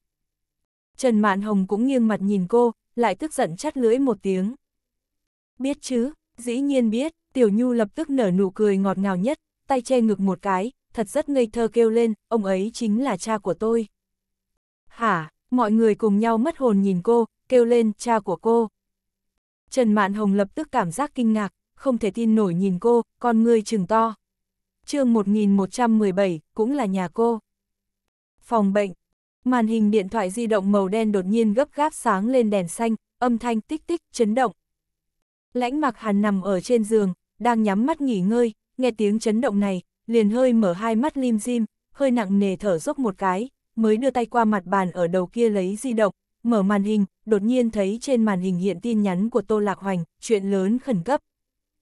Trần Mạn Hồng cũng nghiêng mặt nhìn cô, lại tức giận chắt lưỡi một tiếng. Biết chứ, dĩ nhiên biết, Tiểu Nhu lập tức nở nụ cười ngọt ngào nhất, tay che ngực một cái, thật rất ngây thơ kêu lên, ông ấy chính là cha của tôi. Hả, mọi người cùng nhau mất hồn nhìn cô, kêu lên cha của cô. Trần Mạn Hồng lập tức cảm giác kinh ngạc, không thể tin nổi nhìn cô, con ngươi trừng to. chương 1117, cũng là nhà cô. Phòng bệnh. Màn hình điện thoại di động màu đen đột nhiên gấp gáp sáng lên đèn xanh, âm thanh tích tích, chấn động. Lãnh mặc hàn nằm ở trên giường, đang nhắm mắt nghỉ ngơi, nghe tiếng chấn động này, liền hơi mở hai mắt lim dim, hơi nặng nề thở dốc một cái, mới đưa tay qua mặt bàn ở đầu kia lấy di động, mở màn hình, đột nhiên thấy trên màn hình hiện tin nhắn của Tô Lạc Hoành, chuyện lớn khẩn cấp.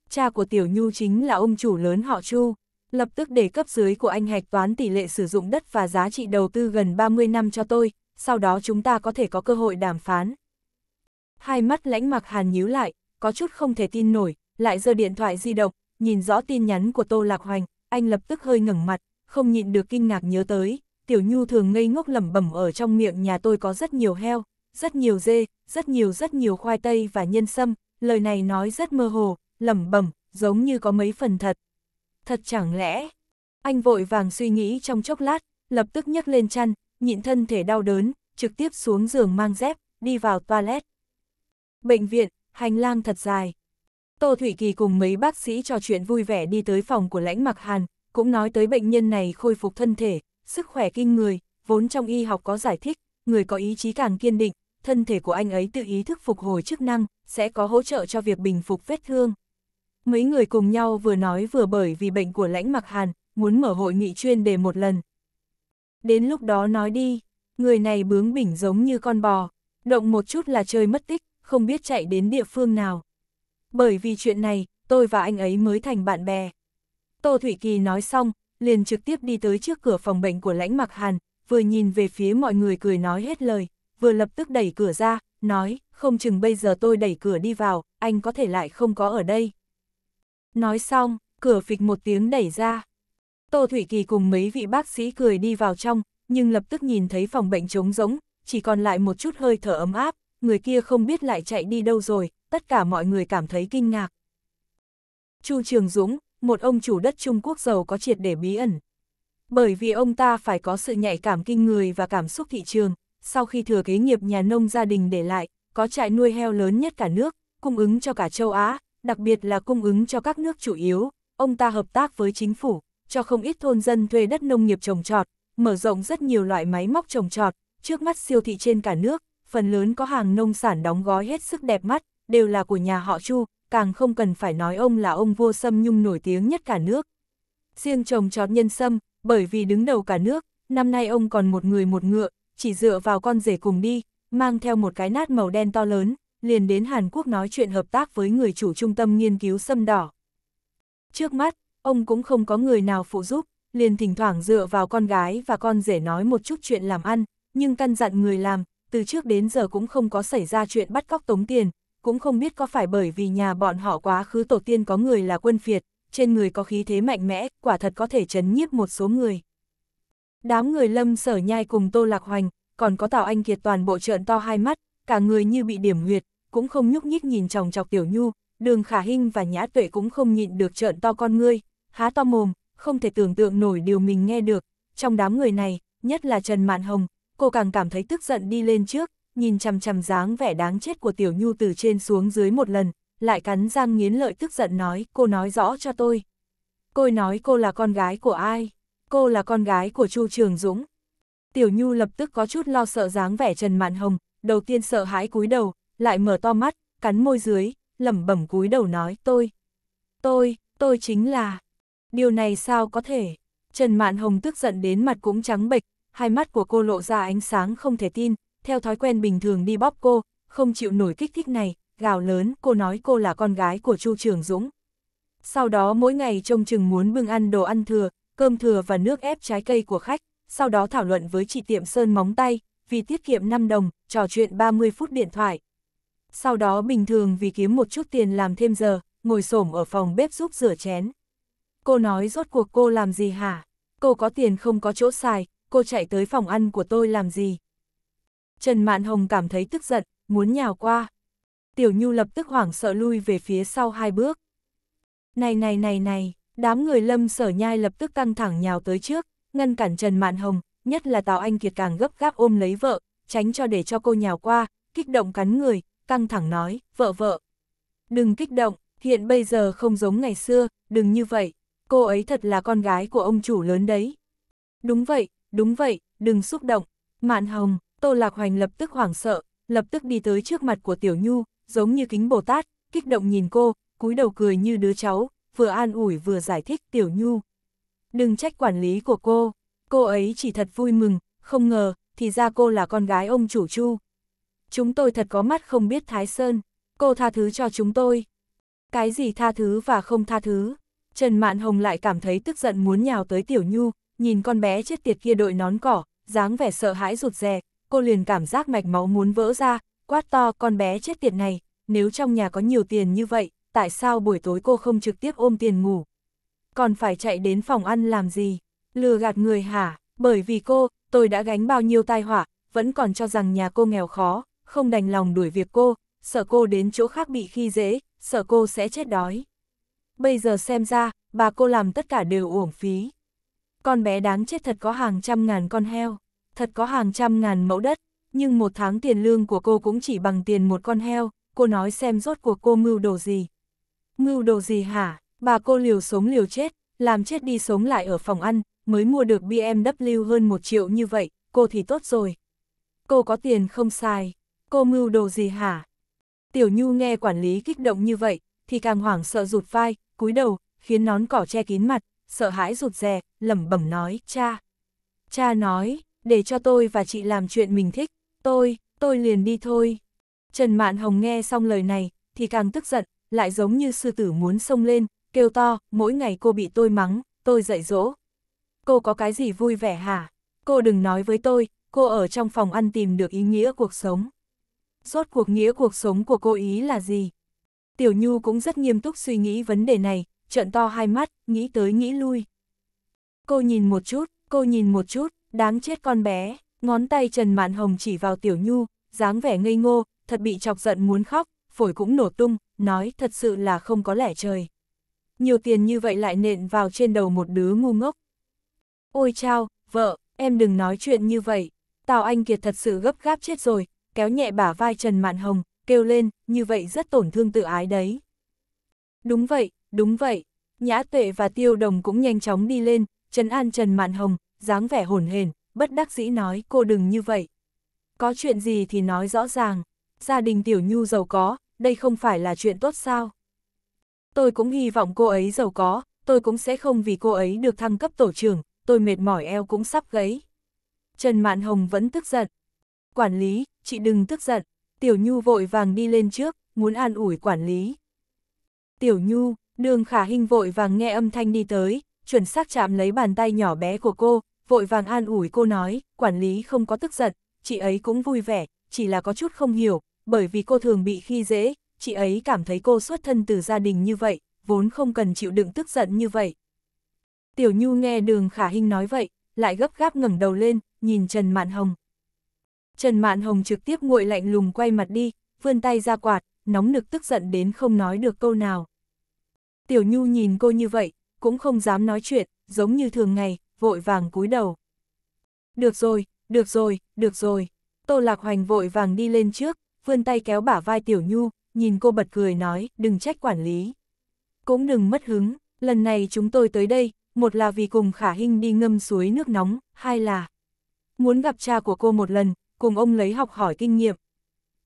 Cha của Tiểu Nhu chính là ông chủ lớn họ Chu, lập tức để cấp dưới của anh hạch toán tỷ lệ sử dụng đất và giá trị đầu tư gần 30 năm cho tôi, sau đó chúng ta có thể có cơ hội đàm phán. Hai mắt lãnh mặc hàn nhíu lại, có chút không thể tin nổi, lại giơ điện thoại di động, nhìn rõ tin nhắn của Tô Lạc Hoành, anh lập tức hơi ngẩng mặt, không nhịn được kinh ngạc nhớ tới, Tiểu Nhu thường ngây ngốc lẩm bẩm ở trong miệng nhà tôi có rất nhiều heo, rất nhiều dê, rất nhiều rất nhiều khoai tây và nhân sâm, lời này nói rất mơ hồ, lẩm bẩm, giống như có mấy phần thật. Thật chẳng lẽ? Anh vội vàng suy nghĩ trong chốc lát, lập tức nhấc lên chăn, nhịn thân thể đau đớn, trực tiếp xuống giường mang dép, đi vào toilet. Bệnh viện, hành lang thật dài. Tô Thủy Kỳ cùng mấy bác sĩ trò chuyện vui vẻ đi tới phòng của lãnh mặc hàn, cũng nói tới bệnh nhân này khôi phục thân thể, sức khỏe kinh người, vốn trong y học có giải thích, người có ý chí càng kiên định, thân thể của anh ấy tự ý thức phục hồi chức năng, sẽ có hỗ trợ cho việc bình phục vết thương. Mấy người cùng nhau vừa nói vừa bởi vì bệnh của lãnh mặc hàn, muốn mở hội nghị chuyên đề một lần. Đến lúc đó nói đi, người này bướng bỉnh giống như con bò, động một chút là chơi mất tích, không biết chạy đến địa phương nào. Bởi vì chuyện này, tôi và anh ấy mới thành bạn bè. Tô Thủy Kỳ nói xong, liền trực tiếp đi tới trước cửa phòng bệnh của lãnh mặc hàn, vừa nhìn về phía mọi người cười nói hết lời, vừa lập tức đẩy cửa ra, nói, không chừng bây giờ tôi đẩy cửa đi vào, anh có thể lại không có ở đây. Nói xong, cửa phịch một tiếng đẩy ra. Tô Thủy Kỳ cùng mấy vị bác sĩ cười đi vào trong, nhưng lập tức nhìn thấy phòng bệnh trống rỗng, chỉ còn lại một chút hơi thở ấm áp, người kia không biết lại chạy đi đâu rồi, tất cả mọi người cảm thấy kinh ngạc. Chu Trường Dũng, một ông chủ đất Trung Quốc giàu có triệt để bí ẩn. Bởi vì ông ta phải có sự nhạy cảm kinh người và cảm xúc thị trường, sau khi thừa kế nghiệp nhà nông gia đình để lại, có trại nuôi heo lớn nhất cả nước, cung ứng cho cả châu Á, đặc biệt là cung ứng cho các nước chủ yếu, ông ta hợp tác với chính phủ, cho không ít thôn dân thuê đất nông nghiệp trồng trọt, mở rộng rất nhiều loại máy móc trồng trọt, trước mắt siêu thị trên cả nước, phần lớn có hàng nông sản đóng gói hết sức đẹp mắt, đều là của nhà họ Chu, càng không cần phải nói ông là ông vua sâm nhung nổi tiếng nhất cả nước. Riêng trồng trọt nhân sâm, bởi vì đứng đầu cả nước, năm nay ông còn một người một ngựa, chỉ dựa vào con rể cùng đi, mang theo một cái nát màu đen to lớn, liền đến Hàn Quốc nói chuyện hợp tác với người chủ trung tâm nghiên cứu sâm đỏ. Trước mắt, ông cũng không có người nào phụ giúp, liền thỉnh thoảng dựa vào con gái và con rể nói một chút chuyện làm ăn, nhưng căn dặn người làm, từ trước đến giờ cũng không có xảy ra chuyện bắt cóc tống tiền, cũng không biết có phải bởi vì nhà bọn họ quá khứ tổ tiên có người là quân phiệt trên người có khí thế mạnh mẽ, quả thật có thể chấn nhiếp một số người. Đám người lâm sở nhai cùng Tô Lạc Hoành, còn có Tào Anh Kiệt toàn bộ trợn to hai mắt, cả người như bị điểm huyệt, cũng không nhúc nhích nhìn chòng chọc Tiểu Nhu, đường khả hinh và nhã tuệ cũng không nhịn được trợn to con ngươi, há to mồm, không thể tưởng tượng nổi điều mình nghe được. Trong đám người này, nhất là Trần Mạn Hồng, cô càng cảm thấy tức giận đi lên trước, nhìn chằm chằm dáng vẻ đáng chết của Tiểu Nhu từ trên xuống dưới một lần, lại cắn răng nghiến lợi tức giận nói, cô nói rõ cho tôi. Cô nói cô là con gái của ai? Cô là con gái của Chu Trường Dũng. Tiểu Nhu lập tức có chút lo sợ dáng vẻ Trần Mạn Hồng, đầu tiên sợ hãi cúi đầu, lại mở to mắt, cắn môi dưới, lẩm bẩm cúi đầu nói tôi. Tôi, tôi chính là. Điều này sao có thể? Trần Mạn Hồng tức giận đến mặt cũng trắng bệch, hai mắt của cô lộ ra ánh sáng không thể tin, theo thói quen bình thường đi bóp cô, không chịu nổi kích thích này, gào lớn cô nói cô là con gái của Chu Trường Dũng. Sau đó mỗi ngày trông chừng muốn bưng ăn đồ ăn thừa, cơm thừa và nước ép trái cây của khách, sau đó thảo luận với chị tiệm sơn móng tay, vì tiết kiệm 5 đồng, trò chuyện 30 phút điện thoại. Sau đó bình thường vì kiếm một chút tiền làm thêm giờ, ngồi xổm ở phòng bếp giúp rửa chén. Cô nói rốt cuộc cô làm gì hả? Cô có tiền không có chỗ xài, cô chạy tới phòng ăn của tôi làm gì? Trần Mạn Hồng cảm thấy tức giận, muốn nhào qua. Tiểu Nhu lập tức hoảng sợ lui về phía sau hai bước. Này này này này, đám người lâm sở nhai lập tức căng thẳng nhào tới trước, ngăn cản Trần Mạn Hồng, nhất là Tào Anh Kiệt càng gấp gáp ôm lấy vợ, tránh cho để cho cô nhào qua, kích động cắn người, căng thẳng nói, vợ vợ. Đừng kích động, hiện bây giờ không giống ngày xưa, đừng như vậy, cô ấy thật là con gái của ông chủ lớn đấy. Đúng vậy, đúng vậy, đừng xúc động, Mạn Hồng, Tô Lạc Hoành lập tức hoảng sợ, lập tức đi tới trước mặt của Tiểu Nhu, giống như kính Bồ Tát, kích động nhìn cô, cúi đầu cười như đứa cháu, vừa an ủi vừa giải thích Tiểu Nhu. Đừng trách quản lý của cô, cô ấy chỉ thật vui mừng, không ngờ, thì ra cô là con gái ông chủ Chu. Chúng tôi thật có mắt không biết Thái Sơn, cô tha thứ cho chúng tôi. Cái gì tha thứ và không tha thứ? Trần Mạn Hồng lại cảm thấy tức giận muốn nhào tới Tiểu Nhu, nhìn con bé chết tiệt kia đội nón cỏ, dáng vẻ sợ hãi rụt rè, cô liền cảm giác mạch máu muốn vỡ ra, quát to con bé chết tiệt này, nếu trong nhà có nhiều tiền như vậy, tại sao buổi tối cô không trực tiếp ôm tiền ngủ? Còn phải chạy đến phòng ăn làm gì? Lừa gạt người hả? Bởi vì cô, tôi đã gánh bao nhiêu tai họa, vẫn còn cho rằng nhà cô nghèo khó, không đành lòng đuổi việc cô, sợ cô đến chỗ khác bị khi dễ, sợ cô sẽ chết đói. Bây giờ xem ra, bà cô làm tất cả đều uổng phí. Con bé đáng chết thật có hàng trăm ngàn con heo thật có hàng trăm ngàn mẫu đất, nhưng một tháng tiền lương của cô cũng chỉ bằng tiền một con heo, cô nói xem rốt cuộc cô mưu đồ gì. Mưu đồ gì hả, bà cô liều sống liều chết, làm chết đi sống lại ở phòng ăn, mới mua được BMW hơn một triệu như vậy, cô thì tốt rồi. Cô có tiền không xài, cô mưu đồ gì hả? Tiểu Nhu nghe quản lý kích động như vậy, thì càng hoảng sợ rụt vai, cúi đầu, khiến nón cỏ che kín mặt, sợ hãi rụt rè, lẩm bẩm nói, cha. Cha nói, để cho tôi và chị làm chuyện mình thích, tôi, tôi liền đi thôi. Trần Mạn Hồng nghe xong lời này, thì càng tức giận, lại giống như sư tử muốn xông lên, kêu to, mỗi ngày cô bị tôi mắng, tôi dạy dỗ. Cô có cái gì vui vẻ hả? Cô đừng nói với tôi, cô ở trong phòng ăn tìm được ý nghĩa cuộc sống. Rốt cuộc nghĩa cuộc sống của cô ý là gì? Tiểu Nhu cũng rất nghiêm túc suy nghĩ vấn đề này, trợn to hai mắt, nghĩ tới nghĩ lui. Cô nhìn một chút, cô nhìn một chút, Đáng chết con bé, ngón tay Trần Mạn Hồng chỉ vào Tiểu Nhu, dáng vẻ ngây ngô, thật bị chọc giận muốn khóc, phổi cũng nổ tung, nói thật sự là không có lẻ trời. Nhiều tiền như vậy lại nện vào trên đầu một đứa ngu ngốc. Ôi chao, vợ, em đừng nói chuyện như vậy. Tào Anh Kiệt thật sự gấp gáp chết rồi, kéo nhẹ bả vai Trần Mạn Hồng, kêu lên, như vậy rất tổn thương tự ái đấy. Đúng vậy, đúng vậy. Nhã Tuệ và Tiêu Đồng cũng nhanh chóng đi lên, Trần An Trần Mạn Hồng, dáng vẻ hồn hền, bất đắc dĩ nói cô đừng như vậy. Có chuyện gì thì nói rõ ràng, gia đình Tiểu Nhu giàu có, đây không phải là chuyện tốt sao. Tôi cũng hy vọng cô ấy giàu có, tôi cũng sẽ không vì cô ấy được thăng cấp tổ trưởng, tôi mệt mỏi eo cũng sắp gấy. Trần Mạn Hồng vẫn tức giận. Quản lý, chị đừng tức giận. Tiểu Nhu vội vàng đi lên trước, muốn an ủi quản lý. Tiểu Nhu, đường khả hình vội vàng nghe âm thanh đi tới, chuẩn xác chạm lấy bàn tay nhỏ bé của cô, vội vàng an ủi cô nói, quản lý không có tức giận, chị ấy cũng vui vẻ, chỉ là có chút không hiểu, bởi vì cô thường bị khi dễ, chị ấy cảm thấy cô xuất thân từ gia đình như vậy, vốn không cần chịu đựng tức giận như vậy. Tiểu Nhu nghe đường khả hình nói vậy, lại gấp gáp ngẩng đầu lên, nhìn Trần Mạn Hồng. Trần Mạn Hồng trực tiếp nguội lạnh lùng quay mặt đi, vươn tay ra quạt, nóng nực tức giận đến không nói được câu nào. Tiểu Nhu nhìn cô như vậy, cũng không dám nói chuyện, giống như thường ngày, vội vàng cúi đầu. Được rồi, được rồi, được rồi. Tô Lạc Hoành vội vàng đi lên trước, vươn tay kéo bả vai Tiểu Nhu, nhìn cô bật cười nói, đừng trách quản lý. Cũng đừng mất hứng, lần này chúng tôi tới đây, một là vì cùng Khả Hinh đi ngâm suối nước nóng, hai là muốn gặp cha của cô một lần, cùng ông lấy học hỏi kinh nghiệm.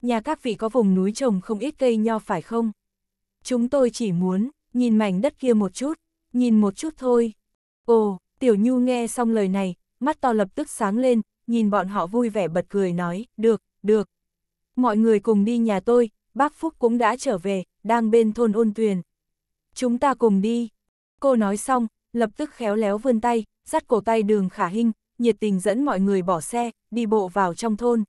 Nhà các vị có vùng núi trồng không ít cây nho phải không? Chúng tôi chỉ muốn, nhìn mảnh đất kia một chút, nhìn một chút thôi. Ồ, Tiểu Nhu nghe xong lời này, mắt to lập tức sáng lên, nhìn bọn họ vui vẻ bật cười nói, được, được. Mọi người cùng đi nhà tôi, bác Phúc cũng đã trở về, đang bên thôn ôn tuyền. Chúng ta cùng đi. Cô nói xong, lập tức khéo léo vươn tay, dắt cổ tay đường khả hinh, nhiệt tình dẫn mọi người bỏ xe, đi bộ vào trong thôn.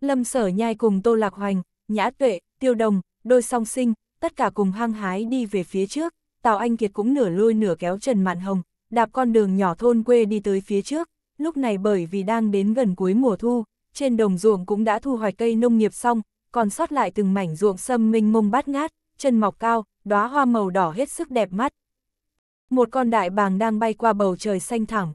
Lâm sở nhai cùng Tô Lạc Hoành, Nhã Tuệ, Tiêu Đồng, đôi song sinh, tất cả cùng hăng hái đi về phía trước, Tào Anh Kiệt cũng nửa lôi nửa kéo Trần Mạn Hồng, đạp con đường nhỏ thôn quê đi tới phía trước, lúc này bởi vì đang đến gần cuối mùa thu, trên đồng ruộng cũng đã thu hoạch cây nông nghiệp xong, còn sót lại từng mảnh ruộng sâm minh mông bát ngát, chân mọc cao, đóa hoa màu đỏ hết sức đẹp mắt. Một con đại bàng đang bay qua bầu trời xanh thẳng.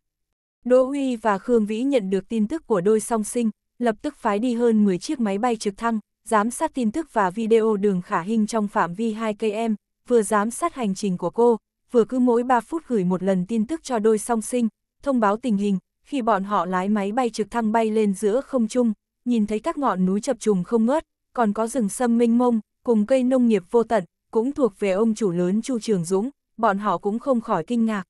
Đỗ Huy và Khương Vĩ nhận được tin tức của đôi song sinh, lập tức phái đi hơn 10 chiếc máy bay trực thăng, giám sát tin tức và video đường khả hình trong phạm vi 2 km, vừa giám sát hành trình của cô, vừa cứ mỗi 3 phút gửi một lần tin tức cho đôi song sinh, thông báo tình hình, khi bọn họ lái máy bay trực thăng bay lên giữa không trung, nhìn thấy các ngọn núi chập trùng không ngớt, còn có rừng sâm mênh mông, cùng cây nông nghiệp vô tận, cũng thuộc về ông chủ lớn Chu Trường Dũng, bọn họ cũng không khỏi kinh ngạc.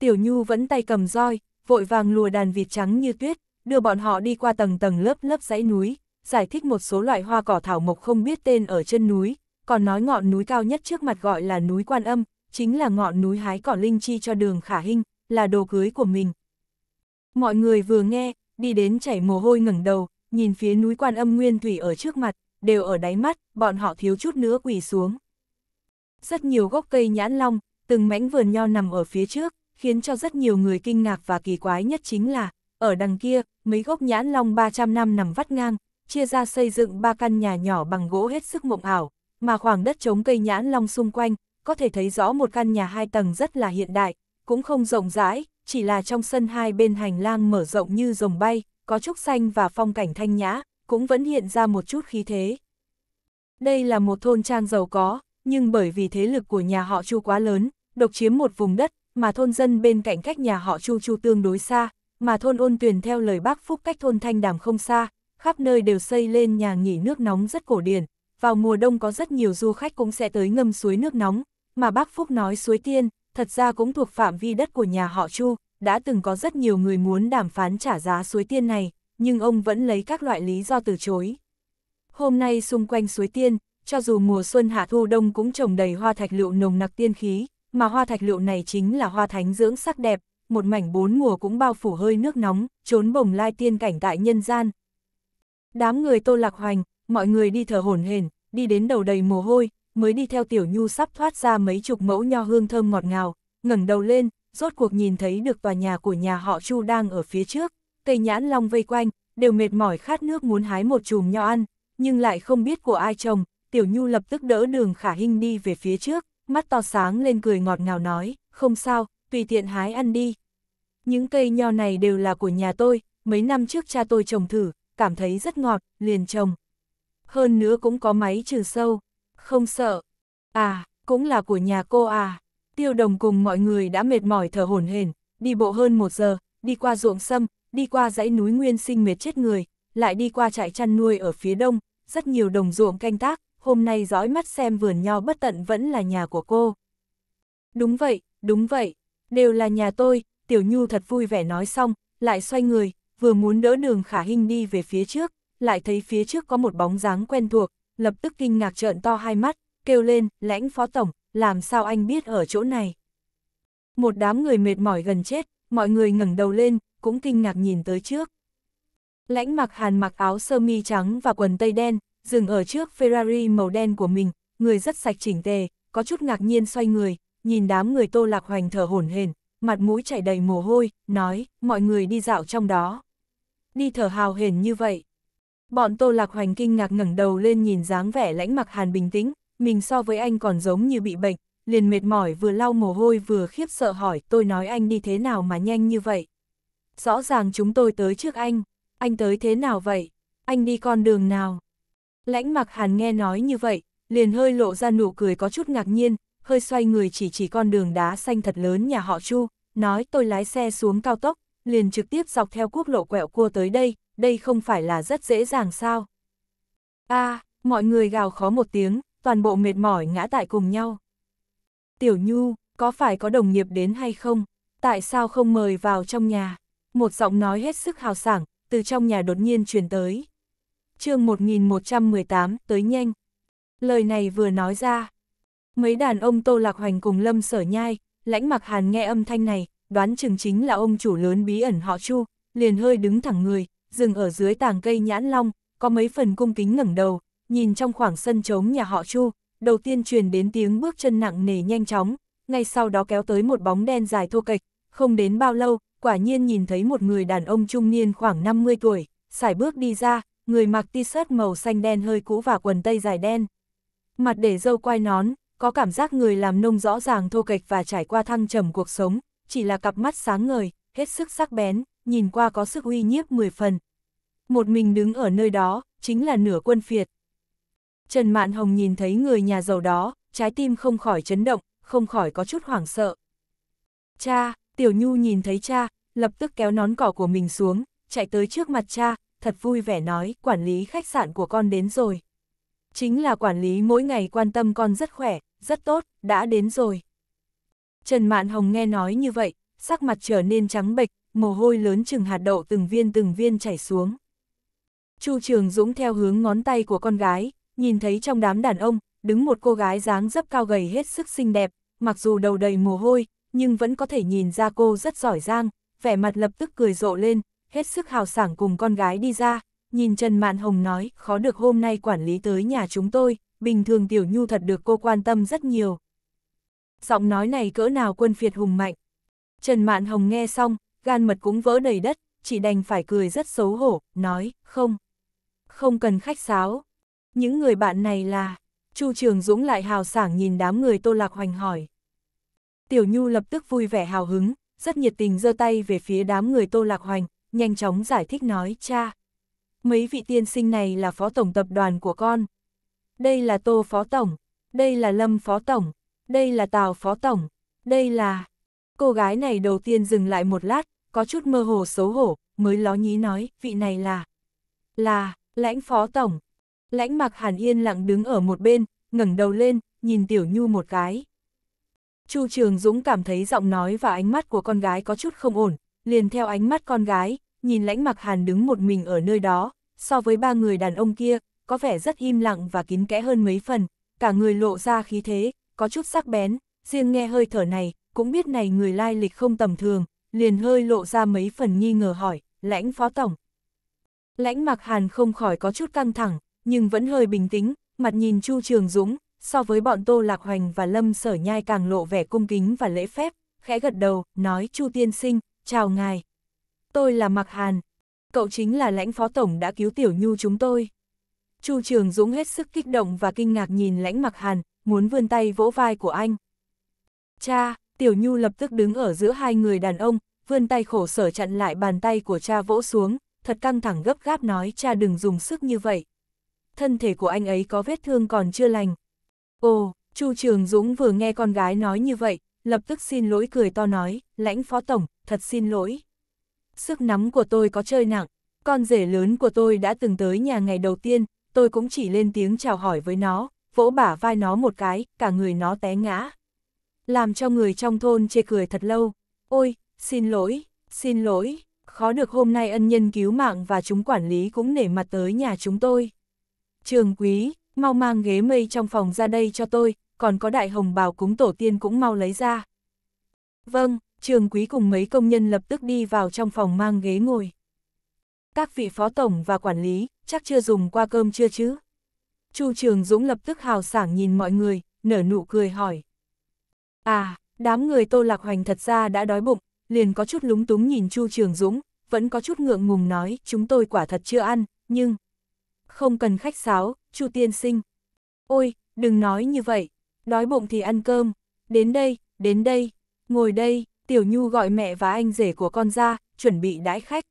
Tiểu Nhu vẫn tay cầm roi, vội vàng lùa đàn vịt trắng như tuyết, đưa bọn họ đi qua tầng tầng lớp lớp dãy núi, giải thích một số loại hoa cỏ thảo mộc không biết tên ở chân núi, còn nói ngọn núi cao nhất trước mặt gọi là núi Quan Âm, chính là ngọn núi hái cỏ linh chi cho đường khả hinh, là đồ cưới của mình. Mọi người vừa nghe, đi đến chảy mồ hôi ngẩng đầu, nhìn phía núi quan âm nguyên thủy ở trước mặt, đều ở đáy mắt, bọn họ thiếu chút nữa quỳ xuống. Rất nhiều gốc cây nhãn long, từng mảnh vườn nho nằm ở phía trước, khiến cho rất nhiều người kinh ngạc và kỳ quái nhất chính là, ở đằng kia, mấy gốc nhãn long 300 năm nằm vắt ngang, chia ra xây dựng ba căn nhà nhỏ bằng gỗ hết sức mộng ảo, mà khoảng đất trống cây nhãn long xung quanh, có thể thấy rõ một căn nhà hai tầng rất là hiện đại, cũng không rộng rãi, chỉ là trong sân hai bên hành lang mở rộng như rồng bay, có trúc xanh và phong cảnh thanh nhã, cũng vẫn hiện ra một chút khí thế. Đây là một thôn trang giàu có, nhưng bởi vì thế lực của nhà họ Chu quá lớn, độc chiếm một vùng đất, mà thôn dân bên cạnh cách nhà họ Chu Chu tương đối xa, mà thôn ôn tuyền theo lời bác Phúc cách thôn Thanh Đàm không xa, khắp nơi đều xây lên nhà nghỉ nước nóng rất cổ điển. Vào mùa đông có rất nhiều du khách cũng sẽ tới ngâm suối nước nóng, mà bác Phúc nói suối tiên, thật ra cũng thuộc phạm vi đất của nhà họ Chu, đã từng có rất nhiều người muốn đàm phán trả giá suối tiên này, nhưng ông vẫn lấy các loại lý do từ chối. Hôm nay xung quanh suối tiên, cho dù mùa xuân hạ thu đông cũng trồng đầy hoa thạch lựu nồng nặc tiên khí, mà hoa thạch lựu này chính là hoa thánh dưỡng sắc đẹp, một mảnh bốn mùa cũng bao phủ hơi nước nóng, trốn bồng lai tiên cảnh tại nhân gian. Đám người tô lạc hoành, mọi người đi thở hổn hển, đi đến đầu đầy mồ hôi, mới đi theo tiểu nhu sắp thoát ra mấy chục mẫu nho hương thơm ngọt ngào, ngẩng đầu lên, rốt cuộc nhìn thấy được tòa nhà của nhà họ Chu đang ở phía trước, cây nhãn long vây quanh, đều mệt mỏi khát nước muốn hái một chùm nho ăn, nhưng lại không biết của ai trồng, tiểu nhu lập tức đỡ đường khả hình đi về phía trước, mắt to sáng lên cười ngọt ngào nói, không sao, tùy tiện hái ăn đi. Những cây nho này đều là của nhà tôi, mấy năm trước cha tôi trồng thử, cảm thấy rất ngọt, liền trồng. Hơn nữa cũng có máy trừ sâu không sợ. À, cũng là của nhà cô à. Tiêu đồng cùng mọi người đã mệt mỏi thở hổn hển, đi bộ hơn một giờ, đi qua ruộng sâm, đi qua dãy núi nguyên sinh mệt chết người, lại đi qua trại chăn nuôi ở phía đông, rất nhiều đồng ruộng canh tác, hôm nay dõi mắt xem vườn nho bất tận vẫn là nhà của cô. Đúng vậy, đúng vậy, đều là nhà tôi, Tiểu Nhu thật vui vẻ nói xong, lại xoay người, vừa muốn đỡ đường khả hình đi về phía trước, lại thấy phía trước có một bóng dáng quen thuộc, lập tức kinh ngạc trợn to hai mắt, kêu lên, lãnh phó tổng, làm sao anh biết ở chỗ này. Một đám người mệt mỏi gần chết, mọi người ngẩng đầu lên, cũng kinh ngạc nhìn tới trước. Lãnh mặc hàn mặc áo sơ mi trắng và quần tây đen, dừng ở trước Ferrari màu đen của mình, người rất sạch chỉnh tề, có chút ngạc nhiên xoay người, nhìn đám người tô lạc hoành thở hổn hển, mặt mũi chảy đầy mồ hôi, nói, mọi người đi dạo trong đó. Đi thở hào hển như vậy, Bọn Tô Lạc Hoành kinh ngạc ngẩng đầu lên nhìn dáng vẻ lãnh mặc Hàn bình tĩnh, mình so với anh còn giống như bị bệnh, liền mệt mỏi vừa lau mồ hôi vừa khiếp sợ hỏi tôi nói anh đi thế nào mà nhanh như vậy. Rõ ràng chúng tôi tới trước anh, anh tới thế nào vậy, anh đi con đường nào. Lãnh mặc Hàn nghe nói như vậy, liền hơi lộ ra nụ cười có chút ngạc nhiên, hơi xoay người chỉ chỉ con đường đá xanh thật lớn nhà họ Chu, nói tôi lái xe xuống cao tốc, liền trực tiếp dọc theo quốc lộ quẹo cua tới đây, đây không phải là rất dễ dàng sao? a à, mọi người gào khó một tiếng, toàn bộ mệt mỏi ngã tại cùng nhau. Tiểu Nhu, có phải có đồng nghiệp đến hay không? Tại sao không mời vào trong nhà? Một giọng nói hết sức hào sảng, từ trong nhà đột nhiên truyền tới. chương 1118, tới nhanh. Lời này vừa nói ra. Mấy đàn ông Tô Lạc Hoành cùng Lâm Sở Nhai, lãnh mặc hàn nghe âm thanh này, đoán chừng chính là ông chủ lớn bí ẩn họ Chu, liền hơi đứng thẳng người, dừng ở dưới tàng cây nhãn long, có mấy phần cung kính ngẩng đầu, nhìn trong khoảng sân trống nhà họ Chu, đầu tiên truyền đến tiếng bước chân nặng nề nhanh chóng, ngay sau đó kéo tới một bóng đen dài thô kệch, không đến bao lâu, quả nhiên nhìn thấy một người đàn ông trung niên khoảng 50 tuổi, xài bước đi ra, người mặc t-shirt màu xanh đen hơi cũ và quần tây dài đen. Mặt để dâu quai nón, có cảm giác người làm nông rõ ràng thô kệch và trải qua thăng trầm cuộc sống, chỉ là cặp mắt sáng ngời, hết sức sắc bén, nhìn qua có sức uy nhiếp 10 phần. Một mình đứng ở nơi đó, chính là nửa quân phiệt. Trần Mạn Hồng nhìn thấy người nhà giàu đó, trái tim không khỏi chấn động, không khỏi có chút hoảng sợ. Cha, Tiểu Nhu nhìn thấy cha, lập tức kéo nón cỏ của mình xuống, chạy tới trước mặt cha, thật vui vẻ nói, quản lý khách sạn của con đến rồi. Chính là quản lý mỗi ngày quan tâm con rất khỏe, rất tốt, đã đến rồi. Trần Mạn Hồng nghe nói như vậy, sắc mặt trở nên trắng bệch, mồ hôi lớn chừng hạt đậu từng viên từng viên chảy xuống. Chu Trường Dũng theo hướng ngón tay của con gái, nhìn thấy trong đám đàn ông, đứng một cô gái dáng dấp cao gầy hết sức xinh đẹp, mặc dù đầu đầy mồ hôi, nhưng vẫn có thể nhìn ra cô rất giỏi giang, vẻ mặt lập tức cười rộ lên, hết sức hào sảng cùng con gái đi ra, nhìn Trần Mạn Hồng nói, khó được hôm nay quản lý tới nhà chúng tôi, bình thường Tiểu Nhu thật được cô quan tâm rất nhiều. Giọng nói này cỡ nào quân phiệt hùng mạnh. Trần Mạn Hồng nghe xong, gan mật cũng vỡ đầy đất, chỉ đành phải cười rất xấu hổ, nói, không. Không cần khách sáo. Những người bạn này là... Chu Trường Dũng lại hào sảng nhìn đám người Tô Lạc Hoành hỏi. Tiểu Nhu lập tức vui vẻ hào hứng, rất nhiệt tình giơ tay về phía đám người Tô Lạc Hoành, nhanh chóng giải thích nói, cha. Mấy vị tiên sinh này là phó tổng tập đoàn của con. Đây là Tô Phó Tổng, đây là Lâm Phó Tổng, đây là Tào Phó Tổng, đây là... Cô gái này đầu tiên dừng lại một lát, có chút mơ hồ xấu hổ, mới ló nhí nói, vị này là... Là, lãnh phó tổng. Lãnh mặc hàn yên lặng đứng ở một bên, ngẩng đầu lên, nhìn Tiểu Nhu một cái. Chu Trường Dũng cảm thấy giọng nói và ánh mắt của con gái có chút không ổn, liền theo ánh mắt con gái, nhìn lãnh mặc hàn đứng một mình ở nơi đó, so với ba người đàn ông kia, có vẻ rất im lặng và kín kẽ hơn mấy phần, cả người lộ ra khí thế, có chút sắc bén, riêng nghe hơi thở này, cũng biết này người lai lịch không tầm thường, liền hơi lộ ra mấy phần nghi ngờ hỏi, lãnh phó tổng. Lãnh mặc hàn không khỏi có chút căng thẳng, nhưng vẫn hơi bình tĩnh, mặt nhìn Chu Trường Dũng, so với bọn Tô Lạc Hoành và Lâm Sở Nhai càng lộ vẻ cung kính và lễ phép, khẽ gật đầu, nói Chu Tiên Sinh, chào ngài. Tôi là Mạc Hàn, cậu chính là lãnh phó tổng đã cứu Tiểu Nhu chúng tôi. Chu Trường Dũng hết sức kích động và kinh ngạc nhìn lãnh Mạc Hàn, muốn vươn tay vỗ vai của anh. Cha, Tiểu Nhu lập tức đứng ở giữa hai người đàn ông, vươn tay khổ sở chặn lại bàn tay của cha vỗ xuống, thật căng thẳng gấp gáp nói cha đừng dùng sức như vậy. Thân thể của anh ấy có vết thương còn chưa lành. Ồ, Chu Trường Dũng vừa nghe con gái nói như vậy, lập tức xin lỗi cười to nói, lãnh phó tổng, thật xin lỗi. Sức nắm của tôi có chơi nặng, con rể lớn của tôi đã từng tới nhà ngày đầu tiên, tôi cũng chỉ lên tiếng chào hỏi với nó, vỗ bả vai nó một cái, cả người nó té ngã làm cho người trong thôn chê cười thật lâu. Ôi, xin lỗi, xin lỗi, khó được hôm nay ân nhân cứu mạng và chúng quản lý cũng nể mặt tới nhà chúng tôi. Trường quý, mau mang ghế mây trong phòng ra đây cho tôi, còn có đại hồng bào cúng tổ tiên cũng mau lấy ra. Vâng, trường quý cùng mấy công nhân lập tức đi vào trong phòng mang ghế ngồi. Các vị phó tổng và quản lý, chắc chưa dùng qua cơm chưa chứ? Chu Trường Dũng lập tức hào sảng nhìn mọi người, nở nụ cười hỏi. À, đám người Tô Lạc Hoành thật ra đã đói bụng, liền có chút lúng túng nhìn Chu Trường Dũng, vẫn có chút ngượng ngùng nói, chúng tôi quả thật chưa ăn, nhưng... Không cần khách sáo, Chu Tiên Sinh. Ôi, đừng nói như vậy, đói bụng thì ăn cơm, đến đây, đến đây, ngồi đây, Tiểu Nhu gọi mẹ và anh rể của con ra, chuẩn bị đãi khách.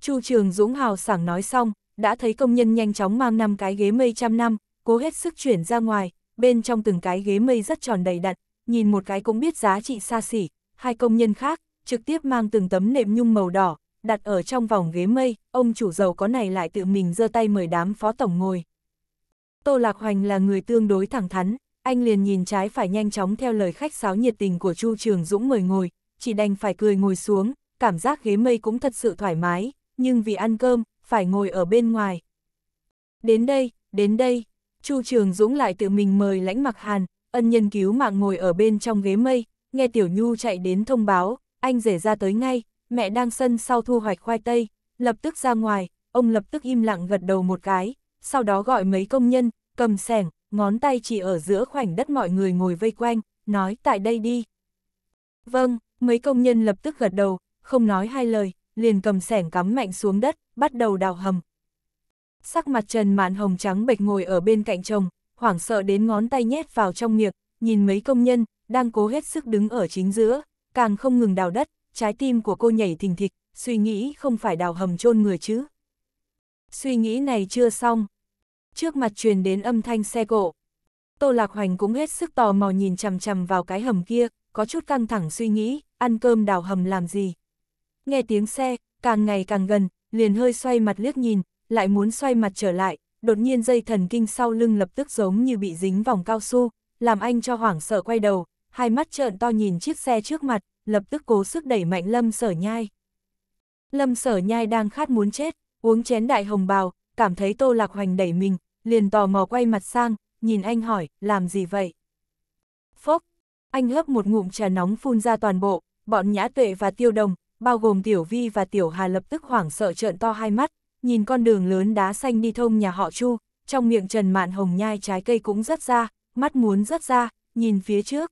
Chu Trường Dũng hào sảng nói xong, đã thấy công nhân nhanh chóng mang năm cái ghế mây trăm năm, cố hết sức chuyển ra ngoài, bên trong từng cái ghế mây rất tròn đầy đặn, nhìn một cái cũng biết giá trị xa xỉ, hai công nhân khác, trực tiếp mang từng tấm nệm nhung màu đỏ, đặt ở trong vòng ghế mây, ông chủ giàu có này lại tự mình giơ tay mời đám phó tổng ngồi. Tô Lạc Hoành là người tương đối thẳng thắn, anh liền nhìn trái phải nhanh chóng theo lời khách sáo nhiệt tình của Chu Trường Dũng mời ngồi, chỉ đành phải cười ngồi xuống, cảm giác ghế mây cũng thật sự thoải mái, nhưng vì ăn cơm, phải ngồi ở bên ngoài. Đến đây, đến đây, Chu Trường Dũng lại tự mình mời lãnh mặc hàn, ân nhân cứu mạng ngồi ở bên trong ghế mây, nghe Tiểu Nhu chạy đến thông báo, anh rể ra tới ngay, mẹ đang sân sau thu hoạch khoai tây, lập tức ra ngoài, ông lập tức im lặng gật đầu một cái, sau đó gọi mấy công nhân, cầm sẻng, ngón tay chỉ ở giữa khoảnh đất mọi người ngồi vây quanh, nói tại đây đi. Vâng, mấy công nhân lập tức gật đầu, không nói hai lời, liền cầm sẻng cắm mạnh xuống đất, bắt đầu đào hầm. Sắc mặt Trần Mạn Hồng trắng bệch ngồi ở bên cạnh chồng, hoảng sợ đến ngón tay nhét vào trong miệng, nhìn mấy công nhân, đang cố hết sức đứng ở chính giữa, càng không ngừng đào đất, trái tim của cô nhảy thình thịch, suy nghĩ không phải đào hầm chôn người chứ. Suy nghĩ này chưa xong. Trước mặt truyền đến âm thanh xe cộ. Tô Lạc Hoành cũng hết sức tò mò nhìn chằm chằm vào cái hầm kia, có chút căng thẳng suy nghĩ, ăn cơm đào hầm làm gì. Nghe tiếng xe, càng ngày càng gần, liền hơi xoay mặt liếc nhìn, lại muốn xoay mặt trở lại, đột nhiên dây thần kinh sau lưng lập tức giống như bị dính vòng cao su, làm anh cho hoảng sợ quay đầu, hai mắt trợn to nhìn chiếc xe trước mặt, lập tức cố sức đẩy mạnh Lâm Sở Nhai. Lâm Sở Nhai đang khát muốn chết, uống chén đại hồng bào, cảm thấy Tô Lạc Hoành đẩy mình, liền tò mò quay mặt sang, nhìn anh hỏi, làm gì vậy? Phốc, anh hớp một ngụm trà nóng phun ra toàn bộ, bọn Nhã Tuệ và Tiêu Đồng, bao gồm Tiểu Vi và Tiểu Hà lập tức hoảng sợ trợn to hai mắt, nhìn con đường lớn đá xanh đi thông nhà họ Chu, trong miệng Trần Mạn Hồng nhai trái cây cũng rất ra, mắt muốn rất ra, nhìn phía trước.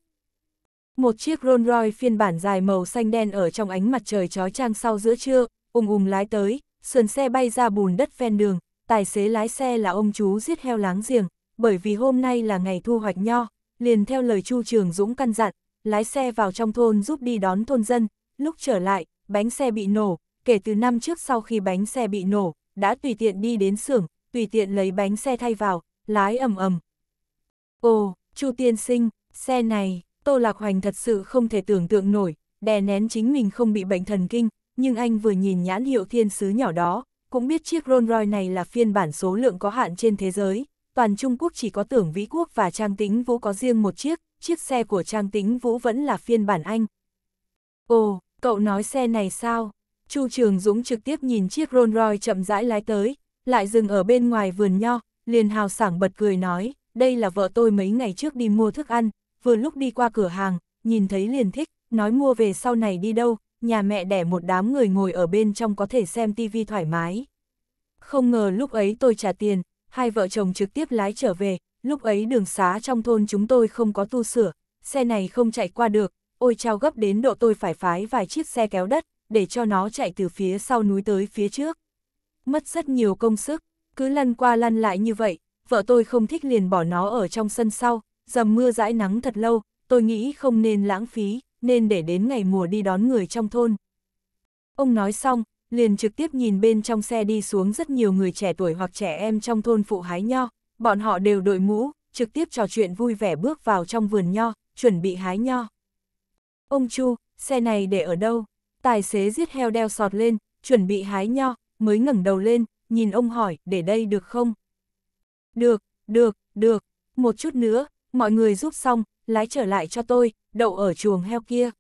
Một chiếc Rolls Royce phiên bản dài màu xanh đen ở trong ánh mặt trời chói chang sau giữa trưa, ung ung lái tới, sườn xe bay ra bùn đất ven đường, tài xế lái xe là ông chú giết heo láng giềng, bởi vì hôm nay là ngày thu hoạch nho, liền theo lời Chu Trường Dũng căn dặn, lái xe vào trong thôn giúp đi đón thôn dân, lúc trở lại, bánh xe bị nổ, kể từ năm trước sau khi bánh xe bị nổ, đã tùy tiện đi đến xưởng, tùy tiện lấy bánh xe thay vào, lái ầm ầm. Ồ, Chu tiên sinh, xe này, Tô Lạc Hoành thật sự không thể tưởng tượng nổi, đè nén chính mình không bị bệnh thần kinh, nhưng anh vừa nhìn nhãn hiệu thiên sứ nhỏ đó, cũng biết chiếc Rolls Royce này là phiên bản số lượng có hạn trên thế giới, toàn Trung Quốc chỉ có tưởng Vĩ Quốc và Trang Tĩnh Vũ có riêng một chiếc, chiếc xe của Trang Tĩnh Vũ vẫn là phiên bản Anh. Ồ, cậu nói xe này sao? Chu Trường Dũng trực tiếp nhìn chiếc Rolls Royce chậm rãi lái tới, lại dừng ở bên ngoài vườn nho, liền hào sảng bật cười nói, đây là vợ tôi mấy ngày trước đi mua thức ăn, vừa lúc đi qua cửa hàng, nhìn thấy liền thích, nói mua về sau này đi đâu, nhà mẹ đẻ một đám người ngồi ở bên trong có thể xem tivi thoải mái. Không ngờ lúc ấy tôi trả tiền, hai vợ chồng trực tiếp lái trở về, lúc ấy đường xá trong thôn chúng tôi không có tu sửa, xe này không chạy qua được, ôi trao gấp đến độ tôi phải phái vài chiếc xe kéo đất, để cho nó chạy từ phía sau núi tới phía trước. Mất rất nhiều công sức, cứ lăn qua lăn lại như vậy, vợ tôi không thích liền bỏ nó ở trong sân sau, dầm mưa dãi nắng thật lâu, tôi nghĩ không nên lãng phí, nên để đến ngày mùa đi đón người trong thôn. Ông nói xong, liền trực tiếp nhìn bên trong xe đi xuống rất nhiều người trẻ tuổi hoặc trẻ em trong thôn phụ hái nho, bọn họ đều đội mũ, trực tiếp trò chuyện vui vẻ bước vào trong vườn nho, chuẩn bị hái nho. Ông Chu, xe này để ở đâu? tài xế giết heo đeo sọt lên, chuẩn bị hái nho, mới ngẩng đầu lên, nhìn ông hỏi, để đây được không? Được, được, được, một chút nữa, mọi người giúp xong, lái trở lại cho tôi, đậu ở chuồng heo kia.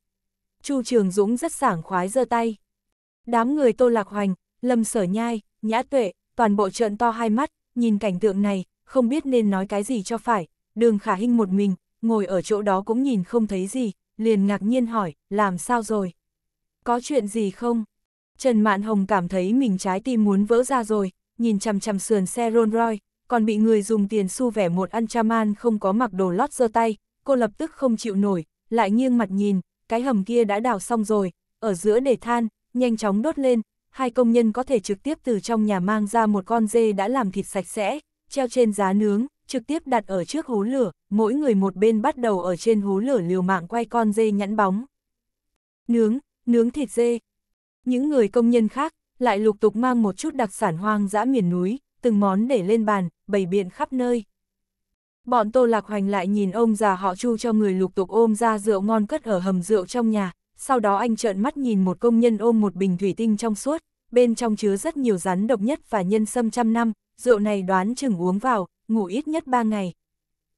Chu Trường Dũng rất sảng khoái giơ tay. Đám người Tô Lạc Hoành, Lâm Sở Nhai, Nhã Tuệ, toàn bộ trợn to hai mắt, nhìn cảnh tượng này, không biết nên nói cái gì cho phải, đường khả Hinh một mình, ngồi ở chỗ đó cũng nhìn không thấy gì, liền ngạc nhiên hỏi, làm sao rồi? Có chuyện gì không? Trần Mạn Hồng cảm thấy mình trái tim muốn vỡ ra rồi, nhìn chằm chằm sườn xe Rolls Royce, còn bị người dùng tiền xu vẻ một ăn man không có mặc đồ lót giơ tay, cô lập tức không chịu nổi, lại nghiêng mặt nhìn, cái hầm kia đã đào xong rồi, ở giữa để than, nhanh chóng đốt lên, hai công nhân có thể trực tiếp từ trong nhà mang ra một con dê đã làm thịt sạch sẽ, treo trên giá nướng, trực tiếp đặt ở trước hố lửa, mỗi người một bên bắt đầu ở trên hố lửa liều mạng quay con dê nhẵn bóng. Nướng, nướng thịt dê. Những người công nhân khác lại lục tục mang một chút đặc sản hoang dã miền núi, từng món để lên bàn, bày biện khắp nơi. Bọn Tô Lạc Hoành lại nhìn ông già họ Chu cho người lục tục ôm ra rượu ngon cất ở hầm rượu trong nhà, sau đó anh trợn mắt nhìn một công nhân ôm một bình thủy tinh trong suốt, bên trong chứa rất nhiều rắn độc nhất và nhân sâm trăm năm, rượu này đoán chừng uống vào, ngủ ít nhất ba ngày.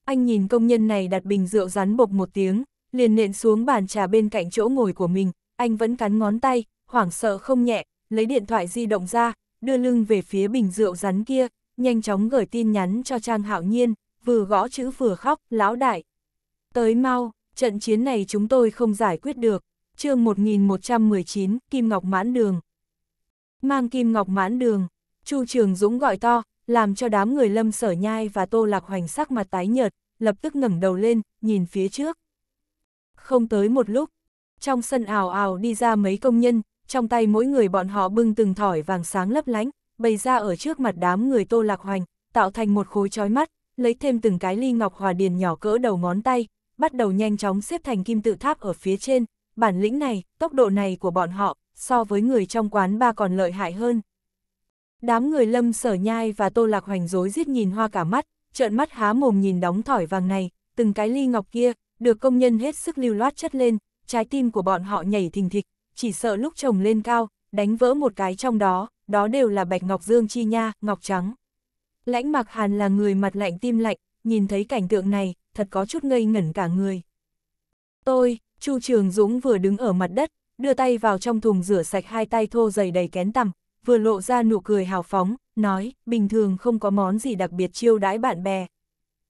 Anh nhìn công nhân này đặt bình rượu rắn bộc một tiếng, liền nện xuống bàn trà bên cạnh chỗ ngồi của mình, anh vẫn cắn ngón tay, hoảng sợ không nhẹ, lấy điện thoại di động ra, đưa lưng về phía bình rượu rắn kia, nhanh chóng gửi tin nhắn cho Trang Hạo Nhiên, vừa gõ chữ vừa khóc, lão đại. Tới mau, trận chiến này chúng tôi không giải quyết được, chương 1119, Kim Ngọc Mãn Đường. Mang Kim Ngọc Mãn Đường, Chu Trường Dũng gọi to, làm cho đám người lâm sở nhai và tô lạc hoành sắc mặt tái nhợt, lập tức ngẩng đầu lên, nhìn phía trước. Không tới một lúc, trong sân ào ào đi ra mấy công nhân, trong tay mỗi người bọn họ bưng từng thỏi vàng sáng lấp lánh, bày ra ở trước mặt đám người Tô Lạc Hoành, tạo thành một khối chói mắt, lấy thêm từng cái ly ngọc hòa điền nhỏ cỡ đầu ngón tay, bắt đầu nhanh chóng xếp thành kim tự tháp ở phía trên, bản lĩnh này, tốc độ này của bọn họ, so với người trong quán ba còn lợi hại hơn. Đám người lâm sở nhai và Tô Lạc Hoành rối rít nhìn hoa cả mắt, trợn mắt há mồm nhìn đóng thỏi vàng này, từng cái ly ngọc kia, được công nhân hết sức lưu loát chất lên, trái tim của bọn họ nhảy thình thịch, chỉ sợ lúc chồng lên cao, đánh vỡ một cái trong đó, đó đều là bạch ngọc dương chi nha, ngọc trắng. Lãnh Mạc Hàn là người mặt lạnh tim lạnh, nhìn thấy cảnh tượng này, thật có chút ngây ngẩn cả người. Tôi, Chu Trường Dũng vừa đứng ở mặt đất, đưa tay vào trong thùng rửa sạch hai tay thô dày đầy kén tằm, vừa lộ ra nụ cười hào phóng, nói, bình thường không có món gì đặc biệt chiêu đãi bạn bè.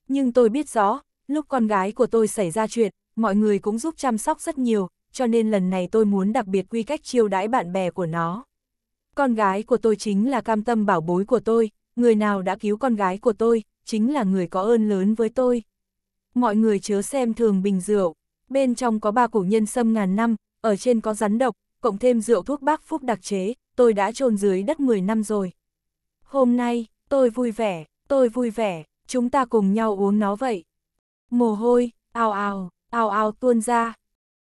Nhưng tôi biết rõ, lúc con gái của tôi xảy ra chuyện, mọi người cũng giúp chăm sóc rất nhiều, cho nên lần này tôi muốn đặc biệt quy cách chiêu đãi bạn bè của nó. Con gái của tôi chính là cam tâm bảo bối của tôi, người nào đã cứu con gái của tôi, chính là người có ơn lớn với tôi. Mọi người chớ xem thường bình rượu, bên trong có ba củ nhân sâm ngàn năm, ở trên có rắn độc, cộng thêm rượu thuốc bác phúc đặc chế, tôi đã trôn dưới đất 10 năm rồi. Hôm nay, tôi vui vẻ, tôi vui vẻ, chúng ta cùng nhau uống nó vậy. Mồ hôi, ao ao ao ao tuôn ra.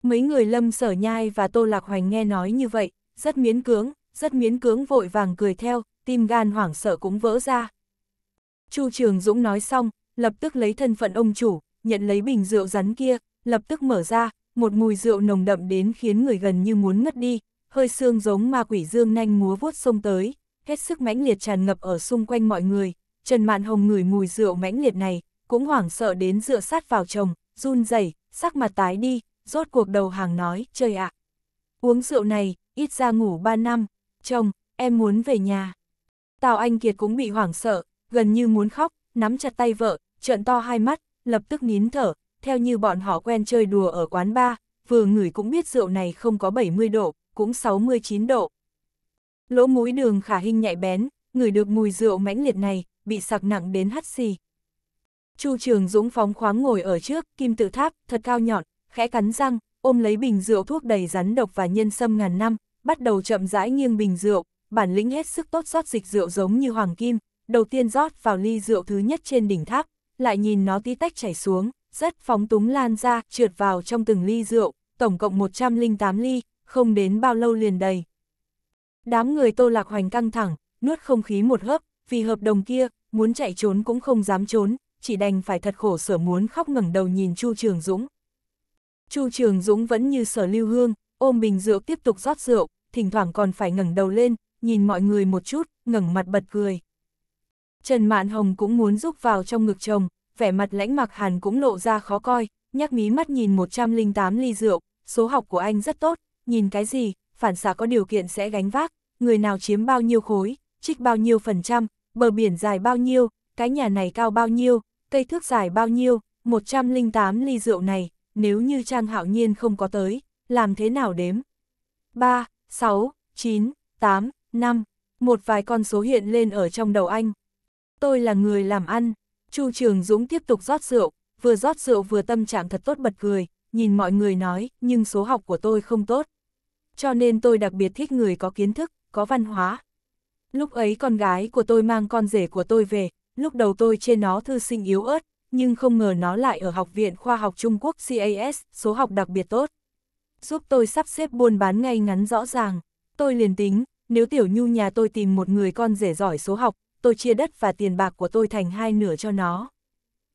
Mấy người lâm sở nhai và tô lạc hoành nghe nói như vậy, rất miến cưỡng, rất miến cưỡng vội vàng cười theo, tim gan hoảng sợ cũng vỡ ra. Chu Trường Dũng nói xong, lập tức lấy thân phận ông chủ, nhận lấy bình rượu rắn kia, lập tức mở ra, một mùi rượu nồng đậm đến khiến người gần như muốn ngất đi, hơi xương giống ma quỷ dương nanh múa vuốt sông tới, hết sức mãnh liệt tràn ngập ở xung quanh mọi người, Trần Mạn Hồng ngửi mùi rượu mãnh liệt này, cũng hoảng sợ đến dựa sát vào chồng, run rẩy, sắc mặt tái đi, rốt cuộc đầu hàng nói, trời ạ. uống rượu này, ít ra ngủ 3 năm, chồng, em muốn về nhà. Tào Anh Kiệt cũng bị hoảng sợ, gần như muốn khóc, nắm chặt tay vợ, trợn to hai mắt, lập tức nín thở, theo như bọn họ quen chơi đùa ở quán bar, vừa ngửi cũng biết rượu này không có 70 độ, cũng 69 độ. Lỗ mũi đường khả hình nhạy bén, ngửi được mùi rượu mãnh liệt này, bị sặc nặng đến hắt xì, Chu Trường Dũng phóng khoáng ngồi ở trước, kim tự tháp, thật cao nhọn, khẽ cắn răng, ôm lấy bình rượu thuốc đầy rắn độc và nhân sâm ngàn năm, bắt đầu chậm rãi nghiêng bình rượu, bản lĩnh hết sức tốt rót dịch rượu giống như hoàng kim, đầu tiên rót vào ly rượu thứ nhất trên đỉnh tháp, lại nhìn nó tí tách chảy xuống, rất phóng túng lan ra, trượt vào trong từng ly rượu, tổng cộng 108 ly, không đến bao lâu liền đầy. Đám người Tô Lạc Hoành căng thẳng, nuốt không khí một hớp, vì hợp đồng kia, muốn chạy trốn cũng không dám trốn, chỉ đành phải thật khổ sở muốn khóc ngẩng đầu nhìn Chu Trường Dũng. Chu Trường Dũng vẫn như sở lưu hương, ôm bình rượu tiếp tục rót rượu, thỉnh thoảng còn phải ngẩng đầu lên, nhìn mọi người một chút, ngẩng mặt bật cười. Trần Mạn Hồng cũng muốn rúc vào trong ngực chồng, vẻ mặt lãnh mặc hàn cũng lộ ra khó coi, nhắc mí mắt nhìn 108 ly rượu, số học của anh rất tốt, nhìn cái gì, phản xạ có điều kiện sẽ gánh vác, người nào chiếm bao nhiêu khối, trích bao nhiêu phần trăm, bờ biển dài bao nhiêu, cái nhà này cao bao nhiêu, cây thước dài bao nhiêu, 108 ly rượu này, nếu như Trang Hạo Nhiên không có tới, làm thế nào đếm? 3, 6, 9, 8, 5, một vài con số hiện lên ở trong đầu anh. Tôi là người làm ăn, Chu Trường Dũng tiếp tục rót rượu, vừa rót rượu vừa tâm trạng thật tốt bật cười, nhìn mọi người nói, nhưng số học của tôi không tốt. Cho nên tôi đặc biệt thích người có kiến thức, có văn hóa. Lúc ấy con gái của tôi mang con rể của tôi về, lúc đầu tôi chê nó thư sinh yếu ớt, nhưng không ngờ nó lại ở Học viện Khoa học Trung Quốc CAS, số học đặc biệt tốt. Giúp tôi sắp xếp buôn bán ngay ngắn rõ ràng, tôi liền tính, nếu tiểu nhu nhà tôi tìm một người con rể giỏi số học, tôi chia đất và tiền bạc của tôi thành hai nửa cho nó.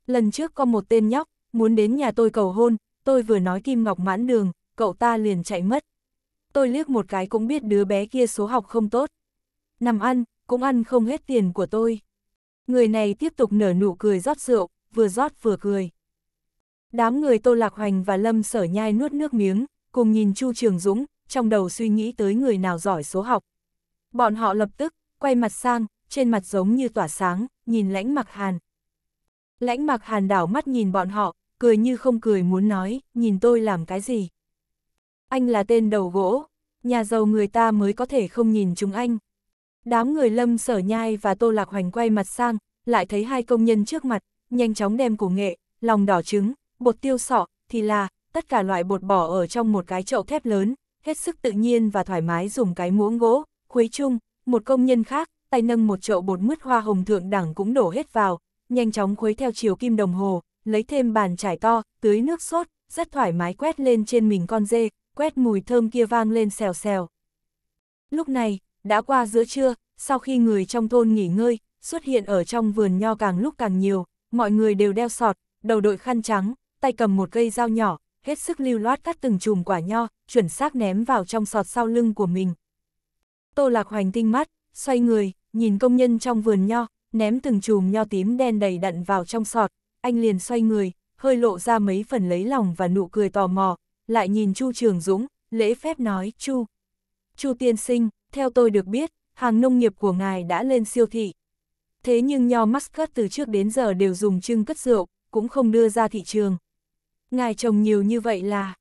Lần trước có một tên nhóc, muốn đến nhà tôi cầu hôn, tôi vừa nói Kim Ngọc mãn đường, cậu ta liền chạy mất. Tôi liếc một cái cũng biết đứa bé kia số học không tốt. Nằm ăn, cũng ăn không hết tiền của tôi. Người này tiếp tục nở nụ cười rót rượu, vừa rót vừa cười. Đám người Tô Lạc Hoành và Lâm Sở Nhai nuốt nước miếng, cùng nhìn Chu Trường Dũng, trong đầu suy nghĩ tới người nào giỏi số học. Bọn họ lập tức, quay mặt sang, trên mặt giống như tỏa sáng, nhìn lãnh mặc hàn. Lãnh mặc hàn đảo mắt nhìn bọn họ, cười như không cười muốn nói, nhìn tôi làm cái gì. Anh là tên đầu gỗ, nhà giàu người ta mới có thể không nhìn chúng anh, Đám người lâm sở nhai và tô lạc hoành quay mặt sang, lại thấy hai công nhân trước mặt, nhanh chóng đem củ nghệ, lòng đỏ trứng, bột tiêu sọ, thì là, tất cả loại bột bỏ ở trong một cái chậu thép lớn, hết sức tự nhiên và thoải mái dùng cái muỗng gỗ, khuấy chung, một công nhân khác, tay nâng một chậu bột mứt hoa hồng thượng đẳng cũng đổ hết vào, nhanh chóng khuấy theo chiều kim đồng hồ, lấy thêm bàn chải to, tưới nước sốt, rất thoải mái quét lên trên mình con dê, quét mùi thơm kia vang lên xèo xèo. Lúc này, đã qua giữa trưa, sau khi người trong thôn nghỉ ngơi, xuất hiện ở trong vườn nho càng lúc càng nhiều, mọi người đều đeo sọt, đầu đội khăn trắng, tay cầm một cây dao nhỏ, hết sức lưu loát cắt từng chùm quả nho, chuẩn xác ném vào trong sọt sau lưng của mình. Tô Lạc Hoành tinh mắt, xoay người, nhìn công nhân trong vườn nho, ném từng chùm nho tím đen đầy đặn vào trong sọt, anh liền xoay người, hơi lộ ra mấy phần lấy lòng và nụ cười tò mò, lại nhìn Chu Trường Dũng, lễ phép nói, Chu. Chu tiên sinh, theo tôi được biết, hàng nông nghiệp của ngài đã lên siêu thị. Thế nhưng nho muscat từ trước đến giờ đều dùng trưng cất rượu, cũng không đưa ra thị trường. Ngài trồng nhiều như vậy là...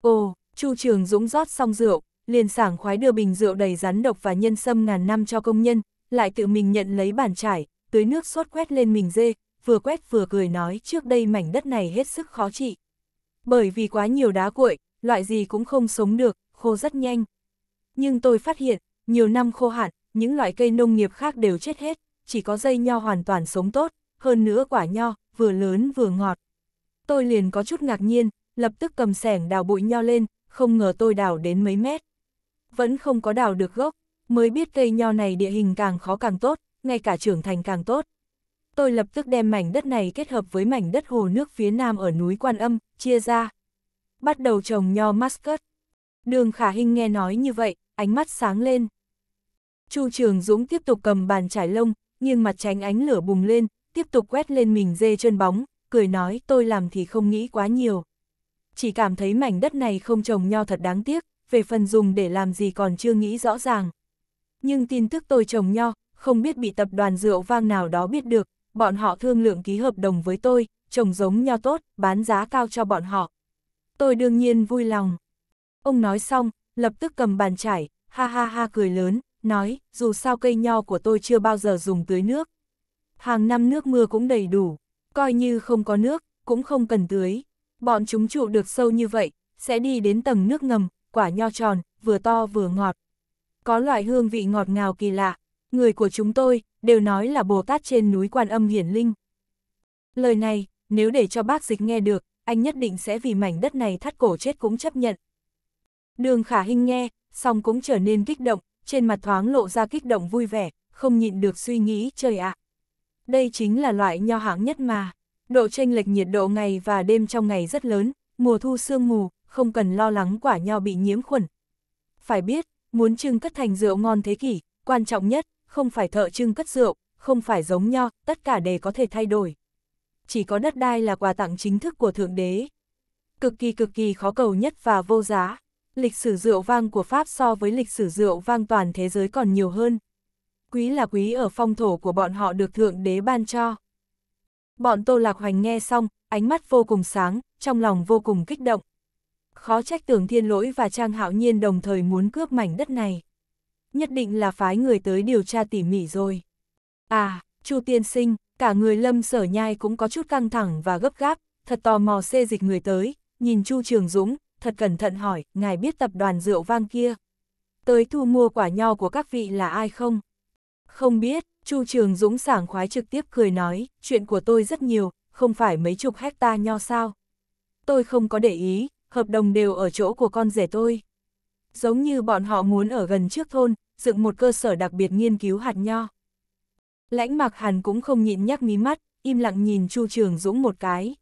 Ồ, Chu Trường Dũng rót xong rượu, liền sảng khoái đưa bình rượu đầy rắn độc và nhân sâm ngàn năm cho công nhân, lại tự mình nhận lấy bàn trải, tưới nước sốt quét lên mình dê, vừa quét vừa cười nói trước đây mảnh đất này hết sức khó trị. Bởi vì quá nhiều đá cuội, loại gì cũng không sống được, khô rất nhanh. Nhưng tôi phát hiện, nhiều năm khô hạn, những loại cây nông nghiệp khác đều chết hết, chỉ có dây nho hoàn toàn sống tốt, hơn nữa quả nho, vừa lớn vừa ngọt. Tôi liền có chút ngạc nhiên, lập tức cầm sẻng đào bụi nho lên, không ngờ tôi đào đến mấy mét. Vẫn không có đào được gốc, mới biết cây nho này địa hình càng khó càng tốt, ngay cả trưởng thành càng tốt. Tôi lập tức đem mảnh đất này kết hợp với mảnh đất hồ nước phía nam ở núi Quan Âm, chia ra. Bắt đầu trồng nho muscat. Đường Khả Hinh nghe nói như vậy, ánh mắt sáng lên. Chu Trường Dũng tiếp tục cầm bàn trải lông, nghiêng mặt tránh ánh lửa bùng lên, tiếp tục quét lên mình dê chân bóng, cười nói tôi làm thì không nghĩ quá nhiều. Chỉ cảm thấy mảnh đất này không trồng nho thật đáng tiếc, về phần dùng để làm gì còn chưa nghĩ rõ ràng. Nhưng tin tức tôi trồng nho, không biết bị tập đoàn rượu vang nào đó biết được, bọn họ thương lượng ký hợp đồng với tôi, trồng giống nho tốt, bán giá cao cho bọn họ. Tôi đương nhiên vui lòng. Ông nói xong, lập tức cầm bàn chải, ha ha ha cười lớn, nói, dù sao cây nho của tôi chưa bao giờ dùng tưới nước. Hàng năm nước mưa cũng đầy đủ, coi như không có nước, cũng không cần tưới. Bọn chúng trụ được sâu như vậy, sẽ đi đến tầng nước ngầm, quả nho tròn, vừa to vừa ngọt. Có loại hương vị ngọt ngào kỳ lạ, người của chúng tôi đều nói là Bồ Tát trên núi Quan Âm Hiển Linh. Lời này, nếu để cho bác dịch nghe được, anh nhất định sẽ vì mảnh đất này thắt cổ chết cũng chấp nhận. Đường khả hình nghe, xong cũng trở nên kích động, trên mặt thoáng lộ ra kích động vui vẻ, không nhịn được suy nghĩ, trời ạ. Đây chính là loại nho hãng nhất mà. Độ tranh lệch nhiệt độ ngày và đêm trong ngày rất lớn, mùa thu sương mù, không cần lo lắng quả nho bị nhiễm khuẩn. Phải biết, muốn trưng cất thành rượu ngon thế kỷ, quan trọng nhất, không phải thợ trưng cất rượu, không phải giống nho, tất cả đều có thể thay đổi. Chỉ có đất đai là quà tặng chính thức của Thượng Đế. Cực kỳ cực kỳ khó cầu nhất và vô giá lịch sử rượu vang của Pháp so với lịch sử rượu vang toàn thế giới còn nhiều hơn. Quý là quý ở phong thổ của bọn họ được Thượng Đế ban cho. Bọn Tô Lạc Hoành nghe xong, ánh mắt vô cùng sáng, trong lòng vô cùng kích động. Khó trách tưởng thiên lỗi và Trang Hạo Nhiên đồng thời muốn cướp mảnh đất này. Nhất định là phái người tới điều tra tỉ mỉ rồi. À, Chu Tiên Sinh, cả người lâm sở nhai cũng có chút căng thẳng và gấp gáp, thật tò mò xê dịch người tới, nhìn Chu Trường Dũng, thật cẩn thận hỏi, ngài biết tập đoàn rượu vang kia. Tới thu mua quả nho của các vị là ai không? Không biết, Chu Trường Dũng sảng khoái trực tiếp cười nói, chuyện của tôi rất nhiều, không phải mấy chục hecta nho sao. Tôi không có để ý, hợp đồng đều ở chỗ của con rể tôi. Giống như bọn họ muốn ở gần trước thôn, dựng một cơ sở đặc biệt nghiên cứu hạt nho. Lãnh Mạc Hàn cũng không nhịn nhắc mí mắt, im lặng nhìn Chu Trường Dũng một cái.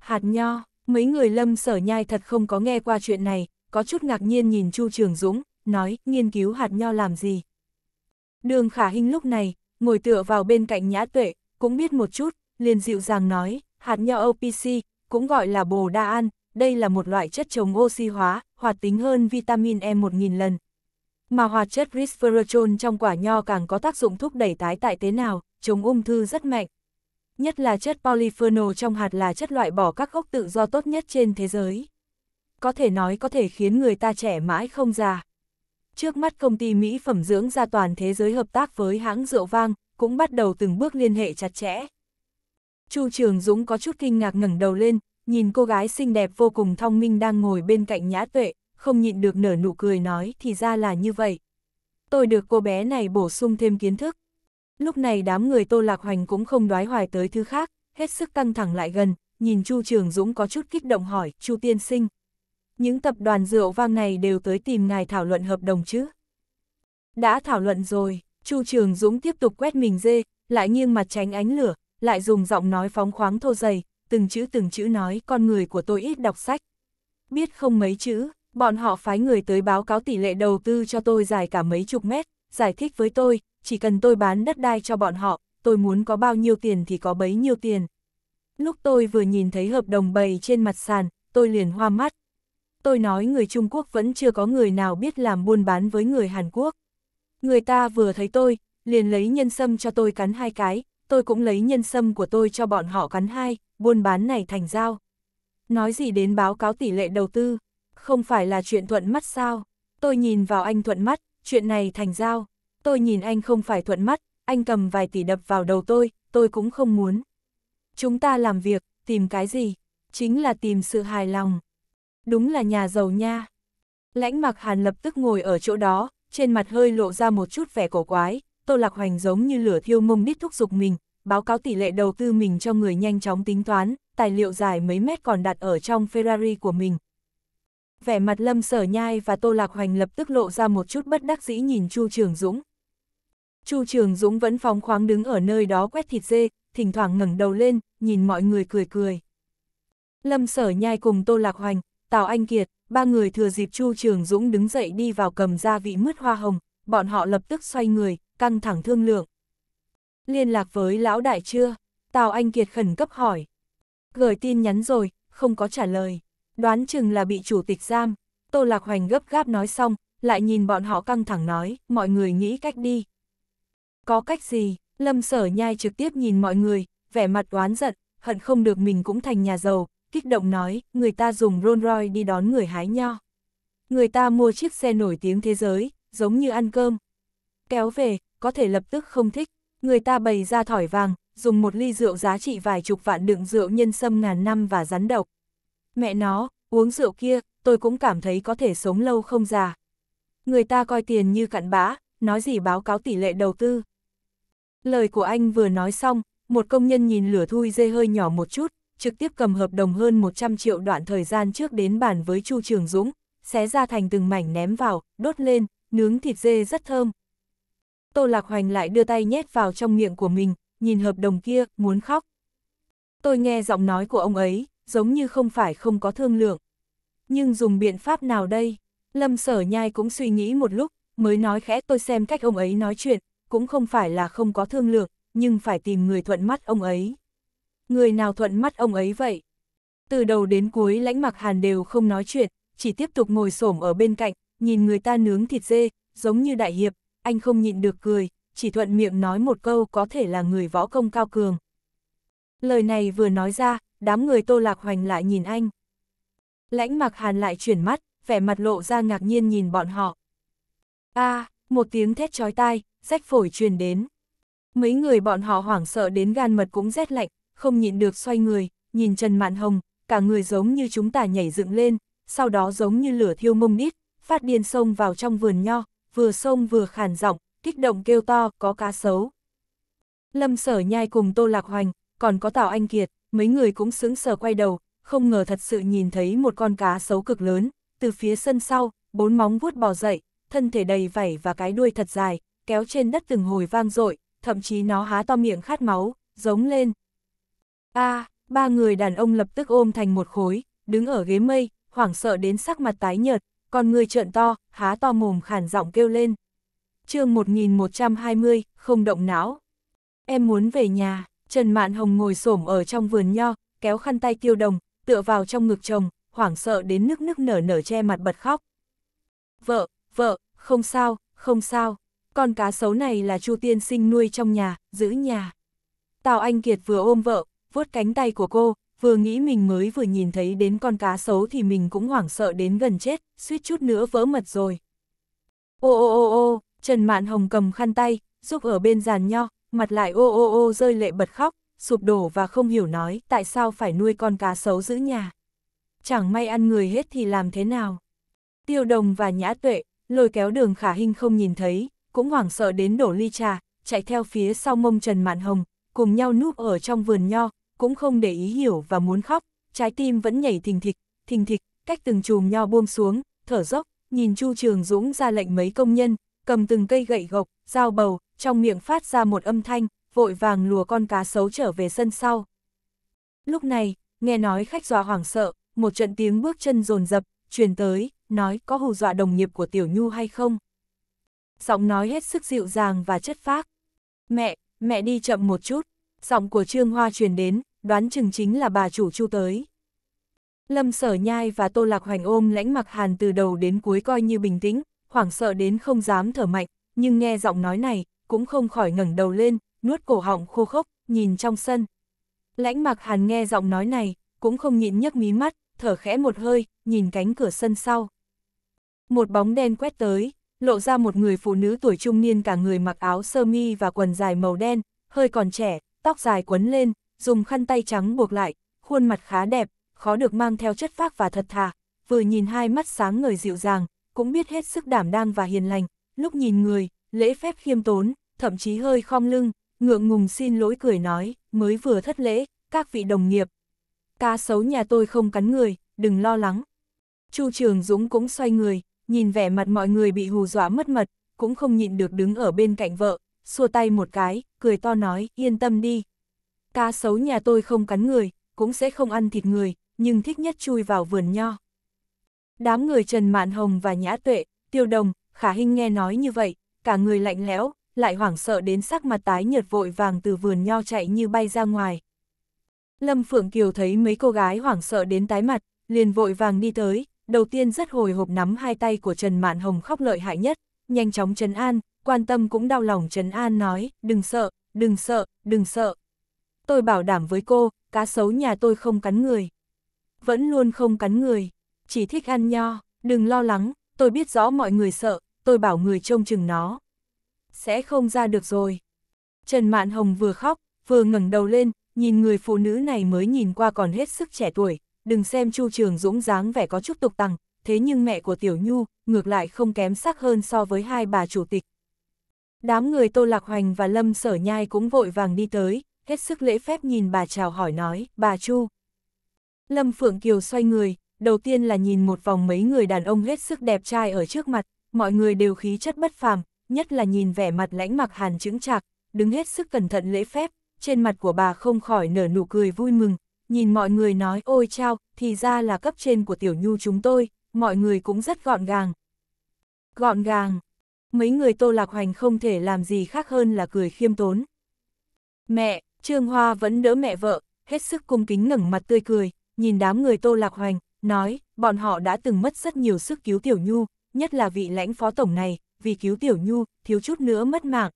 Hạt nho, Mấy người lâm sở nhai thật không có nghe qua chuyện này, có chút ngạc nhiên nhìn Chu Trường Dũng, nói, nghiên cứu hạt nho làm gì. Đường khả hình lúc này, ngồi tựa vào bên cạnh nhã tuệ, cũng biết một chút, liền dịu dàng nói, hạt nho OPC, cũng gọi là bồ đa an, đây là một loại chất chống oxy hóa, hoạt tính hơn vitamin E 1000 lần. Mà hoạt chất resveratrol trong quả nho càng có tác dụng thúc đẩy tái tại tế nào, chống ung thư rất mạnh, nhất là chất polyphenol trong hạt là chất loại bỏ các gốc tự do tốt nhất trên thế giới. Có thể nói có thể khiến người ta trẻ mãi không già. Trước mắt công ty mỹ phẩm dưỡng ra toàn thế giới hợp tác với hãng rượu vang, cũng bắt đầu từng bước liên hệ chặt chẽ. Chu Trường Dũng có chút kinh ngạc ngẩng đầu lên, nhìn cô gái xinh đẹp vô cùng thông minh đang ngồi bên cạnh Nhã Tuệ, không nhịn được nở nụ cười nói thì ra là như vậy. Tôi được cô bé này bổ sung thêm kiến thức. Lúc này đám người Tô Lạc Hoành cũng không đoái hoài tới thứ khác, hết sức căng thẳng lại gần, nhìn Chu Trường Dũng có chút kích động hỏi, Chu Tiên Sinh. Những tập đoàn rượu vang này đều tới tìm ngài thảo luận hợp đồng chứ? Đã thảo luận rồi, Chu Trường Dũng tiếp tục quét mình dê, lại nghiêng mặt tránh ánh lửa, lại dùng giọng nói phóng khoáng thô dày, từng chữ từng chữ nói con người của tôi ít đọc sách. Biết không mấy chữ, bọn họ phái người tới báo cáo tỷ lệ đầu tư cho tôi dài cả mấy chục mét, giải thích với tôi, chỉ cần tôi bán đất đai cho bọn họ, tôi muốn có bao nhiêu tiền thì có bấy nhiêu tiền. Lúc tôi vừa nhìn thấy hợp đồng bày trên mặt sàn, tôi liền hoa mắt. Tôi nói người Trung Quốc vẫn chưa có người nào biết làm buôn bán với người Hàn Quốc. Người ta vừa thấy tôi, liền lấy nhân sâm cho tôi cắn hai cái, tôi cũng lấy nhân sâm của tôi cho bọn họ cắn hai, buôn bán này thành giao. Nói gì đến báo cáo tỷ lệ đầu tư, không phải là chuyện thuận mắt sao? Tôi nhìn vào anh thuận mắt, chuyện này thành giao, tôi nhìn anh không phải thuận mắt, anh cầm vài tỷ đập vào đầu tôi, tôi cũng không muốn. Chúng ta làm việc, tìm cái gì? Chính là tìm sự hài lòng. Đúng là nhà giàu nha. Lãnh mặc hàn lập tức ngồi ở chỗ đó, trên mặt hơi lộ ra một chút vẻ cổ quái, Tô Lạc Hoành giống như lửa thiêu mông đít thúc giục mình, báo cáo tỷ lệ đầu tư mình cho người nhanh chóng tính toán, tài liệu dài mấy mét còn đặt ở trong Ferrari của mình, vẻ mặt Lâm Sở Nhai và Tô Lạc Hoành lập tức lộ ra một chút bất đắc dĩ nhìn Chu Trường Dũng. Chu Trường Dũng vẫn phóng khoáng đứng ở nơi đó quét thịt dê, thỉnh thoảng ngẩng đầu lên, nhìn mọi người cười cười. Lâm Sở Nhai cùng Tô Lạc Hoành, Tào Anh Kiệt, ba người thừa dịp Chu Trường Dũng đứng dậy đi vào cầm gia vị mứt hoa hồng, bọn họ lập tức xoay người, căng thẳng thương lượng. Liên lạc với lão đại chưa? Tào Anh Kiệt khẩn cấp hỏi. Gửi tin nhắn rồi, không có trả lời đoán chừng là bị chủ tịch giam. Tô Lạc Hoành gấp gáp nói xong, lại nhìn bọn họ căng thẳng nói, mọi người nghĩ cách đi. Có cách gì, Lâm Sở Nhai trực tiếp nhìn mọi người, vẻ mặt oán giận, hận không được mình cũng thành nhà giàu, kích động nói, người ta dùng Rolls Royce đi đón người hái nho. Người ta mua chiếc xe nổi tiếng thế giới, giống như ăn cơm. Kéo về, có thể lập tức không thích, người ta bày ra thỏi vàng, dùng một ly rượu giá trị vài chục vạn đựng rượu nhân sâm ngàn năm và rắn độc mẹ nó, uống rượu kia, tôi cũng cảm thấy có thể sống lâu không già. Người ta coi tiền như cặn bã, nói gì báo cáo tỷ lệ đầu tư. Lời của anh vừa nói xong, một công nhân nhìn lửa thui dê hơi nhỏ một chút, trực tiếp cầm hợp đồng hơn 100 triệu đoạn thời gian trước đến bàn với Chu Trường Dũng, xé ra thành từng mảnh ném vào, đốt lên, nướng thịt dê rất thơm. Tô Lạc Hoành lại đưa tay nhét vào trong miệng của mình, nhìn hợp đồng kia, muốn khóc. Tôi nghe giọng nói của ông ấy, giống như không phải không có thương lượng. Nhưng dùng biện pháp nào đây? Lâm sở nhai cũng suy nghĩ một lúc, mới nói khẽ tôi xem cách ông ấy nói chuyện, cũng không phải là không có thương lượng, nhưng phải tìm người thuận mắt ông ấy. Người nào thuận mắt ông ấy vậy? Từ đầu đến cuối lãnh mặc hàn đều không nói chuyện, chỉ tiếp tục ngồi xổm ở bên cạnh, nhìn người ta nướng thịt dê, giống như đại hiệp, anh không nhịn được cười, chỉ thuận miệng nói một câu có thể là người võ công cao cường. Lời này vừa nói ra, đám người Tô Lạc Hoành lại nhìn anh. Lãnh mặc hàn lại chuyển mắt, vẻ mặt lộ ra ngạc nhiên nhìn bọn họ. a à, một tiếng thét chói tai, rách phổi truyền đến. Mấy người bọn họ hoảng sợ đến gan mật cũng rét lạnh, không nhịn được xoay người, nhìn Trần Mạn Hồng, cả người giống như chúng ta nhảy dựng lên, sau đó giống như lửa thiêu mông đít, phát điên sông vào trong vườn nho, vừa sông vừa khàn giọng, kích động kêu to, có cá sấu. Lâm sở nhai cùng Tô Lạc Hoành, còn có Tào Anh Kiệt, mấy người cũng sững sờ quay đầu, không ngờ thật sự nhìn thấy một con cá sấu cực lớn, từ phía sân sau, bốn móng vuốt bò dậy, thân thể đầy vảy và cái đuôi thật dài, kéo trên đất từng hồi vang dội, thậm chí nó há to miệng khát máu, giống lên. A, à, ba người đàn ông lập tức ôm thành một khối, đứng ở ghế mây, hoảng sợ đến sắc mặt tái nhợt, còn người trợn to, há to mồm khản giọng kêu lên. Chương 1120, không động não. Em muốn về nhà. Trần Mạn Hồng ngồi xổm ở trong vườn nho, kéo khăn tay tiêu đồng, tựa vào trong ngực chồng, hoảng sợ đến nước nước nở nở che mặt bật khóc. Vợ, vợ, không sao, không sao, con cá sấu này là Chu Tiên Sinh nuôi trong nhà, giữ nhà. Tào Anh Kiệt vừa ôm vợ, vuốt cánh tay của cô, vừa nghĩ mình mới vừa nhìn thấy đến con cá sấu thì mình cũng hoảng sợ đến gần chết, suýt chút nữa vỡ mật rồi. Ô ô ô ô, Trần Mạn Hồng cầm khăn tay, giúp ở bên giàn nho, mặt lại ô ô ô rơi lệ bật khóc, sụp đổ và không hiểu nói tại sao phải nuôi con cá sấu giữ nhà. Chẳng may ăn người hết thì làm thế nào. Tiêu đồng và nhã tuệ, lôi kéo đường khả hình không nhìn thấy, cũng hoảng sợ đến đổ ly trà, chạy theo phía sau mông Trần Mạn Hồng, cùng nhau núp ở trong vườn nho, cũng không để ý hiểu và muốn khóc, trái tim vẫn nhảy thình thịch, thình thịch, cách từng chùm nho buông xuống, thở dốc, nhìn Chu Trường Dũng ra lệnh mấy công nhân, cầm từng cây gậy gộc, dao bầu, trong miệng phát ra một âm thanh, vội vàng lùa con cá sấu trở về sân sau. Lúc này, nghe nói khách dọa hoảng sợ, một trận tiếng bước chân rồn rập, truyền tới, nói có hù dọa đồng nghiệp của Tiểu Nhu hay không. Giọng nói hết sức dịu dàng và chất phác. Mẹ, mẹ đi chậm một chút, giọng của Trương Hoa truyền đến, đoán chừng chính là bà chủ chu tới. Lâm sở nhai và tô lạc hoành ôm lãnh mặc hàn từ đầu đến cuối coi như bình tĩnh, hoảng sợ đến không dám thở mạnh, nhưng nghe giọng nói này, cũng không khỏi ngẩng đầu lên, nuốt cổ họng khô khốc, nhìn trong sân. Lãnh Mạc Hàn nghe giọng nói này, cũng không nhịn nhấc mí mắt, thở khẽ một hơi, nhìn cánh cửa sân sau. Một bóng đen quét tới, lộ ra một người phụ nữ tuổi trung niên cả người mặc áo sơ mi và quần dài màu đen, hơi còn trẻ, tóc dài quấn lên, dùng khăn tay trắng buộc lại, khuôn mặt khá đẹp, khó được mang theo chất phác và thật thà, vừa nhìn hai mắt sáng ngời dịu dàng, cũng biết hết sức đảm đang và hiền lành, lúc nhìn người, lễ phép khiêm tốn, thậm chí hơi khom lưng, ngượng ngùng xin lỗi cười nói, mới vừa thất lễ, các vị đồng nghiệp. Cá sấu nhà tôi không cắn người, đừng lo lắng. Chu Trường Dũng cũng xoay người, nhìn vẻ mặt mọi người bị hù dọa mất mật, cũng không nhịn được đứng ở bên cạnh vợ, xua tay một cái, cười to nói, yên tâm đi. Cá sấu nhà tôi không cắn người, cũng sẽ không ăn thịt người, nhưng thích nhất chui vào vườn nho. Đám người Trần Mạn Hồng và Nhã Tuệ, Tiêu Đồng, Khả Hinh nghe nói như vậy, cả người lạnh lẽo, lại hoảng sợ đến sắc mặt tái nhợt vội vàng từ vườn nho chạy như bay ra ngoài. Lâm Phượng Kiều thấy mấy cô gái hoảng sợ đến tái mặt, liền vội vàng đi tới, đầu tiên rất hồi hộp nắm hai tay của Trần Mạn Hồng khóc lợi hại nhất, nhanh chóng Trần An, quan tâm cũng đau lòng Trần An nói, đừng sợ, đừng sợ, đừng sợ. Tôi bảo đảm với cô, cá sấu nhà tôi không cắn người. Vẫn luôn không cắn người, chỉ thích ăn nho, đừng lo lắng, tôi biết rõ mọi người sợ, tôi bảo người trông chừng nó. Sẽ không ra được rồi. Trần Mạn Hồng vừa khóc, vừa ngẩng đầu lên, nhìn người phụ nữ này mới nhìn qua còn hết sức trẻ tuổi, đừng xem Chu Trường Dũng dáng vẻ có chút tục tằng, thế nhưng mẹ của Tiểu Nhu, ngược lại không kém sắc hơn so với hai bà chủ tịch. Đám người Tô Lạc Hoành và Lâm Sở Nhai cũng vội vàng đi tới, hết sức lễ phép nhìn bà chào hỏi nói, bà Chu. Lâm Phượng Kiều xoay người, đầu tiên là nhìn một vòng mấy người đàn ông hết sức đẹp trai ở trước mặt, mọi người đều khí chất bất phàm, nhất là nhìn vẻ mặt lãnh mặc hàn chứng chạc, đứng hết sức cẩn thận lễ phép, trên mặt của bà không khỏi nở nụ cười vui mừng, nhìn mọi người nói ôi chao, thì ra là cấp trên của tiểu nhu chúng tôi, mọi người cũng rất gọn gàng. Gọn gàng, mấy người tô lạc hoành không thể làm gì khác hơn là cười khiêm tốn. Mẹ, Trương Hoa vẫn đỡ mẹ vợ, hết sức cung kính ngẩng mặt tươi cười, nhìn đám người tô lạc hoành, nói, bọn họ đã từng mất rất nhiều sức cứu tiểu nhu, nhất là vị lãnh phó tổng này, vì cứu Tiểu Nhu, thiếu chút nữa mất mạng.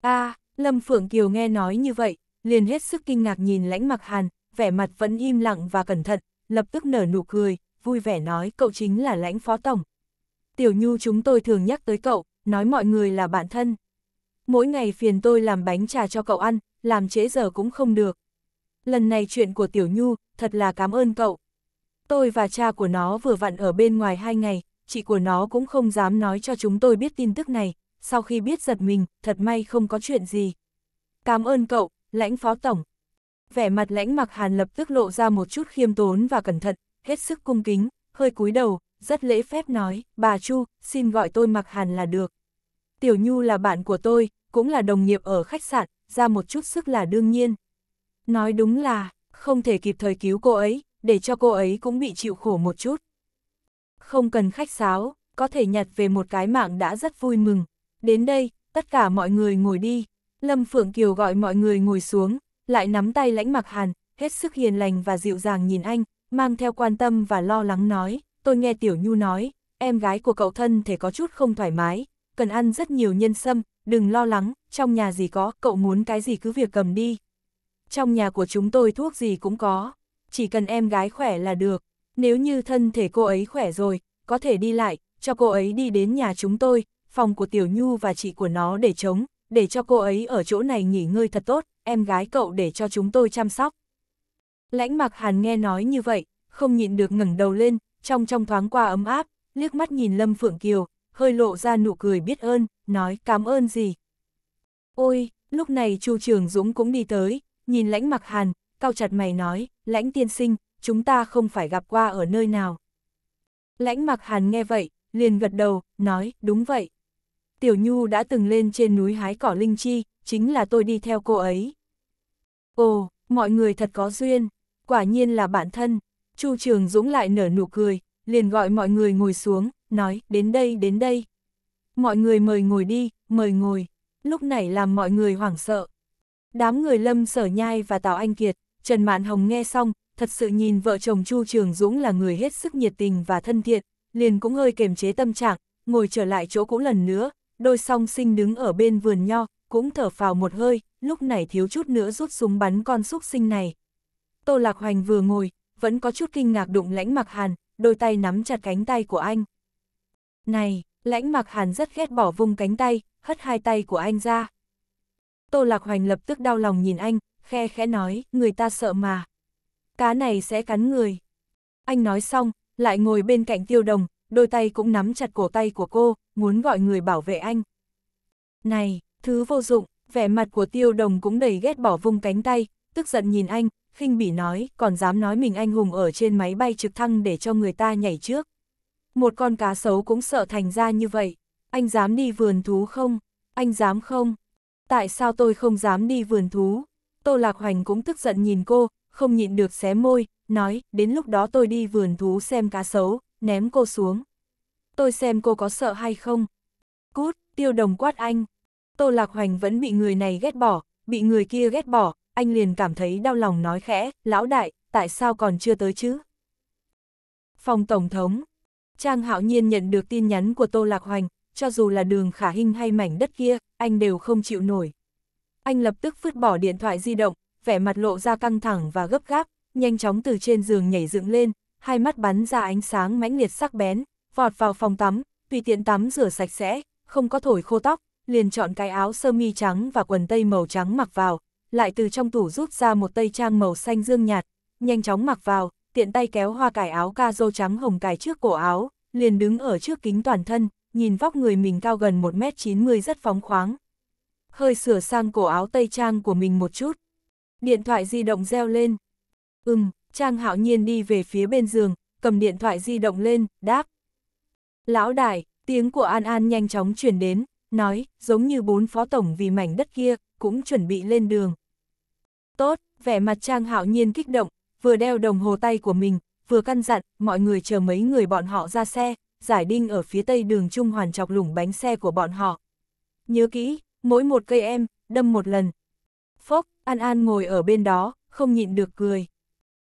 a à, Lâm Phượng Kiều nghe nói như vậy, liền hết sức kinh ngạc nhìn lãnh mặc hàn, vẻ mặt vẫn im lặng và cẩn thận, lập tức nở nụ cười, vui vẻ nói cậu chính là lãnh phó tổng. Tiểu Nhu chúng tôi thường nhắc tới cậu, nói mọi người là bạn thân. Mỗi ngày phiền tôi làm bánh trà cho cậu ăn, làm trễ giờ cũng không được. Lần này chuyện của Tiểu Nhu, thật là cảm ơn cậu. Tôi và cha của nó vừa vặn ở bên ngoài hai ngày, chị của nó cũng không dám nói cho chúng tôi biết tin tức này, sau khi biết giật mình, thật may không có chuyện gì. Cảm ơn cậu, lãnh phó tổng. Vẻ mặt lãnh mặc hàn lập tức lộ ra một chút khiêm tốn và cẩn thận, hết sức cung kính, hơi cúi đầu, rất lễ phép nói, bà Chu, xin gọi tôi mặc hàn là được. Tiểu Nhu là bạn của tôi, cũng là đồng nghiệp ở khách sạn, ra một chút sức là đương nhiên. Nói đúng là, không thể kịp thời cứu cô ấy, để cho cô ấy cũng bị chịu khổ một chút không cần khách sáo, có thể nhặt về một cái mạng đã rất vui mừng. Đến đây, tất cả mọi người ngồi đi. Lâm Phượng Kiều gọi mọi người ngồi xuống, lại nắm tay lãnh mặc hàn, hết sức hiền lành và dịu dàng nhìn anh, mang theo quan tâm và lo lắng nói, tôi nghe Tiểu Nhu nói, em gái của cậu thân thể có chút không thoải mái, cần ăn rất nhiều nhân sâm, đừng lo lắng, trong nhà gì có, cậu muốn cái gì cứ việc cầm đi. Trong nhà của chúng tôi thuốc gì cũng có, chỉ cần em gái khỏe là được nếu như thân thể cô ấy khỏe rồi, có thể đi lại, cho cô ấy đi đến nhà chúng tôi, phòng của Tiểu Nhu và chị của nó để chống, để cho cô ấy ở chỗ này nghỉ ngơi thật tốt, em gái cậu để cho chúng tôi chăm sóc. Lãnh mặc hàn nghe nói như vậy, không nhịn được ngẩng đầu lên, trong trong thoáng qua ấm áp, liếc mắt nhìn Lâm Phượng Kiều, hơi lộ ra nụ cười biết ơn, nói cảm ơn gì. Ôi, lúc này Chu Trường Dũng cũng đi tới, nhìn lãnh mặc hàn, cao chặt mày nói, lãnh tiên sinh, chúng ta không phải gặp qua ở nơi nào. Lãnh mặc hàn nghe vậy, liền gật đầu, nói, đúng vậy. Tiểu Nhu đã từng lên trên núi hái cỏ linh chi, chính là tôi đi theo cô ấy. Ồ, mọi người thật có duyên, quả nhiên là bạn thân. Chu Trường Dũng lại nở nụ cười, liền gọi mọi người ngồi xuống, nói, đến đây, đến đây. Mọi người mời ngồi đi, mời ngồi. Lúc này làm mọi người hoảng sợ. Đám người Lâm Sở Nhai và Tào Anh Kiệt, Trần Mạn Hồng nghe xong, thật sự nhìn vợ chồng Chu Trường Dũng là người hết sức nhiệt tình và thân thiện, liền cũng hơi kềm chế tâm trạng, ngồi trở lại chỗ cũ lần nữa, đôi song sinh đứng ở bên vườn nho, cũng thở phào một hơi, lúc này thiếu chút nữa rút súng bắn con súc sinh này. Tô Lạc Hoành vừa ngồi, vẫn có chút kinh ngạc đụng lãnh mặc hàn, đôi tay nắm chặt cánh tay của anh. Này, lãnh mặc hàn rất ghét bỏ vung cánh tay, hất hai tay của anh ra. Tô Lạc Hoành lập tức đau lòng nhìn anh, khe khẽ nói, người ta sợ mà cá này sẽ cắn người. Anh nói xong, lại ngồi bên cạnh tiêu đồng, đôi tay cũng nắm chặt cổ tay của cô, muốn gọi người bảo vệ anh. Này, thứ vô dụng, vẻ mặt của tiêu đồng cũng đầy ghét bỏ vung cánh tay, tức giận nhìn anh, khinh bỉ nói, còn dám nói mình anh hùng ở trên máy bay trực thăng để cho người ta nhảy trước. Một con cá sấu cũng sợ thành ra như vậy, anh dám đi vườn thú không? Anh dám không? Tại sao tôi không dám đi vườn thú? Tô Lạc Hoành cũng tức giận nhìn cô, không nhịn được xé môi, nói, đến lúc đó tôi đi vườn thú xem cá sấu, ném cô xuống. Tôi xem cô có sợ hay không. Cút, tiêu đồng quát anh. Tô Lạc Hoành vẫn bị người này ghét bỏ, bị người kia ghét bỏ, anh liền cảm thấy đau lòng nói khẽ, lão đại, tại sao còn chưa tới chứ? Phòng Tổng thống Trang Hạo Nhiên nhận được tin nhắn của Tô Lạc Hoành, cho dù là đường khả hình hay mảnh đất kia, anh đều không chịu nổi. Anh lập tức vứt bỏ điện thoại di động, vẻ mặt lộ ra căng thẳng và gấp gáp, nhanh chóng từ trên giường nhảy dựng lên, hai mắt bắn ra ánh sáng mãnh liệt sắc bén, vọt vào phòng tắm, tùy tiện tắm rửa sạch sẽ, không có thổi khô tóc, liền chọn cái áo sơ mi trắng và quần tây màu trắng mặc vào, lại từ trong tủ rút ra một tây trang màu xanh dương nhạt, nhanh chóng mặc vào, tiện tay kéo hoa cải áo ca dô trắng hồng cài trước cổ áo, liền đứng ở trước kính toàn thân, nhìn vóc người mình cao gần 1m90 rất phóng khoáng. Hơi sửa sang cổ áo tây trang của mình một chút, Điện thoại di động reo lên. Ừm, Trang Hạo Nhiên đi về phía bên giường, cầm điện thoại di động lên, đáp. Lão đại, tiếng của An An nhanh chóng chuyển đến, nói, giống như bốn phó tổng vì mảnh đất kia, cũng chuẩn bị lên đường. Tốt, vẻ mặt Trang Hạo Nhiên kích động, vừa đeo đồng hồ tay của mình, vừa căn dặn, mọi người chờ mấy người bọn họ ra xe, giải đinh ở phía tây đường Trung Hoàn chọc lủng bánh xe của bọn họ. Nhớ kỹ, mỗi một cây em, đâm một lần, Phốc, An An ngồi ở bên đó, không nhịn được cười.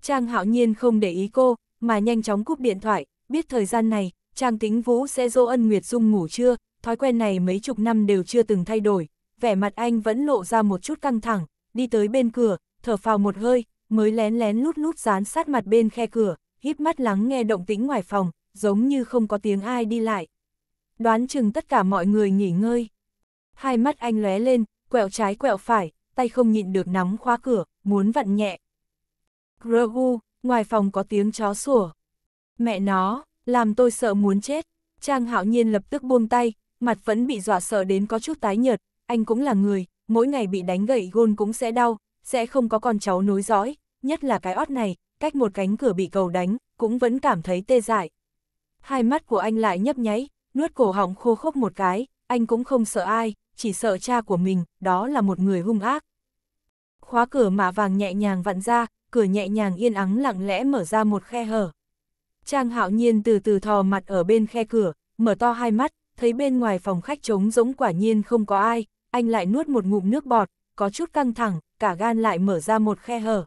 Trang hạo nhiên không để ý cô, mà nhanh chóng cúp điện thoại, biết thời gian này, Trang tính vũ sẽ dỗ ân Nguyệt Dung ngủ chưa. thói quen này mấy chục năm đều chưa từng thay đổi, vẻ mặt anh vẫn lộ ra một chút căng thẳng, đi tới bên cửa, thở phào một hơi, mới lén lén lút lút dán sát mặt bên khe cửa, hít mắt lắng nghe động tĩnh ngoài phòng, giống như không có tiếng ai đi lại. Đoán chừng tất cả mọi người nghỉ ngơi. Hai mắt anh lóe lên, quẹo trái quẹo phải, tay không nhịn được nắm khóa cửa, muốn vặn nhẹ. Grogu, ngoài phòng có tiếng chó sủa. Mẹ nó, làm tôi sợ muốn chết. Trang hạo nhiên lập tức buông tay, mặt vẫn bị dọa sợ đến có chút tái nhợt, anh cũng là người, mỗi ngày bị đánh gậy gôn cũng sẽ đau, sẽ không có con cháu nối dõi, nhất là cái ót này, cách một cánh cửa bị cầu đánh, cũng vẫn cảm thấy tê dại. Hai mắt của anh lại nhấp nháy, nuốt cổ họng khô khốc một cái, anh cũng không sợ ai, chỉ sợ cha của mình, đó là một người hung ác. Khóa cửa mạ vàng nhẹ nhàng vặn ra, cửa nhẹ nhàng yên ắng lặng lẽ mở ra một khe hở. Trang hạo nhiên từ từ thò mặt ở bên khe cửa, mở to hai mắt, thấy bên ngoài phòng khách trống rỗng quả nhiên không có ai, anh lại nuốt một ngụm nước bọt, có chút căng thẳng, cả gan lại mở ra một khe hở.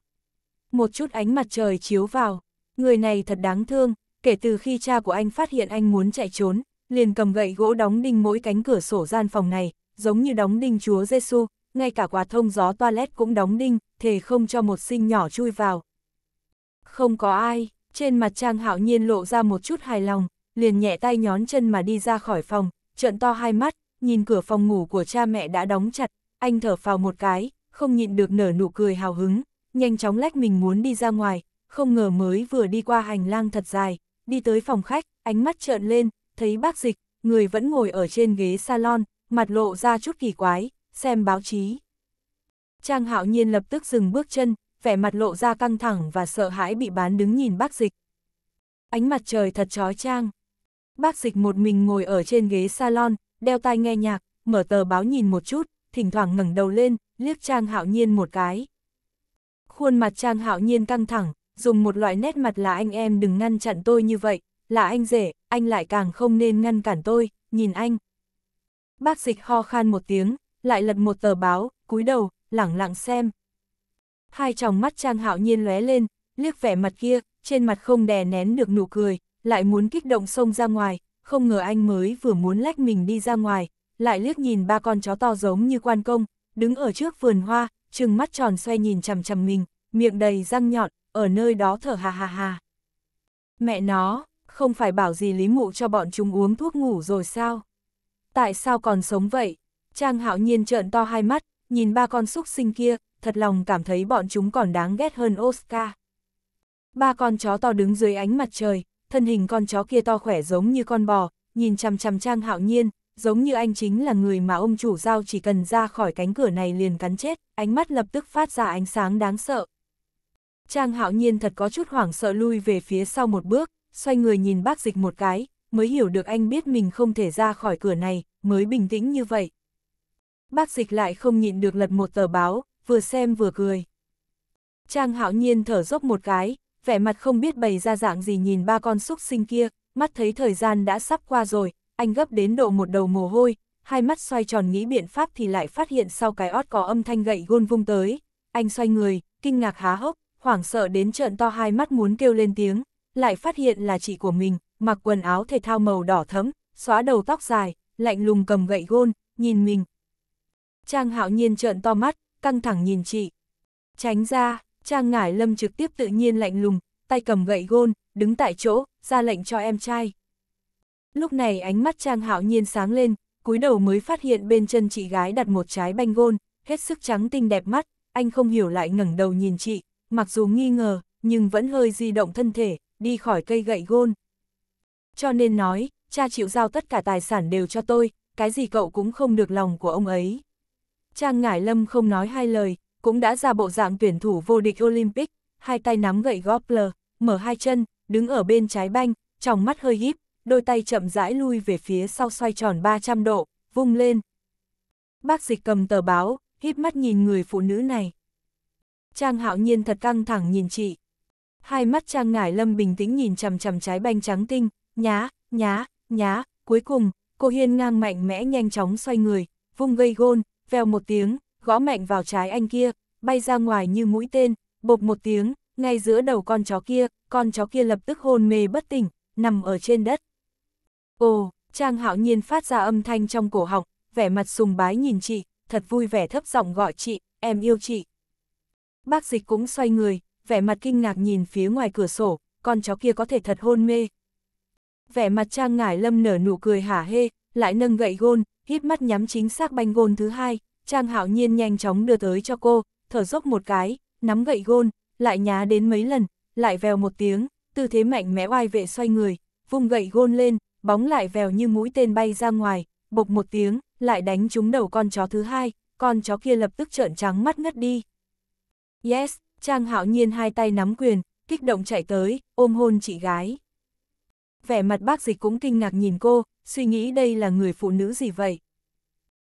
Một chút ánh mặt trời chiếu vào, người này thật đáng thương, kể từ khi cha của anh phát hiện anh muốn chạy trốn, liền cầm gậy gỗ đóng đinh mỗi cánh cửa sổ gian phòng này, giống như đóng đinh Chúa Giêsu, ngay cả quạt thông gió toilet cũng đóng đinh, thề không cho một sinh nhỏ chui vào. Không có ai, trên mặt Trang Hạo Nhiên lộ ra một chút hài lòng, liền nhẹ tay nhón chân mà đi ra khỏi phòng, trợn to hai mắt, nhìn cửa phòng ngủ của cha mẹ đã đóng chặt, anh thở phào một cái, không nhịn được nở nụ cười hào hứng, nhanh chóng lách mình muốn đi ra ngoài, không ngờ mới vừa đi qua hành lang thật dài, đi tới phòng khách, ánh mắt trợn lên, thấy bác dịch, người vẫn ngồi ở trên ghế salon, mặt lộ ra chút kỳ quái, xem báo chí. Trang hạo nhiên lập tức dừng bước chân, vẻ mặt lộ ra căng thẳng và sợ hãi bị bán đứng nhìn bác dịch. Ánh mặt trời thật chói trang. Bác dịch một mình ngồi ở trên ghế salon, đeo tai nghe nhạc, mở tờ báo nhìn một chút, thỉnh thoảng ngẩng đầu lên, liếc Trang Hạo Nhiên một cái. Khuôn mặt Trang Hạo Nhiên căng thẳng, dùng một loại nét mặt là anh em đừng ngăn chặn tôi như vậy, là anh rể, anh lại càng không nên ngăn cản tôi, nhìn anh, Bác dịch ho khan một tiếng, lại lật một tờ báo, cúi đầu, lẳng lặng xem. Hai tròng mắt Trang Hạo Nhiên lóe lên, liếc vẻ mặt kia, trên mặt không đè nén được nụ cười, lại muốn kích động xông ra ngoài, không ngờ anh mới vừa muốn lách mình đi ra ngoài, lại liếc nhìn ba con chó to giống như quan công, đứng ở trước vườn hoa, trừng mắt tròn xoay nhìn chằm chằm mình, miệng đầy răng nhọn, ở nơi đó thở hà hà hà. Mẹ nó, không phải bảo gì Lý Mụ cho bọn chúng uống thuốc ngủ rồi sao? tại sao còn sống vậy? Trang hạo nhiên trợn to hai mắt, nhìn ba con súc sinh kia, thật lòng cảm thấy bọn chúng còn đáng ghét hơn Oscar. Ba con chó to đứng dưới ánh mặt trời, thân hình con chó kia to khỏe giống như con bò, nhìn chằm chằm Trang Hạo Nhiên, giống như anh chính là người mà ông chủ giao chỉ cần ra khỏi cánh cửa này liền cắn chết, ánh mắt lập tức phát ra ánh sáng đáng sợ. Trang Hạo Nhiên thật có chút hoảng sợ lui về phía sau một bước, xoay người nhìn bác dịch một cái, mới hiểu được anh biết mình không thể ra khỏi cửa này, mới bình tĩnh như vậy. Bác dịch lại không nhịn được lật một tờ báo, vừa xem vừa cười. Trang hạo nhiên thở dốc một cái, vẻ mặt không biết bày ra dạng gì nhìn ba con xúc sinh kia, mắt thấy thời gian đã sắp qua rồi, anh gấp đến độ một đầu mồ hôi, hai mắt xoay tròn nghĩ biện pháp thì lại phát hiện sau cái ót có âm thanh gậy gôn vung tới. Anh xoay người, kinh ngạc há hốc, hoảng sợ đến trợn to hai mắt muốn kêu lên tiếng, lại phát hiện là chị của mình, mặc quần áo thể thao màu đỏ thấm, xóa đầu tóc dài, lạnh lùng cầm gậy gôn, nhìn mình. Trang hạo nhiên trợn to mắt, căng thẳng nhìn chị. Tránh ra, Trang ngải lâm trực tiếp tự nhiên lạnh lùng, tay cầm gậy gôn, đứng tại chỗ, ra lệnh cho em trai. Lúc này ánh mắt Trang hạo nhiên sáng lên, cúi đầu mới phát hiện bên chân chị gái đặt một trái banh gôn, hết sức trắng tinh đẹp mắt, anh không hiểu lại ngẩng đầu nhìn chị, mặc dù nghi ngờ, nhưng vẫn hơi di động thân thể, đi khỏi cây gậy gôn. Cho nên nói, cha chịu giao tất cả tài sản đều cho tôi, cái gì cậu cũng không được lòng của ông ấy. Trang Ngải Lâm không nói hai lời, cũng đã ra bộ dạng tuyển thủ vô địch Olympic, hai tay nắm gậy Gopler, mở hai chân, đứng ở bên trái banh, trong mắt hơi híp, đôi tay chậm rãi lui về phía sau xoay tròn 300 độ, vung lên. Bác dịch cầm tờ báo, híp mắt nhìn người phụ nữ này. Trang hạo nhiên thật căng thẳng nhìn chị. Hai mắt Trang Ngải Lâm bình tĩnh nhìn chằm chằm trái banh trắng tinh, nhá, nhá, nhá, cuối cùng, cô Hiên ngang mạnh mẽ nhanh chóng xoay người, vung gây gôn, vèo một tiếng, gõ mạnh vào trái anh kia, bay ra ngoài như mũi tên, bộp một tiếng, ngay giữa đầu con chó kia, con chó kia lập tức hôn mê bất tỉnh, nằm ở trên đất. Ồ, Trang hạo nhiên phát ra âm thanh trong cổ họng, vẻ mặt sùng bái nhìn chị, thật vui vẻ thấp giọng gọi chị, em yêu chị. Bác dịch cũng xoay người, vẻ mặt kinh ngạc nhìn phía ngoài cửa sổ, con chó kia có thể thật hôn mê, vẻ mặt Trang Ngải Lâm nở nụ cười hả hê, lại nâng gậy gôn, hít mắt nhắm chính xác banh gôn thứ hai, Trang Hạo Nhiên nhanh chóng đưa tới cho cô, thở dốc một cái, nắm gậy gôn, lại nhá đến mấy lần, lại vèo một tiếng, tư thế mạnh mẽ oai vệ xoay người, vung gậy gôn lên, bóng lại vèo như mũi tên bay ra ngoài, bộc một tiếng, lại đánh trúng đầu con chó thứ hai, con chó kia lập tức trợn trắng mắt ngất đi. Yes, Trang Hạo Nhiên hai tay nắm quyền, kích động chạy tới, ôm hôn chị gái vẻ mặt bác dịch cũng kinh ngạc nhìn cô, suy nghĩ đây là người phụ nữ gì vậy.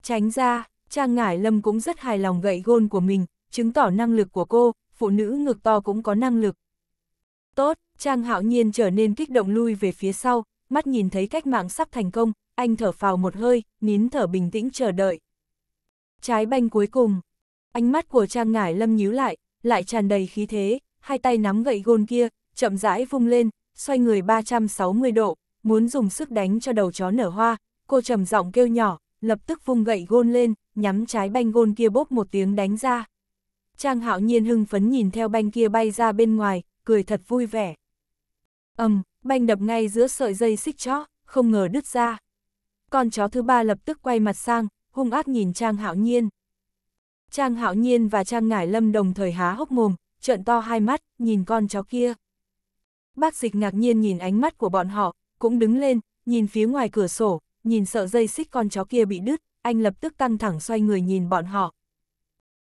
Tránh ra, Trang Ngải Lâm cũng rất hài lòng gậy gôn của mình, chứng tỏ năng lực của cô, phụ nữ ngực to cũng có năng lực. Tốt, Trang Hạo Nhiên trở nên kích động lui về phía sau, mắt nhìn thấy cách mạng sắp thành công, anh thở phào một hơi, nín thở bình tĩnh chờ đợi. Trái banh cuối cùng, ánh mắt của Trang Ngải Lâm nhíu lại, lại tràn đầy khí thế, hai tay nắm gậy gôn kia, chậm rãi vung lên, xoay người 360 độ, muốn dùng sức đánh cho đầu chó nở hoa, cô trầm giọng kêu nhỏ, lập tức vung gậy gôn lên, nhắm trái banh gôn kia bốp một tiếng đánh ra. Trang hạo nhiên hưng phấn nhìn theo banh kia bay ra bên ngoài, cười thật vui vẻ. ầm, um, banh đập ngay giữa sợi dây xích chó, không ngờ đứt ra. Con chó thứ ba lập tức quay mặt sang, hung ác nhìn Trang hạo nhiên. Trang hạo nhiên và Trang ngải lâm đồng thời há hốc mồm, trợn to hai mắt, nhìn con chó kia bác dịch ngạc nhiên nhìn ánh mắt của bọn họ, cũng đứng lên, nhìn phía ngoài cửa sổ, nhìn sợ dây xích con chó kia bị đứt, anh lập tức căng thẳng xoay người nhìn bọn họ.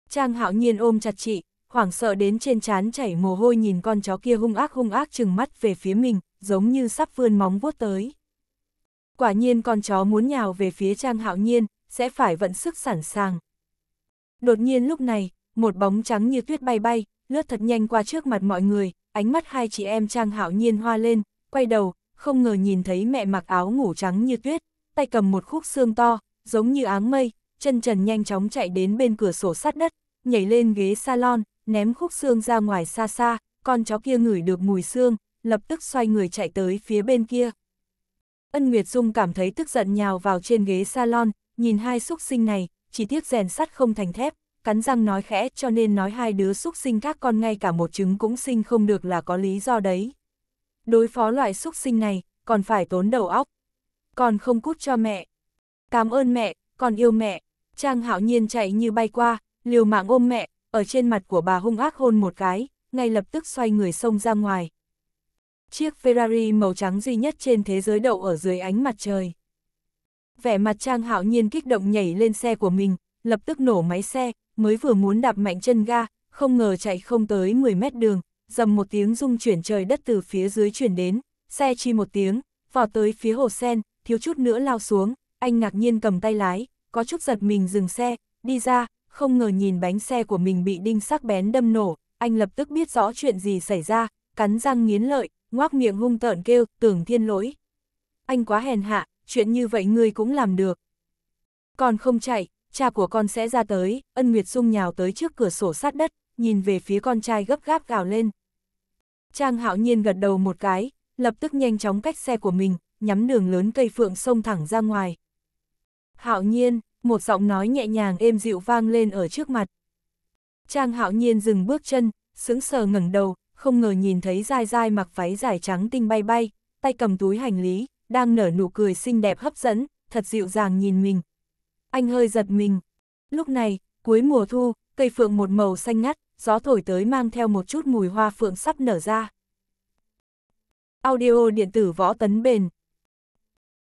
Trang hạo nhiên ôm chặt chị, hoảng sợ đến trên trán chảy mồ hôi nhìn con chó kia hung ác hung ác chừng mắt về phía mình, giống như sắp vươn móng vuốt tới. Quả nhiên con chó muốn nhào về phía Trang Hạo Nhiên, sẽ phải vận sức sẵn sàng. Đột nhiên lúc này, một bóng trắng như tuyết bay bay, lướt thật nhanh qua trước mặt mọi người, ánh mắt hai chị em Trang Hạo Nhiên hoa lên, quay đầu, không ngờ nhìn thấy mẹ mặc áo ngủ trắng như tuyết, tay cầm một khúc xương to, giống như áng mây, chân trần nhanh chóng chạy đến bên cửa sổ sát đất, nhảy lên ghế salon, ném khúc xương ra ngoài xa xa, con chó kia ngửi được mùi xương, lập tức xoay người chạy tới phía bên kia. Ân Nguyệt Dung cảm thấy tức giận nhào vào trên ghế salon, nhìn hai xúc sinh này, chỉ tiếc rèn sắt không thành thép, cắn răng nói khẽ cho nên nói hai đứa xúc sinh các con ngay cả một trứng cũng sinh không được là có lý do đấy. Đối phó loại xúc sinh này, còn phải tốn đầu óc. Còn không cút cho mẹ. Cảm ơn mẹ, còn yêu mẹ. Trang hạo nhiên chạy như bay qua, liều mạng ôm mẹ, ở trên mặt của bà hung ác hôn một cái, ngay lập tức xoay người xông ra ngoài. Chiếc Ferrari màu trắng duy nhất trên thế giới đậu ở dưới ánh mặt trời. Vẻ mặt Trang Hạo Nhiên kích động nhảy lên xe của mình, lập tức nổ máy xe, mới vừa muốn đạp mạnh chân ga, không ngờ chạy không tới 10 mét đường, dầm một tiếng rung chuyển trời đất từ phía dưới chuyển đến, xe chi một tiếng, vào tới phía hồ sen, thiếu chút nữa lao xuống, anh ngạc nhiên cầm tay lái, có chút giật mình dừng xe, đi ra, không ngờ nhìn bánh xe của mình bị đinh sắc bén đâm nổ, anh lập tức biết rõ chuyện gì xảy ra, cắn răng nghiến lợi, ngoác miệng hung tợn kêu, tưởng thiên lỗi. Anh quá hèn hạ, chuyện như vậy ngươi cũng làm được. Còn không chạy, cha của con sẽ ra tới, ân nguyệt sung nhào tới trước cửa sổ sát đất, nhìn về phía con trai gấp gáp gào lên. Trang hạo nhiên gật đầu một cái, lập tức nhanh chóng cách xe của mình, nhắm đường lớn cây phượng sông thẳng ra ngoài. Hạo nhiên, một giọng nói nhẹ nhàng êm dịu vang lên ở trước mặt. Trang hạo nhiên dừng bước chân, sững sờ ngẩng đầu, không ngờ nhìn thấy dai dai mặc váy dài trắng tinh bay bay, tay cầm túi hành lý, đang nở nụ cười xinh đẹp hấp dẫn, thật dịu dàng nhìn mình, anh hơi giật mình. Lúc này, cuối mùa thu, cây phượng một màu xanh ngắt, gió thổi tới mang theo một chút mùi hoa phượng sắp nở ra. Audio điện tử võ tấn bền.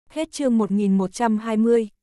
Hết chương 1120.